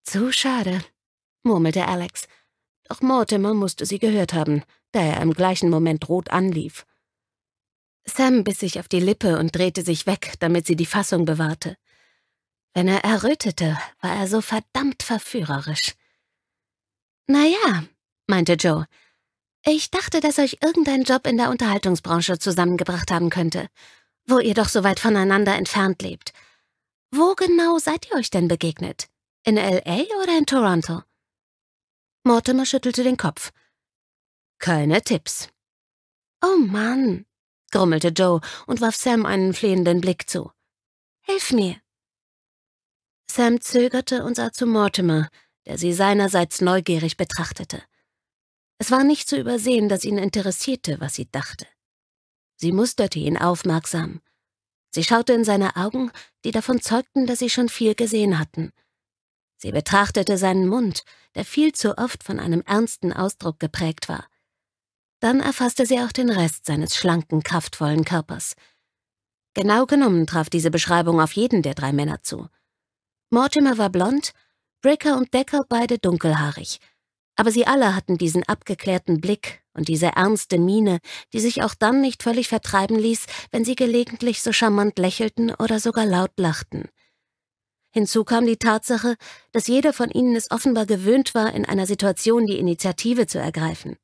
Zu schade, murmelte Alex. Doch Mortimer musste sie gehört haben, da er im gleichen Moment rot anlief. Sam biss sich auf die Lippe und drehte sich weg, damit sie die Fassung bewahrte. Wenn er errötete, war er so verdammt verführerisch. Naja, meinte Joe. Ich dachte, dass euch irgendein Job in der Unterhaltungsbranche zusammengebracht haben könnte, wo ihr doch so weit voneinander entfernt lebt. Wo genau seid ihr euch denn begegnet? In L.A. oder in Toronto? Mortimer schüttelte den Kopf. Keine Tipps. Oh Mann, grummelte Joe und warf Sam einen flehenden Blick zu. Hilf mir. Sam zögerte und sah zu Mortimer, der sie seinerseits neugierig betrachtete. Es war nicht zu übersehen, dass ihn interessierte, was sie dachte. Sie musterte ihn aufmerksam. Sie schaute in seine Augen, die davon zeugten, dass sie schon viel gesehen hatten. Sie betrachtete seinen Mund, der viel zu oft von einem ernsten Ausdruck geprägt war. Dann erfasste sie auch den Rest seines schlanken, kraftvollen Körpers. Genau genommen traf diese Beschreibung auf jeden der drei Männer zu. Mortimer war blond, Bricker und Decker beide dunkelhaarig. Aber sie alle hatten diesen abgeklärten Blick und diese ernste Miene, die sich auch dann nicht völlig vertreiben ließ, wenn sie gelegentlich so charmant lächelten oder sogar laut lachten. Hinzu kam die Tatsache, dass jeder von ihnen es offenbar gewöhnt war, in einer Situation die Initiative zu ergreifen.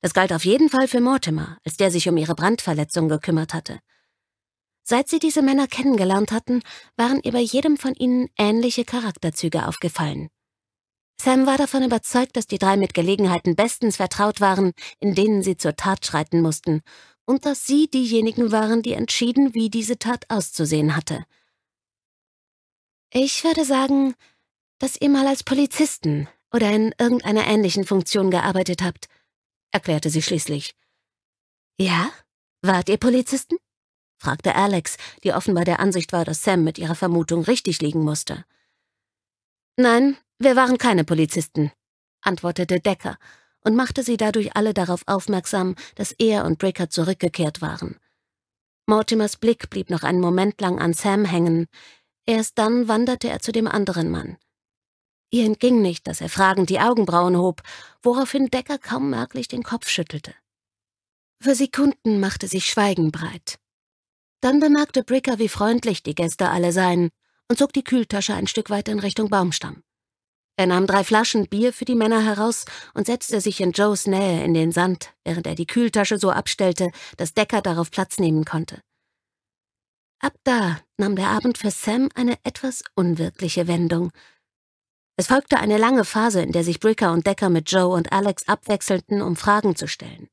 Das galt auf jeden Fall für Mortimer, als der sich um ihre Brandverletzung gekümmert hatte. Seit sie diese Männer kennengelernt hatten, waren ihr bei jedem von ihnen ähnliche Charakterzüge aufgefallen. Sam war davon überzeugt, dass die drei mit Gelegenheiten bestens vertraut waren, in denen sie zur Tat schreiten mussten, und dass sie diejenigen waren, die entschieden, wie diese Tat auszusehen hatte. Ich würde sagen, dass ihr mal als Polizisten oder in irgendeiner ähnlichen Funktion gearbeitet habt, erklärte sie schließlich. Ja? Wart ihr Polizisten? fragte Alex, die offenbar der Ansicht war, dass Sam mit ihrer Vermutung richtig liegen musste. Nein, wir waren keine Polizisten, antwortete Decker und machte sie dadurch alle darauf aufmerksam, dass er und Bricker zurückgekehrt waren. Mortimers Blick blieb noch einen Moment lang an Sam hängen, erst dann wanderte er zu dem anderen Mann. Ihr entging nicht, dass er fragend die Augenbrauen hob, woraufhin Decker kaum merklich den Kopf schüttelte. Für Sekunden machte sich Schweigen breit. Dann bemerkte Bricker, wie freundlich die Gäste alle seien, und zog die Kühltasche ein Stück weiter in Richtung Baumstamm. Er nahm drei Flaschen Bier für die Männer heraus und setzte sich in Joes Nähe in den Sand, während er die Kühltasche so abstellte, dass Decker darauf Platz nehmen konnte. Ab da nahm der Abend für Sam eine etwas unwirkliche Wendung. Es folgte eine lange Phase, in der sich Bricker und Decker mit Joe und Alex abwechselten, um Fragen zu stellen.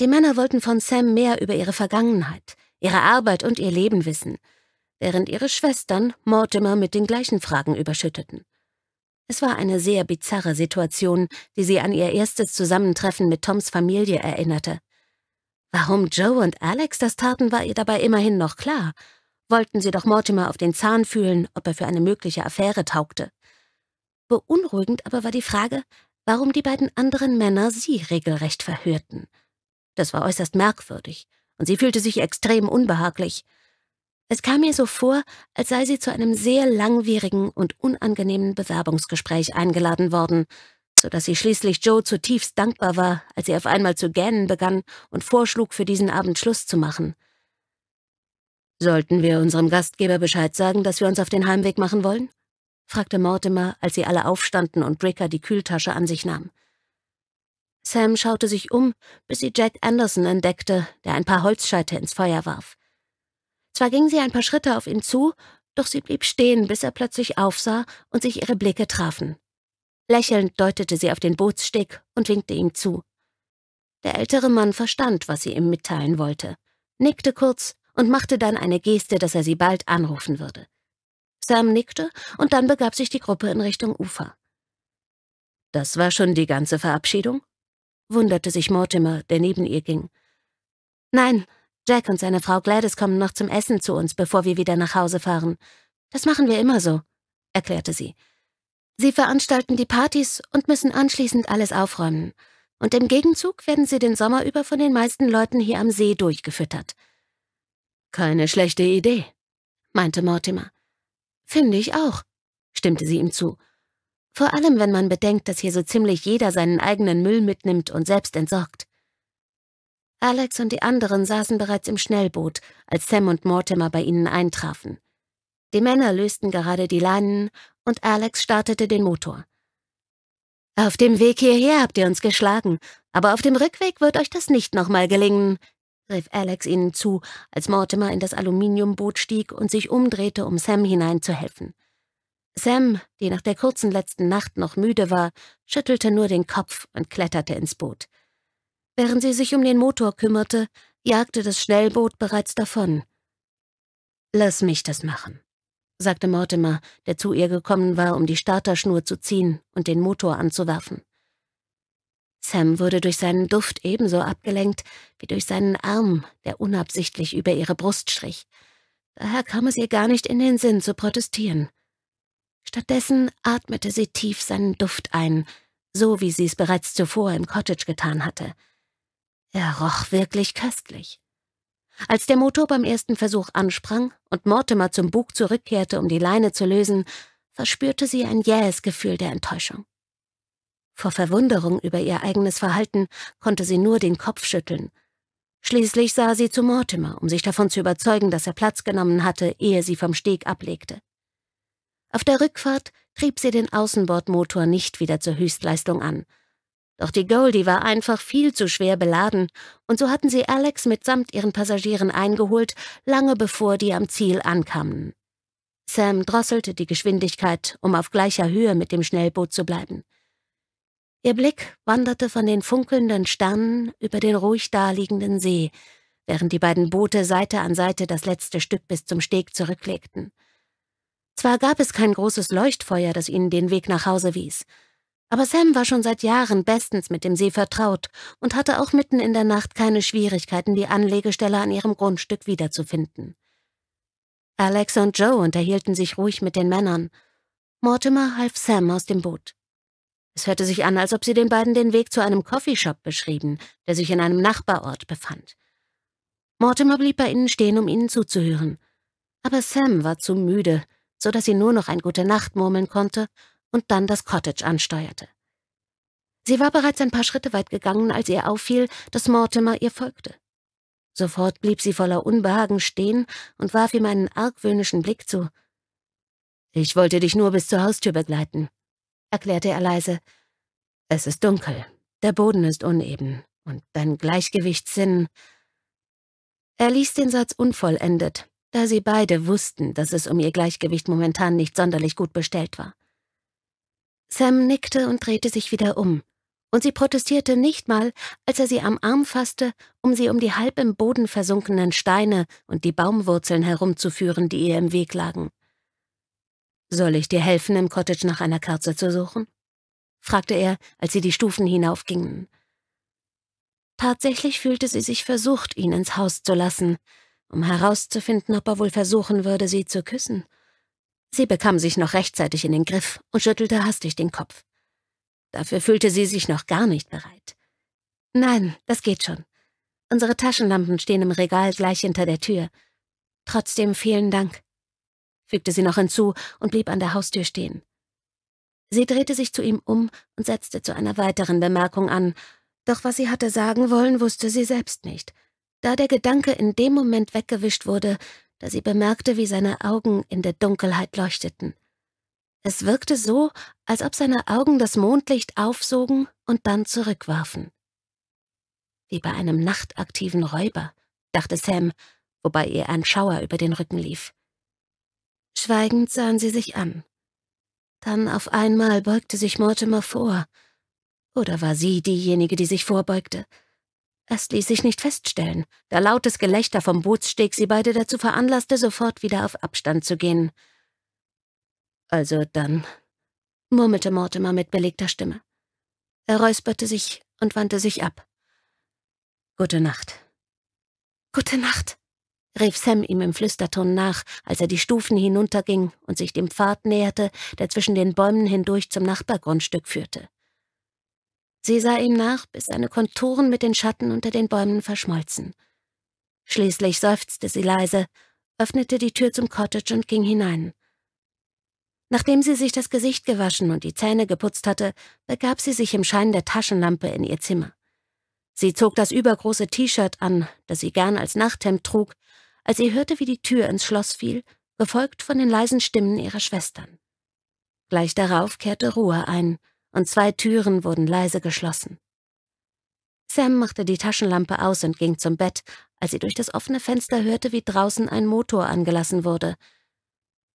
Die Männer wollten von Sam mehr über ihre Vergangenheit – ihre Arbeit und ihr Leben wissen, während ihre Schwestern Mortimer mit den gleichen Fragen überschütteten. Es war eine sehr bizarre Situation, die sie an ihr erstes Zusammentreffen mit Toms Familie erinnerte. Warum Joe und Alex das taten, war ihr dabei immerhin noch klar. Wollten sie doch Mortimer auf den Zahn fühlen, ob er für eine mögliche Affäre taugte. Beunruhigend aber war die Frage, warum die beiden anderen Männer sie regelrecht verhörten. Das war äußerst merkwürdig und sie fühlte sich extrem unbehaglich. Es kam ihr so vor, als sei sie zu einem sehr langwierigen und unangenehmen Bewerbungsgespräch eingeladen worden, so dass sie schließlich Joe zutiefst dankbar war, als sie auf einmal zu gähnen begann und vorschlug, für diesen Abend Schluss zu machen. Sollten wir unserem Gastgeber Bescheid sagen, dass wir uns auf den Heimweg machen wollen? fragte Mortimer, als sie alle aufstanden und Bricker die Kühltasche an sich nahm. Sam schaute sich um, bis sie Jack Anderson entdeckte, der ein paar Holzscheite ins Feuer warf. Zwar ging sie ein paar Schritte auf ihn zu, doch sie blieb stehen, bis er plötzlich aufsah und sich ihre Blicke trafen. Lächelnd deutete sie auf den Bootssteg und winkte ihm zu. Der ältere Mann verstand, was sie ihm mitteilen wollte, nickte kurz und machte dann eine Geste, dass er sie bald anrufen würde. Sam nickte, und dann begab sich die Gruppe in Richtung Ufer. Das war schon die ganze Verabschiedung? wunderte sich Mortimer, der neben ihr ging. Nein, Jack und seine Frau Gladys kommen noch zum Essen zu uns, bevor wir wieder nach Hause fahren. Das machen wir immer so, erklärte sie. Sie veranstalten die Partys und müssen anschließend alles aufräumen. Und im Gegenzug werden sie den Sommer über von den meisten Leuten hier am See durchgefüttert. Keine schlechte Idee, meinte Mortimer. Finde ich auch, stimmte sie ihm zu. Vor allem, wenn man bedenkt, dass hier so ziemlich jeder seinen eigenen Müll mitnimmt und selbst entsorgt. Alex und die anderen saßen bereits im Schnellboot, als Sam und Mortimer bei ihnen eintrafen. Die Männer lösten gerade die Leinen und Alex startete den Motor. Auf dem Weg hierher habt ihr uns geschlagen, aber auf dem Rückweg wird euch das nicht nochmal gelingen, rief Alex ihnen zu, als Mortimer in das Aluminiumboot stieg und sich umdrehte, um Sam hineinzuhelfen. Sam, die nach der kurzen letzten Nacht noch müde war, schüttelte nur den Kopf und kletterte ins Boot. Während sie sich um den Motor kümmerte, jagte das Schnellboot bereits davon. Lass mich das machen, sagte Mortimer, der zu ihr gekommen war, um die Starterschnur zu ziehen und den Motor anzuwerfen. Sam wurde durch seinen Duft ebenso abgelenkt wie durch seinen Arm, der unabsichtlich über ihre Brust strich. Daher kam es ihr gar nicht in den Sinn zu protestieren. Stattdessen atmete sie tief seinen Duft ein, so wie sie es bereits zuvor im Cottage getan hatte. Er roch wirklich köstlich. Als der Motor beim ersten Versuch ansprang und Mortimer zum Bug zurückkehrte, um die Leine zu lösen, verspürte sie ein jähes Gefühl der Enttäuschung. Vor Verwunderung über ihr eigenes Verhalten konnte sie nur den Kopf schütteln. Schließlich sah sie zu Mortimer, um sich davon zu überzeugen, dass er Platz genommen hatte, ehe sie vom Steg ablegte. Auf der Rückfahrt trieb sie den Außenbordmotor nicht wieder zur Höchstleistung an. Doch die Goldie war einfach viel zu schwer beladen, und so hatten sie Alex mitsamt ihren Passagieren eingeholt, lange bevor die am Ziel ankamen. Sam drosselte die Geschwindigkeit, um auf gleicher Höhe mit dem Schnellboot zu bleiben. Ihr Blick wanderte von den funkelnden Sternen über den ruhig daliegenden See, während die beiden Boote Seite an Seite das letzte Stück bis zum Steg zurücklegten. Zwar gab es kein großes Leuchtfeuer, das ihnen den Weg nach Hause wies, aber Sam war schon seit Jahren bestens mit dem See vertraut und hatte auch mitten in der Nacht keine Schwierigkeiten, die Anlegestelle an ihrem Grundstück wiederzufinden. Alex und Joe unterhielten sich ruhig mit den Männern. Mortimer half Sam aus dem Boot. Es hörte sich an, als ob sie den beiden den Weg zu einem Coffeeshop beschrieben, der sich in einem Nachbarort befand. Mortimer blieb bei ihnen stehen, um ihnen zuzuhören. Aber Sam war zu müde, so dass sie nur noch ein Gute Nacht murmeln konnte und dann das Cottage ansteuerte. Sie war bereits ein paar Schritte weit gegangen, als ihr auffiel, dass Mortimer ihr folgte. Sofort blieb sie voller Unbehagen stehen und warf ihm einen argwöhnischen Blick zu. Ich wollte dich nur bis zur Haustür begleiten, erklärte er leise. Es ist dunkel, der Boden ist uneben und dein Gleichgewichtssinn. Er ließ den Satz unvollendet, da sie beide wussten, dass es um ihr Gleichgewicht momentan nicht sonderlich gut bestellt war. Sam nickte und drehte sich wieder um, und sie protestierte nicht mal, als er sie am Arm fasste, um sie um die halb im Boden versunkenen Steine und die Baumwurzeln herumzuführen, die ihr im Weg lagen. Soll ich dir helfen, im Cottage nach einer Kerze zu suchen? fragte er, als sie die Stufen hinaufgingen. Tatsächlich fühlte sie sich versucht, ihn ins Haus zu lassen, um herauszufinden, ob er wohl versuchen würde, sie zu küssen. Sie bekam sich noch rechtzeitig in den Griff und schüttelte hastig den Kopf. Dafür fühlte sie sich noch gar nicht bereit. Nein, das geht schon. Unsere Taschenlampen stehen im Regal gleich hinter der Tür. Trotzdem vielen Dank, fügte sie noch hinzu und blieb an der Haustür stehen. Sie drehte sich zu ihm um und setzte zu einer weiteren Bemerkung an, doch was sie hatte sagen wollen, wusste sie selbst nicht da der Gedanke in dem Moment weggewischt wurde, da sie bemerkte, wie seine Augen in der Dunkelheit leuchteten. Es wirkte so, als ob seine Augen das Mondlicht aufsogen und dann zurückwarfen. Wie bei einem nachtaktiven Räuber, dachte Sam, wobei ihr ein Schauer über den Rücken lief. Schweigend sahen sie sich an. Dann auf einmal beugte sich Mortimer vor. Oder war sie diejenige, die sich vorbeugte? Es ließ sich nicht feststellen, da lautes Gelächter vom Bootssteg sie beide dazu veranlasste, sofort wieder auf Abstand zu gehen. Also dann, murmelte Mortimer mit belegter Stimme. Er räusperte sich und wandte sich ab. Gute Nacht. Gute Nacht, rief Sam ihm im Flüsterton nach, als er die Stufen hinunterging und sich dem Pfad näherte, der zwischen den Bäumen hindurch zum Nachbargrundstück führte. Sie sah ihm nach, bis seine Konturen mit den Schatten unter den Bäumen verschmolzen. Schließlich seufzte sie leise, öffnete die Tür zum Cottage und ging hinein. Nachdem sie sich das Gesicht gewaschen und die Zähne geputzt hatte, begab sie sich im Schein der Taschenlampe in ihr Zimmer. Sie zog das übergroße T-Shirt an, das sie gern als Nachthemd trug, als sie hörte, wie die Tür ins Schloss fiel, gefolgt von den leisen Stimmen ihrer Schwestern. Gleich darauf kehrte Ruhe ein, und zwei Türen wurden leise geschlossen. Sam machte die Taschenlampe aus und ging zum Bett, als sie durch das offene Fenster hörte, wie draußen ein Motor angelassen wurde.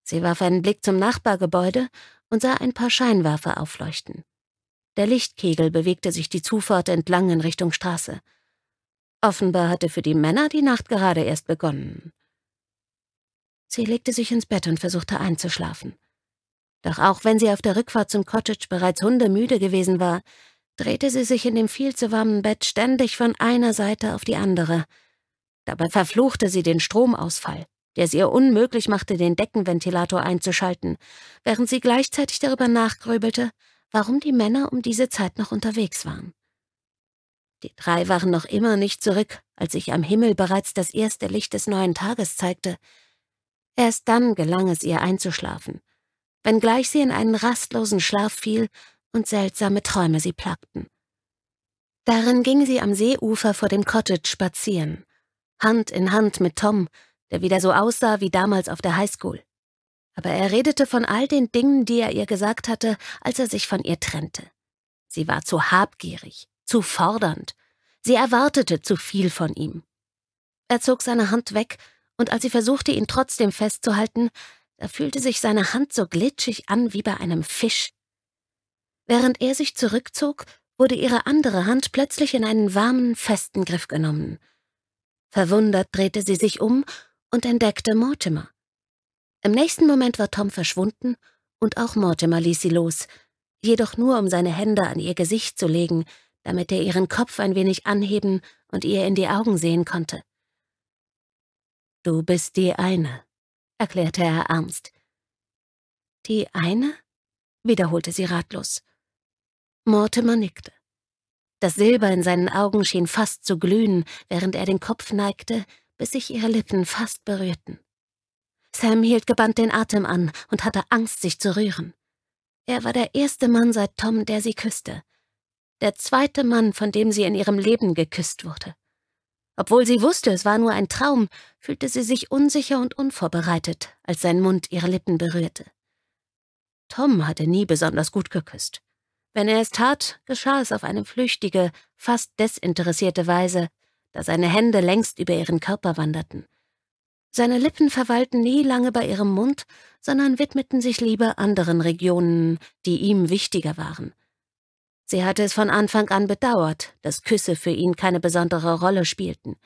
Sie warf einen Blick zum Nachbargebäude und sah ein paar Scheinwerfer aufleuchten. Der Lichtkegel bewegte sich die Zufahrt entlang in Richtung Straße. Offenbar hatte für die Männer die Nacht gerade erst begonnen. Sie legte sich ins Bett und versuchte einzuschlafen. Doch auch wenn sie auf der Rückfahrt zum Cottage bereits hundemüde gewesen war, drehte sie sich in dem viel zu warmen Bett ständig von einer Seite auf die andere. Dabei verfluchte sie den Stromausfall, der es ihr unmöglich machte, den Deckenventilator einzuschalten, während sie gleichzeitig darüber nachgrübelte, warum die Männer um diese Zeit noch unterwegs waren. Die drei waren noch immer nicht zurück, als sich am Himmel bereits das erste Licht des neuen Tages zeigte. Erst dann gelang es ihr einzuschlafen, wenngleich sie in einen rastlosen Schlaf fiel und seltsame Träume sie plagten. Darin ging sie am Seeufer vor dem Cottage spazieren, Hand in Hand mit Tom, der wieder so aussah wie damals auf der Highschool. Aber er redete von all den Dingen, die er ihr gesagt hatte, als er sich von ihr trennte. Sie war zu habgierig, zu fordernd. Sie erwartete zu viel von ihm. Er zog seine Hand weg, und als sie versuchte, ihn trotzdem festzuhalten, da fühlte sich seine Hand so glitschig an wie bei einem Fisch. Während er sich zurückzog, wurde ihre andere Hand plötzlich in einen warmen, festen Griff genommen. Verwundert drehte sie sich um und entdeckte Mortimer. Im nächsten Moment war Tom verschwunden und auch Mortimer ließ sie los, jedoch nur um seine Hände an ihr Gesicht zu legen, damit er ihren Kopf ein wenig anheben und ihr in die Augen sehen konnte. Du bist die eine, erklärte er ernst. Die eine? wiederholte sie ratlos. Mortimer nickte. Das Silber in seinen Augen schien fast zu glühen, während er den Kopf neigte, bis sich ihre Lippen fast berührten. Sam hielt gebannt den Atem an und hatte Angst, sich zu rühren. Er war der erste Mann seit Tom, der sie küsste. Der zweite Mann, von dem sie in ihrem Leben geküsst wurde. Obwohl sie wusste, es war nur ein Traum, fühlte sie sich unsicher und unvorbereitet, als sein Mund ihre Lippen berührte. Tom hatte nie besonders gut geküsst. Wenn er es tat, geschah es auf eine flüchtige, fast desinteressierte Weise, da seine Hände längst über ihren Körper wanderten. Seine Lippen verweilten nie lange bei ihrem Mund, sondern widmeten sich lieber anderen Regionen, die ihm wichtiger waren. Sie hatte es von Anfang an bedauert, dass Küsse für ihn keine besondere Rolle spielten.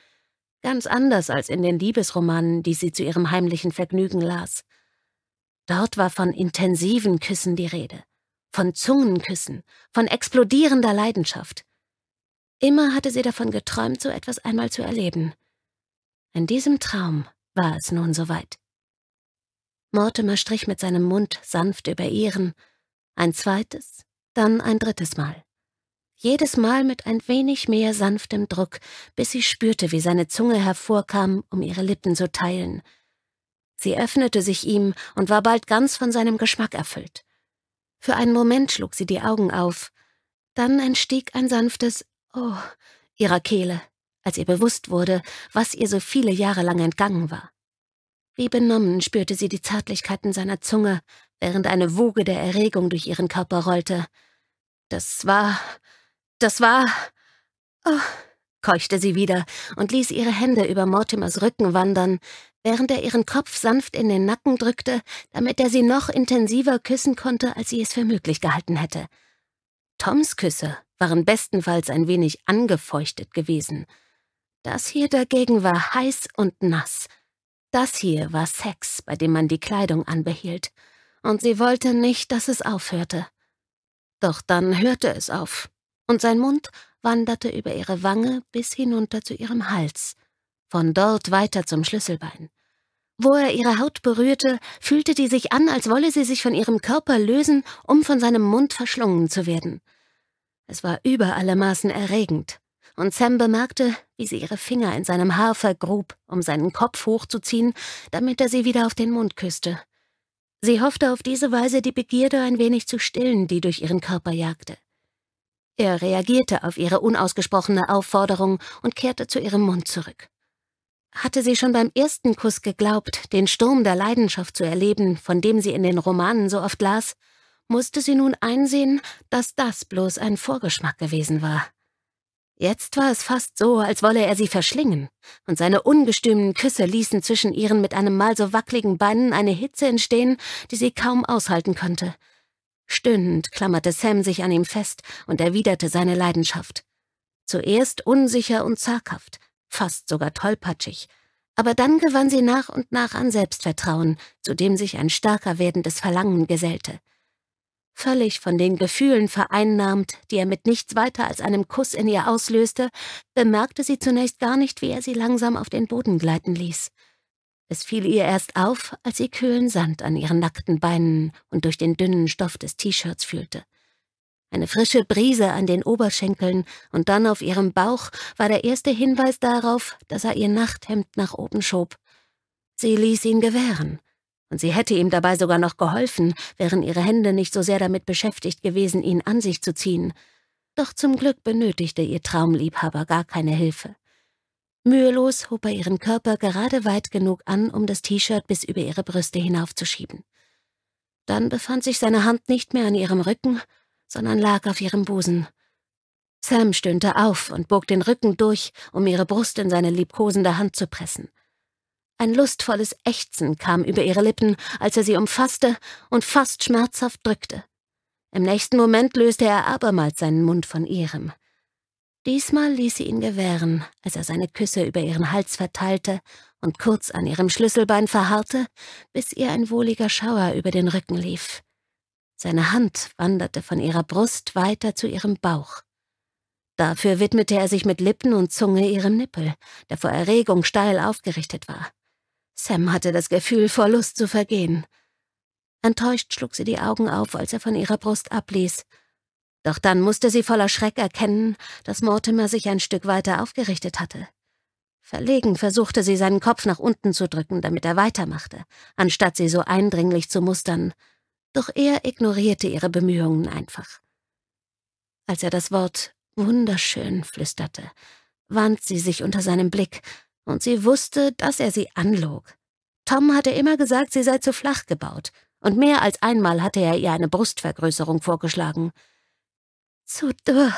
Ganz anders als in den Liebesromanen, die sie zu ihrem heimlichen Vergnügen las. Dort war von intensiven Küssen die Rede, von Zungenküssen, von explodierender Leidenschaft. Immer hatte sie davon geträumt, so etwas einmal zu erleben. In diesem Traum war es nun soweit. Mortimer strich mit seinem Mund sanft über ihren, ein zweites, dann ein drittes Mal. Jedes Mal mit ein wenig mehr sanftem Druck, bis sie spürte, wie seine Zunge hervorkam, um ihre Lippen zu teilen. Sie öffnete sich ihm und war bald ganz von seinem Geschmack erfüllt. Für einen Moment schlug sie die Augen auf. Dann entstieg ein sanftes Oh ihrer Kehle, als ihr bewusst wurde, was ihr so viele Jahre lang entgangen war. Wie benommen spürte sie die Zärtlichkeiten seiner Zunge, während eine Woge der Erregung durch ihren Körper rollte. Das war. das war. Oh, keuchte sie wieder und ließ ihre Hände über Mortimers Rücken wandern, während er ihren Kopf sanft in den Nacken drückte, damit er sie noch intensiver küssen konnte, als sie es für möglich gehalten hätte. Toms Küsse waren bestenfalls ein wenig angefeuchtet gewesen. Das hier dagegen war heiß und nass. Das hier war Sex, bei dem man die Kleidung anbehielt. Und sie wollte nicht, dass es aufhörte. Doch dann hörte es auf, und sein Mund wanderte über ihre Wange bis hinunter zu ihrem Hals, von dort weiter zum Schlüsselbein. Wo er ihre Haut berührte, fühlte die sich an, als wolle sie sich von ihrem Körper lösen, um von seinem Mund verschlungen zu werden. Es war über alle Maßen erregend, und Sam bemerkte, wie sie ihre Finger in seinem Haar vergrub, um seinen Kopf hochzuziehen, damit er sie wieder auf den Mund küsste. Sie hoffte auf diese Weise die Begierde ein wenig zu stillen, die durch ihren Körper jagte. Er reagierte auf ihre unausgesprochene Aufforderung und kehrte zu ihrem Mund zurück. Hatte sie schon beim ersten Kuss geglaubt, den Sturm der Leidenschaft zu erleben, von dem sie in den Romanen so oft las, musste sie nun einsehen, dass das bloß ein Vorgeschmack gewesen war. Jetzt war es fast so, als wolle er sie verschlingen, und seine ungestümen Küsse ließen zwischen ihren mit einem Mal so wackligen Beinen eine Hitze entstehen, die sie kaum aushalten konnte. Stöhnend klammerte Sam sich an ihm fest und erwiderte seine Leidenschaft. Zuerst unsicher und zaghaft, fast sogar tollpatschig, aber dann gewann sie nach und nach an Selbstvertrauen, zu dem sich ein stärker werdendes Verlangen gesellte völlig von den Gefühlen vereinnahmt, die er mit nichts weiter als einem Kuss in ihr auslöste, bemerkte sie zunächst gar nicht, wie er sie langsam auf den Boden gleiten ließ. Es fiel ihr erst auf, als sie kühlen Sand an ihren nackten Beinen und durch den dünnen Stoff des T-Shirts fühlte. Eine frische Brise an den Oberschenkeln und dann auf ihrem Bauch war der erste Hinweis darauf, dass er ihr Nachthemd nach oben schob. Sie ließ ihn gewähren und sie hätte ihm dabei sogar noch geholfen, wären ihre Hände nicht so sehr damit beschäftigt gewesen, ihn an sich zu ziehen. Doch zum Glück benötigte ihr Traumliebhaber gar keine Hilfe. Mühelos hob er ihren Körper gerade weit genug an, um das T-Shirt bis über ihre Brüste hinaufzuschieben. Dann befand sich seine Hand nicht mehr an ihrem Rücken, sondern lag auf ihrem Busen. Sam stöhnte auf und bog den Rücken durch, um ihre Brust in seine liebkosende Hand zu pressen. Ein lustvolles Ächzen kam über ihre Lippen, als er sie umfasste und fast schmerzhaft drückte. Im nächsten Moment löste er abermals seinen Mund von ihrem. Diesmal ließ sie ihn gewähren, als er seine Küsse über ihren Hals verteilte und kurz an ihrem Schlüsselbein verharrte, bis ihr ein wohliger Schauer über den Rücken lief. Seine Hand wanderte von ihrer Brust weiter zu ihrem Bauch. Dafür widmete er sich mit Lippen und Zunge ihrem Nippel, der vor Erregung steil aufgerichtet war. Sam hatte das Gefühl, vor Lust zu vergehen. Enttäuscht schlug sie die Augen auf, als er von ihrer Brust abließ. Doch dann musste sie voller Schreck erkennen, dass Mortimer sich ein Stück weiter aufgerichtet hatte. Verlegen versuchte sie, seinen Kopf nach unten zu drücken, damit er weitermachte, anstatt sie so eindringlich zu mustern. Doch er ignorierte ihre Bemühungen einfach. Als er das Wort wunderschön flüsterte, wand sie sich unter seinem Blick, und sie wusste, dass er sie anlog. Tom hatte immer gesagt, sie sei zu flach gebaut, und mehr als einmal hatte er ihr eine Brustvergrößerung vorgeschlagen. Zu dürr,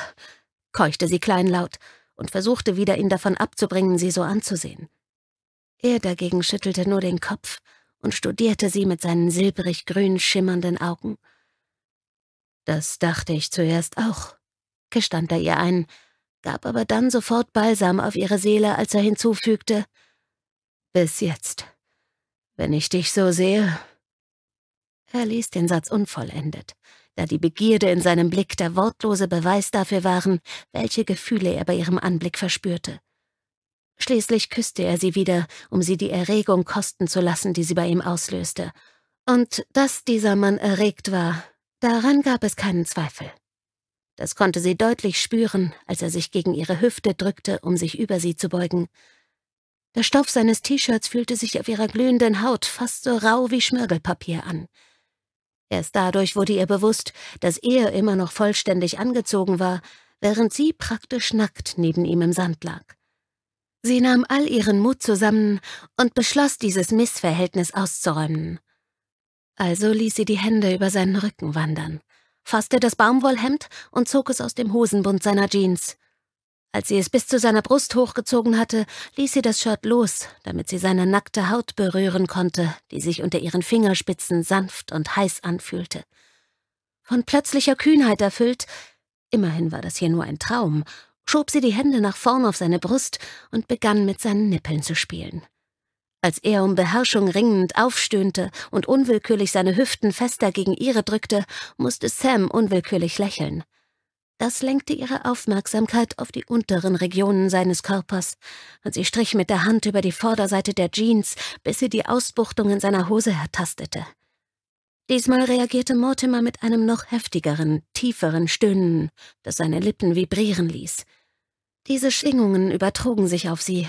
keuchte sie kleinlaut und versuchte wieder, ihn davon abzubringen, sie so anzusehen. Er dagegen schüttelte nur den Kopf und studierte sie mit seinen silbrig-grün schimmernden Augen. Das dachte ich zuerst auch, gestand er ihr ein, gab aber dann sofort Balsam auf ihre Seele, als er hinzufügte, »Bis jetzt. Wenn ich dich so sehe...« Er ließ den Satz unvollendet, da die Begierde in seinem Blick der wortlose Beweis dafür waren, welche Gefühle er bei ihrem Anblick verspürte. Schließlich küsste er sie wieder, um sie die Erregung kosten zu lassen, die sie bei ihm auslöste. Und dass dieser Mann erregt war, daran gab es keinen Zweifel. Das konnte sie deutlich spüren, als er sich gegen ihre Hüfte drückte, um sich über sie zu beugen. Der Stoff seines T-Shirts fühlte sich auf ihrer glühenden Haut fast so rau wie Schmirgelpapier an. Erst dadurch wurde ihr bewusst, dass er immer noch vollständig angezogen war, während sie praktisch nackt neben ihm im Sand lag. Sie nahm all ihren Mut zusammen und beschloss, dieses Missverhältnis auszuräumen. Also ließ sie die Hände über seinen Rücken wandern fasste das Baumwollhemd und zog es aus dem Hosenbund seiner Jeans. Als sie es bis zu seiner Brust hochgezogen hatte, ließ sie das Shirt los, damit sie seine nackte Haut berühren konnte, die sich unter ihren Fingerspitzen sanft und heiß anfühlte. Von plötzlicher Kühnheit erfüllt, immerhin war das hier nur ein Traum, schob sie die Hände nach vorn auf seine Brust und begann mit seinen Nippeln zu spielen. Als er um Beherrschung ringend aufstöhnte und unwillkürlich seine Hüften fester gegen ihre drückte, musste Sam unwillkürlich lächeln. Das lenkte ihre Aufmerksamkeit auf die unteren Regionen seines Körpers, und sie strich mit der Hand über die Vorderseite der Jeans, bis sie die Ausbuchtung in seiner Hose ertastete. Diesmal reagierte Mortimer mit einem noch heftigeren, tieferen Stöhnen, das seine Lippen vibrieren ließ. Diese Schwingungen übertrugen sich auf sie,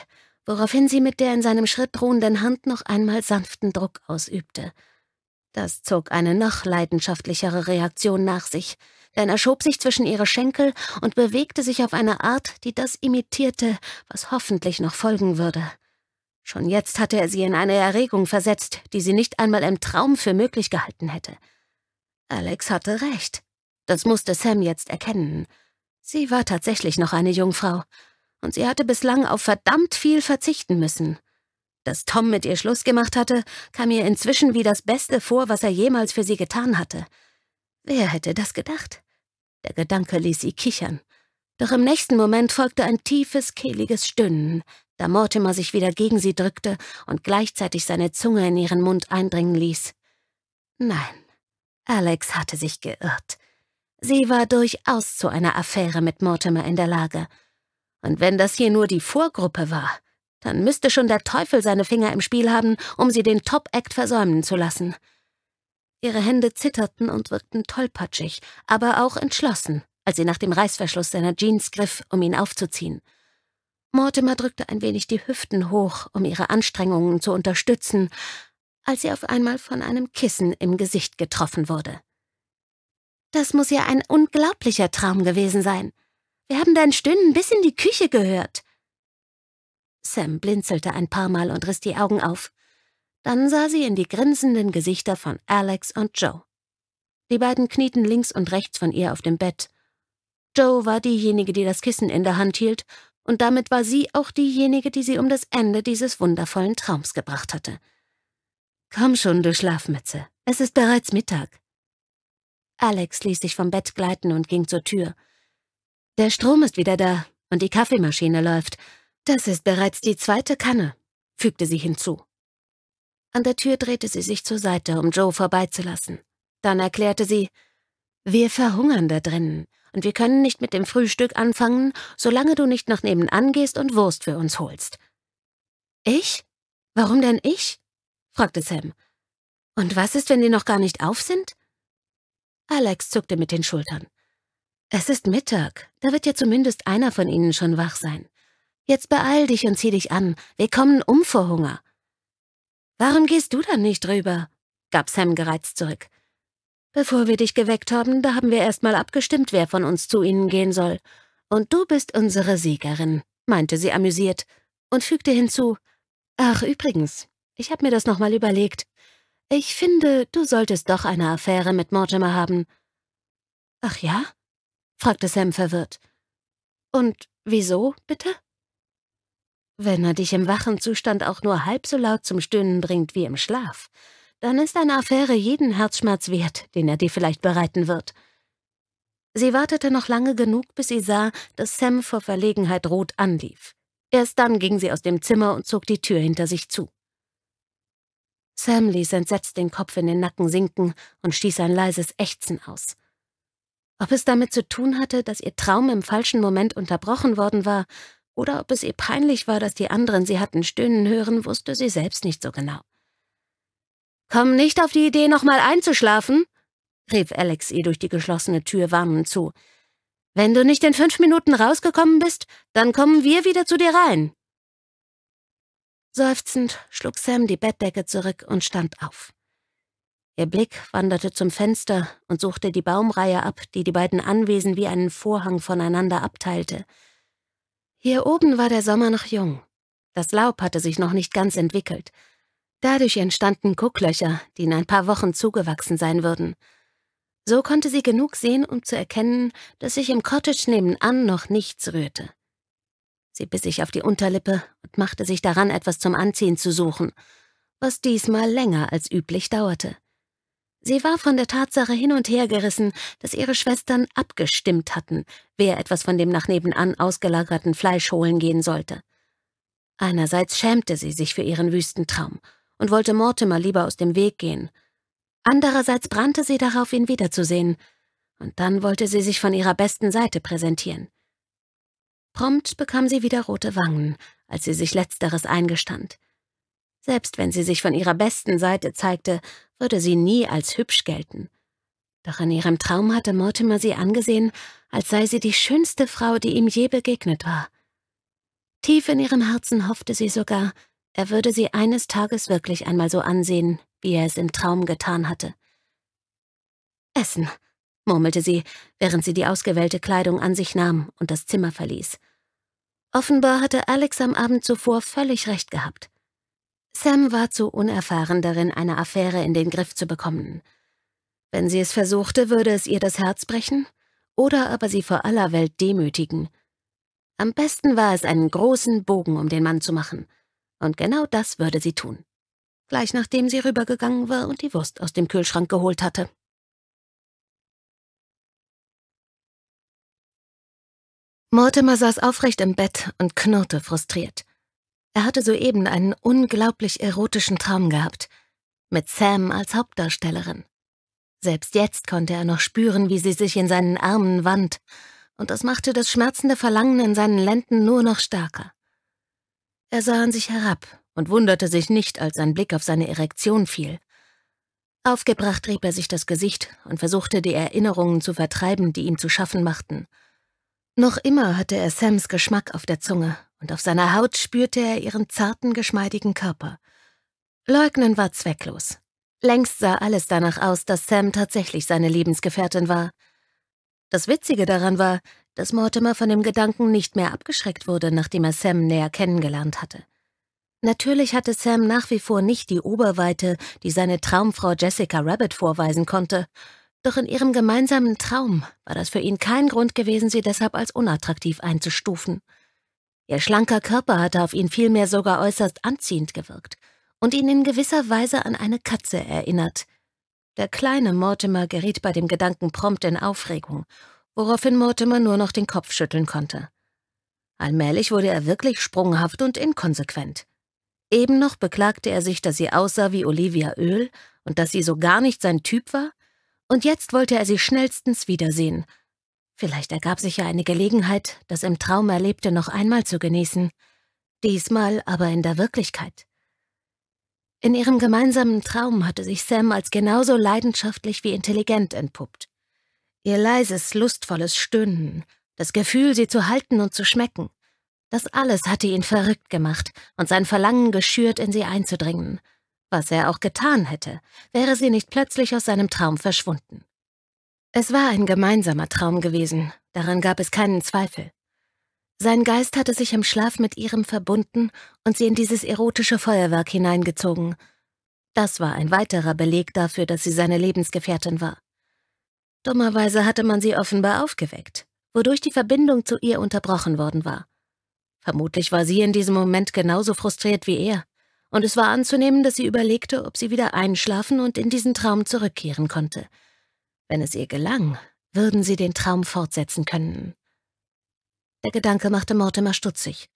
woraufhin sie mit der in seinem Schritt ruhenden Hand noch einmal sanften Druck ausübte. Das zog eine noch leidenschaftlichere Reaktion nach sich, denn er schob sich zwischen ihre Schenkel und bewegte sich auf eine Art, die das imitierte, was hoffentlich noch folgen würde. Schon jetzt hatte er sie in eine Erregung versetzt, die sie nicht einmal im Traum für möglich gehalten hätte. Alex hatte recht. Das musste Sam jetzt erkennen. Sie war tatsächlich noch eine Jungfrau, und sie hatte bislang auf verdammt viel verzichten müssen. Dass Tom mit ihr Schluss gemacht hatte, kam ihr inzwischen wie das Beste vor, was er jemals für sie getan hatte. Wer hätte das gedacht? Der Gedanke ließ sie kichern. Doch im nächsten Moment folgte ein tiefes, kehliges Stöhnen, da Mortimer sich wieder gegen sie drückte und gleichzeitig seine Zunge in ihren Mund eindringen ließ. Nein, Alex hatte sich geirrt. Sie war durchaus zu einer Affäre mit Mortimer in der Lage. Und wenn das hier nur die Vorgruppe war, dann müsste schon der Teufel seine Finger im Spiel haben, um sie den Top-Act versäumen zu lassen. Ihre Hände zitterten und wirkten tollpatschig, aber auch entschlossen, als sie nach dem Reißverschluss seiner Jeans griff, um ihn aufzuziehen. Mortimer drückte ein wenig die Hüften hoch, um ihre Anstrengungen zu unterstützen, als sie auf einmal von einem Kissen im Gesicht getroffen wurde. Das muss ja ein unglaublicher Traum gewesen sein. Wir haben dein Stöhnen bis in die Küche gehört. Sam blinzelte ein paar Mal und riss die Augen auf. Dann sah sie in die grinsenden Gesichter von Alex und Joe. Die beiden knieten links und rechts von ihr auf dem Bett. Joe war diejenige, die das Kissen in der Hand hielt, und damit war sie auch diejenige, die sie um das Ende dieses wundervollen Traums gebracht hatte. Komm schon, du Schlafmütze, es ist bereits Mittag. Alex ließ sich vom Bett gleiten und ging zur Tür. Der Strom ist wieder da und die Kaffeemaschine läuft. Das ist bereits die zweite Kanne, fügte sie hinzu. An der Tür drehte sie sich zur Seite, um Joe vorbeizulassen. Dann erklärte sie, wir verhungern da drinnen und wir können nicht mit dem Frühstück anfangen, solange du nicht nach nebenan gehst und Wurst für uns holst. Ich? Warum denn ich? fragte Sam. Und was ist, wenn die noch gar nicht auf sind? Alex zuckte mit den Schultern. Es ist Mittag, da wird ja zumindest einer von ihnen schon wach sein. Jetzt beeil dich und zieh dich an, wir kommen um vor Hunger. Warum gehst du dann nicht rüber? gab Sam gereizt zurück. Bevor wir dich geweckt haben, da haben wir erst mal abgestimmt, wer von uns zu ihnen gehen soll. Und du bist unsere Siegerin, meinte sie amüsiert und fügte hinzu, ach übrigens, ich habe mir das nochmal überlegt. Ich finde, du solltest doch eine Affäre mit Mortimer haben. Ach ja? fragte Sam verwirrt. Und wieso, bitte? Wenn er dich im wachen Zustand auch nur halb so laut zum Stöhnen bringt wie im Schlaf, dann ist eine Affäre jeden Herzschmerz wert, den er dir vielleicht bereiten wird. Sie wartete noch lange genug, bis sie sah, dass Sam vor Verlegenheit rot anlief. Erst dann ging sie aus dem Zimmer und zog die Tür hinter sich zu. Sam ließ entsetzt den Kopf in den Nacken sinken und stieß ein leises Ächzen aus. Ob es damit zu tun hatte, dass ihr Traum im falschen Moment unterbrochen worden war, oder ob es ihr peinlich war, dass die anderen sie hatten stöhnen hören, wusste sie selbst nicht so genau. Komm nicht auf die Idee, nochmal einzuschlafen, rief Alex ihr durch die geschlossene Tür warnend zu. Wenn du nicht in fünf Minuten rausgekommen bist, dann kommen wir wieder zu dir rein. Seufzend schlug Sam die Bettdecke zurück und stand auf. Ihr Blick wanderte zum Fenster und suchte die Baumreihe ab, die die beiden Anwesen wie einen Vorhang voneinander abteilte. Hier oben war der Sommer noch jung. Das Laub hatte sich noch nicht ganz entwickelt. Dadurch entstanden Gucklöcher, die in ein paar Wochen zugewachsen sein würden. So konnte sie genug sehen, um zu erkennen, dass sich im Cottage nebenan noch nichts rührte. Sie biss sich auf die Unterlippe und machte sich daran, etwas zum Anziehen zu suchen, was diesmal länger als üblich dauerte. Sie war von der Tatsache hin und her gerissen, dass ihre Schwestern abgestimmt hatten, wer etwas von dem nach nebenan ausgelagerten Fleisch holen gehen sollte. Einerseits schämte sie sich für ihren Wüstentraum und wollte Mortimer lieber aus dem Weg gehen. Andererseits brannte sie darauf, ihn wiederzusehen, und dann wollte sie sich von ihrer besten Seite präsentieren. Prompt bekam sie wieder rote Wangen, als sie sich Letzteres eingestand. Selbst wenn sie sich von ihrer besten Seite zeigte, würde sie nie als hübsch gelten. Doch in ihrem Traum hatte Mortimer sie angesehen, als sei sie die schönste Frau, die ihm je begegnet war. Tief in ihrem Herzen hoffte sie sogar, er würde sie eines Tages wirklich einmal so ansehen, wie er es im Traum getan hatte. Essen, murmelte sie, während sie die ausgewählte Kleidung an sich nahm und das Zimmer verließ. Offenbar hatte Alex am Abend zuvor völlig recht gehabt. Sam war zu unerfahren darin, eine Affäre in den Griff zu bekommen. Wenn sie es versuchte, würde es ihr das Herz brechen oder aber sie vor aller Welt demütigen. Am besten war es, einen großen Bogen um den Mann zu machen. Und genau das würde sie tun. Gleich nachdem sie rübergegangen war und die Wurst aus dem Kühlschrank geholt hatte. Mortimer saß aufrecht im Bett und knurrte frustriert. Er hatte soeben einen unglaublich erotischen Traum gehabt, mit Sam als Hauptdarstellerin. Selbst jetzt konnte er noch spüren, wie sie sich in seinen Armen wand, und das machte das schmerzende Verlangen in seinen Lenden nur noch stärker. Er sah an sich herab und wunderte sich nicht, als sein Blick auf seine Erektion fiel. Aufgebracht rieb er sich das Gesicht und versuchte, die Erinnerungen zu vertreiben, die ihm zu schaffen machten. Noch immer hatte er Sams Geschmack auf der Zunge und auf seiner Haut spürte er ihren zarten, geschmeidigen Körper. Leugnen war zwecklos. Längst sah alles danach aus, dass Sam tatsächlich seine Lebensgefährtin war. Das Witzige daran war, dass Mortimer von dem Gedanken nicht mehr abgeschreckt wurde, nachdem er Sam näher kennengelernt hatte. Natürlich hatte Sam nach wie vor nicht die Oberweite, die seine Traumfrau Jessica Rabbit vorweisen konnte, doch in ihrem gemeinsamen Traum war das für ihn kein Grund gewesen, sie deshalb als unattraktiv einzustufen. Ihr schlanker Körper hatte auf ihn vielmehr sogar äußerst anziehend gewirkt und ihn in gewisser Weise an eine Katze erinnert. Der kleine Mortimer geriet bei dem Gedanken prompt in Aufregung, woraufhin Mortimer nur noch den Kopf schütteln konnte. Allmählich wurde er wirklich sprunghaft und inkonsequent. Eben noch beklagte er sich, dass sie aussah wie Olivia Öl und dass sie so gar nicht sein Typ war, und jetzt wollte er sie schnellstens wiedersehen Vielleicht ergab sich ja eine Gelegenheit, das im Traum Erlebte noch einmal zu genießen, diesmal aber in der Wirklichkeit. In ihrem gemeinsamen Traum hatte sich Sam als genauso leidenschaftlich wie intelligent entpuppt. Ihr leises, lustvolles Stöhnen, das Gefühl, sie zu halten und zu schmecken, das alles hatte ihn verrückt gemacht und sein Verlangen geschürt, in sie einzudringen, was er auch getan hätte, wäre sie nicht plötzlich aus seinem Traum verschwunden. Es war ein gemeinsamer Traum gewesen, daran gab es keinen Zweifel. Sein Geist hatte sich im Schlaf mit ihrem verbunden und sie in dieses erotische Feuerwerk hineingezogen. Das war ein weiterer Beleg dafür, dass sie seine Lebensgefährtin war. Dummerweise hatte man sie offenbar aufgeweckt, wodurch die Verbindung zu ihr unterbrochen worden war. Vermutlich war sie in diesem Moment genauso frustriert wie er, und es war anzunehmen, dass sie überlegte, ob sie wieder einschlafen und in diesen Traum zurückkehren konnte – wenn es ihr gelang, würden sie den Traum fortsetzen können. Der Gedanke machte Mortimer stutzig.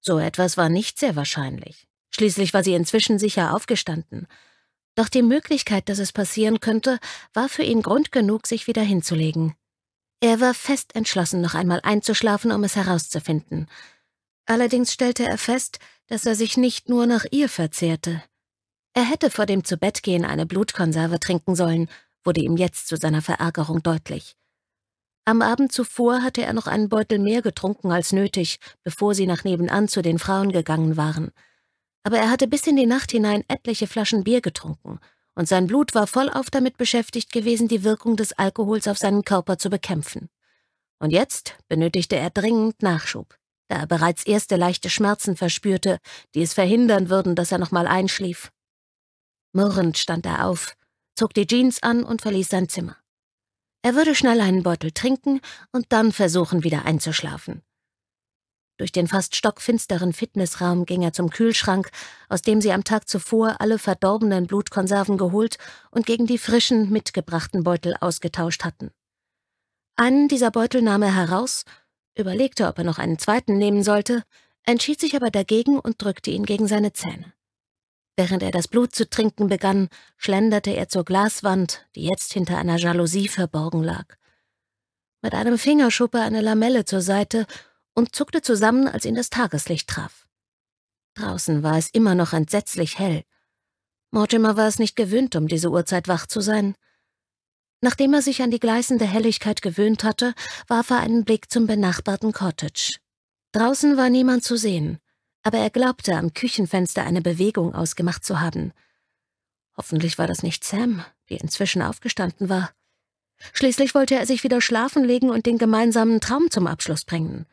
So etwas war nicht sehr wahrscheinlich. Schließlich war sie inzwischen sicher aufgestanden. Doch die Möglichkeit, dass es passieren könnte, war für ihn Grund genug, sich wieder hinzulegen. Er war fest entschlossen, noch einmal einzuschlafen, um es herauszufinden. Allerdings stellte er fest, dass er sich nicht nur nach ihr verzehrte. Er hätte vor dem Zubettgehen eine Blutkonserve trinken sollen wurde ihm jetzt zu seiner Verärgerung deutlich. Am Abend zuvor hatte er noch einen Beutel mehr getrunken als nötig, bevor sie nach nebenan zu den Frauen gegangen waren. Aber er hatte bis in die Nacht hinein etliche Flaschen Bier getrunken, und sein Blut war vollauf damit beschäftigt gewesen, die Wirkung des Alkohols auf seinen Körper zu bekämpfen. Und jetzt benötigte er dringend Nachschub, da er bereits erste leichte Schmerzen verspürte, die es verhindern würden, dass er nochmal einschlief. Murrend stand er auf, zog die Jeans an und verließ sein Zimmer. Er würde schnell einen Beutel trinken und dann versuchen, wieder einzuschlafen. Durch den fast stockfinsteren Fitnessraum ging er zum Kühlschrank, aus dem sie am Tag zuvor alle verdorbenen Blutkonserven geholt und gegen die frischen, mitgebrachten Beutel ausgetauscht hatten. Einen dieser Beutel nahm er heraus, überlegte, ob er noch einen zweiten nehmen sollte, entschied sich aber dagegen und drückte ihn gegen seine Zähne. Während er das Blut zu trinken begann, schlenderte er zur Glaswand, die jetzt hinter einer Jalousie verborgen lag. Mit einem Finger schob er eine Lamelle zur Seite und zuckte zusammen, als ihn das Tageslicht traf. Draußen war es immer noch entsetzlich hell. Mortimer war es nicht gewöhnt, um diese Uhrzeit wach zu sein. Nachdem er sich an die gleißende Helligkeit gewöhnt hatte, warf er einen Blick zum benachbarten Cottage. Draußen war niemand zu sehen aber er glaubte, am Küchenfenster eine Bewegung ausgemacht zu haben. Hoffentlich war das nicht Sam, die inzwischen aufgestanden war. Schließlich wollte er sich wieder schlafen legen und den gemeinsamen Traum zum Abschluss bringen.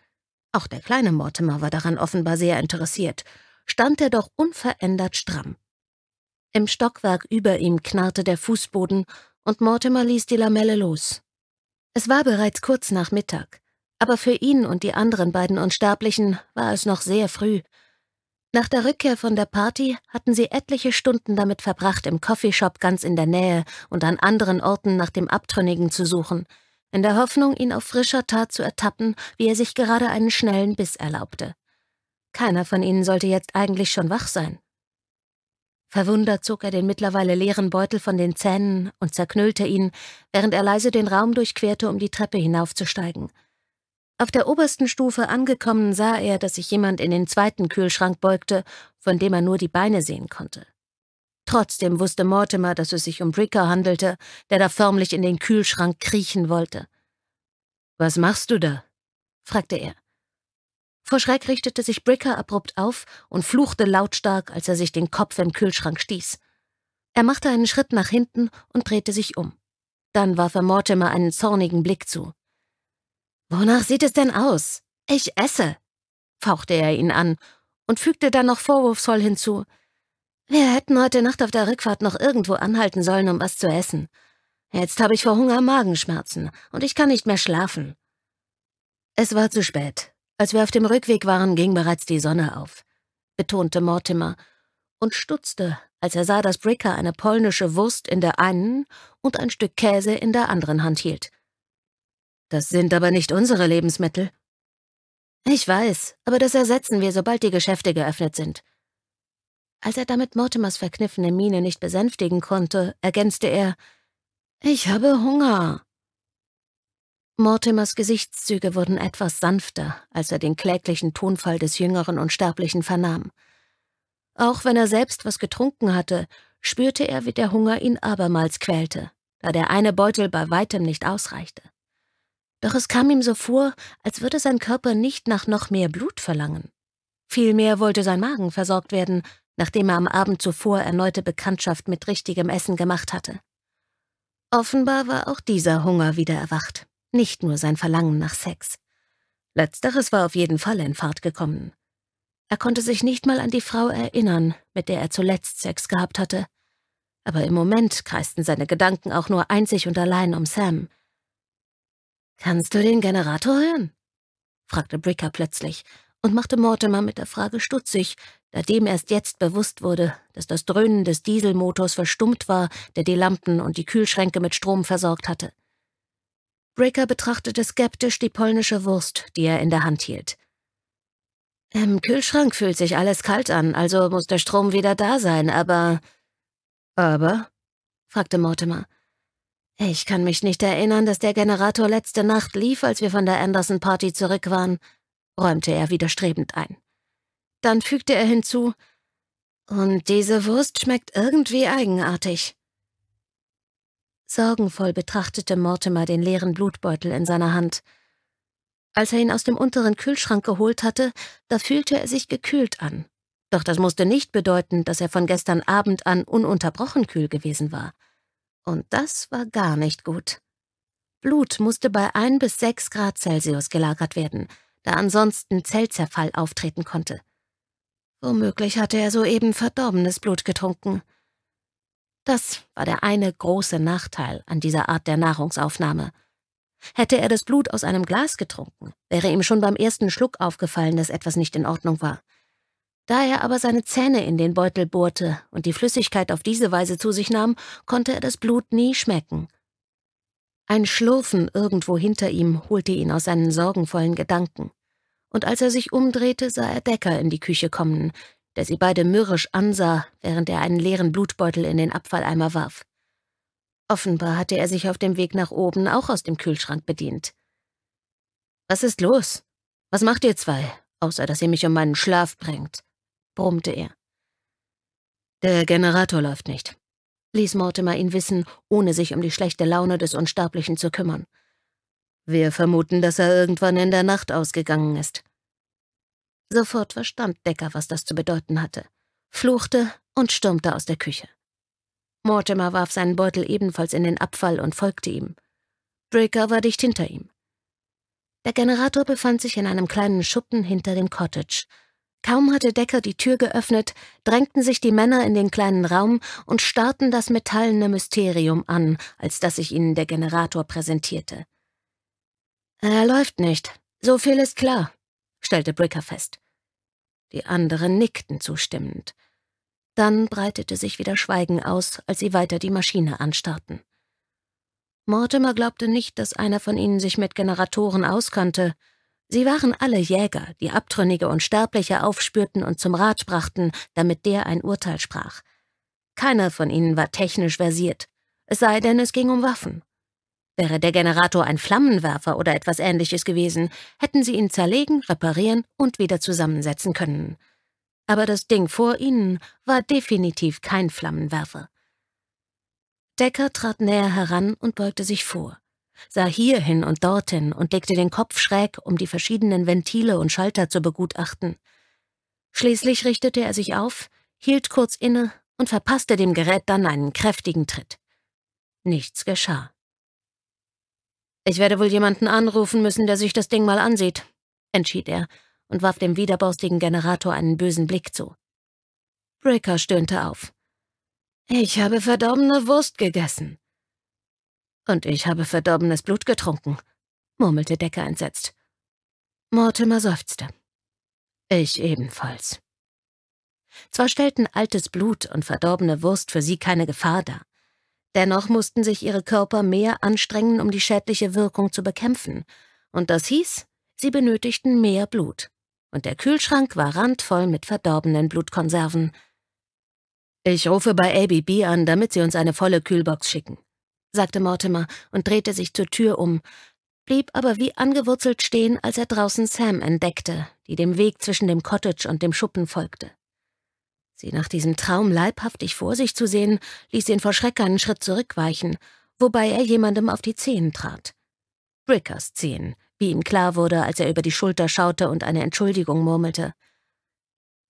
Auch der kleine Mortimer war daran offenbar sehr interessiert, stand er doch unverändert stramm. Im Stockwerk über ihm knarrte der Fußboden, und Mortimer ließ die Lamelle los. Es war bereits kurz nach Mittag, aber für ihn und die anderen beiden Unsterblichen war es noch sehr früh, nach der Rückkehr von der Party hatten sie etliche Stunden damit verbracht, im Coffeeshop ganz in der Nähe und an anderen Orten nach dem Abtrünnigen zu suchen, in der Hoffnung, ihn auf frischer Tat zu ertappen, wie er sich gerade einen schnellen Biss erlaubte. Keiner von ihnen sollte jetzt eigentlich schon wach sein. Verwundert zog er den mittlerweile leeren Beutel von den Zähnen und zerknüllte ihn, während er leise den Raum durchquerte, um die Treppe hinaufzusteigen – auf der obersten Stufe angekommen sah er, dass sich jemand in den zweiten Kühlschrank beugte, von dem er nur die Beine sehen konnte. Trotzdem wusste Mortimer, dass es sich um Bricker handelte, der da förmlich in den Kühlschrank kriechen wollte. Was machst du da? fragte er. Vor Schreck richtete sich Bricker abrupt auf und fluchte lautstark, als er sich den Kopf im Kühlschrank stieß. Er machte einen Schritt nach hinten und drehte sich um. Dann warf er Mortimer einen zornigen Blick zu. Wonach sieht es denn aus? Ich esse, fauchte er ihn an und fügte dann noch vorwurfsvoll hinzu. Wir hätten heute Nacht auf der Rückfahrt noch irgendwo anhalten sollen, um was zu essen. Jetzt habe ich vor Hunger Magenschmerzen und ich kann nicht mehr schlafen. Es war zu spät. Als wir auf dem Rückweg waren, ging bereits die Sonne auf, betonte Mortimer und stutzte, als er sah, dass Bricker eine polnische Wurst in der einen und ein Stück Käse in der anderen Hand hielt. Das sind aber nicht unsere Lebensmittel. Ich weiß, aber das ersetzen wir, sobald die Geschäfte geöffnet sind. Als er damit Mortimers verkniffene Miene nicht besänftigen konnte, ergänzte er Ich habe Hunger. Mortimers Gesichtszüge wurden etwas sanfter, als er den kläglichen Tonfall des jüngeren Unsterblichen vernahm. Auch wenn er selbst was getrunken hatte, spürte er, wie der Hunger ihn abermals quälte, da der eine Beutel bei weitem nicht ausreichte. Doch es kam ihm so vor, als würde sein Körper nicht nach noch mehr Blut verlangen. Vielmehr wollte sein Magen versorgt werden, nachdem er am Abend zuvor erneute Bekanntschaft mit richtigem Essen gemacht hatte. Offenbar war auch dieser Hunger wieder erwacht, nicht nur sein Verlangen nach Sex. Letzteres war auf jeden Fall in Fahrt gekommen. Er konnte sich nicht mal an die Frau erinnern, mit der er zuletzt Sex gehabt hatte. Aber im Moment kreisten seine Gedanken auch nur einzig und allein um Sam – Kannst du den Generator hören? fragte Bricker plötzlich und machte Mortimer mit der Frage stutzig, da dem erst jetzt bewusst wurde, dass das Dröhnen des Dieselmotors verstummt war, der die Lampen und die Kühlschränke mit Strom versorgt hatte. Bricker betrachtete skeptisch die polnische Wurst, die er in der Hand hielt. Im Kühlschrank fühlt sich alles kalt an, also muss der Strom wieder da sein, aber... Aber? fragte Mortimer. Ich kann mich nicht erinnern, dass der Generator letzte Nacht lief, als wir von der Anderson Party zurück waren, räumte er widerstrebend ein. Dann fügte er hinzu, und diese Wurst schmeckt irgendwie eigenartig. Sorgenvoll betrachtete Mortimer den leeren Blutbeutel in seiner Hand. Als er ihn aus dem unteren Kühlschrank geholt hatte, da fühlte er sich gekühlt an. Doch das musste nicht bedeuten, dass er von gestern Abend an ununterbrochen kühl gewesen war. Und das war gar nicht gut. Blut musste bei 1 bis 6 Grad Celsius gelagert werden, da ansonsten Zellzerfall auftreten konnte. Womöglich hatte er soeben verdorbenes Blut getrunken. Das war der eine große Nachteil an dieser Art der Nahrungsaufnahme. Hätte er das Blut aus einem Glas getrunken, wäre ihm schon beim ersten Schluck aufgefallen, dass etwas nicht in Ordnung war. Da er aber seine Zähne in den Beutel bohrte und die Flüssigkeit auf diese Weise zu sich nahm, konnte er das Blut nie schmecken. Ein Schlurfen irgendwo hinter ihm holte ihn aus seinen sorgenvollen Gedanken, und als er sich umdrehte, sah er Decker in die Küche kommen, der sie beide mürrisch ansah, während er einen leeren Blutbeutel in den Abfalleimer warf. Offenbar hatte er sich auf dem Weg nach oben auch aus dem Kühlschrank bedient. Was ist los? Was macht ihr zwei, außer dass ihr mich um meinen Schlaf bringt? brummte er. Der Generator läuft nicht, ließ Mortimer ihn wissen, ohne sich um die schlechte Laune des Unsterblichen zu kümmern. Wir vermuten, dass er irgendwann in der Nacht ausgegangen ist. Sofort verstand Decker, was das zu bedeuten hatte, fluchte und stürmte aus der Küche. Mortimer warf seinen Beutel ebenfalls in den Abfall und folgte ihm. Draker war dicht hinter ihm. Der Generator befand sich in einem kleinen Schuppen hinter dem Cottage, Kaum hatte Decker die Tür geöffnet, drängten sich die Männer in den kleinen Raum und starrten das metallene Mysterium an, als dass sich ihnen der Generator präsentierte. Er läuft nicht, so viel ist klar, stellte Bricker fest. Die anderen nickten zustimmend. Dann breitete sich wieder Schweigen aus, als sie weiter die Maschine anstarrten. Mortimer glaubte nicht, dass einer von ihnen sich mit Generatoren auskannte, Sie waren alle Jäger, die abtrünnige und Sterbliche aufspürten und zum Rat brachten, damit der ein Urteil sprach. Keiner von ihnen war technisch versiert, es sei denn, es ging um Waffen. Wäre der Generator ein Flammenwerfer oder etwas ähnliches gewesen, hätten sie ihn zerlegen, reparieren und wieder zusammensetzen können. Aber das Ding vor ihnen war definitiv kein Flammenwerfer. Decker trat näher heran und beugte sich vor sah hierhin und dorthin und legte den Kopf schräg, um die verschiedenen Ventile und Schalter zu begutachten. Schließlich richtete er sich auf, hielt kurz inne und verpasste dem Gerät dann einen kräftigen Tritt. Nichts geschah. Ich werde wohl jemanden anrufen müssen, der sich das Ding mal ansieht, entschied er und warf dem widerborstigen Generator einen bösen Blick zu. Breaker stöhnte auf. Ich habe verdorbene Wurst gegessen. Und ich habe verdorbenes Blut getrunken, murmelte Decker entsetzt. Mortimer seufzte. Ich ebenfalls. Zwar stellten altes Blut und verdorbene Wurst für sie keine Gefahr dar, dennoch mussten sich ihre Körper mehr anstrengen, um die schädliche Wirkung zu bekämpfen, und das hieß, sie benötigten mehr Blut, und der Kühlschrank war randvoll mit verdorbenen Blutkonserven. Ich rufe bei ABB an, damit sie uns eine volle Kühlbox schicken, sagte Mortimer und drehte sich zur Tür um, blieb aber wie angewurzelt stehen, als er draußen Sam entdeckte, die dem Weg zwischen dem Cottage und dem Schuppen folgte. Sie nach diesem Traum leibhaftig vor sich zu sehen, ließ ihn vor Schreck einen Schritt zurückweichen, wobei er jemandem auf die Zehen trat. Rickers Zehen, wie ihm klar wurde, als er über die Schulter schaute und eine Entschuldigung murmelte.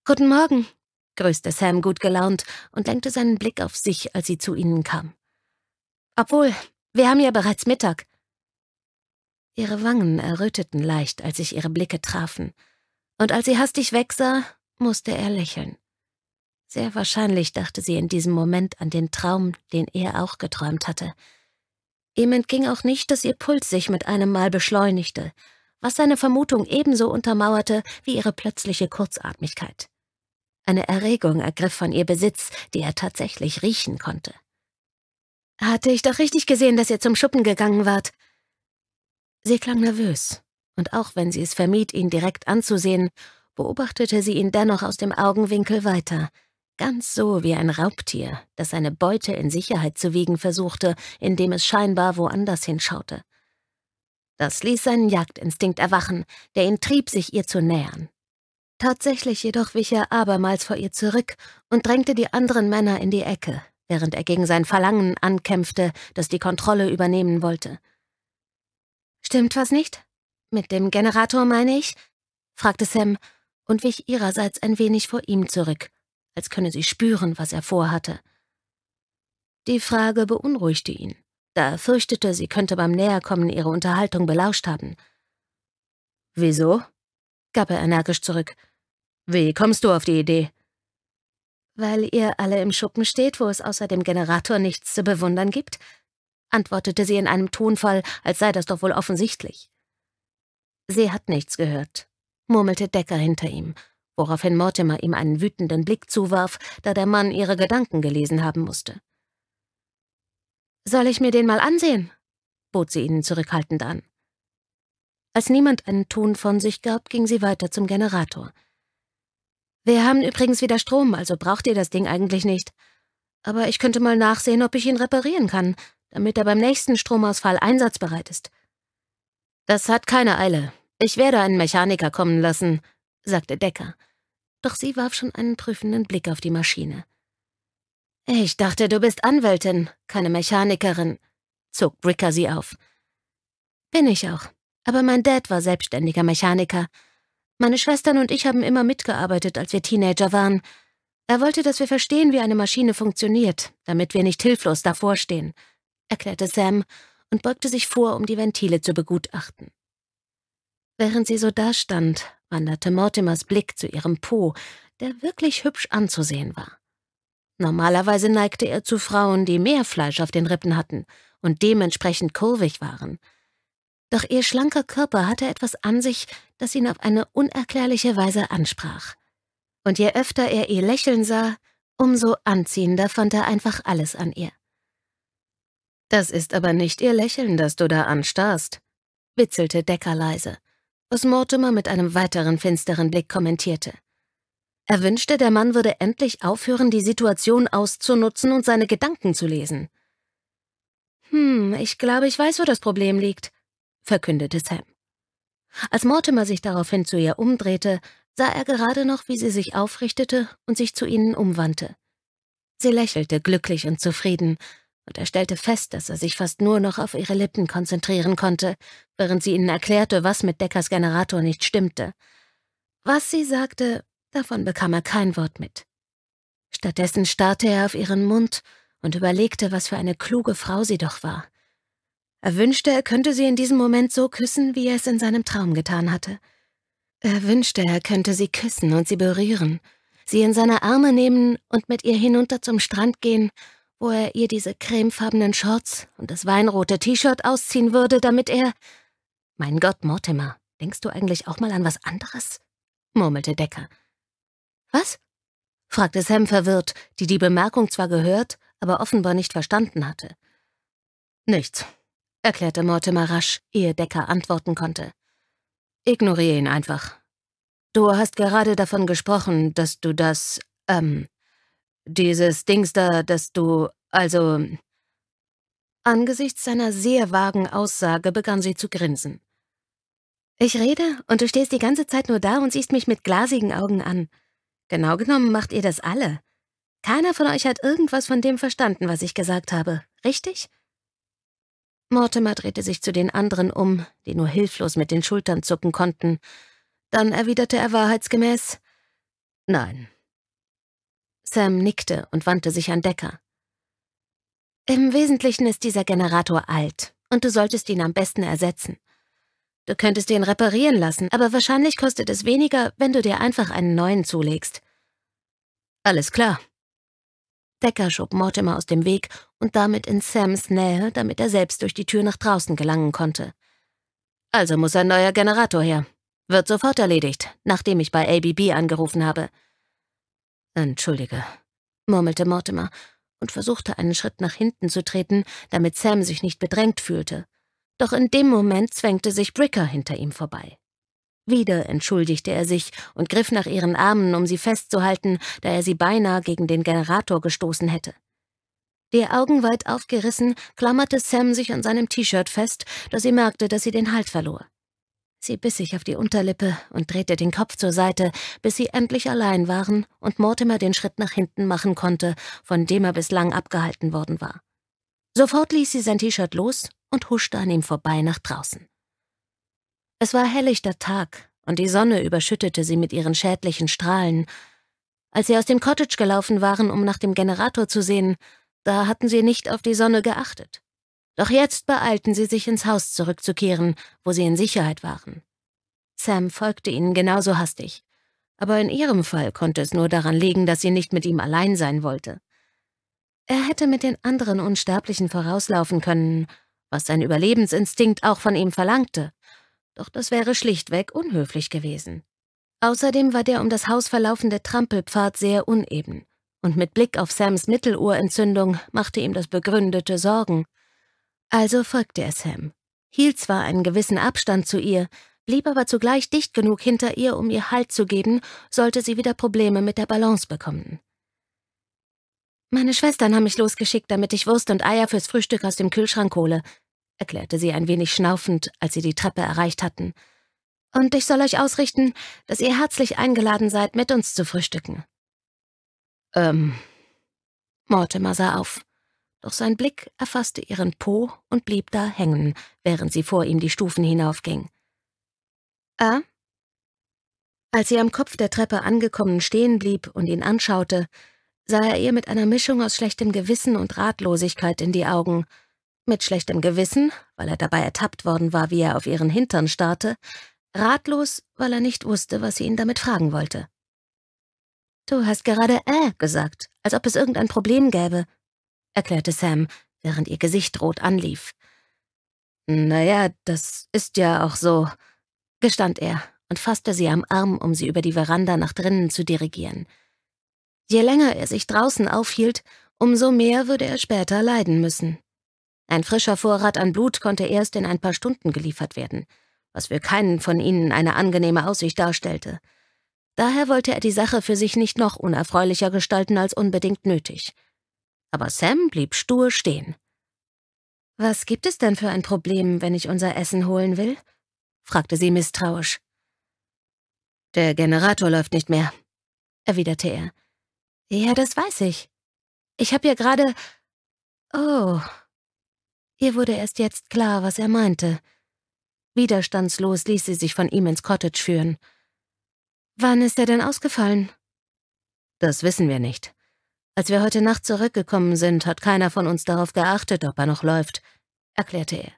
Guten Morgen, grüßte Sam gut gelaunt und lenkte seinen Blick auf sich, als sie zu ihnen kam. Obwohl, wir haben ja bereits Mittag. Ihre Wangen erröteten leicht, als sich ihre Blicke trafen, und als sie hastig wegsah, musste er lächeln. Sehr wahrscheinlich dachte sie in diesem Moment an den Traum, den er auch geträumt hatte. Ihm entging auch nicht, dass ihr Puls sich mit einem Mal beschleunigte, was seine Vermutung ebenso untermauerte wie ihre plötzliche Kurzatmigkeit. Eine Erregung ergriff von ihr Besitz, die er tatsächlich riechen konnte. Hatte ich doch richtig gesehen, dass ihr zum Schuppen gegangen wart. Sie klang nervös, und auch wenn sie es vermied, ihn direkt anzusehen, beobachtete sie ihn dennoch aus dem Augenwinkel weiter, ganz so wie ein Raubtier, das seine Beute in Sicherheit zu wiegen versuchte, indem es scheinbar woanders hinschaute. Das ließ seinen Jagdinstinkt erwachen, der ihn trieb, sich ihr zu nähern. Tatsächlich jedoch wich er abermals vor ihr zurück und drängte die anderen Männer in die Ecke, während er gegen sein Verlangen ankämpfte, das die Kontrolle übernehmen wollte. Stimmt was nicht? Mit dem Generator meine ich? fragte Sam und wich ihrerseits ein wenig vor ihm zurück, als könne sie spüren, was er vorhatte. Die Frage beunruhigte ihn, da er fürchtete, sie könnte beim Näherkommen ihre Unterhaltung belauscht haben. Wieso? gab er energisch zurück. Wie kommst du auf die Idee? Weil ihr alle im Schuppen steht, wo es außer dem Generator nichts zu bewundern gibt? antwortete sie in einem Tonfall, als sei das doch wohl offensichtlich. Sie hat nichts gehört, murmelte Decker hinter ihm, woraufhin Mortimer ihm einen wütenden Blick zuwarf, da der Mann ihre Gedanken gelesen haben musste. Soll ich mir den mal ansehen? bot sie ihnen zurückhaltend an. Als niemand einen Ton von sich gab, ging sie weiter zum Generator. Wir haben übrigens wieder Strom, also braucht ihr das Ding eigentlich nicht. Aber ich könnte mal nachsehen, ob ich ihn reparieren kann, damit er beim nächsten Stromausfall einsatzbereit ist. Das hat keine Eile. Ich werde einen Mechaniker kommen lassen, sagte Decker. Doch sie warf schon einen prüfenden Blick auf die Maschine. Ich dachte, du bist Anwältin, keine Mechanikerin, zog Bricker sie auf. Bin ich auch. Aber mein Dad war selbstständiger Mechaniker meine Schwestern und ich haben immer mitgearbeitet, als wir Teenager waren. Er wollte, dass wir verstehen, wie eine Maschine funktioniert, damit wir nicht hilflos davorstehen, erklärte Sam und beugte sich vor, um die Ventile zu begutachten. Während sie so dastand, wanderte Mortimers Blick zu ihrem Po, der wirklich hübsch anzusehen war. Normalerweise neigte er zu Frauen, die mehr Fleisch auf den Rippen hatten und dementsprechend kurvig waren doch ihr schlanker Körper hatte etwas an sich, das ihn auf eine unerklärliche Weise ansprach. Und je öfter er ihr lächeln sah, umso anziehender fand er einfach alles an ihr. Das ist aber nicht ihr Lächeln, das du da anstarrst, witzelte Decker leise, was Mortimer mit einem weiteren finsteren Blick kommentierte. Er wünschte, der Mann würde endlich aufhören, die Situation auszunutzen und seine Gedanken zu lesen. Hm, ich glaube, ich weiß, wo das Problem liegt, verkündete Sam. Als Mortimer sich daraufhin zu ihr umdrehte, sah er gerade noch, wie sie sich aufrichtete und sich zu ihnen umwandte. Sie lächelte glücklich und zufrieden, und er stellte fest, dass er sich fast nur noch auf ihre Lippen konzentrieren konnte, während sie ihnen erklärte, was mit Deckers Generator nicht stimmte. Was sie sagte, davon bekam er kein Wort mit. Stattdessen starrte er auf ihren Mund und überlegte, was für eine kluge Frau sie doch war. Er wünschte, er könnte sie in diesem Moment so küssen, wie er es in seinem Traum getan hatte. Er wünschte, er könnte sie küssen und sie berühren, sie in seine Arme nehmen und mit ihr hinunter zum Strand gehen, wo er ihr diese cremefarbenen Shorts und das weinrote T-Shirt ausziehen würde, damit er... Mein Gott, Mortimer, denkst du eigentlich auch mal an was anderes? murmelte Decker. Was? fragte Sam verwirrt, die die Bemerkung zwar gehört, aber offenbar nicht verstanden hatte. Nichts, erklärte Mortimer rasch, ehe Decker antworten konnte. Ignoriere ihn einfach. Du hast gerade davon gesprochen, dass du das, ähm, dieses Dings da, dass du, also... Angesichts seiner sehr vagen Aussage begann sie zu grinsen. Ich rede, und du stehst die ganze Zeit nur da und siehst mich mit glasigen Augen an. Genau genommen macht ihr das alle. Keiner von euch hat irgendwas von dem verstanden, was ich gesagt habe, richtig? Mortimer drehte sich zu den anderen um, die nur hilflos mit den Schultern zucken konnten. Dann erwiderte er wahrheitsgemäß Nein. Sam nickte und wandte sich an Decker. Im Wesentlichen ist dieser Generator alt, und du solltest ihn am besten ersetzen. Du könntest ihn reparieren lassen, aber wahrscheinlich kostet es weniger, wenn du dir einfach einen neuen zulegst. Alles klar, Decker schob Mortimer aus dem Weg und damit in Sams Nähe, damit er selbst durch die Tür nach draußen gelangen konnte. Also muss ein neuer Generator her. Wird sofort erledigt, nachdem ich bei ABB angerufen habe. Entschuldige, murmelte Mortimer und versuchte einen Schritt nach hinten zu treten, damit Sam sich nicht bedrängt fühlte. Doch in dem Moment zwängte sich Bricker hinter ihm vorbei. Wieder entschuldigte er sich und griff nach ihren Armen, um sie festzuhalten, da er sie beinahe gegen den Generator gestoßen hätte. Die Augen weit aufgerissen, klammerte Sam sich an seinem T-Shirt fest, da sie merkte, dass sie den Halt verlor. Sie biss sich auf die Unterlippe und drehte den Kopf zur Seite, bis sie endlich allein waren und Mortimer den Schritt nach hinten machen konnte, von dem er bislang abgehalten worden war. Sofort ließ sie sein T-Shirt los und huschte an ihm vorbei nach draußen. Es war hellichter Tag, und die Sonne überschüttete sie mit ihren schädlichen Strahlen. Als sie aus dem Cottage gelaufen waren, um nach dem Generator zu sehen, da hatten sie nicht auf die Sonne geachtet. Doch jetzt beeilten sie sich, ins Haus zurückzukehren, wo sie in Sicherheit waren. Sam folgte ihnen genauso hastig, aber in ihrem Fall konnte es nur daran liegen, dass sie nicht mit ihm allein sein wollte. Er hätte mit den anderen Unsterblichen vorauslaufen können, was sein Überlebensinstinkt auch von ihm verlangte doch das wäre schlichtweg unhöflich gewesen. Außerdem war der um das Haus verlaufende Trampelpfad sehr uneben, und mit Blick auf Sams Mittelohrentzündung machte ihm das begründete Sorgen. Also folgte er Sam, hielt zwar einen gewissen Abstand zu ihr, blieb aber zugleich dicht genug hinter ihr, um ihr Halt zu geben, sollte sie wieder Probleme mit der Balance bekommen. Meine Schwestern haben mich losgeschickt, damit ich Wurst und Eier fürs Frühstück aus dem Kühlschrank hole, erklärte sie ein wenig schnaufend, als sie die Treppe erreicht hatten. Und ich soll euch ausrichten, dass ihr herzlich eingeladen seid, mit uns zu frühstücken. Ähm. Mortimer sah auf, doch sein Blick erfasste ihren Po und blieb da hängen, während sie vor ihm die Stufen hinaufging. »Äh?« Als sie am Kopf der Treppe angekommen stehen blieb und ihn anschaute, sah er ihr mit einer Mischung aus schlechtem Gewissen und Ratlosigkeit in die Augen, mit schlechtem Gewissen, weil er dabei ertappt worden war, wie er auf ihren Hintern starrte, ratlos, weil er nicht wusste, was sie ihn damit fragen wollte. »Du hast gerade äh gesagt, als ob es irgendein Problem gäbe«, erklärte Sam, während ihr Gesicht rot anlief. »Naja, das ist ja auch so«, gestand er und fasste sie am Arm, um sie über die Veranda nach drinnen zu dirigieren. Je länger er sich draußen aufhielt, umso mehr würde er später leiden müssen. Ein frischer Vorrat an Blut konnte erst in ein paar Stunden geliefert werden, was für keinen von ihnen eine angenehme Aussicht darstellte. Daher wollte er die Sache für sich nicht noch unerfreulicher gestalten als unbedingt nötig. Aber Sam blieb stur stehen. Was gibt es denn für ein Problem, wenn ich unser Essen holen will? fragte sie misstrauisch. Der Generator läuft nicht mehr, erwiderte er. Ja, das weiß ich. Ich habe ja gerade... Oh, Ihr wurde erst jetzt klar, was er meinte. Widerstandslos ließ sie sich von ihm ins Cottage führen. Wann ist er denn ausgefallen? Das wissen wir nicht. Als wir heute Nacht zurückgekommen sind, hat keiner von uns darauf geachtet, ob er noch läuft, erklärte er.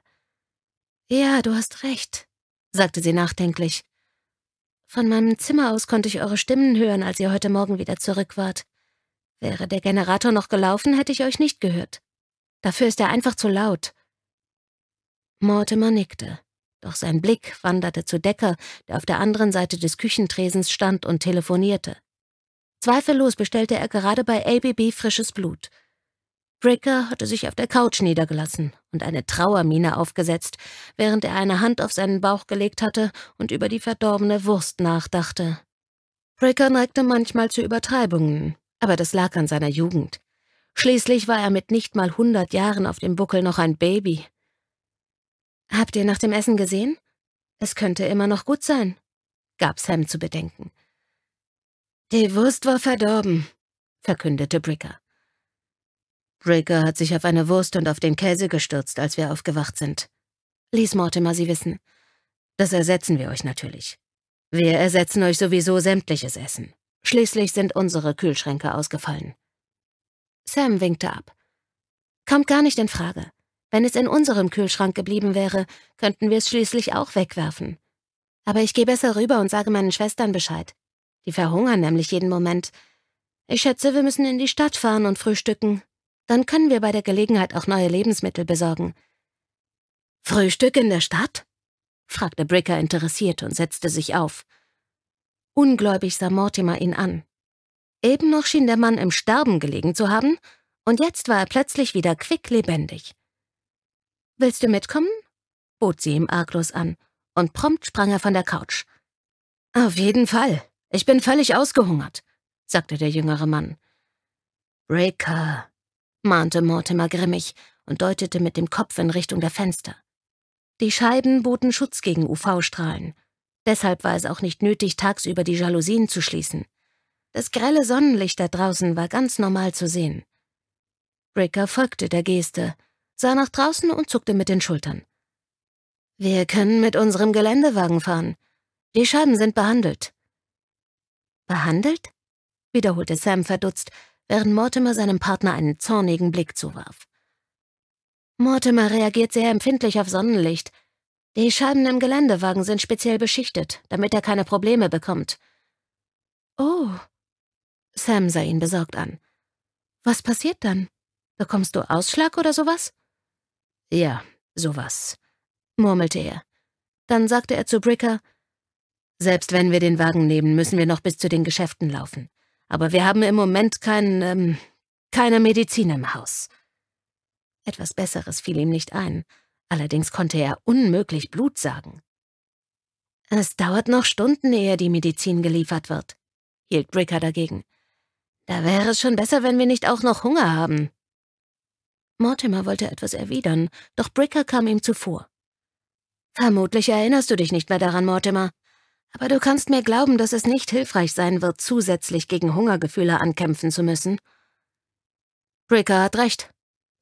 Ja, du hast recht, sagte sie nachdenklich. Von meinem Zimmer aus konnte ich eure Stimmen hören, als ihr heute Morgen wieder zurück wart. Wäre der Generator noch gelaufen, hätte ich euch nicht gehört. Dafür ist er einfach zu laut. Mortimer nickte, doch sein Blick wanderte zu Decker, der auf der anderen Seite des Küchentresens stand und telefonierte. Zweifellos bestellte er gerade bei ABB frisches Blut. Bricker hatte sich auf der Couch niedergelassen und eine Trauermine aufgesetzt, während er eine Hand auf seinen Bauch gelegt hatte und über die verdorbene Wurst nachdachte. Bricker neigte manchmal zu Übertreibungen, aber das lag an seiner Jugend. Schließlich war er mit nicht mal hundert Jahren auf dem Buckel noch ein Baby. Habt ihr nach dem Essen gesehen? Es könnte immer noch gut sein, gab Sam zu bedenken. Die Wurst war verdorben, verkündete Bricker. Bricker hat sich auf eine Wurst und auf den Käse gestürzt, als wir aufgewacht sind, ließ Mortimer sie wissen. Das ersetzen wir euch natürlich. Wir ersetzen euch sowieso sämtliches Essen. Schließlich sind unsere Kühlschränke ausgefallen. Sam winkte ab. Kommt gar nicht in Frage. Wenn es in unserem Kühlschrank geblieben wäre, könnten wir es schließlich auch wegwerfen. Aber ich gehe besser rüber und sage meinen Schwestern Bescheid. Die verhungern nämlich jeden Moment. Ich schätze, wir müssen in die Stadt fahren und frühstücken. Dann können wir bei der Gelegenheit auch neue Lebensmittel besorgen. Frühstück in der Stadt? fragte Bricker interessiert und setzte sich auf. Ungläubig sah Mortimer ihn an. Eben noch schien der Mann im Sterben gelegen zu haben, und jetzt war er plötzlich wieder quicklebendig. Willst du mitkommen? bot sie ihm arglos an, und prompt sprang er von der Couch. Auf jeden Fall. Ich bin völlig ausgehungert, sagte der jüngere Mann. Breaker, mahnte Mortimer grimmig und deutete mit dem Kopf in Richtung der Fenster. Die Scheiben boten Schutz gegen UV-Strahlen. Deshalb war es auch nicht nötig, tagsüber die Jalousien zu schließen. Das grelle Sonnenlicht da draußen war ganz normal zu sehen. Bricker folgte der Geste, sah nach draußen und zuckte mit den Schultern. Wir können mit unserem Geländewagen fahren. Die Scheiben sind behandelt. Behandelt? wiederholte Sam verdutzt, während Mortimer seinem Partner einen zornigen Blick zuwarf. Mortimer reagiert sehr empfindlich auf Sonnenlicht. Die Scheiben im Geländewagen sind speziell beschichtet, damit er keine Probleme bekommt. Oh. Sam sah ihn besorgt an. Was passiert dann? Bekommst du Ausschlag oder sowas? Ja, sowas, murmelte er. Dann sagte er zu Bricker, selbst wenn wir den Wagen nehmen, müssen wir noch bis zu den Geschäften laufen. Aber wir haben im Moment kein, ähm, keine Medizin im Haus. Etwas Besseres fiel ihm nicht ein. Allerdings konnte er unmöglich Blut sagen. Es dauert noch Stunden, ehe die Medizin geliefert wird, hielt Bricker dagegen. Da wäre es schon besser, wenn wir nicht auch noch Hunger haben. Mortimer wollte etwas erwidern, doch Bricker kam ihm zuvor. Vermutlich erinnerst du dich nicht mehr daran, Mortimer. Aber du kannst mir glauben, dass es nicht hilfreich sein wird, zusätzlich gegen Hungergefühle ankämpfen zu müssen. Bricker hat recht,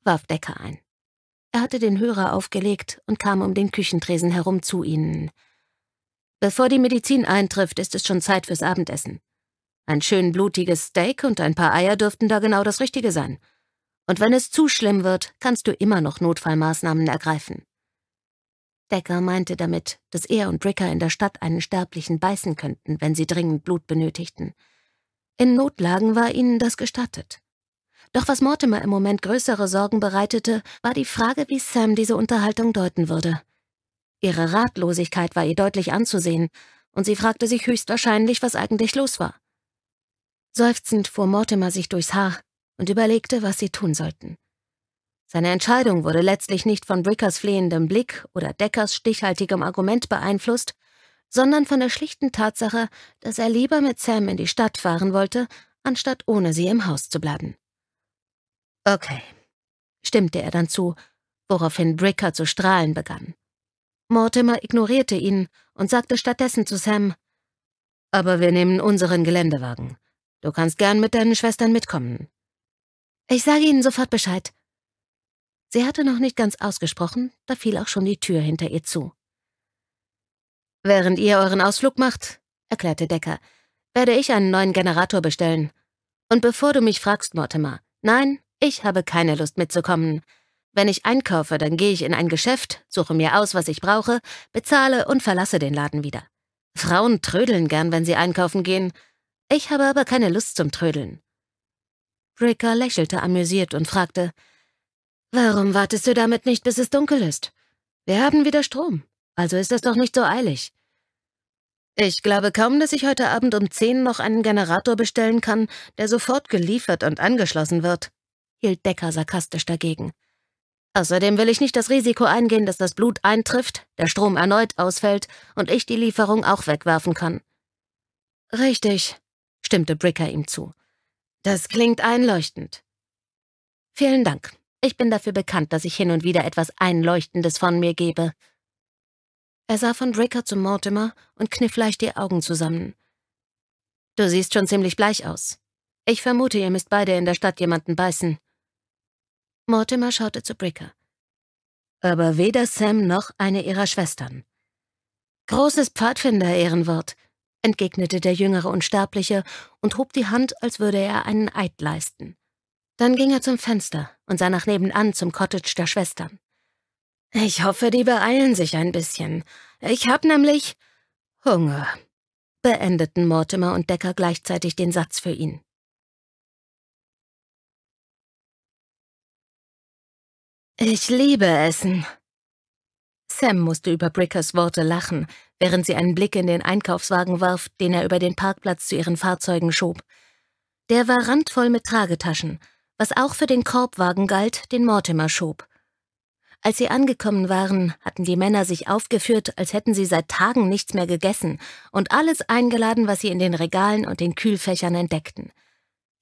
warf Decker ein. Er hatte den Hörer aufgelegt und kam um den Küchentresen herum zu ihnen. Bevor die Medizin eintrifft, ist es schon Zeit fürs Abendessen. Ein schön blutiges Steak und ein paar Eier dürften da genau das Richtige sein. Und wenn es zu schlimm wird, kannst du immer noch Notfallmaßnahmen ergreifen. Decker meinte damit, dass er und Bricker in der Stadt einen Sterblichen beißen könnten, wenn sie dringend Blut benötigten. In Notlagen war ihnen das gestattet. Doch was Mortimer im Moment größere Sorgen bereitete, war die Frage, wie Sam diese Unterhaltung deuten würde. Ihre Ratlosigkeit war ihr deutlich anzusehen, und sie fragte sich höchstwahrscheinlich, was eigentlich los war. Seufzend fuhr Mortimer sich durchs Haar, und überlegte, was sie tun sollten. Seine Entscheidung wurde letztlich nicht von Brickers flehendem Blick oder Deckers stichhaltigem Argument beeinflusst, sondern von der schlichten Tatsache, dass er lieber mit Sam in die Stadt fahren wollte, anstatt ohne sie im Haus zu bleiben. Okay, stimmte er dann zu, woraufhin Bricker zu strahlen begann. Mortimer ignorierte ihn und sagte stattdessen zu Sam, »Aber wir nehmen unseren Geländewagen. Du kannst gern mit deinen Schwestern mitkommen. Ich sage Ihnen sofort Bescheid. Sie hatte noch nicht ganz ausgesprochen, da fiel auch schon die Tür hinter ihr zu. Während ihr euren Ausflug macht, erklärte Decker, werde ich einen neuen Generator bestellen. Und bevor du mich fragst, Mortimer, nein, ich habe keine Lust mitzukommen. Wenn ich einkaufe, dann gehe ich in ein Geschäft, suche mir aus, was ich brauche, bezahle und verlasse den Laden wieder. Frauen trödeln gern, wenn sie einkaufen gehen. Ich habe aber keine Lust zum Trödeln. Bricker lächelte amüsiert und fragte, Warum wartest du damit nicht, bis es dunkel ist? Wir haben wieder Strom, also ist es doch nicht so eilig. Ich glaube kaum, dass ich heute Abend um zehn noch einen Generator bestellen kann, der sofort geliefert und angeschlossen wird, hielt Decker sarkastisch dagegen. Außerdem will ich nicht das Risiko eingehen, dass das Blut eintrifft, der Strom erneut ausfällt und ich die Lieferung auch wegwerfen kann. Richtig, stimmte Bricker ihm zu. Das klingt einleuchtend. Vielen Dank. Ich bin dafür bekannt, dass ich hin und wieder etwas Einleuchtendes von mir gebe. Er sah von Draker zu Mortimer und kniff leicht die Augen zusammen. Du siehst schon ziemlich bleich aus. Ich vermute, ihr müsst beide in der Stadt jemanden beißen. Mortimer schaute zu Bricker. Aber weder Sam noch eine ihrer Schwestern. Großes Pfadfinder-Ehrenwort entgegnete der jüngere Unsterbliche und hob die Hand, als würde er einen Eid leisten. Dann ging er zum Fenster und sah nach nebenan zum Cottage der Schwestern. Ich hoffe, die beeilen sich ein bisschen. Ich hab nämlich Hunger, beendeten Mortimer und Decker gleichzeitig den Satz für ihn. Ich liebe Essen, Sam musste über Brickers Worte lachen, während sie einen Blick in den Einkaufswagen warf, den er über den Parkplatz zu ihren Fahrzeugen schob. Der war randvoll mit Tragetaschen, was auch für den Korbwagen galt, den Mortimer schob. Als sie angekommen waren, hatten die Männer sich aufgeführt, als hätten sie seit Tagen nichts mehr gegessen und alles eingeladen, was sie in den Regalen und den Kühlfächern entdeckten –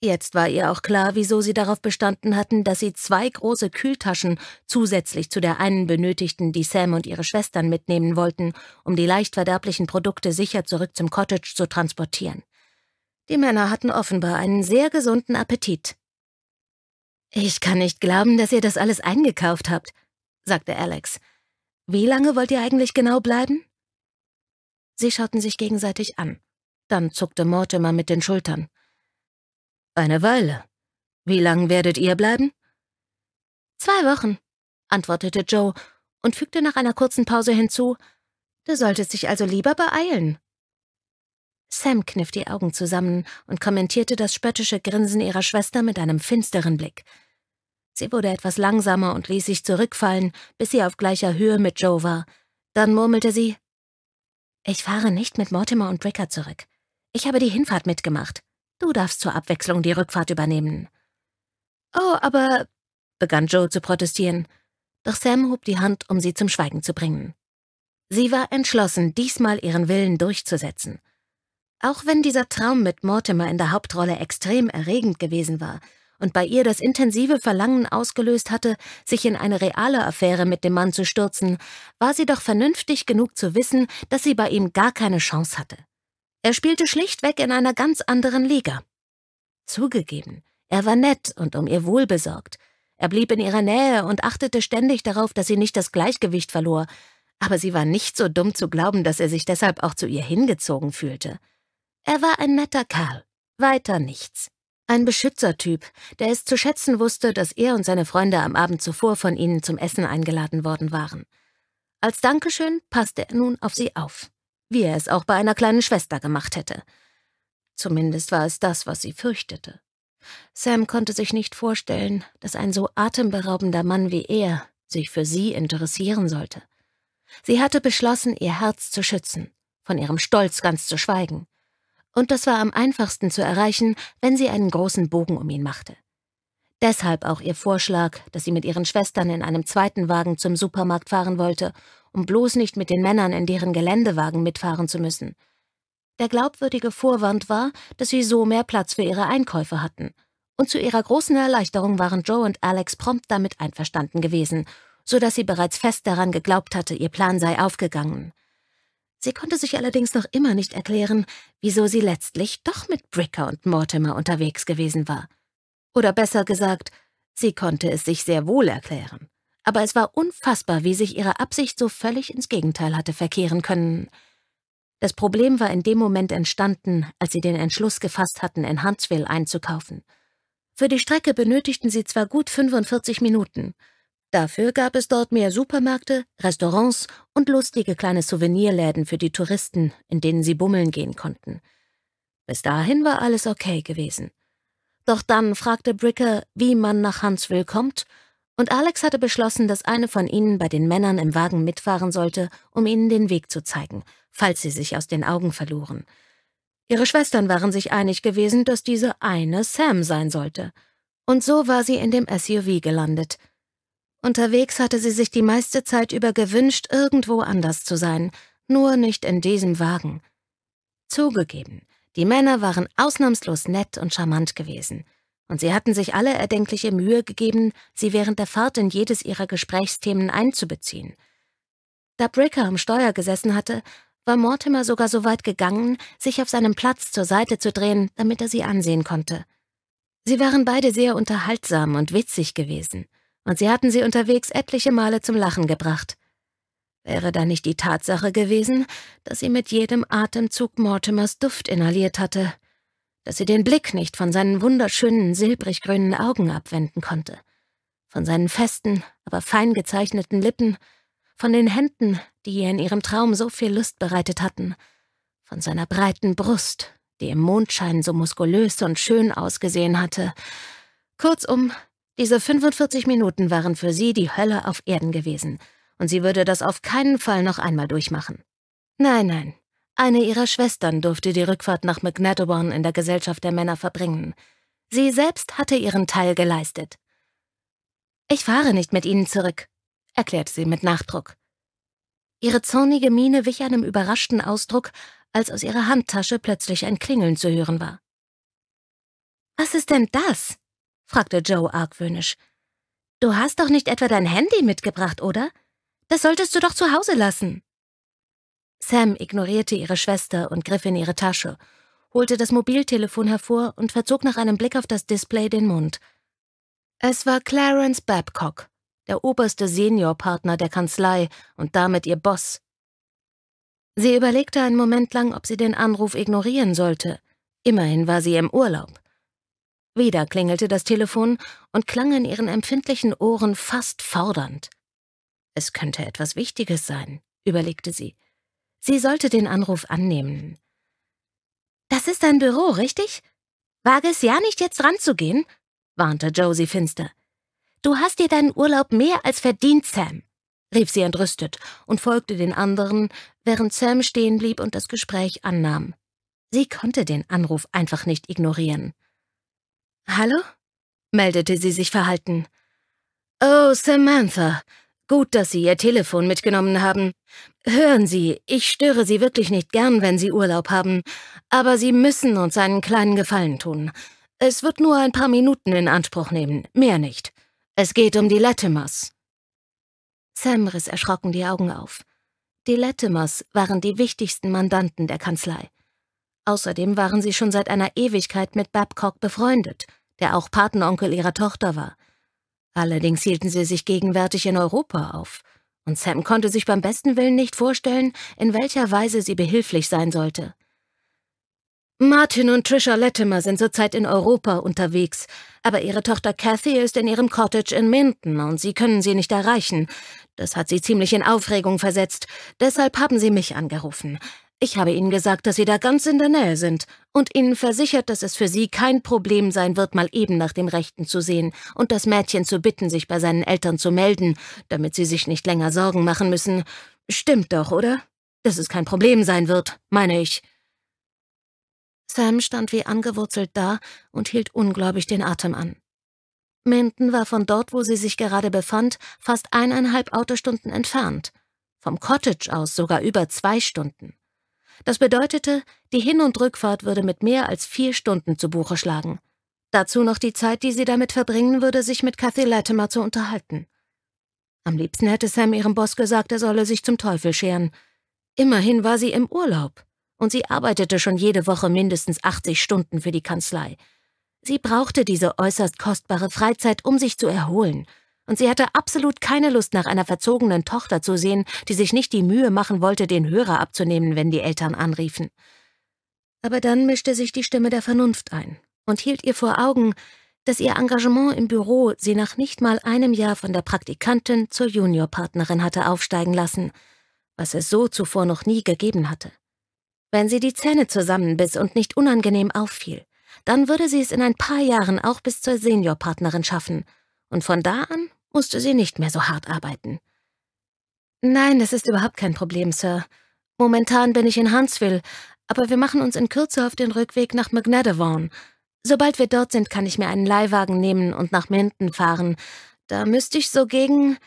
Jetzt war ihr auch klar, wieso sie darauf bestanden hatten, dass sie zwei große Kühltaschen zusätzlich zu der einen benötigten, die Sam und ihre Schwestern mitnehmen wollten, um die leicht verderblichen Produkte sicher zurück zum Cottage zu transportieren. Die Männer hatten offenbar einen sehr gesunden Appetit. Ich kann nicht glauben, dass ihr das alles eingekauft habt, sagte Alex. Wie lange wollt ihr eigentlich genau bleiben? Sie schauten sich gegenseitig an. Dann zuckte Mortimer mit den Schultern. Eine Weile. Wie lang werdet ihr bleiben? Zwei Wochen, antwortete Joe und fügte nach einer kurzen Pause hinzu, du solltest dich also lieber beeilen. Sam kniff die Augen zusammen und kommentierte das spöttische Grinsen ihrer Schwester mit einem finsteren Blick. Sie wurde etwas langsamer und ließ sich zurückfallen, bis sie auf gleicher Höhe mit Joe war. Dann murmelte sie, ich fahre nicht mit Mortimer und Bricker zurück. Ich habe die Hinfahrt mitgemacht. Du darfst zur Abwechslung die Rückfahrt übernehmen. Oh, aber, begann Joe zu protestieren, doch Sam hob die Hand, um sie zum Schweigen zu bringen. Sie war entschlossen, diesmal ihren Willen durchzusetzen. Auch wenn dieser Traum mit Mortimer in der Hauptrolle extrem erregend gewesen war und bei ihr das intensive Verlangen ausgelöst hatte, sich in eine reale Affäre mit dem Mann zu stürzen, war sie doch vernünftig genug zu wissen, dass sie bei ihm gar keine Chance hatte. Er spielte schlichtweg in einer ganz anderen Liga. Zugegeben, er war nett und um ihr Wohl besorgt. Er blieb in ihrer Nähe und achtete ständig darauf, dass sie nicht das Gleichgewicht verlor, aber sie war nicht so dumm zu glauben, dass er sich deshalb auch zu ihr hingezogen fühlte. Er war ein netter Kerl, weiter nichts. Ein Beschützertyp, der es zu schätzen wusste, dass er und seine Freunde am Abend zuvor von ihnen zum Essen eingeladen worden waren. Als Dankeschön passte er nun auf sie auf wie er es auch bei einer kleinen Schwester gemacht hätte. Zumindest war es das, was sie fürchtete. Sam konnte sich nicht vorstellen, dass ein so atemberaubender Mann wie er sich für sie interessieren sollte. Sie hatte beschlossen, ihr Herz zu schützen, von ihrem Stolz ganz zu schweigen. Und das war am einfachsten zu erreichen, wenn sie einen großen Bogen um ihn machte. Deshalb auch ihr Vorschlag, dass sie mit ihren Schwestern in einem zweiten Wagen zum Supermarkt fahren wollte um bloß nicht mit den Männern in deren Geländewagen mitfahren zu müssen. Der glaubwürdige Vorwand war, dass sie so mehr Platz für ihre Einkäufe hatten. Und zu ihrer großen Erleichterung waren Joe und Alex prompt damit einverstanden gewesen, so dass sie bereits fest daran geglaubt hatte, ihr Plan sei aufgegangen. Sie konnte sich allerdings noch immer nicht erklären, wieso sie letztlich doch mit Bricker und Mortimer unterwegs gewesen war. Oder besser gesagt, sie konnte es sich sehr wohl erklären aber es war unfassbar, wie sich ihre Absicht so völlig ins Gegenteil hatte verkehren können. Das Problem war in dem Moment entstanden, als sie den Entschluss gefasst hatten, in Huntsville einzukaufen. Für die Strecke benötigten sie zwar gut 45 Minuten. Dafür gab es dort mehr Supermärkte, Restaurants und lustige kleine Souvenirläden für die Touristen, in denen sie bummeln gehen konnten. Bis dahin war alles okay gewesen. Doch dann fragte Bricker, wie man nach Huntsville kommt, und Alex hatte beschlossen, dass eine von ihnen bei den Männern im Wagen mitfahren sollte, um ihnen den Weg zu zeigen, falls sie sich aus den Augen verloren. Ihre Schwestern waren sich einig gewesen, dass diese eine Sam sein sollte. Und so war sie in dem SUV gelandet. Unterwegs hatte sie sich die meiste Zeit über gewünscht, irgendwo anders zu sein, nur nicht in diesem Wagen. Zugegeben, die Männer waren ausnahmslos nett und charmant gewesen und sie hatten sich alle erdenkliche Mühe gegeben, sie während der Fahrt in jedes ihrer Gesprächsthemen einzubeziehen. Da Bricker am Steuer gesessen hatte, war Mortimer sogar so weit gegangen, sich auf seinem Platz zur Seite zu drehen, damit er sie ansehen konnte. Sie waren beide sehr unterhaltsam und witzig gewesen, und sie hatten sie unterwegs etliche Male zum Lachen gebracht. Wäre da nicht die Tatsache gewesen, dass sie mit jedem Atemzug Mortimers Duft inhaliert hatte? dass sie den Blick nicht von seinen wunderschönen, silbrig-grünen Augen abwenden konnte, von seinen festen, aber fein gezeichneten Lippen, von den Händen, die ihr in ihrem Traum so viel Lust bereitet hatten, von seiner breiten Brust, die im Mondschein so muskulös und schön ausgesehen hatte. Kurzum, diese 45 Minuten waren für sie die Hölle auf Erden gewesen, und sie würde das auf keinen Fall noch einmal durchmachen. Nein, nein, eine ihrer Schwestern durfte die Rückfahrt nach McNadowan in der Gesellschaft der Männer verbringen. Sie selbst hatte ihren Teil geleistet. Ich fahre nicht mit Ihnen zurück, erklärte sie mit Nachdruck. Ihre zornige Miene wich einem überraschten Ausdruck, als aus ihrer Handtasche plötzlich ein Klingeln zu hören war. Was ist denn das? fragte Joe argwöhnisch. Du hast doch nicht etwa dein Handy mitgebracht, oder? Das solltest du doch zu Hause lassen. Sam ignorierte ihre Schwester und griff in ihre Tasche, holte das Mobiltelefon hervor und verzog nach einem Blick auf das Display den Mund. Es war Clarence Babcock, der oberste Seniorpartner der Kanzlei und damit ihr Boss. Sie überlegte einen Moment lang, ob sie den Anruf ignorieren sollte. Immerhin war sie im Urlaub. Wieder klingelte das Telefon und klang in ihren empfindlichen Ohren fast fordernd. Es könnte etwas Wichtiges sein, überlegte sie. Sie sollte den Anruf annehmen. Das ist dein Büro, richtig? Wage es ja nicht, jetzt ranzugehen, warnte Josie finster. Du hast dir deinen Urlaub mehr als verdient, Sam, rief sie entrüstet und folgte den anderen, während Sam stehen blieb und das Gespräch annahm. Sie konnte den Anruf einfach nicht ignorieren. Hallo? meldete sie sich verhalten. Oh, Samantha, Gut, dass Sie Ihr Telefon mitgenommen haben. Hören Sie, ich störe Sie wirklich nicht gern, wenn Sie Urlaub haben, aber Sie müssen uns einen kleinen Gefallen tun. Es wird nur ein paar Minuten in Anspruch nehmen, mehr nicht. Es geht um die Latimers. Sam riss erschrocken die Augen auf. Die Latimers waren die wichtigsten Mandanten der Kanzlei. Außerdem waren sie schon seit einer Ewigkeit mit Babcock befreundet, der auch Patenonkel ihrer Tochter war. Allerdings hielten sie sich gegenwärtig in Europa auf, und Sam konnte sich beim besten Willen nicht vorstellen, in welcher Weise sie behilflich sein sollte. Martin und Trisha Latimer sind zurzeit in Europa unterwegs, aber ihre Tochter Kathy ist in ihrem Cottage in Minden und sie können sie nicht erreichen. Das hat sie ziemlich in Aufregung versetzt, deshalb haben sie mich angerufen. Ich habe Ihnen gesagt, dass Sie da ganz in der Nähe sind und Ihnen versichert, dass es für Sie kein Problem sein wird, mal eben nach dem Rechten zu sehen und das Mädchen zu bitten, sich bei seinen Eltern zu melden, damit sie sich nicht länger Sorgen machen müssen. Stimmt doch, oder? Dass es kein Problem sein wird, meine ich. Sam stand wie angewurzelt da und hielt ungläubig den Atem an. Minton war von dort, wo sie sich gerade befand, fast eineinhalb Autostunden entfernt, vom Cottage aus sogar über zwei Stunden. Das bedeutete, die Hin- und Rückfahrt würde mit mehr als vier Stunden zu Buche schlagen. Dazu noch die Zeit, die sie damit verbringen würde, sich mit Cathy Latimer zu unterhalten. Am liebsten hätte Sam ihrem Boss gesagt, er solle sich zum Teufel scheren. Immerhin war sie im Urlaub und sie arbeitete schon jede Woche mindestens 80 Stunden für die Kanzlei. Sie brauchte diese äußerst kostbare Freizeit, um sich zu erholen – und sie hatte absolut keine Lust, nach einer verzogenen Tochter zu sehen, die sich nicht die Mühe machen wollte, den Hörer abzunehmen, wenn die Eltern anriefen. Aber dann mischte sich die Stimme der Vernunft ein und hielt ihr vor Augen, dass ihr Engagement im Büro sie nach nicht mal einem Jahr von der Praktikantin zur Juniorpartnerin hatte aufsteigen lassen, was es so zuvor noch nie gegeben hatte. Wenn sie die Zähne zusammenbiss und nicht unangenehm auffiel, dann würde sie es in ein paar Jahren auch bis zur Seniorpartnerin schaffen, und von da an musste sie nicht mehr so hart arbeiten. Nein, das ist überhaupt kein Problem, Sir. Momentan bin ich in Huntsville, aber wir machen uns in Kürze auf den Rückweg nach McNadavon. Sobald wir dort sind, kann ich mir einen Leihwagen nehmen und nach Minden fahren. Da müsste ich so gegen...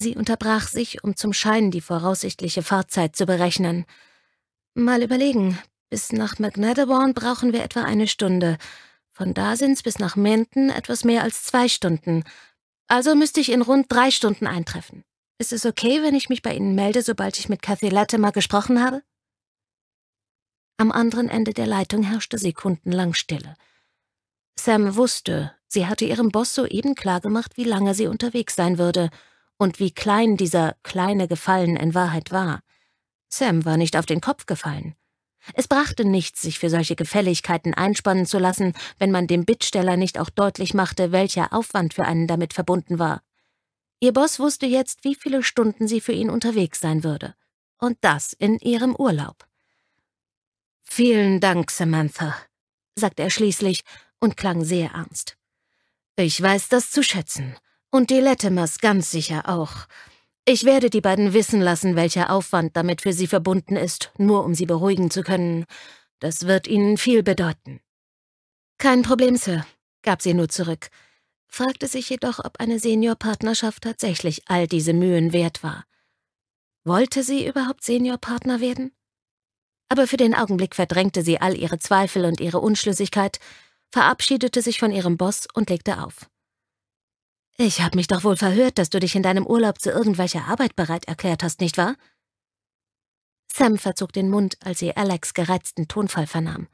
Sie unterbrach sich, um zum Schein die voraussichtliche Fahrzeit zu berechnen. Mal überlegen. Bis nach McNadavon brauchen wir etwa eine Stunde. Von da sind's bis nach Minden etwas mehr als zwei Stunden. Also müsste ich in rund drei Stunden eintreffen. Ist es okay, wenn ich mich bei Ihnen melde, sobald ich mit Cathy Latimer gesprochen habe? Am anderen Ende der Leitung herrschte sekundenlang Stille. Sam wusste, sie hatte ihrem Boss soeben klargemacht, wie lange sie unterwegs sein würde und wie klein dieser kleine Gefallen in Wahrheit war. Sam war nicht auf den Kopf gefallen. Es brachte nichts, sich für solche Gefälligkeiten einspannen zu lassen, wenn man dem Bittsteller nicht auch deutlich machte, welcher Aufwand für einen damit verbunden war. Ihr Boss wusste jetzt, wie viele Stunden sie für ihn unterwegs sein würde. Und das in ihrem Urlaub. Vielen Dank, Samantha, sagte er schließlich und klang sehr ernst. Ich weiß das zu schätzen. Und die Letemers ganz sicher auch. Ich werde die beiden wissen lassen, welcher Aufwand damit für sie verbunden ist, nur um sie beruhigen zu können. Das wird ihnen viel bedeuten. Kein Problem, Sir, gab sie nur zurück, fragte sich jedoch, ob eine Seniorpartnerschaft tatsächlich all diese Mühen wert war. Wollte sie überhaupt Seniorpartner werden? Aber für den Augenblick verdrängte sie all ihre Zweifel und ihre Unschlüssigkeit, verabschiedete sich von ihrem Boss und legte auf. Ich habe mich doch wohl verhört, dass du dich in deinem Urlaub zu irgendwelcher Arbeit bereit erklärt hast, nicht wahr? Sam verzog den Mund, als sie Alex gereizten Tonfall vernahm.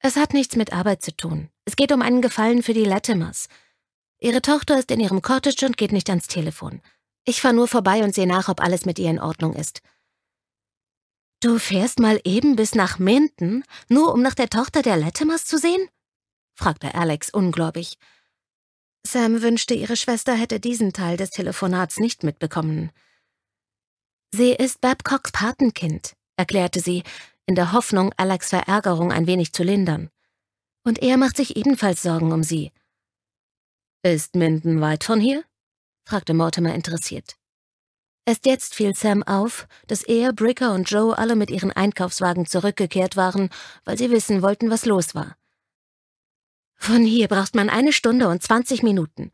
Es hat nichts mit Arbeit zu tun. Es geht um einen Gefallen für die Latimers. Ihre Tochter ist in ihrem Cottage und geht nicht ans Telefon. Ich fahr nur vorbei und sehe nach, ob alles mit ihr in Ordnung ist. Du fährst mal eben bis nach Minden, nur um nach der Tochter der Latimers zu sehen? fragte Alex ungläubig. Sam wünschte, ihre Schwester hätte diesen Teil des Telefonats nicht mitbekommen. Sie ist Babcocks Patenkind, erklärte sie, in der Hoffnung, Alex Verärgerung ein wenig zu lindern. Und er macht sich ebenfalls Sorgen um sie. Ist Minden weit von hier? fragte Mortimer interessiert. Erst jetzt fiel Sam auf, dass er, Bricker und Joe alle mit ihren Einkaufswagen zurückgekehrt waren, weil sie wissen wollten, was los war. Von hier braucht man eine Stunde und 20 Minuten,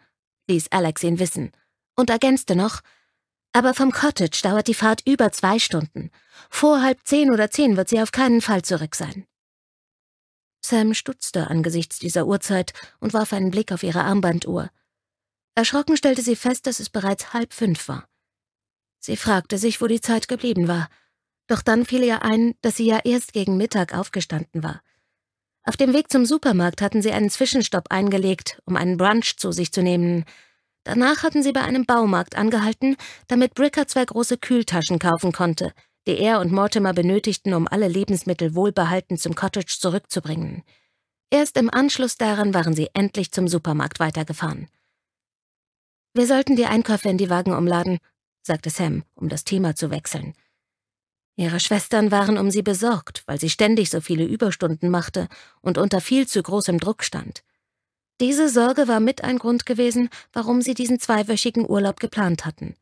ließ Alex ihn wissen und ergänzte noch, aber vom Cottage dauert die Fahrt über zwei Stunden. Vor halb zehn oder zehn wird sie auf keinen Fall zurück sein. Sam stutzte angesichts dieser Uhrzeit und warf einen Blick auf ihre Armbanduhr. Erschrocken stellte sie fest, dass es bereits halb fünf war. Sie fragte sich, wo die Zeit geblieben war, doch dann fiel ihr ein, dass sie ja erst gegen Mittag aufgestanden war. Auf dem Weg zum Supermarkt hatten sie einen Zwischenstopp eingelegt, um einen Brunch zu sich zu nehmen. Danach hatten sie bei einem Baumarkt angehalten, damit Bricker zwei große Kühltaschen kaufen konnte, die er und Mortimer benötigten, um alle Lebensmittel wohlbehalten zum Cottage zurückzubringen. Erst im Anschluss daran waren sie endlich zum Supermarkt weitergefahren. Wir sollten die Einkäufe in die Wagen umladen, sagte Sam, um das Thema zu wechseln. Ihre Schwestern waren um sie besorgt, weil sie ständig so viele Überstunden machte und unter viel zu großem Druck stand. Diese Sorge war mit ein Grund gewesen, warum sie diesen zweiwöchigen Urlaub geplant hatten.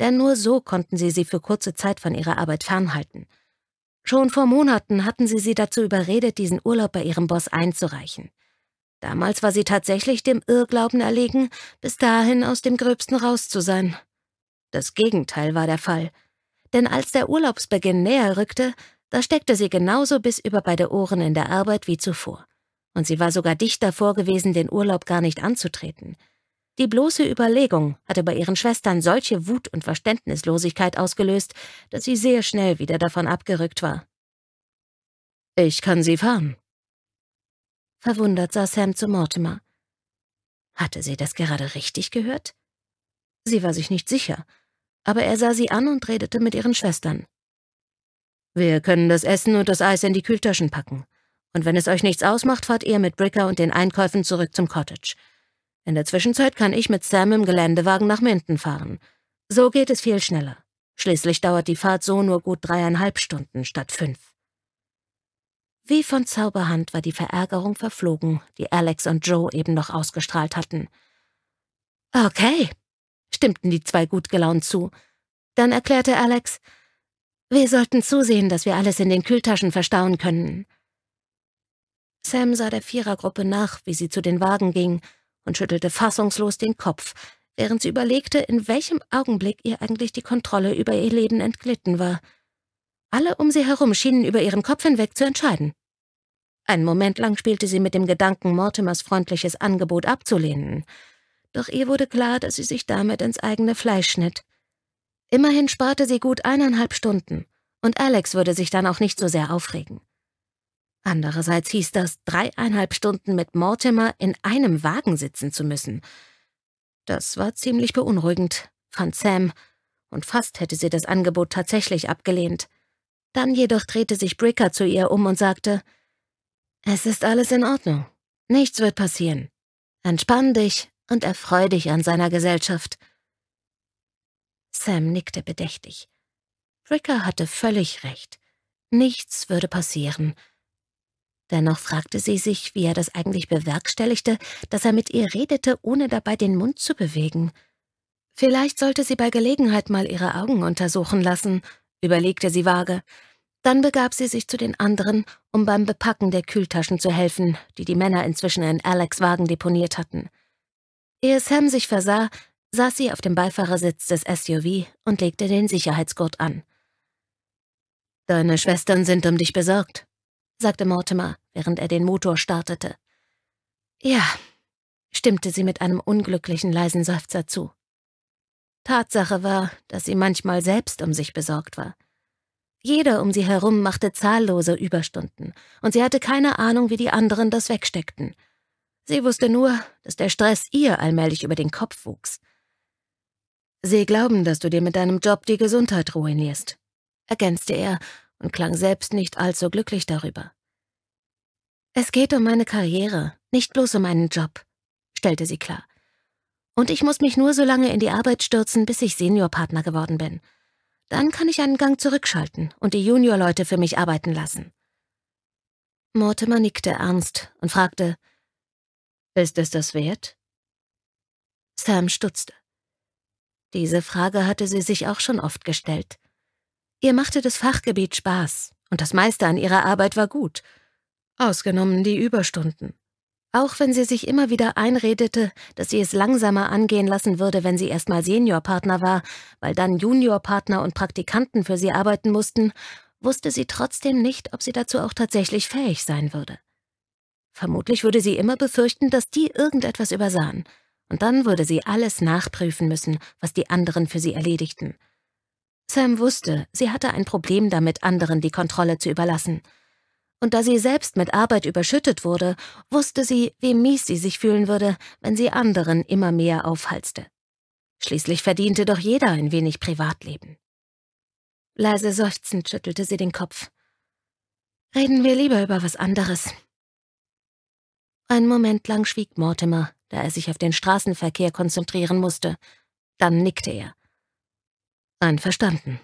Denn nur so konnten sie sie für kurze Zeit von ihrer Arbeit fernhalten. Schon vor Monaten hatten sie sie dazu überredet, diesen Urlaub bei ihrem Boss einzureichen. Damals war sie tatsächlich dem Irrglauben erlegen, bis dahin aus dem Gröbsten raus zu sein. Das Gegenteil war der Fall – denn als der Urlaubsbeginn näher rückte, da steckte sie genauso bis über beide Ohren in der Arbeit wie zuvor. Und sie war sogar dicht davor gewesen, den Urlaub gar nicht anzutreten. Die bloße Überlegung hatte bei ihren Schwestern solche Wut und Verständnislosigkeit ausgelöst, dass sie sehr schnell wieder davon abgerückt war. »Ich kann Sie fahren.« Verwundert sah Sam zu Mortimer. Hatte sie das gerade richtig gehört? Sie war sich nicht sicher, aber er sah sie an und redete mit ihren Schwestern. Wir können das Essen und das Eis in die Kühltaschen packen. Und wenn es euch nichts ausmacht, fahrt ihr mit Bricker und den Einkäufen zurück zum Cottage. In der Zwischenzeit kann ich mit Sam im Geländewagen nach Minden fahren. So geht es viel schneller. Schließlich dauert die Fahrt so nur gut dreieinhalb Stunden statt fünf. Wie von Zauberhand war die Verärgerung verflogen, die Alex und Joe eben noch ausgestrahlt hatten. Okay, stimmten die zwei gut gelaunt zu. Dann erklärte Alex, wir sollten zusehen, dass wir alles in den Kühltaschen verstauen können. Sam sah der Vierergruppe nach, wie sie zu den Wagen ging, und schüttelte fassungslos den Kopf, während sie überlegte, in welchem Augenblick ihr eigentlich die Kontrolle über ihr Leben entglitten war. Alle um sie herum schienen über ihren Kopf hinweg zu entscheiden. Einen Moment lang spielte sie mit dem Gedanken, Mortimers freundliches Angebot abzulehnen, doch ihr wurde klar, dass sie sich damit ins eigene Fleisch schnitt. Immerhin sparte sie gut eineinhalb Stunden, und Alex würde sich dann auch nicht so sehr aufregen. Andererseits hieß das, dreieinhalb Stunden mit Mortimer in einem Wagen sitzen zu müssen. Das war ziemlich beunruhigend, fand Sam, und fast hätte sie das Angebot tatsächlich abgelehnt. Dann jedoch drehte sich Bricker zu ihr um und sagte, »Es ist alles in Ordnung. Nichts wird passieren. Entspann dich und erfreu dich an seiner Gesellschaft. Sam nickte bedächtig. Ricker hatte völlig recht. Nichts würde passieren. Dennoch fragte sie sich, wie er das eigentlich bewerkstelligte, dass er mit ihr redete, ohne dabei den Mund zu bewegen. Vielleicht sollte sie bei Gelegenheit mal ihre Augen untersuchen lassen, überlegte sie vage. Dann begab sie sich zu den anderen, um beim Bepacken der Kühltaschen zu helfen, die die Männer inzwischen in Alex Wagen deponiert hatten. Ehe Sam sich versah, saß sie auf dem Beifahrersitz des SUV und legte den Sicherheitsgurt an. Deine Schwestern sind um dich besorgt, sagte Mortimer, während er den Motor startete. Ja, stimmte sie mit einem unglücklichen leisen Seufzer zu. Tatsache war, dass sie manchmal selbst um sich besorgt war. Jeder um sie herum machte zahllose Überstunden, und sie hatte keine Ahnung, wie die anderen das wegsteckten – Sie wusste nur, dass der Stress ihr allmählich über den Kopf wuchs. Sie glauben, dass du dir mit deinem Job die Gesundheit ruinierst, ergänzte er und klang selbst nicht allzu glücklich darüber. Es geht um meine Karriere, nicht bloß um einen Job, stellte sie klar. Und ich muss mich nur so lange in die Arbeit stürzen, bis ich Seniorpartner geworden bin. Dann kann ich einen Gang zurückschalten und die Juniorleute für mich arbeiten lassen. Mortimer nickte ernst und fragte, ist es das wert? Sam stutzte. Diese Frage hatte sie sich auch schon oft gestellt. Ihr machte das Fachgebiet Spaß und das meiste an ihrer Arbeit war gut, ausgenommen die Überstunden. Auch wenn sie sich immer wieder einredete, dass sie es langsamer angehen lassen würde, wenn sie erstmal Seniorpartner war, weil dann Juniorpartner und Praktikanten für sie arbeiten mussten, wusste sie trotzdem nicht, ob sie dazu auch tatsächlich fähig sein würde. Vermutlich würde sie immer befürchten, dass die irgendetwas übersahen. Und dann würde sie alles nachprüfen müssen, was die anderen für sie erledigten. Sam wusste, sie hatte ein Problem damit, anderen die Kontrolle zu überlassen. Und da sie selbst mit Arbeit überschüttet wurde, wusste sie, wie mies sie sich fühlen würde, wenn sie anderen immer mehr aufhalste. Schließlich verdiente doch jeder ein wenig Privatleben. Leise seufzend schüttelte sie den Kopf. Reden wir lieber über was anderes, einen Moment lang schwieg Mortimer, da er sich auf den Straßenverkehr konzentrieren musste. Dann nickte er. Einverstanden.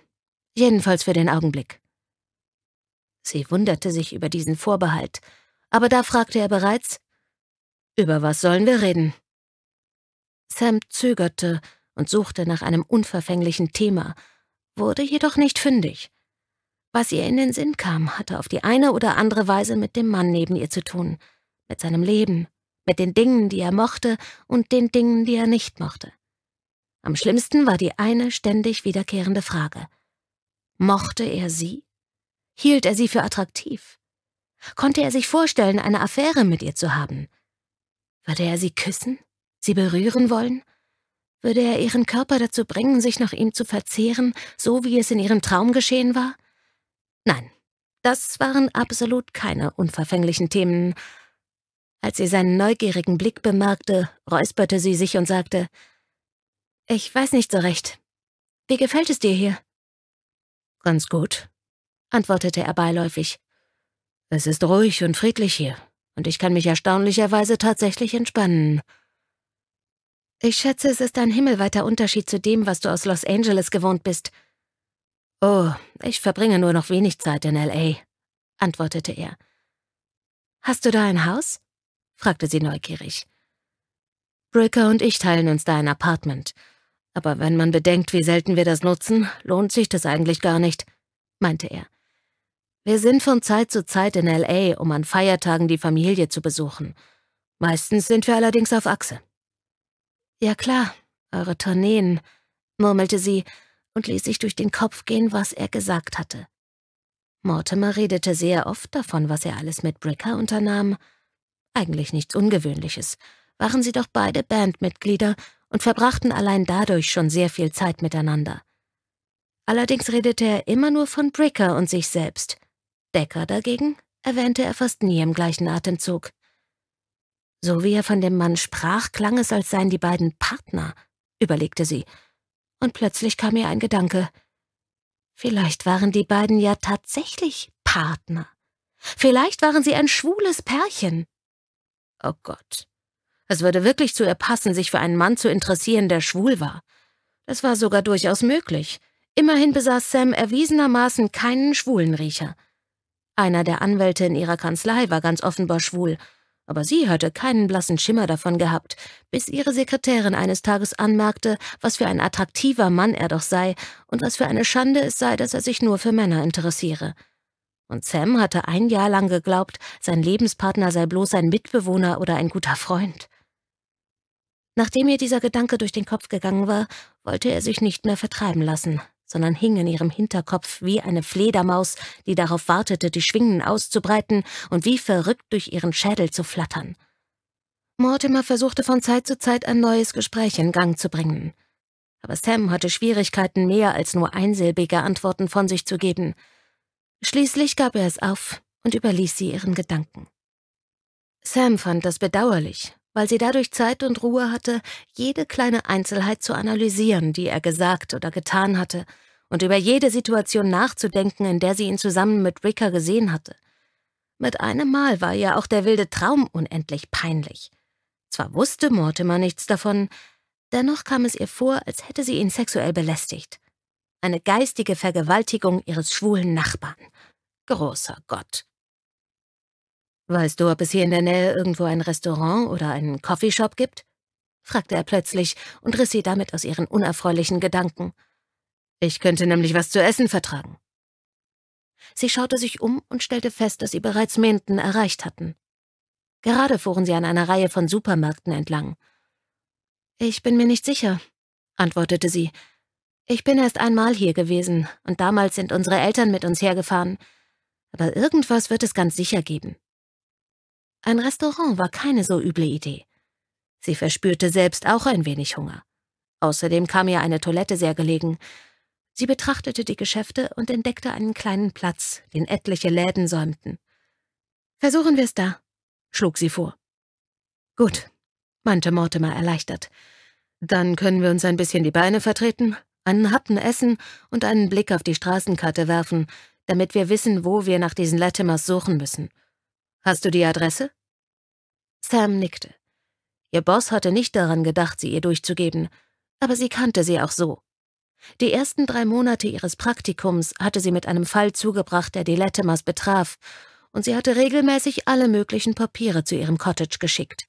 Jedenfalls für den Augenblick. Sie wunderte sich über diesen Vorbehalt, aber da fragte er bereits, über was sollen wir reden? Sam zögerte und suchte nach einem unverfänglichen Thema, wurde jedoch nicht fündig. Was ihr in den Sinn kam, hatte auf die eine oder andere Weise mit dem Mann neben ihr zu tun – mit seinem Leben, mit den Dingen, die er mochte und den Dingen, die er nicht mochte. Am schlimmsten war die eine ständig wiederkehrende Frage. Mochte er sie? Hielt er sie für attraktiv? Konnte er sich vorstellen, eine Affäre mit ihr zu haben? Würde er sie küssen? Sie berühren wollen? Würde er ihren Körper dazu bringen, sich nach ihm zu verzehren, so wie es in ihrem Traum geschehen war? Nein, das waren absolut keine unverfänglichen Themen, als sie seinen neugierigen Blick bemerkte, räusperte sie sich und sagte, »Ich weiß nicht so recht. Wie gefällt es dir hier?« »Ganz gut«, antwortete er beiläufig. »Es ist ruhig und friedlich hier, und ich kann mich erstaunlicherweise tatsächlich entspannen.« »Ich schätze, es ist ein himmelweiter Unterschied zu dem, was du aus Los Angeles gewohnt bist.« »Oh, ich verbringe nur noch wenig Zeit in L.A.« antwortete er. »Hast du da ein Haus?« fragte sie neugierig. Bricker und ich teilen uns da ein Apartment. Aber wenn man bedenkt, wie selten wir das nutzen, lohnt sich das eigentlich gar nicht, meinte er. Wir sind von Zeit zu Zeit in L.A., um an Feiertagen die Familie zu besuchen. Meistens sind wir allerdings auf Achse. Ja klar, eure Tourneen, murmelte sie und ließ sich durch den Kopf gehen, was er gesagt hatte. Mortimer redete sehr oft davon, was er alles mit Bricker unternahm, eigentlich nichts Ungewöhnliches. Waren sie doch beide Bandmitglieder und verbrachten allein dadurch schon sehr viel Zeit miteinander. Allerdings redete er immer nur von Bricker und sich selbst. Decker dagegen erwähnte er fast nie im gleichen Atemzug. So wie er von dem Mann sprach, klang es, als seien die beiden Partner, überlegte sie. Und plötzlich kam ihr ein Gedanke. Vielleicht waren die beiden ja tatsächlich Partner. Vielleicht waren sie ein schwules Pärchen. Oh Gott. Es würde wirklich zu ihr passen, sich für einen Mann zu interessieren, der schwul war. Das war sogar durchaus möglich. Immerhin besaß Sam erwiesenermaßen keinen schwulen Riecher. Einer der Anwälte in ihrer Kanzlei war ganz offenbar schwul, aber sie hatte keinen blassen Schimmer davon gehabt, bis ihre Sekretärin eines Tages anmerkte, was für ein attraktiver Mann er doch sei und was für eine Schande es sei, dass er sich nur für Männer interessiere. Und Sam hatte ein Jahr lang geglaubt, sein Lebenspartner sei bloß ein Mitbewohner oder ein guter Freund. Nachdem ihr dieser Gedanke durch den Kopf gegangen war, wollte er sich nicht mehr vertreiben lassen, sondern hing in ihrem Hinterkopf wie eine Fledermaus, die darauf wartete, die Schwingen auszubreiten und wie verrückt durch ihren Schädel zu flattern. Mortimer versuchte von Zeit zu Zeit ein neues Gespräch in Gang zu bringen. Aber Sam hatte Schwierigkeiten, mehr als nur einsilbige Antworten von sich zu geben – Schließlich gab er es auf und überließ sie ihren Gedanken. Sam fand das bedauerlich, weil sie dadurch Zeit und Ruhe hatte, jede kleine Einzelheit zu analysieren, die er gesagt oder getan hatte, und über jede Situation nachzudenken, in der sie ihn zusammen mit Ricker gesehen hatte. Mit einem Mal war ihr auch der wilde Traum unendlich peinlich. Zwar wusste Mortimer nichts davon, dennoch kam es ihr vor, als hätte sie ihn sexuell belästigt. Eine geistige Vergewaltigung ihres schwulen Nachbarn. Großer Gott. Weißt du, ob es hier in der Nähe irgendwo ein Restaurant oder einen Coffeeshop gibt? fragte er plötzlich und riss sie damit aus ihren unerfreulichen Gedanken. Ich könnte nämlich was zu essen vertragen. Sie schaute sich um und stellte fest, dass sie bereits Minden erreicht hatten. Gerade fuhren sie an einer Reihe von Supermärkten entlang. Ich bin mir nicht sicher, antwortete sie. Ich bin erst einmal hier gewesen, und damals sind unsere Eltern mit uns hergefahren aber irgendwas wird es ganz sicher geben. Ein Restaurant war keine so üble Idee. Sie verspürte selbst auch ein wenig Hunger. Außerdem kam ihr eine Toilette sehr gelegen. Sie betrachtete die Geschäfte und entdeckte einen kleinen Platz, den etliche Läden säumten. Versuchen wir es da, schlug sie vor. Gut, meinte Mortimer erleichtert. Dann können wir uns ein bisschen die Beine vertreten, einen Happen essen und einen Blick auf die Straßenkarte werfen, damit wir wissen, wo wir nach diesen Latimers suchen müssen. Hast du die Adresse? Sam nickte. Ihr Boss hatte nicht daran gedacht, sie ihr durchzugeben, aber sie kannte sie auch so. Die ersten drei Monate ihres Praktikums hatte sie mit einem Fall zugebracht, der die Latimers betraf, und sie hatte regelmäßig alle möglichen Papiere zu ihrem Cottage geschickt.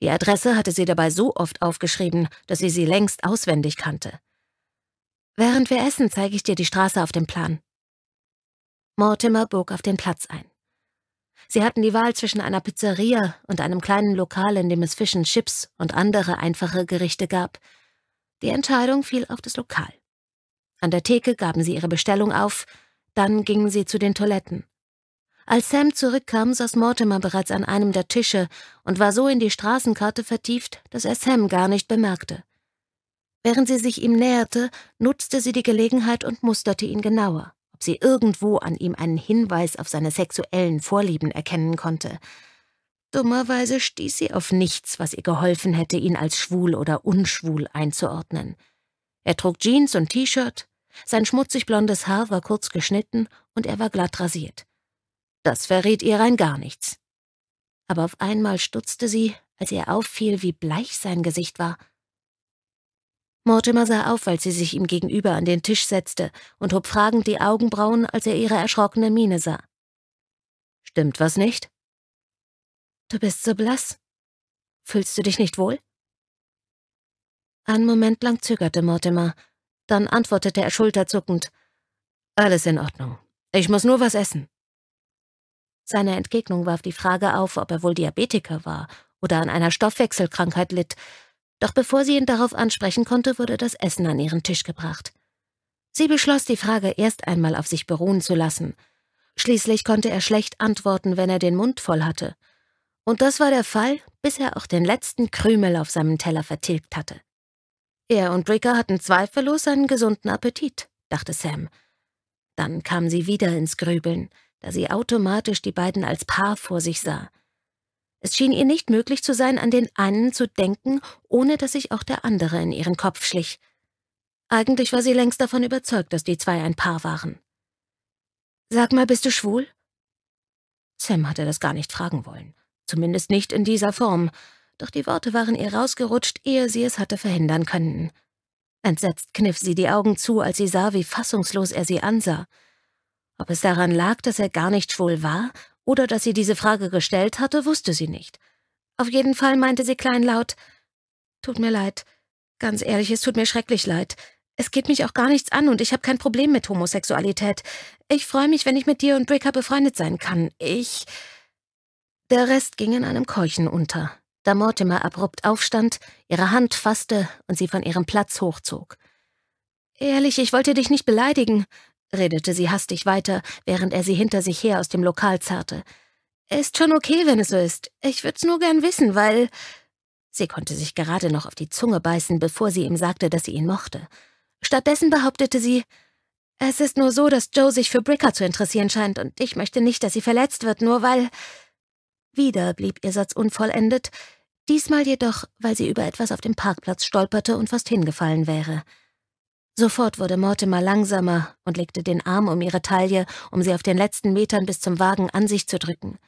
Die Adresse hatte sie dabei so oft aufgeschrieben, dass sie sie längst auswendig kannte. Während wir essen, zeige ich dir die Straße auf dem Plan. Mortimer bog auf den Platz ein. Sie hatten die Wahl zwischen einer Pizzeria und einem kleinen Lokal, in dem es Fisch und Chips und andere einfache Gerichte gab. Die Entscheidung fiel auf das Lokal. An der Theke gaben sie ihre Bestellung auf, dann gingen sie zu den Toiletten. Als Sam zurückkam, saß Mortimer bereits an einem der Tische und war so in die Straßenkarte vertieft, dass er Sam gar nicht bemerkte. Während sie sich ihm näherte, nutzte sie die Gelegenheit und musterte ihn genauer ob sie irgendwo an ihm einen Hinweis auf seine sexuellen Vorlieben erkennen konnte. Dummerweise stieß sie auf nichts, was ihr geholfen hätte, ihn als schwul oder unschwul einzuordnen. Er trug Jeans und T-Shirt, sein schmutzig blondes Haar war kurz geschnitten und er war glatt rasiert. Das verriet ihr rein gar nichts. Aber auf einmal stutzte sie, als ihr auffiel, wie bleich sein Gesicht war Mortimer sah auf, als sie sich ihm gegenüber an den Tisch setzte und hob fragend die Augenbrauen, als er ihre erschrockene Miene sah. Stimmt was nicht? Du bist so blass. Fühlst du dich nicht wohl? Einen Moment lang zögerte Mortimer, dann antwortete er schulterzuckend. Alles in Ordnung. Ich muss nur was essen. Seine Entgegnung warf die Frage auf, ob er wohl Diabetiker war oder an einer Stoffwechselkrankheit litt, doch bevor sie ihn darauf ansprechen konnte, wurde das Essen an ihren Tisch gebracht. Sie beschloss, die Frage erst einmal auf sich beruhen zu lassen. Schließlich konnte er schlecht antworten, wenn er den Mund voll hatte. Und das war der Fall, bis er auch den letzten Krümel auf seinem Teller vertilgt hatte. Er und Rika hatten zweifellos einen gesunden Appetit, dachte Sam. Dann kam sie wieder ins Grübeln, da sie automatisch die beiden als Paar vor sich sah. Es schien ihr nicht möglich zu sein, an den einen zu denken, ohne dass sich auch der andere in ihren Kopf schlich. Eigentlich war sie längst davon überzeugt, dass die zwei ein Paar waren. Sag mal, bist du schwul? Sam hatte das gar nicht fragen wollen, zumindest nicht in dieser Form, doch die Worte waren ihr rausgerutscht, ehe sie es hatte verhindern können. Entsetzt kniff sie die Augen zu, als sie sah, wie fassungslos er sie ansah. Ob es daran lag, dass er gar nicht schwul war oder dass sie diese Frage gestellt hatte, wusste sie nicht. Auf jeden Fall meinte sie kleinlaut, »Tut mir leid. Ganz ehrlich, es tut mir schrecklich leid. Es geht mich auch gar nichts an und ich habe kein Problem mit Homosexualität. Ich freue mich, wenn ich mit dir und Bricker befreundet sein kann. Ich...« Der Rest ging in einem Keuchen unter, da Mortimer abrupt aufstand, ihre Hand fasste und sie von ihrem Platz hochzog. »Ehrlich, ich wollte dich nicht beleidigen redete sie hastig weiter, während er sie hinter sich her aus dem Lokal zerrte. Ist schon okay, wenn es so ist. Ich würde es nur gern wissen, weil... Sie konnte sich gerade noch auf die Zunge beißen, bevor sie ihm sagte, dass sie ihn mochte. Stattdessen behauptete sie, es ist nur so, dass Joe sich für Bricker zu interessieren scheint und ich möchte nicht, dass sie verletzt wird, nur weil... Wieder blieb ihr Satz unvollendet, diesmal jedoch, weil sie über etwas auf dem Parkplatz stolperte und fast hingefallen wäre. Sofort wurde Mortimer langsamer und legte den Arm um ihre Taille, um sie auf den letzten Metern bis zum Wagen an sich zu drücken.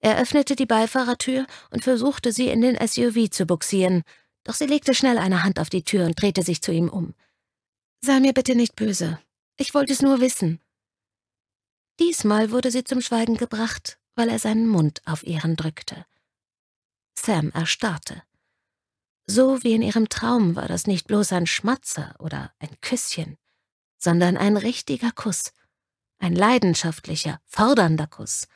Er öffnete die Beifahrertür und versuchte, sie in den SUV zu buxieren, doch sie legte schnell eine Hand auf die Tür und drehte sich zu ihm um. Sei mir bitte nicht böse. Ich wollte es nur wissen. Diesmal wurde sie zum Schweigen gebracht, weil er seinen Mund auf ihren drückte. Sam erstarrte. So wie in ihrem Traum war das nicht bloß ein Schmatzer oder ein Küsschen, sondern ein richtiger Kuss, ein leidenschaftlicher, fordernder Kuss.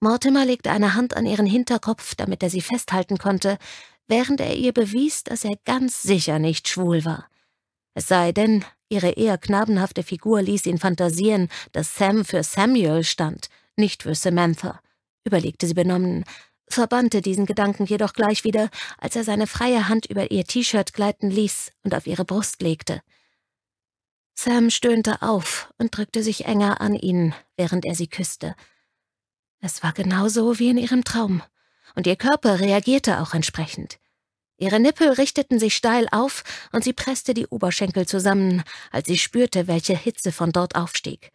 Mortimer legte eine Hand an ihren Hinterkopf, damit er sie festhalten konnte, während er ihr bewies, dass er ganz sicher nicht schwul war. Es sei denn, ihre eher knabenhafte Figur ließ ihn fantasieren, dass Sam für Samuel stand, nicht für Samantha, überlegte sie benommen, verbannte diesen Gedanken jedoch gleich wieder, als er seine freie Hand über ihr T-Shirt gleiten ließ und auf ihre Brust legte. Sam stöhnte auf und drückte sich enger an ihn, während er sie küsste. Es war genauso wie in ihrem Traum, und ihr Körper reagierte auch entsprechend. Ihre Nippel richteten sich steil auf, und sie presste die Oberschenkel zusammen, als sie spürte, welche Hitze von dort aufstieg.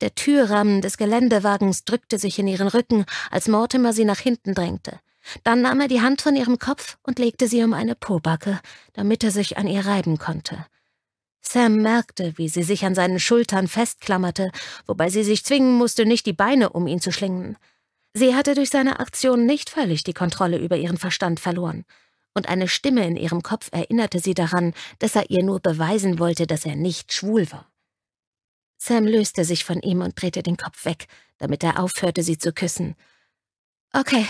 Der Türrahmen des Geländewagens drückte sich in ihren Rücken, als Mortimer sie nach hinten drängte. Dann nahm er die Hand von ihrem Kopf und legte sie um eine Pobacke, damit er sich an ihr reiben konnte. Sam merkte, wie sie sich an seinen Schultern festklammerte, wobei sie sich zwingen musste, nicht die Beine um ihn zu schlingen. Sie hatte durch seine Aktion nicht völlig die Kontrolle über ihren Verstand verloren, und eine Stimme in ihrem Kopf erinnerte sie daran, dass er ihr nur beweisen wollte, dass er nicht schwul war. Sam löste sich von ihm und drehte den Kopf weg, damit er aufhörte, sie zu küssen. Okay,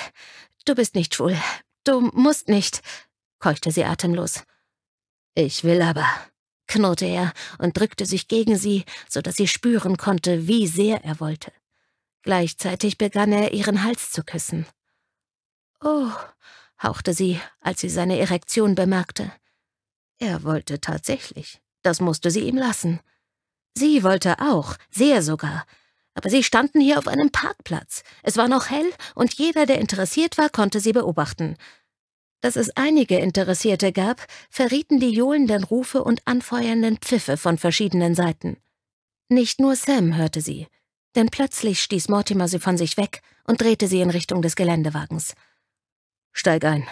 du bist nicht schwul. Du musst nicht, keuchte sie atemlos. Ich will aber, knurrte er und drückte sich gegen sie, so dass sie spüren konnte, wie sehr er wollte. Gleichzeitig begann er, ihren Hals zu küssen. Oh, hauchte sie, als sie seine Erektion bemerkte. Er wollte tatsächlich. Das musste sie ihm lassen. Sie wollte auch, sehr sogar. Aber sie standen hier auf einem Parkplatz. Es war noch hell und jeder, der interessiert war, konnte sie beobachten. Dass es einige Interessierte gab, verrieten die johlenden Rufe und anfeuernden Pfiffe von verschiedenen Seiten. Nicht nur Sam hörte sie, denn plötzlich stieß Mortimer sie von sich weg und drehte sie in Richtung des Geländewagens. Steig ein.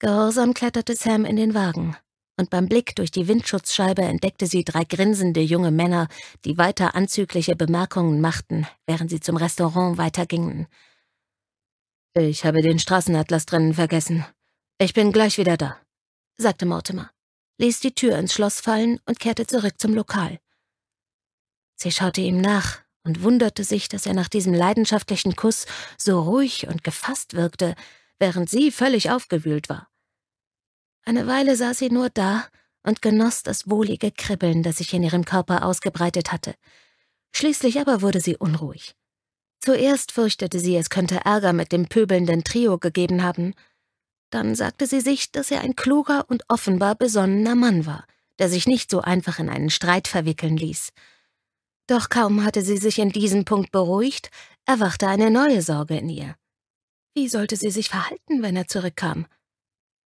Gehorsam kletterte Sam in den Wagen und beim Blick durch die Windschutzscheibe entdeckte sie drei grinsende junge Männer, die weiter anzügliche Bemerkungen machten, während sie zum Restaurant weitergingen. »Ich habe den Straßenatlas drinnen vergessen. Ich bin gleich wieder da«, sagte Mortimer, ließ die Tür ins Schloss fallen und kehrte zurück zum Lokal. Sie schaute ihm nach und wunderte sich, dass er nach diesem leidenschaftlichen Kuss so ruhig und gefasst wirkte, während sie völlig aufgewühlt war. Eine Weile saß sie nur da und genoss das wohlige Kribbeln, das sich in ihrem Körper ausgebreitet hatte. Schließlich aber wurde sie unruhig. Zuerst fürchtete sie, es könnte Ärger mit dem pöbelnden Trio gegeben haben. Dann sagte sie sich, dass er ein kluger und offenbar besonnener Mann war, der sich nicht so einfach in einen Streit verwickeln ließ. Doch kaum hatte sie sich in diesem Punkt beruhigt, erwachte eine neue Sorge in ihr. Wie sollte sie sich verhalten, wenn er zurückkam?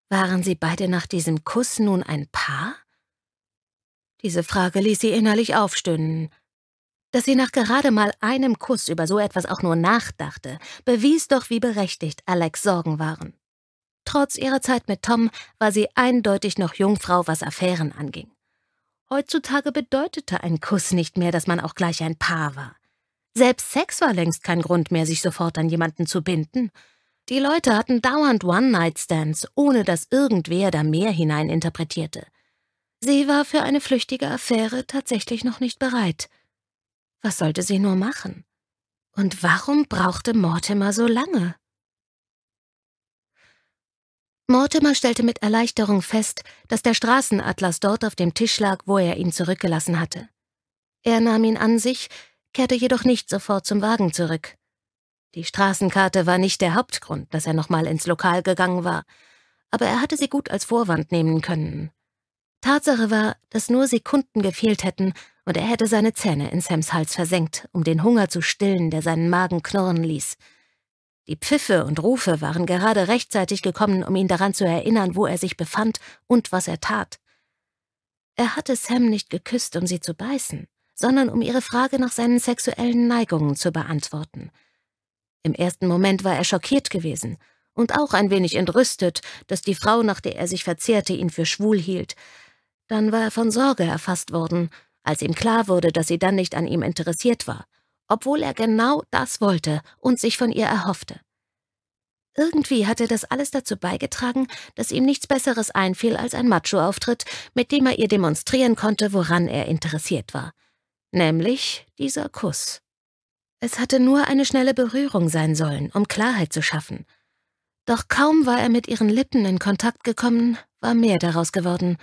Waren sie beide nach diesem Kuss nun ein Paar? Diese Frage ließ sie innerlich aufstöhnen. Dass sie nach gerade mal einem Kuss über so etwas auch nur nachdachte, bewies doch, wie berechtigt Alex Sorgen waren. Trotz ihrer Zeit mit Tom war sie eindeutig noch Jungfrau, was Affären anging. Heutzutage bedeutete ein Kuss nicht mehr, dass man auch gleich ein Paar war. Selbst Sex war längst kein Grund mehr, sich sofort an jemanden zu binden. Die Leute hatten dauernd One-Night-Stands, ohne dass irgendwer da mehr hineininterpretierte. Sie war für eine flüchtige Affäre tatsächlich noch nicht bereit. Was sollte sie nur machen? Und warum brauchte Mortimer so lange? Mortimer stellte mit Erleichterung fest, dass der Straßenatlas dort auf dem Tisch lag, wo er ihn zurückgelassen hatte. Er nahm ihn an sich, kehrte jedoch nicht sofort zum Wagen zurück. Die Straßenkarte war nicht der Hauptgrund, dass er nochmal ins Lokal gegangen war, aber er hatte sie gut als Vorwand nehmen können. Tatsache war, dass nur Sekunden gefehlt hätten und er hätte seine Zähne in Sams Hals versenkt, um den Hunger zu stillen, der seinen Magen knurren ließ. Die Pfiffe und Rufe waren gerade rechtzeitig gekommen, um ihn daran zu erinnern, wo er sich befand und was er tat. Er hatte Sam nicht geküsst, um sie zu beißen, sondern um ihre Frage nach seinen sexuellen Neigungen zu beantworten – im ersten Moment war er schockiert gewesen und auch ein wenig entrüstet, dass die Frau, nach der er sich verzehrte, ihn für schwul hielt. Dann war er von Sorge erfasst worden, als ihm klar wurde, dass sie dann nicht an ihm interessiert war, obwohl er genau das wollte und sich von ihr erhoffte. Irgendwie hatte das alles dazu beigetragen, dass ihm nichts Besseres einfiel als ein Macho-Auftritt, mit dem er ihr demonstrieren konnte, woran er interessiert war. Nämlich dieser Kuss. Es hatte nur eine schnelle Berührung sein sollen, um Klarheit zu schaffen. Doch kaum war er mit ihren Lippen in Kontakt gekommen, war mehr daraus geworden.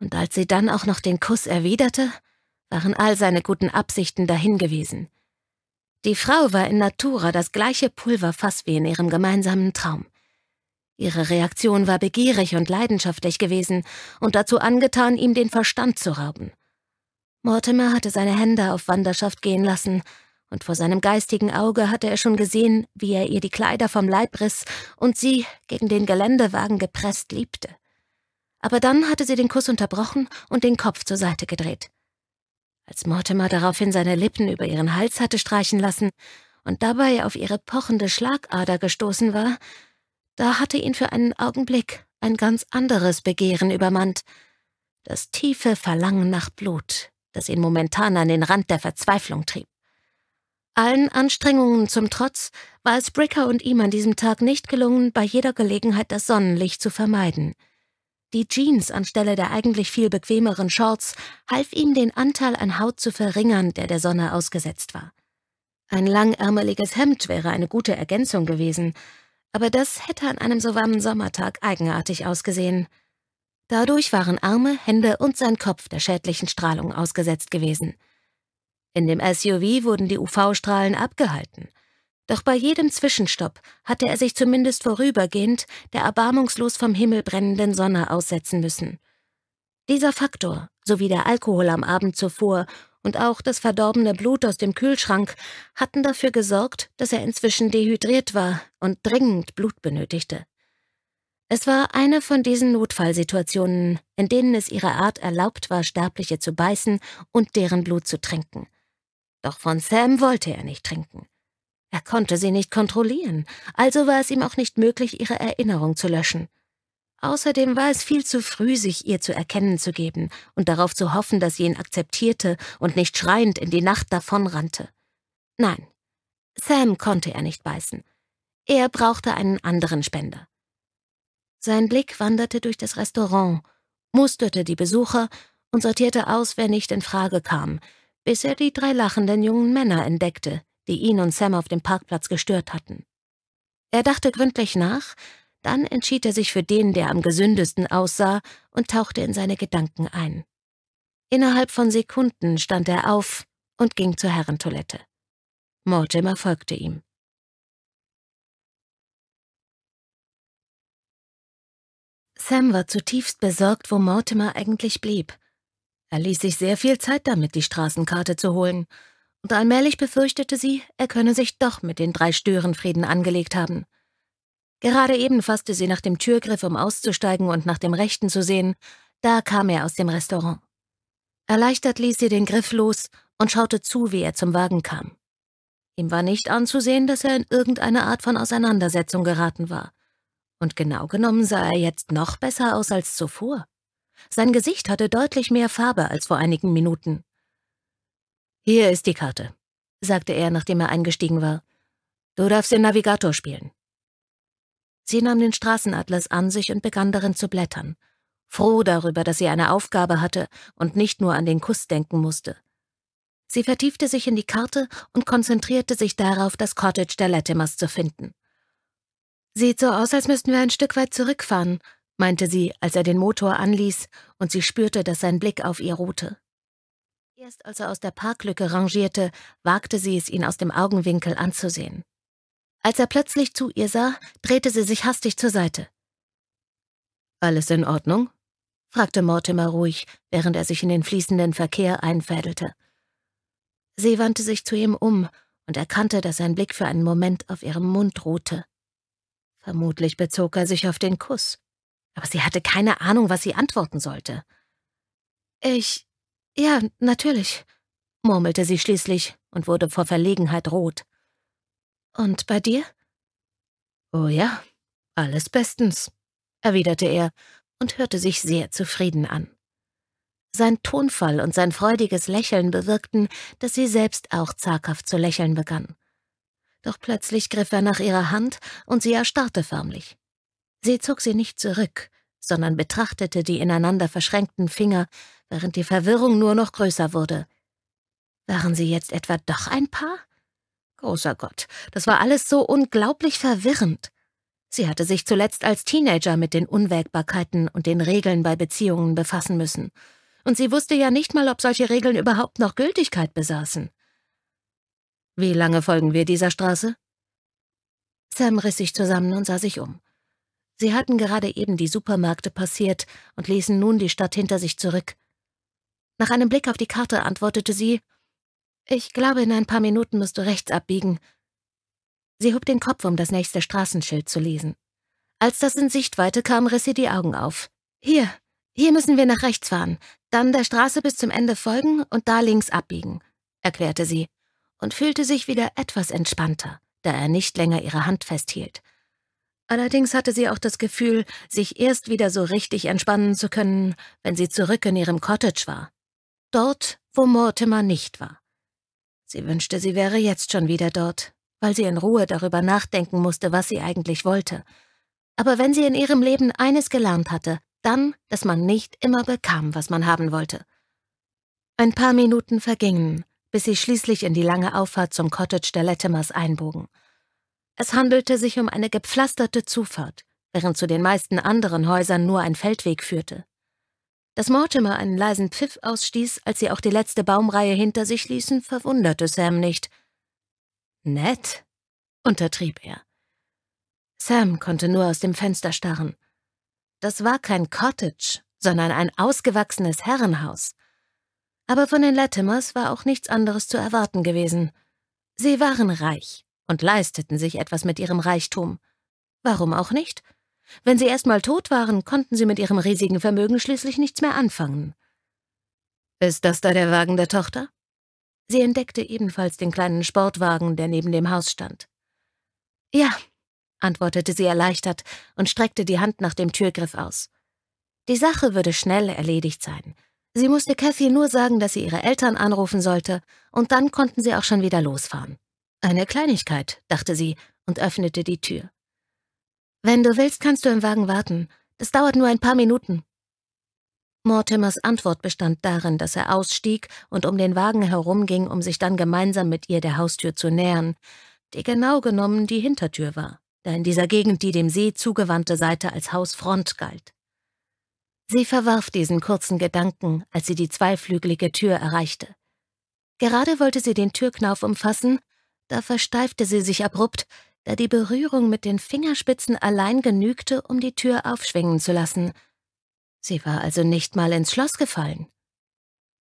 Und als sie dann auch noch den Kuss erwiderte, waren all seine guten Absichten dahin gewesen. Die Frau war in Natura das gleiche Pulverfass wie in ihrem gemeinsamen Traum. Ihre Reaktion war begierig und leidenschaftlich gewesen und dazu angetan, ihm den Verstand zu rauben. Mortimer hatte seine Hände auf Wanderschaft gehen lassen und vor seinem geistigen Auge hatte er schon gesehen, wie er ihr die Kleider vom Leib riss und sie, gegen den Geländewagen gepresst, liebte. Aber dann hatte sie den Kuss unterbrochen und den Kopf zur Seite gedreht. Als Mortimer daraufhin seine Lippen über ihren Hals hatte streichen lassen und dabei auf ihre pochende Schlagader gestoßen war, da hatte ihn für einen Augenblick ein ganz anderes Begehren übermannt, das tiefe Verlangen nach Blut, das ihn momentan an den Rand der Verzweiflung trieb. Allen Anstrengungen zum Trotz war es Bricker und ihm an diesem Tag nicht gelungen, bei jeder Gelegenheit das Sonnenlicht zu vermeiden. Die Jeans anstelle der eigentlich viel bequemeren Shorts half ihm, den Anteil an Haut zu verringern, der der Sonne ausgesetzt war. Ein langärmeliges Hemd wäre eine gute Ergänzung gewesen, aber das hätte an einem so warmen Sommertag eigenartig ausgesehen. Dadurch waren Arme, Hände und sein Kopf der schädlichen Strahlung ausgesetzt gewesen. In dem SUV wurden die UV-Strahlen abgehalten. Doch bei jedem Zwischenstopp hatte er sich zumindest vorübergehend der erbarmungslos vom Himmel brennenden Sonne aussetzen müssen. Dieser Faktor, sowie der Alkohol am Abend zuvor und auch das verdorbene Blut aus dem Kühlschrank hatten dafür gesorgt, dass er inzwischen dehydriert war und dringend Blut benötigte. Es war eine von diesen Notfallsituationen, in denen es ihrer Art erlaubt war, Sterbliche zu beißen und deren Blut zu trinken. Doch von Sam wollte er nicht trinken. Er konnte sie nicht kontrollieren, also war es ihm auch nicht möglich, ihre Erinnerung zu löschen. Außerdem war es viel zu früh, sich ihr zu erkennen zu geben und darauf zu hoffen, dass sie ihn akzeptierte und nicht schreiend in die Nacht davonrannte. Nein, Sam konnte er nicht beißen. Er brauchte einen anderen Spender. Sein Blick wanderte durch das Restaurant, musterte die Besucher und sortierte aus, wer nicht in Frage kam, bis er die drei lachenden jungen Männer entdeckte, die ihn und Sam auf dem Parkplatz gestört hatten. Er dachte gründlich nach, dann entschied er sich für den, der am gesündesten aussah, und tauchte in seine Gedanken ein. Innerhalb von Sekunden stand er auf und ging zur Herrentoilette. Mortimer folgte ihm. Sam war zutiefst besorgt, wo Mortimer eigentlich blieb. Er ließ sich sehr viel Zeit damit, die Straßenkarte zu holen, und allmählich befürchtete sie, er könne sich doch mit den drei Störenfrieden angelegt haben. Gerade eben fasste sie nach dem Türgriff, um auszusteigen und nach dem Rechten zu sehen, da kam er aus dem Restaurant. Erleichtert ließ sie den Griff los und schaute zu, wie er zum Wagen kam. Ihm war nicht anzusehen, dass er in irgendeine Art von Auseinandersetzung geraten war. Und genau genommen sah er jetzt noch besser aus als zuvor. Sein Gesicht hatte deutlich mehr Farbe als vor einigen Minuten. Hier ist die Karte, sagte er, nachdem er eingestiegen war. Du darfst den Navigator spielen. Sie nahm den Straßenatlas an sich und begann darin zu blättern, froh darüber, dass sie eine Aufgabe hatte und nicht nur an den Kuss denken musste. Sie vertiefte sich in die Karte und konzentrierte sich darauf, das Cottage der Latimers zu finden. Sieht so aus, als müssten wir ein Stück weit zurückfahren, meinte sie, als er den Motor anließ und sie spürte, dass sein Blick auf ihr ruhte. Erst als er aus der Parklücke rangierte, wagte sie es, ihn aus dem Augenwinkel anzusehen. Als er plötzlich zu ihr sah, drehte sie sich hastig zur Seite. Alles in Ordnung? fragte Mortimer ruhig, während er sich in den fließenden Verkehr einfädelte. Sie wandte sich zu ihm um und erkannte, dass sein Blick für einen Moment auf ihrem Mund ruhte. Vermutlich bezog er sich auf den Kuss aber sie hatte keine Ahnung, was sie antworten sollte. Ich. Ja, natürlich, murmelte sie schließlich und wurde vor Verlegenheit rot. Und bei dir? Oh ja, alles bestens, erwiderte er und hörte sich sehr zufrieden an. Sein Tonfall und sein freudiges Lächeln bewirkten, dass sie selbst auch zaghaft zu lächeln begann. Doch plötzlich griff er nach ihrer Hand und sie erstarrte förmlich. Sie zog sie nicht zurück, sondern betrachtete die ineinander verschränkten Finger, während die Verwirrung nur noch größer wurde. Waren sie jetzt etwa doch ein Paar? Großer Gott, das war alles so unglaublich verwirrend. Sie hatte sich zuletzt als Teenager mit den Unwägbarkeiten und den Regeln bei Beziehungen befassen müssen. Und sie wusste ja nicht mal, ob solche Regeln überhaupt noch Gültigkeit besaßen. Wie lange folgen wir dieser Straße? Sam riss sich zusammen und sah sich um. Sie hatten gerade eben die Supermärkte passiert und ließen nun die Stadt hinter sich zurück. Nach einem Blick auf die Karte antwortete sie Ich glaube, in ein paar Minuten musst du rechts abbiegen. Sie hob den Kopf, um das nächste Straßenschild zu lesen. Als das in Sichtweite kam, riss sie die Augen auf. Hier, hier müssen wir nach rechts fahren, dann der Straße bis zum Ende folgen und da links abbiegen, erklärte sie und fühlte sich wieder etwas entspannter, da er nicht länger ihre Hand festhielt. Allerdings hatte sie auch das Gefühl, sich erst wieder so richtig entspannen zu können, wenn sie zurück in ihrem Cottage war. Dort, wo Mortimer nicht war. Sie wünschte, sie wäre jetzt schon wieder dort, weil sie in Ruhe darüber nachdenken musste, was sie eigentlich wollte. Aber wenn sie in ihrem Leben eines gelernt hatte, dann, dass man nicht immer bekam, was man haben wollte. Ein paar Minuten vergingen, bis sie schließlich in die lange Auffahrt zum Cottage der Lettimers einbogen – es handelte sich um eine gepflasterte Zufahrt, während zu den meisten anderen Häusern nur ein Feldweg führte. Dass Mortimer einen leisen Pfiff ausstieß, als sie auch die letzte Baumreihe hinter sich ließen, verwunderte Sam nicht. Nett, untertrieb er. Sam konnte nur aus dem Fenster starren. Das war kein Cottage, sondern ein ausgewachsenes Herrenhaus. Aber von den Latimers war auch nichts anderes zu erwarten gewesen. Sie waren reich und leisteten sich etwas mit ihrem Reichtum. Warum auch nicht? Wenn sie erst mal tot waren, konnten sie mit ihrem riesigen Vermögen schließlich nichts mehr anfangen. Ist das da der Wagen der Tochter? Sie entdeckte ebenfalls den kleinen Sportwagen, der neben dem Haus stand. Ja, antwortete sie erleichtert und streckte die Hand nach dem Türgriff aus. Die Sache würde schnell erledigt sein. Sie musste Cathy nur sagen, dass sie ihre Eltern anrufen sollte, und dann konnten sie auch schon wieder losfahren. Eine Kleinigkeit, dachte sie und öffnete die Tür. Wenn du willst, kannst du im Wagen warten. Das dauert nur ein paar Minuten. Mortimers Antwort bestand darin, dass er ausstieg und um den Wagen herumging, um sich dann gemeinsam mit ihr der Haustür zu nähern, die genau genommen die Hintertür war, da in dieser Gegend die dem See zugewandte Seite als Hausfront galt. Sie verwarf diesen kurzen Gedanken, als sie die zweiflügelige Tür erreichte. Gerade wollte sie den Türknauf umfassen, da versteifte sie sich abrupt, da die Berührung mit den Fingerspitzen allein genügte, um die Tür aufschwingen zu lassen. Sie war also nicht mal ins Schloss gefallen.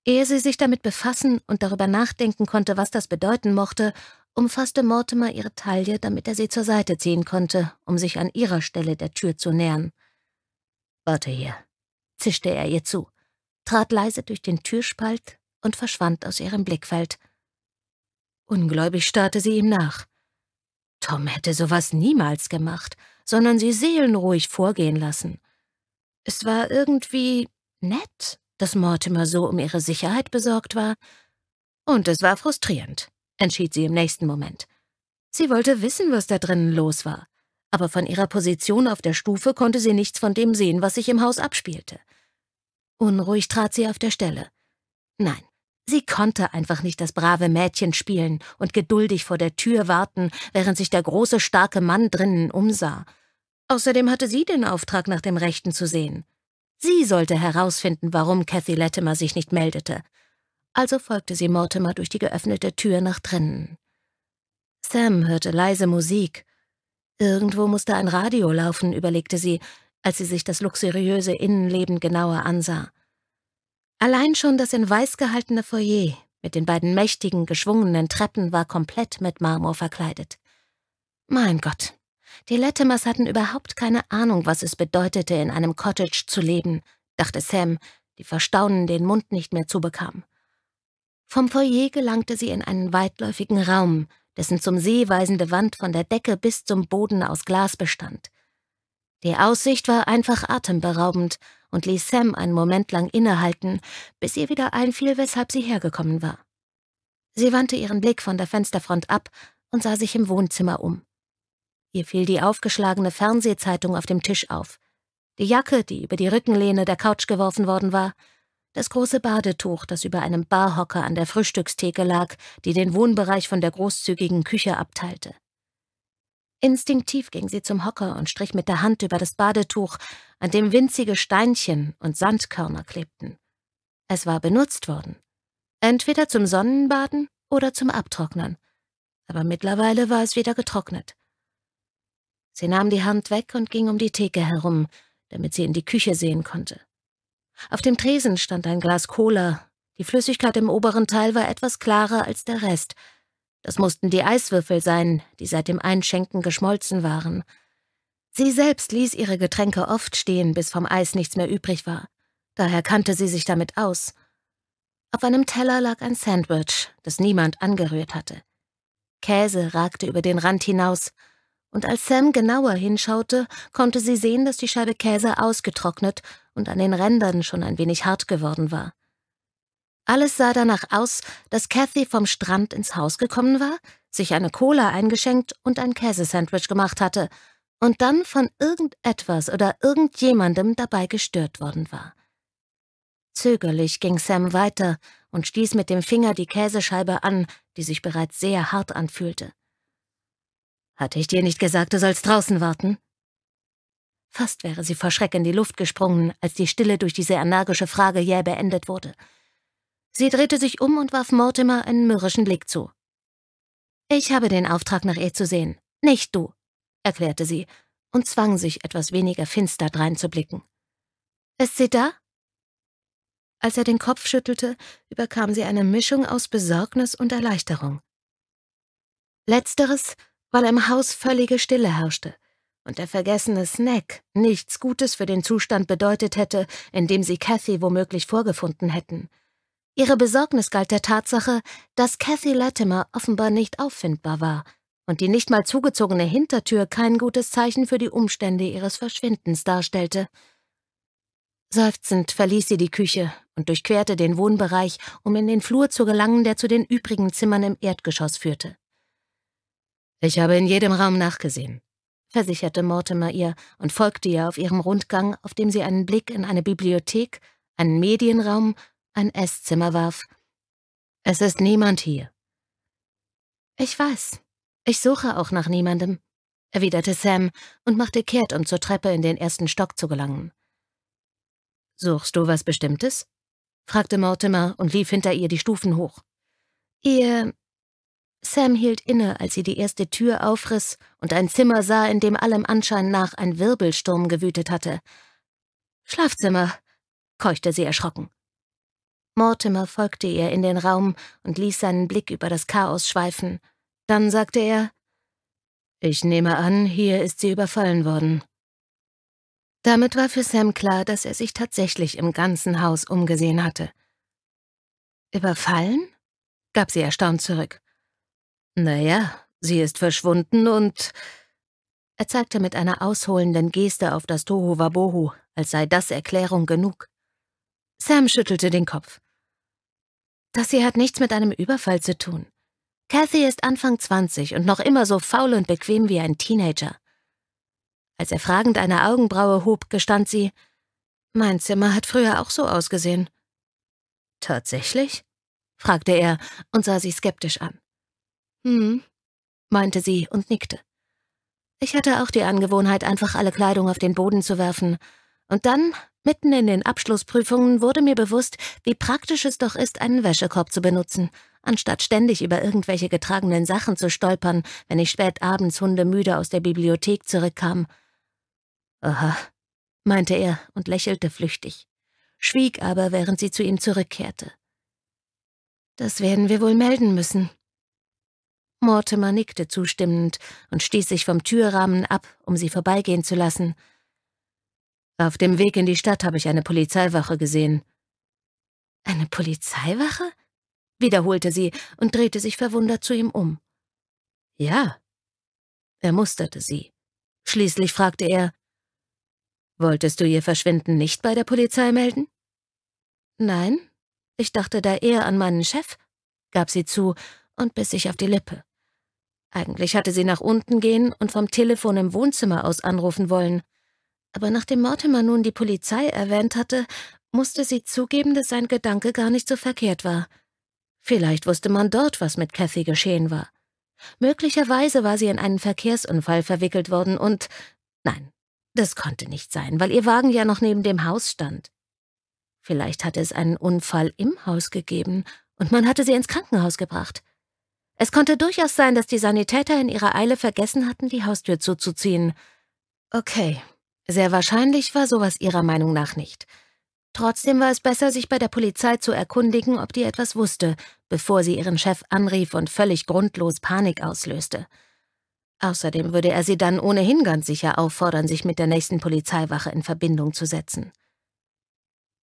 Ehe sie sich damit befassen und darüber nachdenken konnte, was das bedeuten mochte, umfasste Mortimer ihre Taille, damit er sie zur Seite ziehen konnte, um sich an ihrer Stelle der Tür zu nähern. Warte hier, zischte er ihr zu, trat leise durch den Türspalt und verschwand aus ihrem Blickfeld. Ungläubig starrte sie ihm nach. Tom hätte sowas niemals gemacht, sondern sie seelenruhig vorgehen lassen. Es war irgendwie nett, dass Mortimer so um ihre Sicherheit besorgt war, und es war frustrierend, entschied sie im nächsten Moment. Sie wollte wissen, was da drinnen los war, aber von ihrer Position auf der Stufe konnte sie nichts von dem sehen, was sich im Haus abspielte. Unruhig trat sie auf der Stelle. Nein, Sie konnte einfach nicht das brave Mädchen spielen und geduldig vor der Tür warten, während sich der große, starke Mann drinnen umsah. Außerdem hatte sie den Auftrag, nach dem Rechten zu sehen. Sie sollte herausfinden, warum Cathy Latimer sich nicht meldete. Also folgte sie Mortimer durch die geöffnete Tür nach drinnen. Sam hörte leise Musik. Irgendwo musste ein Radio laufen, überlegte sie, als sie sich das luxuriöse Innenleben genauer ansah. Allein schon das in weiß gehaltene Foyer mit den beiden mächtigen, geschwungenen Treppen war komplett mit Marmor verkleidet. Mein Gott, die Latimers hatten überhaupt keine Ahnung, was es bedeutete, in einem Cottage zu leben, dachte Sam, die vor Staunen den Mund nicht mehr zubekam. Vom Foyer gelangte sie in einen weitläufigen Raum, dessen zum See weisende Wand von der Decke bis zum Boden aus Glas bestand. Die Aussicht war einfach atemberaubend, und ließ Sam einen Moment lang innehalten, bis ihr wieder einfiel, weshalb sie hergekommen war. Sie wandte ihren Blick von der Fensterfront ab und sah sich im Wohnzimmer um. Ihr fiel die aufgeschlagene Fernsehzeitung auf dem Tisch auf, die Jacke, die über die Rückenlehne der Couch geworfen worden war, das große Badetuch, das über einem Barhocker an der Frühstückstheke lag, die den Wohnbereich von der großzügigen Küche abteilte. Instinktiv ging sie zum Hocker und strich mit der Hand über das Badetuch, an dem winzige Steinchen und Sandkörner klebten. Es war benutzt worden. Entweder zum Sonnenbaden oder zum Abtrocknen. Aber mittlerweile war es wieder getrocknet. Sie nahm die Hand weg und ging um die Theke herum, damit sie in die Küche sehen konnte. Auf dem Tresen stand ein Glas Cola. Die Flüssigkeit im oberen Teil war etwas klarer als der Rest – das mussten die Eiswürfel sein, die seit dem Einschenken geschmolzen waren. Sie selbst ließ ihre Getränke oft stehen, bis vom Eis nichts mehr übrig war. Daher kannte sie sich damit aus. Auf einem Teller lag ein Sandwich, das niemand angerührt hatte. Käse ragte über den Rand hinaus, und als Sam genauer hinschaute, konnte sie sehen, dass die Scheibe Käse ausgetrocknet und an den Rändern schon ein wenig hart geworden war. Alles sah danach aus, dass Kathy vom Strand ins Haus gekommen war, sich eine Cola eingeschenkt und ein Käsesandwich gemacht hatte und dann von irgendetwas oder irgendjemandem dabei gestört worden war. Zögerlich ging Sam weiter und stieß mit dem Finger die Käsescheibe an, die sich bereits sehr hart anfühlte. Hatte ich dir nicht gesagt, du sollst draußen warten? Fast wäre sie vor Schreck in die Luft gesprungen, als die Stille durch diese energische Frage jäh beendet wurde. Sie drehte sich um und warf Mortimer einen mürrischen Blick zu. Ich habe den Auftrag, nach ihr zu sehen, nicht du, erklärte sie und zwang sich, etwas weniger finster dreinzublicken. Ist sie da? Als er den Kopf schüttelte, überkam sie eine Mischung aus Besorgnis und Erleichterung. Letzteres, weil im Haus völlige Stille herrschte und der vergessene Snack nichts Gutes für den Zustand bedeutet hätte, in dem sie Cathy womöglich vorgefunden hätten – Ihre Besorgnis galt der Tatsache, dass Cathy Latimer offenbar nicht auffindbar war und die nicht mal zugezogene Hintertür kein gutes Zeichen für die Umstände ihres Verschwindens darstellte. Seufzend verließ sie die Küche und durchquerte den Wohnbereich, um in den Flur zu gelangen, der zu den übrigen Zimmern im Erdgeschoss führte. Ich habe in jedem Raum nachgesehen, versicherte Mortimer ihr und folgte ihr auf ihrem Rundgang, auf dem sie einen Blick in eine Bibliothek, einen Medienraum ein Esszimmer warf. Es ist niemand hier. Ich weiß. Ich suche auch nach niemandem, erwiderte Sam und machte kehrt, um zur Treppe in den ersten Stock zu gelangen. Suchst du was Bestimmtes? fragte Mortimer und lief hinter ihr die Stufen hoch. Ihr. Sam hielt inne, als sie die erste Tür aufriss und ein Zimmer sah, in dem allem Anschein nach ein Wirbelsturm gewütet hatte. Schlafzimmer, keuchte sie erschrocken. Mortimer folgte ihr in den Raum und ließ seinen Blick über das Chaos schweifen. Dann sagte er Ich nehme an, hier ist sie überfallen worden. Damit war für Sam klar, dass er sich tatsächlich im ganzen Haus umgesehen hatte. Überfallen? gab sie erstaunt zurück. Naja, sie ist verschwunden und. Er zeigte mit einer ausholenden Geste auf das Tohuwabohu, als sei das Erklärung genug. Sam schüttelte den Kopf. Das hier hat nichts mit einem Überfall zu tun. Kathy ist Anfang 20 und noch immer so faul und bequem wie ein Teenager. Als er fragend eine Augenbraue hob, gestand sie, mein Zimmer hat früher auch so ausgesehen. Tatsächlich? fragte er und sah sie skeptisch an. Hm, meinte sie und nickte. Ich hatte auch die Angewohnheit, einfach alle Kleidung auf den Boden zu werfen und dann Mitten in den Abschlussprüfungen wurde mir bewusst, wie praktisch es doch ist, einen Wäschekorb zu benutzen, anstatt ständig über irgendwelche getragenen Sachen zu stolpern, wenn ich spät abends hundemüde aus der Bibliothek zurückkam. Aha, meinte er und lächelte flüchtig, schwieg aber, während sie zu ihm zurückkehrte. Das werden wir wohl melden müssen. Mortimer nickte zustimmend und stieß sich vom Türrahmen ab, um sie vorbeigehen zu lassen – auf dem Weg in die Stadt habe ich eine Polizeiwache gesehen. Eine Polizeiwache? wiederholte sie und drehte sich verwundert zu ihm um. Ja. Er musterte sie. Schließlich fragte er, Wolltest du ihr Verschwinden nicht bei der Polizei melden? Nein, ich dachte da eher an meinen Chef, gab sie zu und biss sich auf die Lippe. Eigentlich hatte sie nach unten gehen und vom Telefon im Wohnzimmer aus anrufen wollen, aber nachdem Mortimer nun die Polizei erwähnt hatte, musste sie zugeben, dass sein Gedanke gar nicht so verkehrt war. Vielleicht wusste man dort, was mit Cathy geschehen war. Möglicherweise war sie in einen Verkehrsunfall verwickelt worden und nein, das konnte nicht sein, weil ihr Wagen ja noch neben dem Haus stand. Vielleicht hatte es einen Unfall im Haus gegeben und man hatte sie ins Krankenhaus gebracht. Es konnte durchaus sein, dass die Sanitäter in ihrer Eile vergessen hatten, die Haustür zuzuziehen. Okay, sehr wahrscheinlich war sowas ihrer Meinung nach nicht. Trotzdem war es besser, sich bei der Polizei zu erkundigen, ob die etwas wusste, bevor sie ihren Chef anrief und völlig grundlos Panik auslöste. Außerdem würde er sie dann ohnehin ganz sicher auffordern, sich mit der nächsten Polizeiwache in Verbindung zu setzen.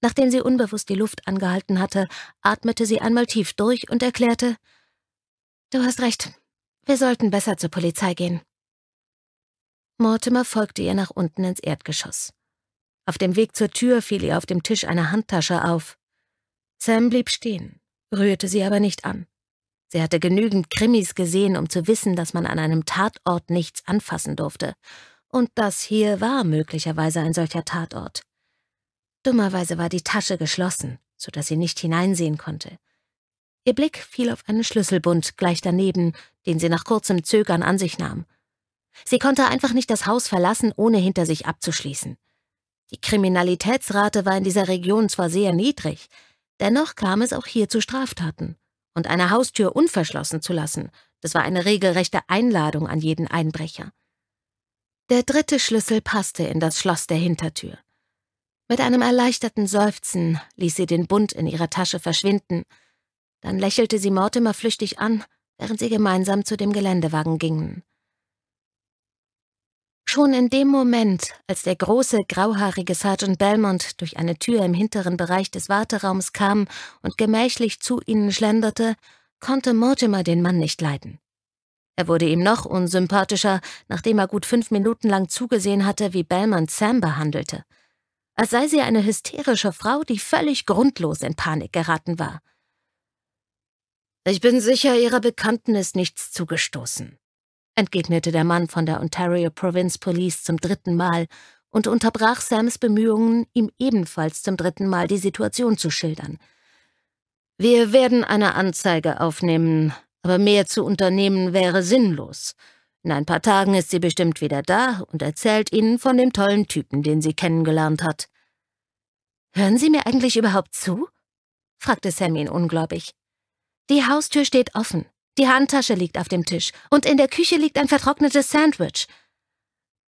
Nachdem sie unbewusst die Luft angehalten hatte, atmete sie einmal tief durch und erklärte, »Du hast recht, wir sollten besser zur Polizei gehen. Mortimer folgte ihr nach unten ins Erdgeschoss. Auf dem Weg zur Tür fiel ihr auf dem Tisch eine Handtasche auf. Sam blieb stehen, rührte sie aber nicht an. Sie hatte genügend Krimis gesehen, um zu wissen, dass man an einem Tatort nichts anfassen durfte. Und das hier war möglicherweise ein solcher Tatort. Dummerweise war die Tasche geschlossen, so dass sie nicht hineinsehen konnte. Ihr Blick fiel auf einen Schlüsselbund gleich daneben, den sie nach kurzem Zögern an sich nahm. Sie konnte einfach nicht das Haus verlassen, ohne hinter sich abzuschließen. Die Kriminalitätsrate war in dieser Region zwar sehr niedrig, dennoch kam es auch hier zu Straftaten. Und eine Haustür unverschlossen zu lassen, das war eine regelrechte Einladung an jeden Einbrecher. Der dritte Schlüssel passte in das Schloss der Hintertür. Mit einem erleichterten Seufzen ließ sie den Bund in ihrer Tasche verschwinden. Dann lächelte sie Mortimer flüchtig an, während sie gemeinsam zu dem Geländewagen gingen. Schon in dem Moment, als der große, grauhaarige Sergeant Belmont durch eine Tür im hinteren Bereich des Warteraums kam und gemächlich zu ihnen schlenderte, konnte Mortimer den Mann nicht leiden. Er wurde ihm noch unsympathischer, nachdem er gut fünf Minuten lang zugesehen hatte, wie Belmont Sam behandelte. Als sei sie eine hysterische Frau, die völlig grundlos in Panik geraten war. Ich bin sicher, ihrer Bekannten ist nichts zugestoßen, entgegnete der Mann von der Ontario Province Police zum dritten Mal und unterbrach Sams Bemühungen, ihm ebenfalls zum dritten Mal die Situation zu schildern. Wir werden eine Anzeige aufnehmen, aber mehr zu unternehmen wäre sinnlos. In ein paar Tagen ist sie bestimmt wieder da und erzählt Ihnen von dem tollen Typen, den sie kennengelernt hat. Hören Sie mir eigentlich überhaupt zu? fragte Sam ihn ungläubig. Die Haustür steht offen. Die Handtasche liegt auf dem Tisch und in der Küche liegt ein vertrocknetes Sandwich.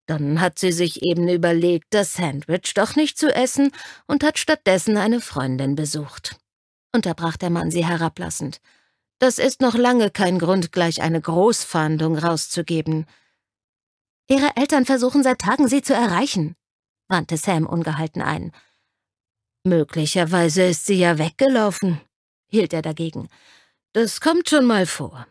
Dann hat sie sich eben überlegt, das Sandwich doch nicht zu essen und hat stattdessen eine Freundin besucht. Unterbrach der Mann sie herablassend. Das ist noch lange kein Grund, gleich eine Großfahndung rauszugeben. Ihre Eltern versuchen seit Tagen, sie zu erreichen, wandte Sam ungehalten ein. Möglicherweise ist sie ja weggelaufen, hielt er dagegen. Das kommt schon mal vor.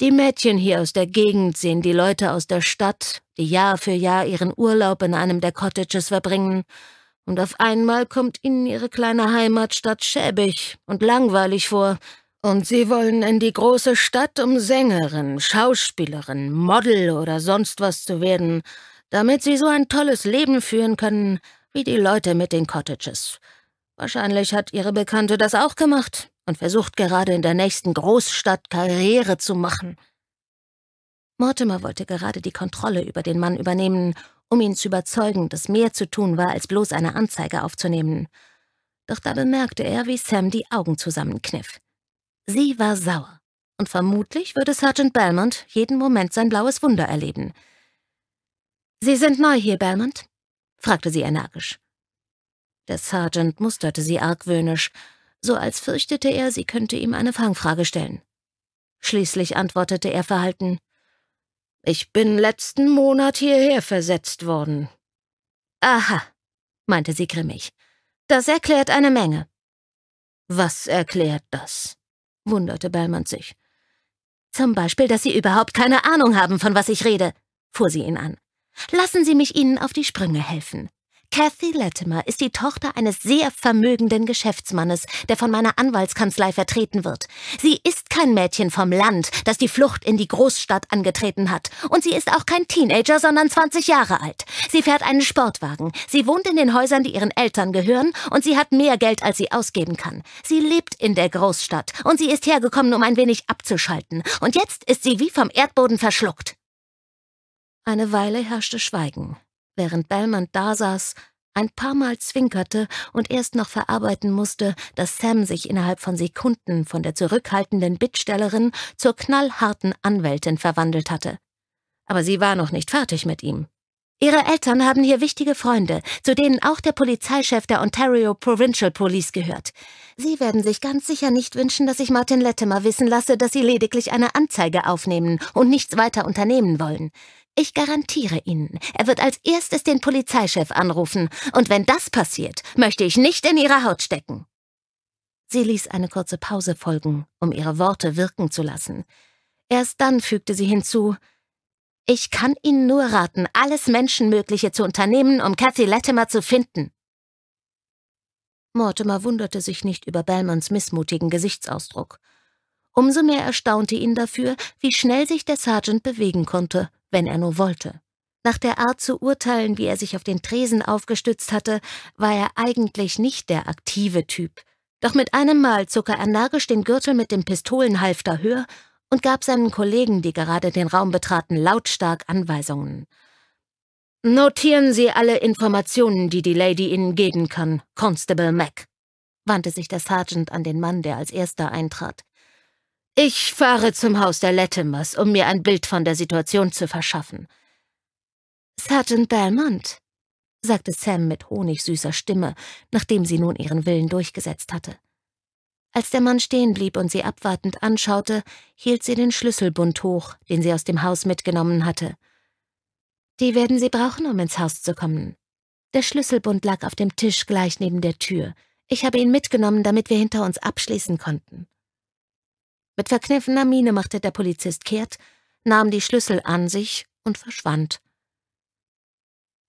Die Mädchen hier aus der Gegend sehen die Leute aus der Stadt, die Jahr für Jahr ihren Urlaub in einem der Cottages verbringen, und auf einmal kommt ihnen ihre kleine Heimatstadt schäbig und langweilig vor, und sie wollen in die große Stadt, um Sängerin, Schauspielerin, Model oder sonst was zu werden, damit sie so ein tolles Leben führen können wie die Leute mit den Cottages. Wahrscheinlich hat ihre Bekannte das auch gemacht und versucht gerade in der nächsten Großstadt Karriere zu machen. Mortimer wollte gerade die Kontrolle über den Mann übernehmen, um ihn zu überzeugen, dass mehr zu tun war, als bloß eine Anzeige aufzunehmen. Doch da bemerkte er, wie Sam die Augen zusammenkniff. Sie war sauer, und vermutlich würde Sergeant Belmont jeden Moment sein blaues Wunder erleben. »Sie sind neu hier, Belmont?« fragte sie energisch. Der Sergeant musterte sie argwöhnisch, so als fürchtete er, sie könnte ihm eine Fangfrage stellen. Schließlich antwortete er verhalten, »Ich bin letzten Monat hierher versetzt worden.« »Aha«, meinte sie grimmig, »das erklärt eine Menge.« »Was erklärt das?« wunderte Bellmann sich. »Zum Beispiel, dass Sie überhaupt keine Ahnung haben, von was ich rede«, fuhr sie ihn an. »Lassen Sie mich Ihnen auf die Sprünge helfen. Kathy Latimer ist die Tochter eines sehr vermögenden Geschäftsmannes, der von meiner Anwaltskanzlei vertreten wird. Sie ist kein Mädchen vom Land, das die Flucht in die Großstadt angetreten hat. Und sie ist auch kein Teenager, sondern 20 Jahre alt. Sie fährt einen Sportwagen. Sie wohnt in den Häusern, die ihren Eltern gehören, und sie hat mehr Geld, als sie ausgeben kann. Sie lebt in der Großstadt und sie ist hergekommen, um ein wenig abzuschalten. Und jetzt ist sie wie vom Erdboden verschluckt. Eine Weile herrschte Schweigen während Belmont dasaß, ein paar Mal zwinkerte und erst noch verarbeiten musste, dass Sam sich innerhalb von Sekunden von der zurückhaltenden Bittstellerin zur knallharten Anwältin verwandelt hatte. Aber sie war noch nicht fertig mit ihm. Ihre Eltern haben hier wichtige Freunde, zu denen auch der Polizeichef der Ontario Provincial Police gehört. Sie werden sich ganz sicher nicht wünschen, dass ich Martin Latimer wissen lasse, dass Sie lediglich eine Anzeige aufnehmen und nichts weiter unternehmen wollen. Ich garantiere Ihnen, er wird als erstes den Polizeichef anrufen, und wenn das passiert, möchte ich nicht in Ihre Haut stecken. Sie ließ eine kurze Pause folgen, um ihre Worte wirken zu lassen. Erst dann fügte sie hinzu, ich kann Ihnen nur raten, alles Menschenmögliche zu unternehmen, um Cathy Latimer zu finden. Mortimer wunderte sich nicht über Bellmans missmutigen Gesichtsausdruck. Umso mehr erstaunte ihn dafür, wie schnell sich der Sergeant bewegen konnte, wenn er nur wollte. Nach der Art zu urteilen, wie er sich auf den Tresen aufgestützt hatte, war er eigentlich nicht der aktive Typ. Doch mit einem Mal zog er energisch den Gürtel mit dem Pistolenhalfter höher und gab seinen Kollegen, die gerade den Raum betraten, lautstark Anweisungen. Notieren Sie alle Informationen, die die Lady Ihnen geben kann, Constable Mac, wandte sich der Sergeant an den Mann, der als erster eintrat. Ich fahre zum Haus der Latimers, um mir ein Bild von der Situation zu verschaffen. Sergeant Belmont, sagte Sam mit honigsüßer Stimme, nachdem sie nun ihren Willen durchgesetzt hatte. Als der Mann stehen blieb und sie abwartend anschaute, hielt sie den Schlüsselbund hoch, den sie aus dem Haus mitgenommen hatte. Die werden Sie brauchen, um ins Haus zu kommen. Der Schlüsselbund lag auf dem Tisch gleich neben der Tür. Ich habe ihn mitgenommen, damit wir hinter uns abschließen konnten. Mit verkniffener Miene machte der Polizist kehrt, nahm die Schlüssel an sich und verschwand.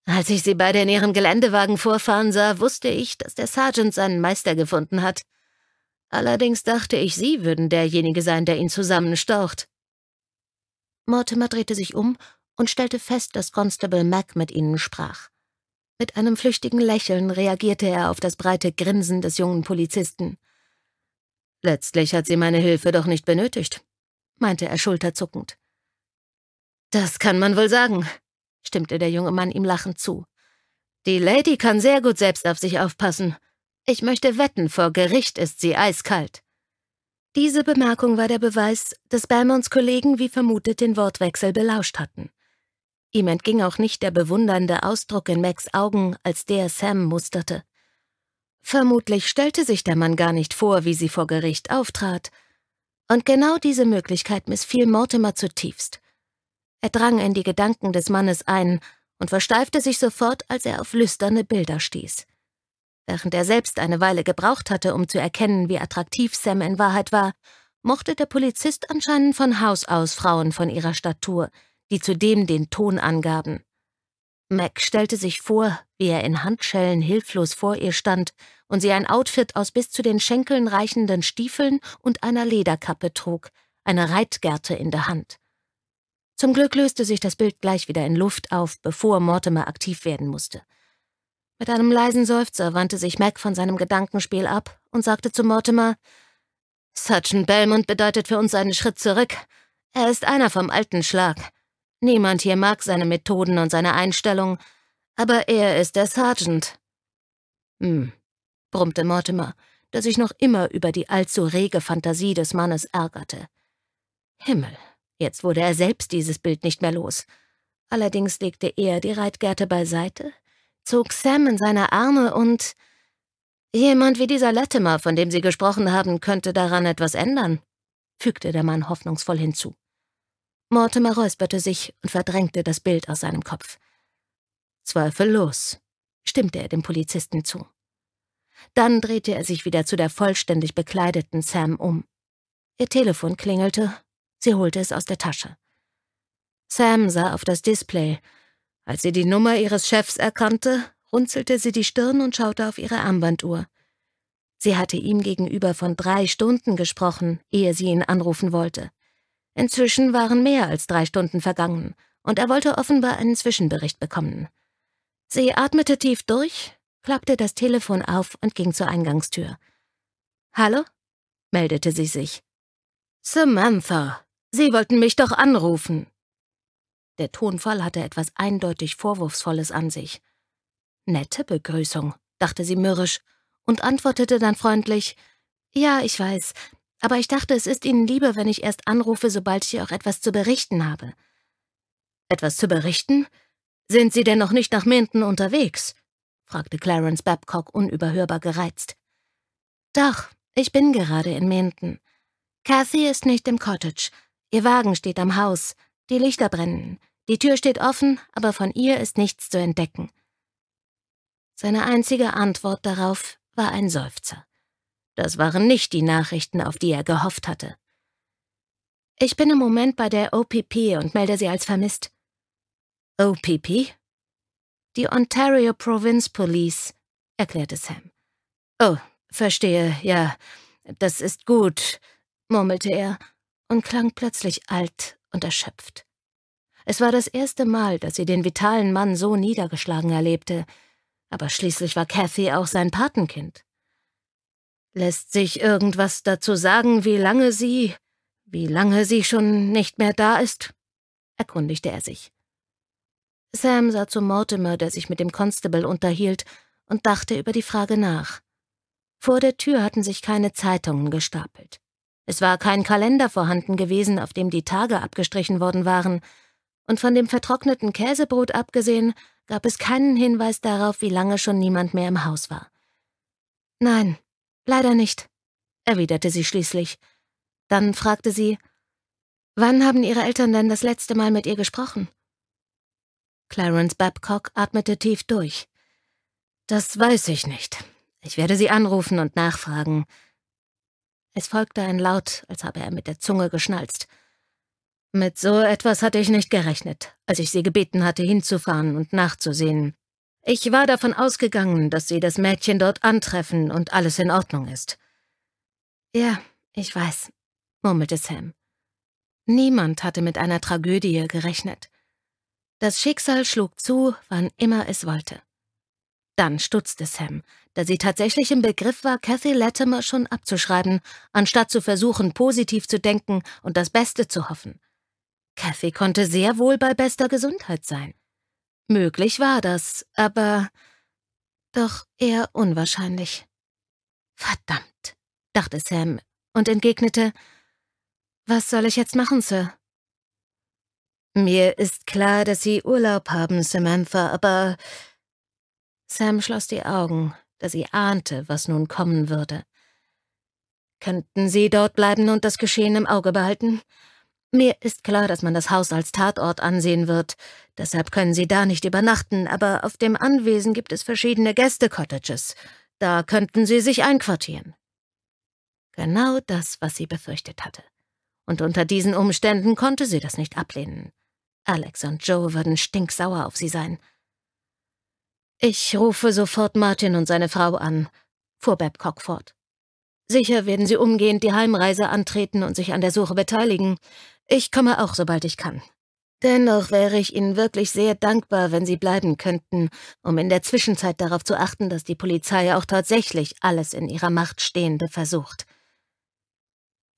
Als ich sie beide in ihrem Geländewagen vorfahren sah, wusste ich, dass der Sergeant seinen Meister gefunden hat. Allerdings dachte ich, Sie würden derjenige sein, der ihn zusammenstaucht. Mortimer drehte sich um und stellte fest, dass Constable Mac mit ihnen sprach. Mit einem flüchtigen Lächeln reagierte er auf das breite Grinsen des jungen Polizisten. Letztlich hat sie meine Hilfe doch nicht benötigt, meinte er schulterzuckend. Das kann man wohl sagen, stimmte der junge Mann ihm lachend zu. Die Lady kann sehr gut selbst auf sich aufpassen. Ich möchte wetten, vor Gericht ist sie eiskalt. Diese Bemerkung war der Beweis, dass Belmonts Kollegen wie vermutet den Wortwechsel belauscht hatten. Ihm entging auch nicht der bewundernde Ausdruck in Macs Augen, als der Sam musterte. Vermutlich stellte sich der Mann gar nicht vor, wie sie vor Gericht auftrat. Und genau diese Möglichkeit missfiel Mortimer zutiefst. Er drang in die Gedanken des Mannes ein und versteifte sich sofort, als er auf lüsterne Bilder stieß. Während er selbst eine Weile gebraucht hatte, um zu erkennen, wie attraktiv Sam in Wahrheit war, mochte der Polizist anscheinend von Haus aus Frauen von ihrer Statur, die zudem den Ton angaben. Mac stellte sich vor, wie er in Handschellen hilflos vor ihr stand und sie ein Outfit aus bis zu den Schenkeln reichenden Stiefeln und einer Lederkappe trug, eine Reitgerte in der Hand. Zum Glück löste sich das Bild gleich wieder in Luft auf, bevor Mortimer aktiv werden musste. Mit einem leisen Seufzer wandte sich Mac von seinem Gedankenspiel ab und sagte zu Mortimer, Sergeant Belmont bedeutet für uns einen Schritt zurück. Er ist einer vom alten Schlag. Niemand hier mag seine Methoden und seine Einstellung, aber er ist der Sergeant. Hm, brummte Mortimer, der sich noch immer über die allzu rege Fantasie des Mannes ärgerte. Himmel, jetzt wurde er selbst dieses Bild nicht mehr los. Allerdings legte er die Reitgerte beiseite, zog Sam in seine Arme und... Jemand wie dieser Latimer, von dem Sie gesprochen haben, könnte daran etwas ändern, fügte der Mann hoffnungsvoll hinzu. Mortimer räusperte sich und verdrängte das Bild aus seinem Kopf. Zweifellos, stimmte er dem Polizisten zu. Dann drehte er sich wieder zu der vollständig bekleideten Sam um. Ihr Telefon klingelte, sie holte es aus der Tasche. Sam sah auf das Display. Als sie die Nummer ihres Chefs erkannte, runzelte sie die Stirn und schaute auf ihre Armbanduhr. Sie hatte ihm gegenüber von drei Stunden gesprochen, ehe sie ihn anrufen wollte. Inzwischen waren mehr als drei Stunden vergangen, und er wollte offenbar einen Zwischenbericht bekommen. Sie atmete tief durch, klappte das Telefon auf und ging zur Eingangstür. Hallo? meldete sie sich. Samantha, Sie wollten mich doch anrufen. Der Tonfall hatte etwas eindeutig Vorwurfsvolles an sich. Nette Begrüßung, dachte sie mürrisch und antwortete dann freundlich, ja, ich weiß, aber ich dachte, es ist Ihnen lieber, wenn ich erst anrufe, sobald ich auch etwas zu berichten habe. Etwas zu berichten? Sind Sie denn noch nicht nach Minden unterwegs? fragte Clarence Babcock unüberhörbar gereizt. Doch, ich bin gerade in Minden. Cathy ist nicht im Cottage. Ihr Wagen steht am Haus. Die Lichter brennen. Die Tür steht offen, aber von ihr ist nichts zu entdecken. Seine einzige Antwort darauf war ein Seufzer. Das waren nicht die Nachrichten, auf die er gehofft hatte. Ich bin im Moment bei der OPP und melde sie als vermisst. OPP? Die Ontario Province Police, erklärte Sam. Oh, verstehe, ja, das ist gut, murmelte er und klang plötzlich alt und erschöpft. Es war das erste Mal, dass sie den vitalen Mann so niedergeschlagen erlebte, aber schließlich war Cathy auch sein Patenkind. Lässt sich irgendwas dazu sagen, wie lange sie, wie lange sie schon nicht mehr da ist? erkundigte er sich. Sam sah zu Mortimer, der sich mit dem Constable unterhielt, und dachte über die Frage nach. Vor der Tür hatten sich keine Zeitungen gestapelt. Es war kein Kalender vorhanden gewesen, auf dem die Tage abgestrichen worden waren, und von dem vertrockneten Käsebrot abgesehen gab es keinen Hinweis darauf, wie lange schon niemand mehr im Haus war. Nein, Leider nicht, erwiderte sie schließlich. Dann fragte sie, Wann haben Ihre Eltern denn das letzte Mal mit ihr gesprochen? Clarence Babcock atmete tief durch. Das weiß ich nicht. Ich werde sie anrufen und nachfragen. Es folgte ein Laut, als habe er mit der Zunge geschnalzt. Mit so etwas hatte ich nicht gerechnet, als ich sie gebeten hatte, hinzufahren und nachzusehen. Ich war davon ausgegangen, dass Sie das Mädchen dort antreffen und alles in Ordnung ist. Ja, ich weiß, murmelte Sam. Niemand hatte mit einer Tragödie gerechnet. Das Schicksal schlug zu, wann immer es wollte. Dann stutzte Sam, da sie tatsächlich im Begriff war, Cathy Latimer schon abzuschreiben, anstatt zu versuchen, positiv zu denken und das Beste zu hoffen. Cathy konnte sehr wohl bei bester Gesundheit sein. Möglich war das, aber doch eher unwahrscheinlich. Verdammt, dachte Sam und entgegnete, was soll ich jetzt machen, Sir? Mir ist klar, dass Sie Urlaub haben, Samantha, aber... Sam schloss die Augen, da sie ahnte, was nun kommen würde. Könnten Sie dort bleiben und das Geschehen im Auge behalten? Mir ist klar, dass man das Haus als Tatort ansehen wird. Deshalb können Sie da nicht übernachten, aber auf dem Anwesen gibt es verschiedene Gäste-Cottages. Da könnten Sie sich einquartieren. Genau das, was sie befürchtet hatte. Und unter diesen Umständen konnte sie das nicht ablehnen. Alex und Joe würden stinksauer auf sie sein. Ich rufe sofort Martin und seine Frau an, fuhr Babcock fort. Sicher werden sie umgehend die Heimreise antreten und sich an der Suche beteiligen. Ich komme auch, sobald ich kann. Dennoch wäre ich Ihnen wirklich sehr dankbar, wenn Sie bleiben könnten, um in der Zwischenzeit darauf zu achten, dass die Polizei auch tatsächlich alles in ihrer Macht Stehende versucht.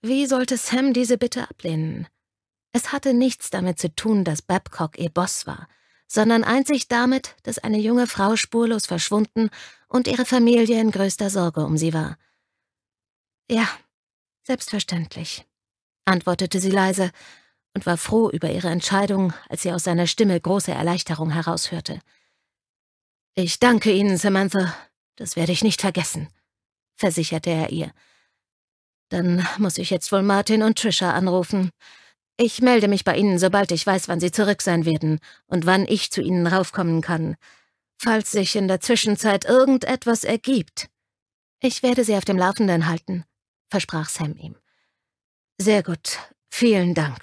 Wie sollte Sam diese Bitte ablehnen? Es hatte nichts damit zu tun, dass Babcock ihr Boss war, sondern einzig damit, dass eine junge Frau spurlos verschwunden und ihre Familie in größter Sorge um sie war. Ja, selbstverständlich antwortete sie leise und war froh über ihre Entscheidung, als sie aus seiner Stimme große Erleichterung heraushörte. Ich danke Ihnen, Samantha. Das werde ich nicht vergessen, versicherte er ihr. Dann muss ich jetzt wohl Martin und Trisha anrufen. Ich melde mich bei Ihnen, sobald ich weiß, wann Sie zurück sein werden und wann ich zu Ihnen raufkommen kann. Falls sich in der Zwischenzeit irgendetwas ergibt. Ich werde Sie auf dem Laufenden halten, versprach Sam ihm. Sehr gut, vielen Dank,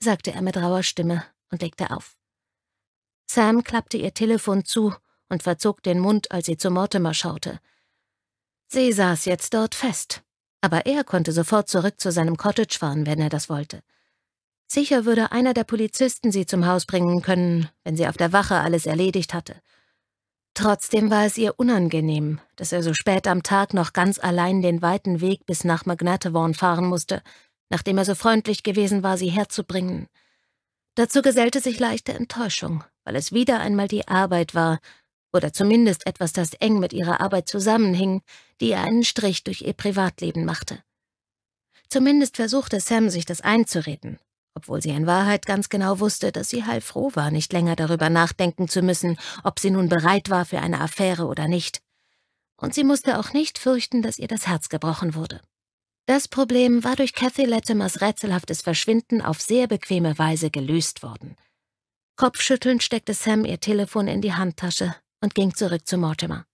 sagte er mit rauer Stimme und legte auf. Sam klappte ihr Telefon zu und verzog den Mund, als sie zu Mortimer schaute. Sie saß jetzt dort fest, aber er konnte sofort zurück zu seinem Cottage fahren, wenn er das wollte. Sicher würde einer der Polizisten sie zum Haus bringen können, wenn sie auf der Wache alles erledigt hatte. Trotzdem war es ihr unangenehm, dass er so spät am Tag noch ganz allein den weiten Weg bis nach Magnatavorn fahren musste, nachdem er so freundlich gewesen war, sie herzubringen. Dazu gesellte sich leichte Enttäuschung, weil es wieder einmal die Arbeit war, oder zumindest etwas, das eng mit ihrer Arbeit zusammenhing, die ihr einen Strich durch ihr Privatleben machte. Zumindest versuchte Sam, sich das einzureden, obwohl sie in Wahrheit ganz genau wusste, dass sie heilfroh war, nicht länger darüber nachdenken zu müssen, ob sie nun bereit war für eine Affäre oder nicht. Und sie musste auch nicht fürchten, dass ihr das Herz gebrochen wurde. Das Problem war durch Cathy Latimers rätselhaftes Verschwinden auf sehr bequeme Weise gelöst worden. Kopfschüttelnd steckte Sam ihr Telefon in die Handtasche und ging zurück zu Mortimer.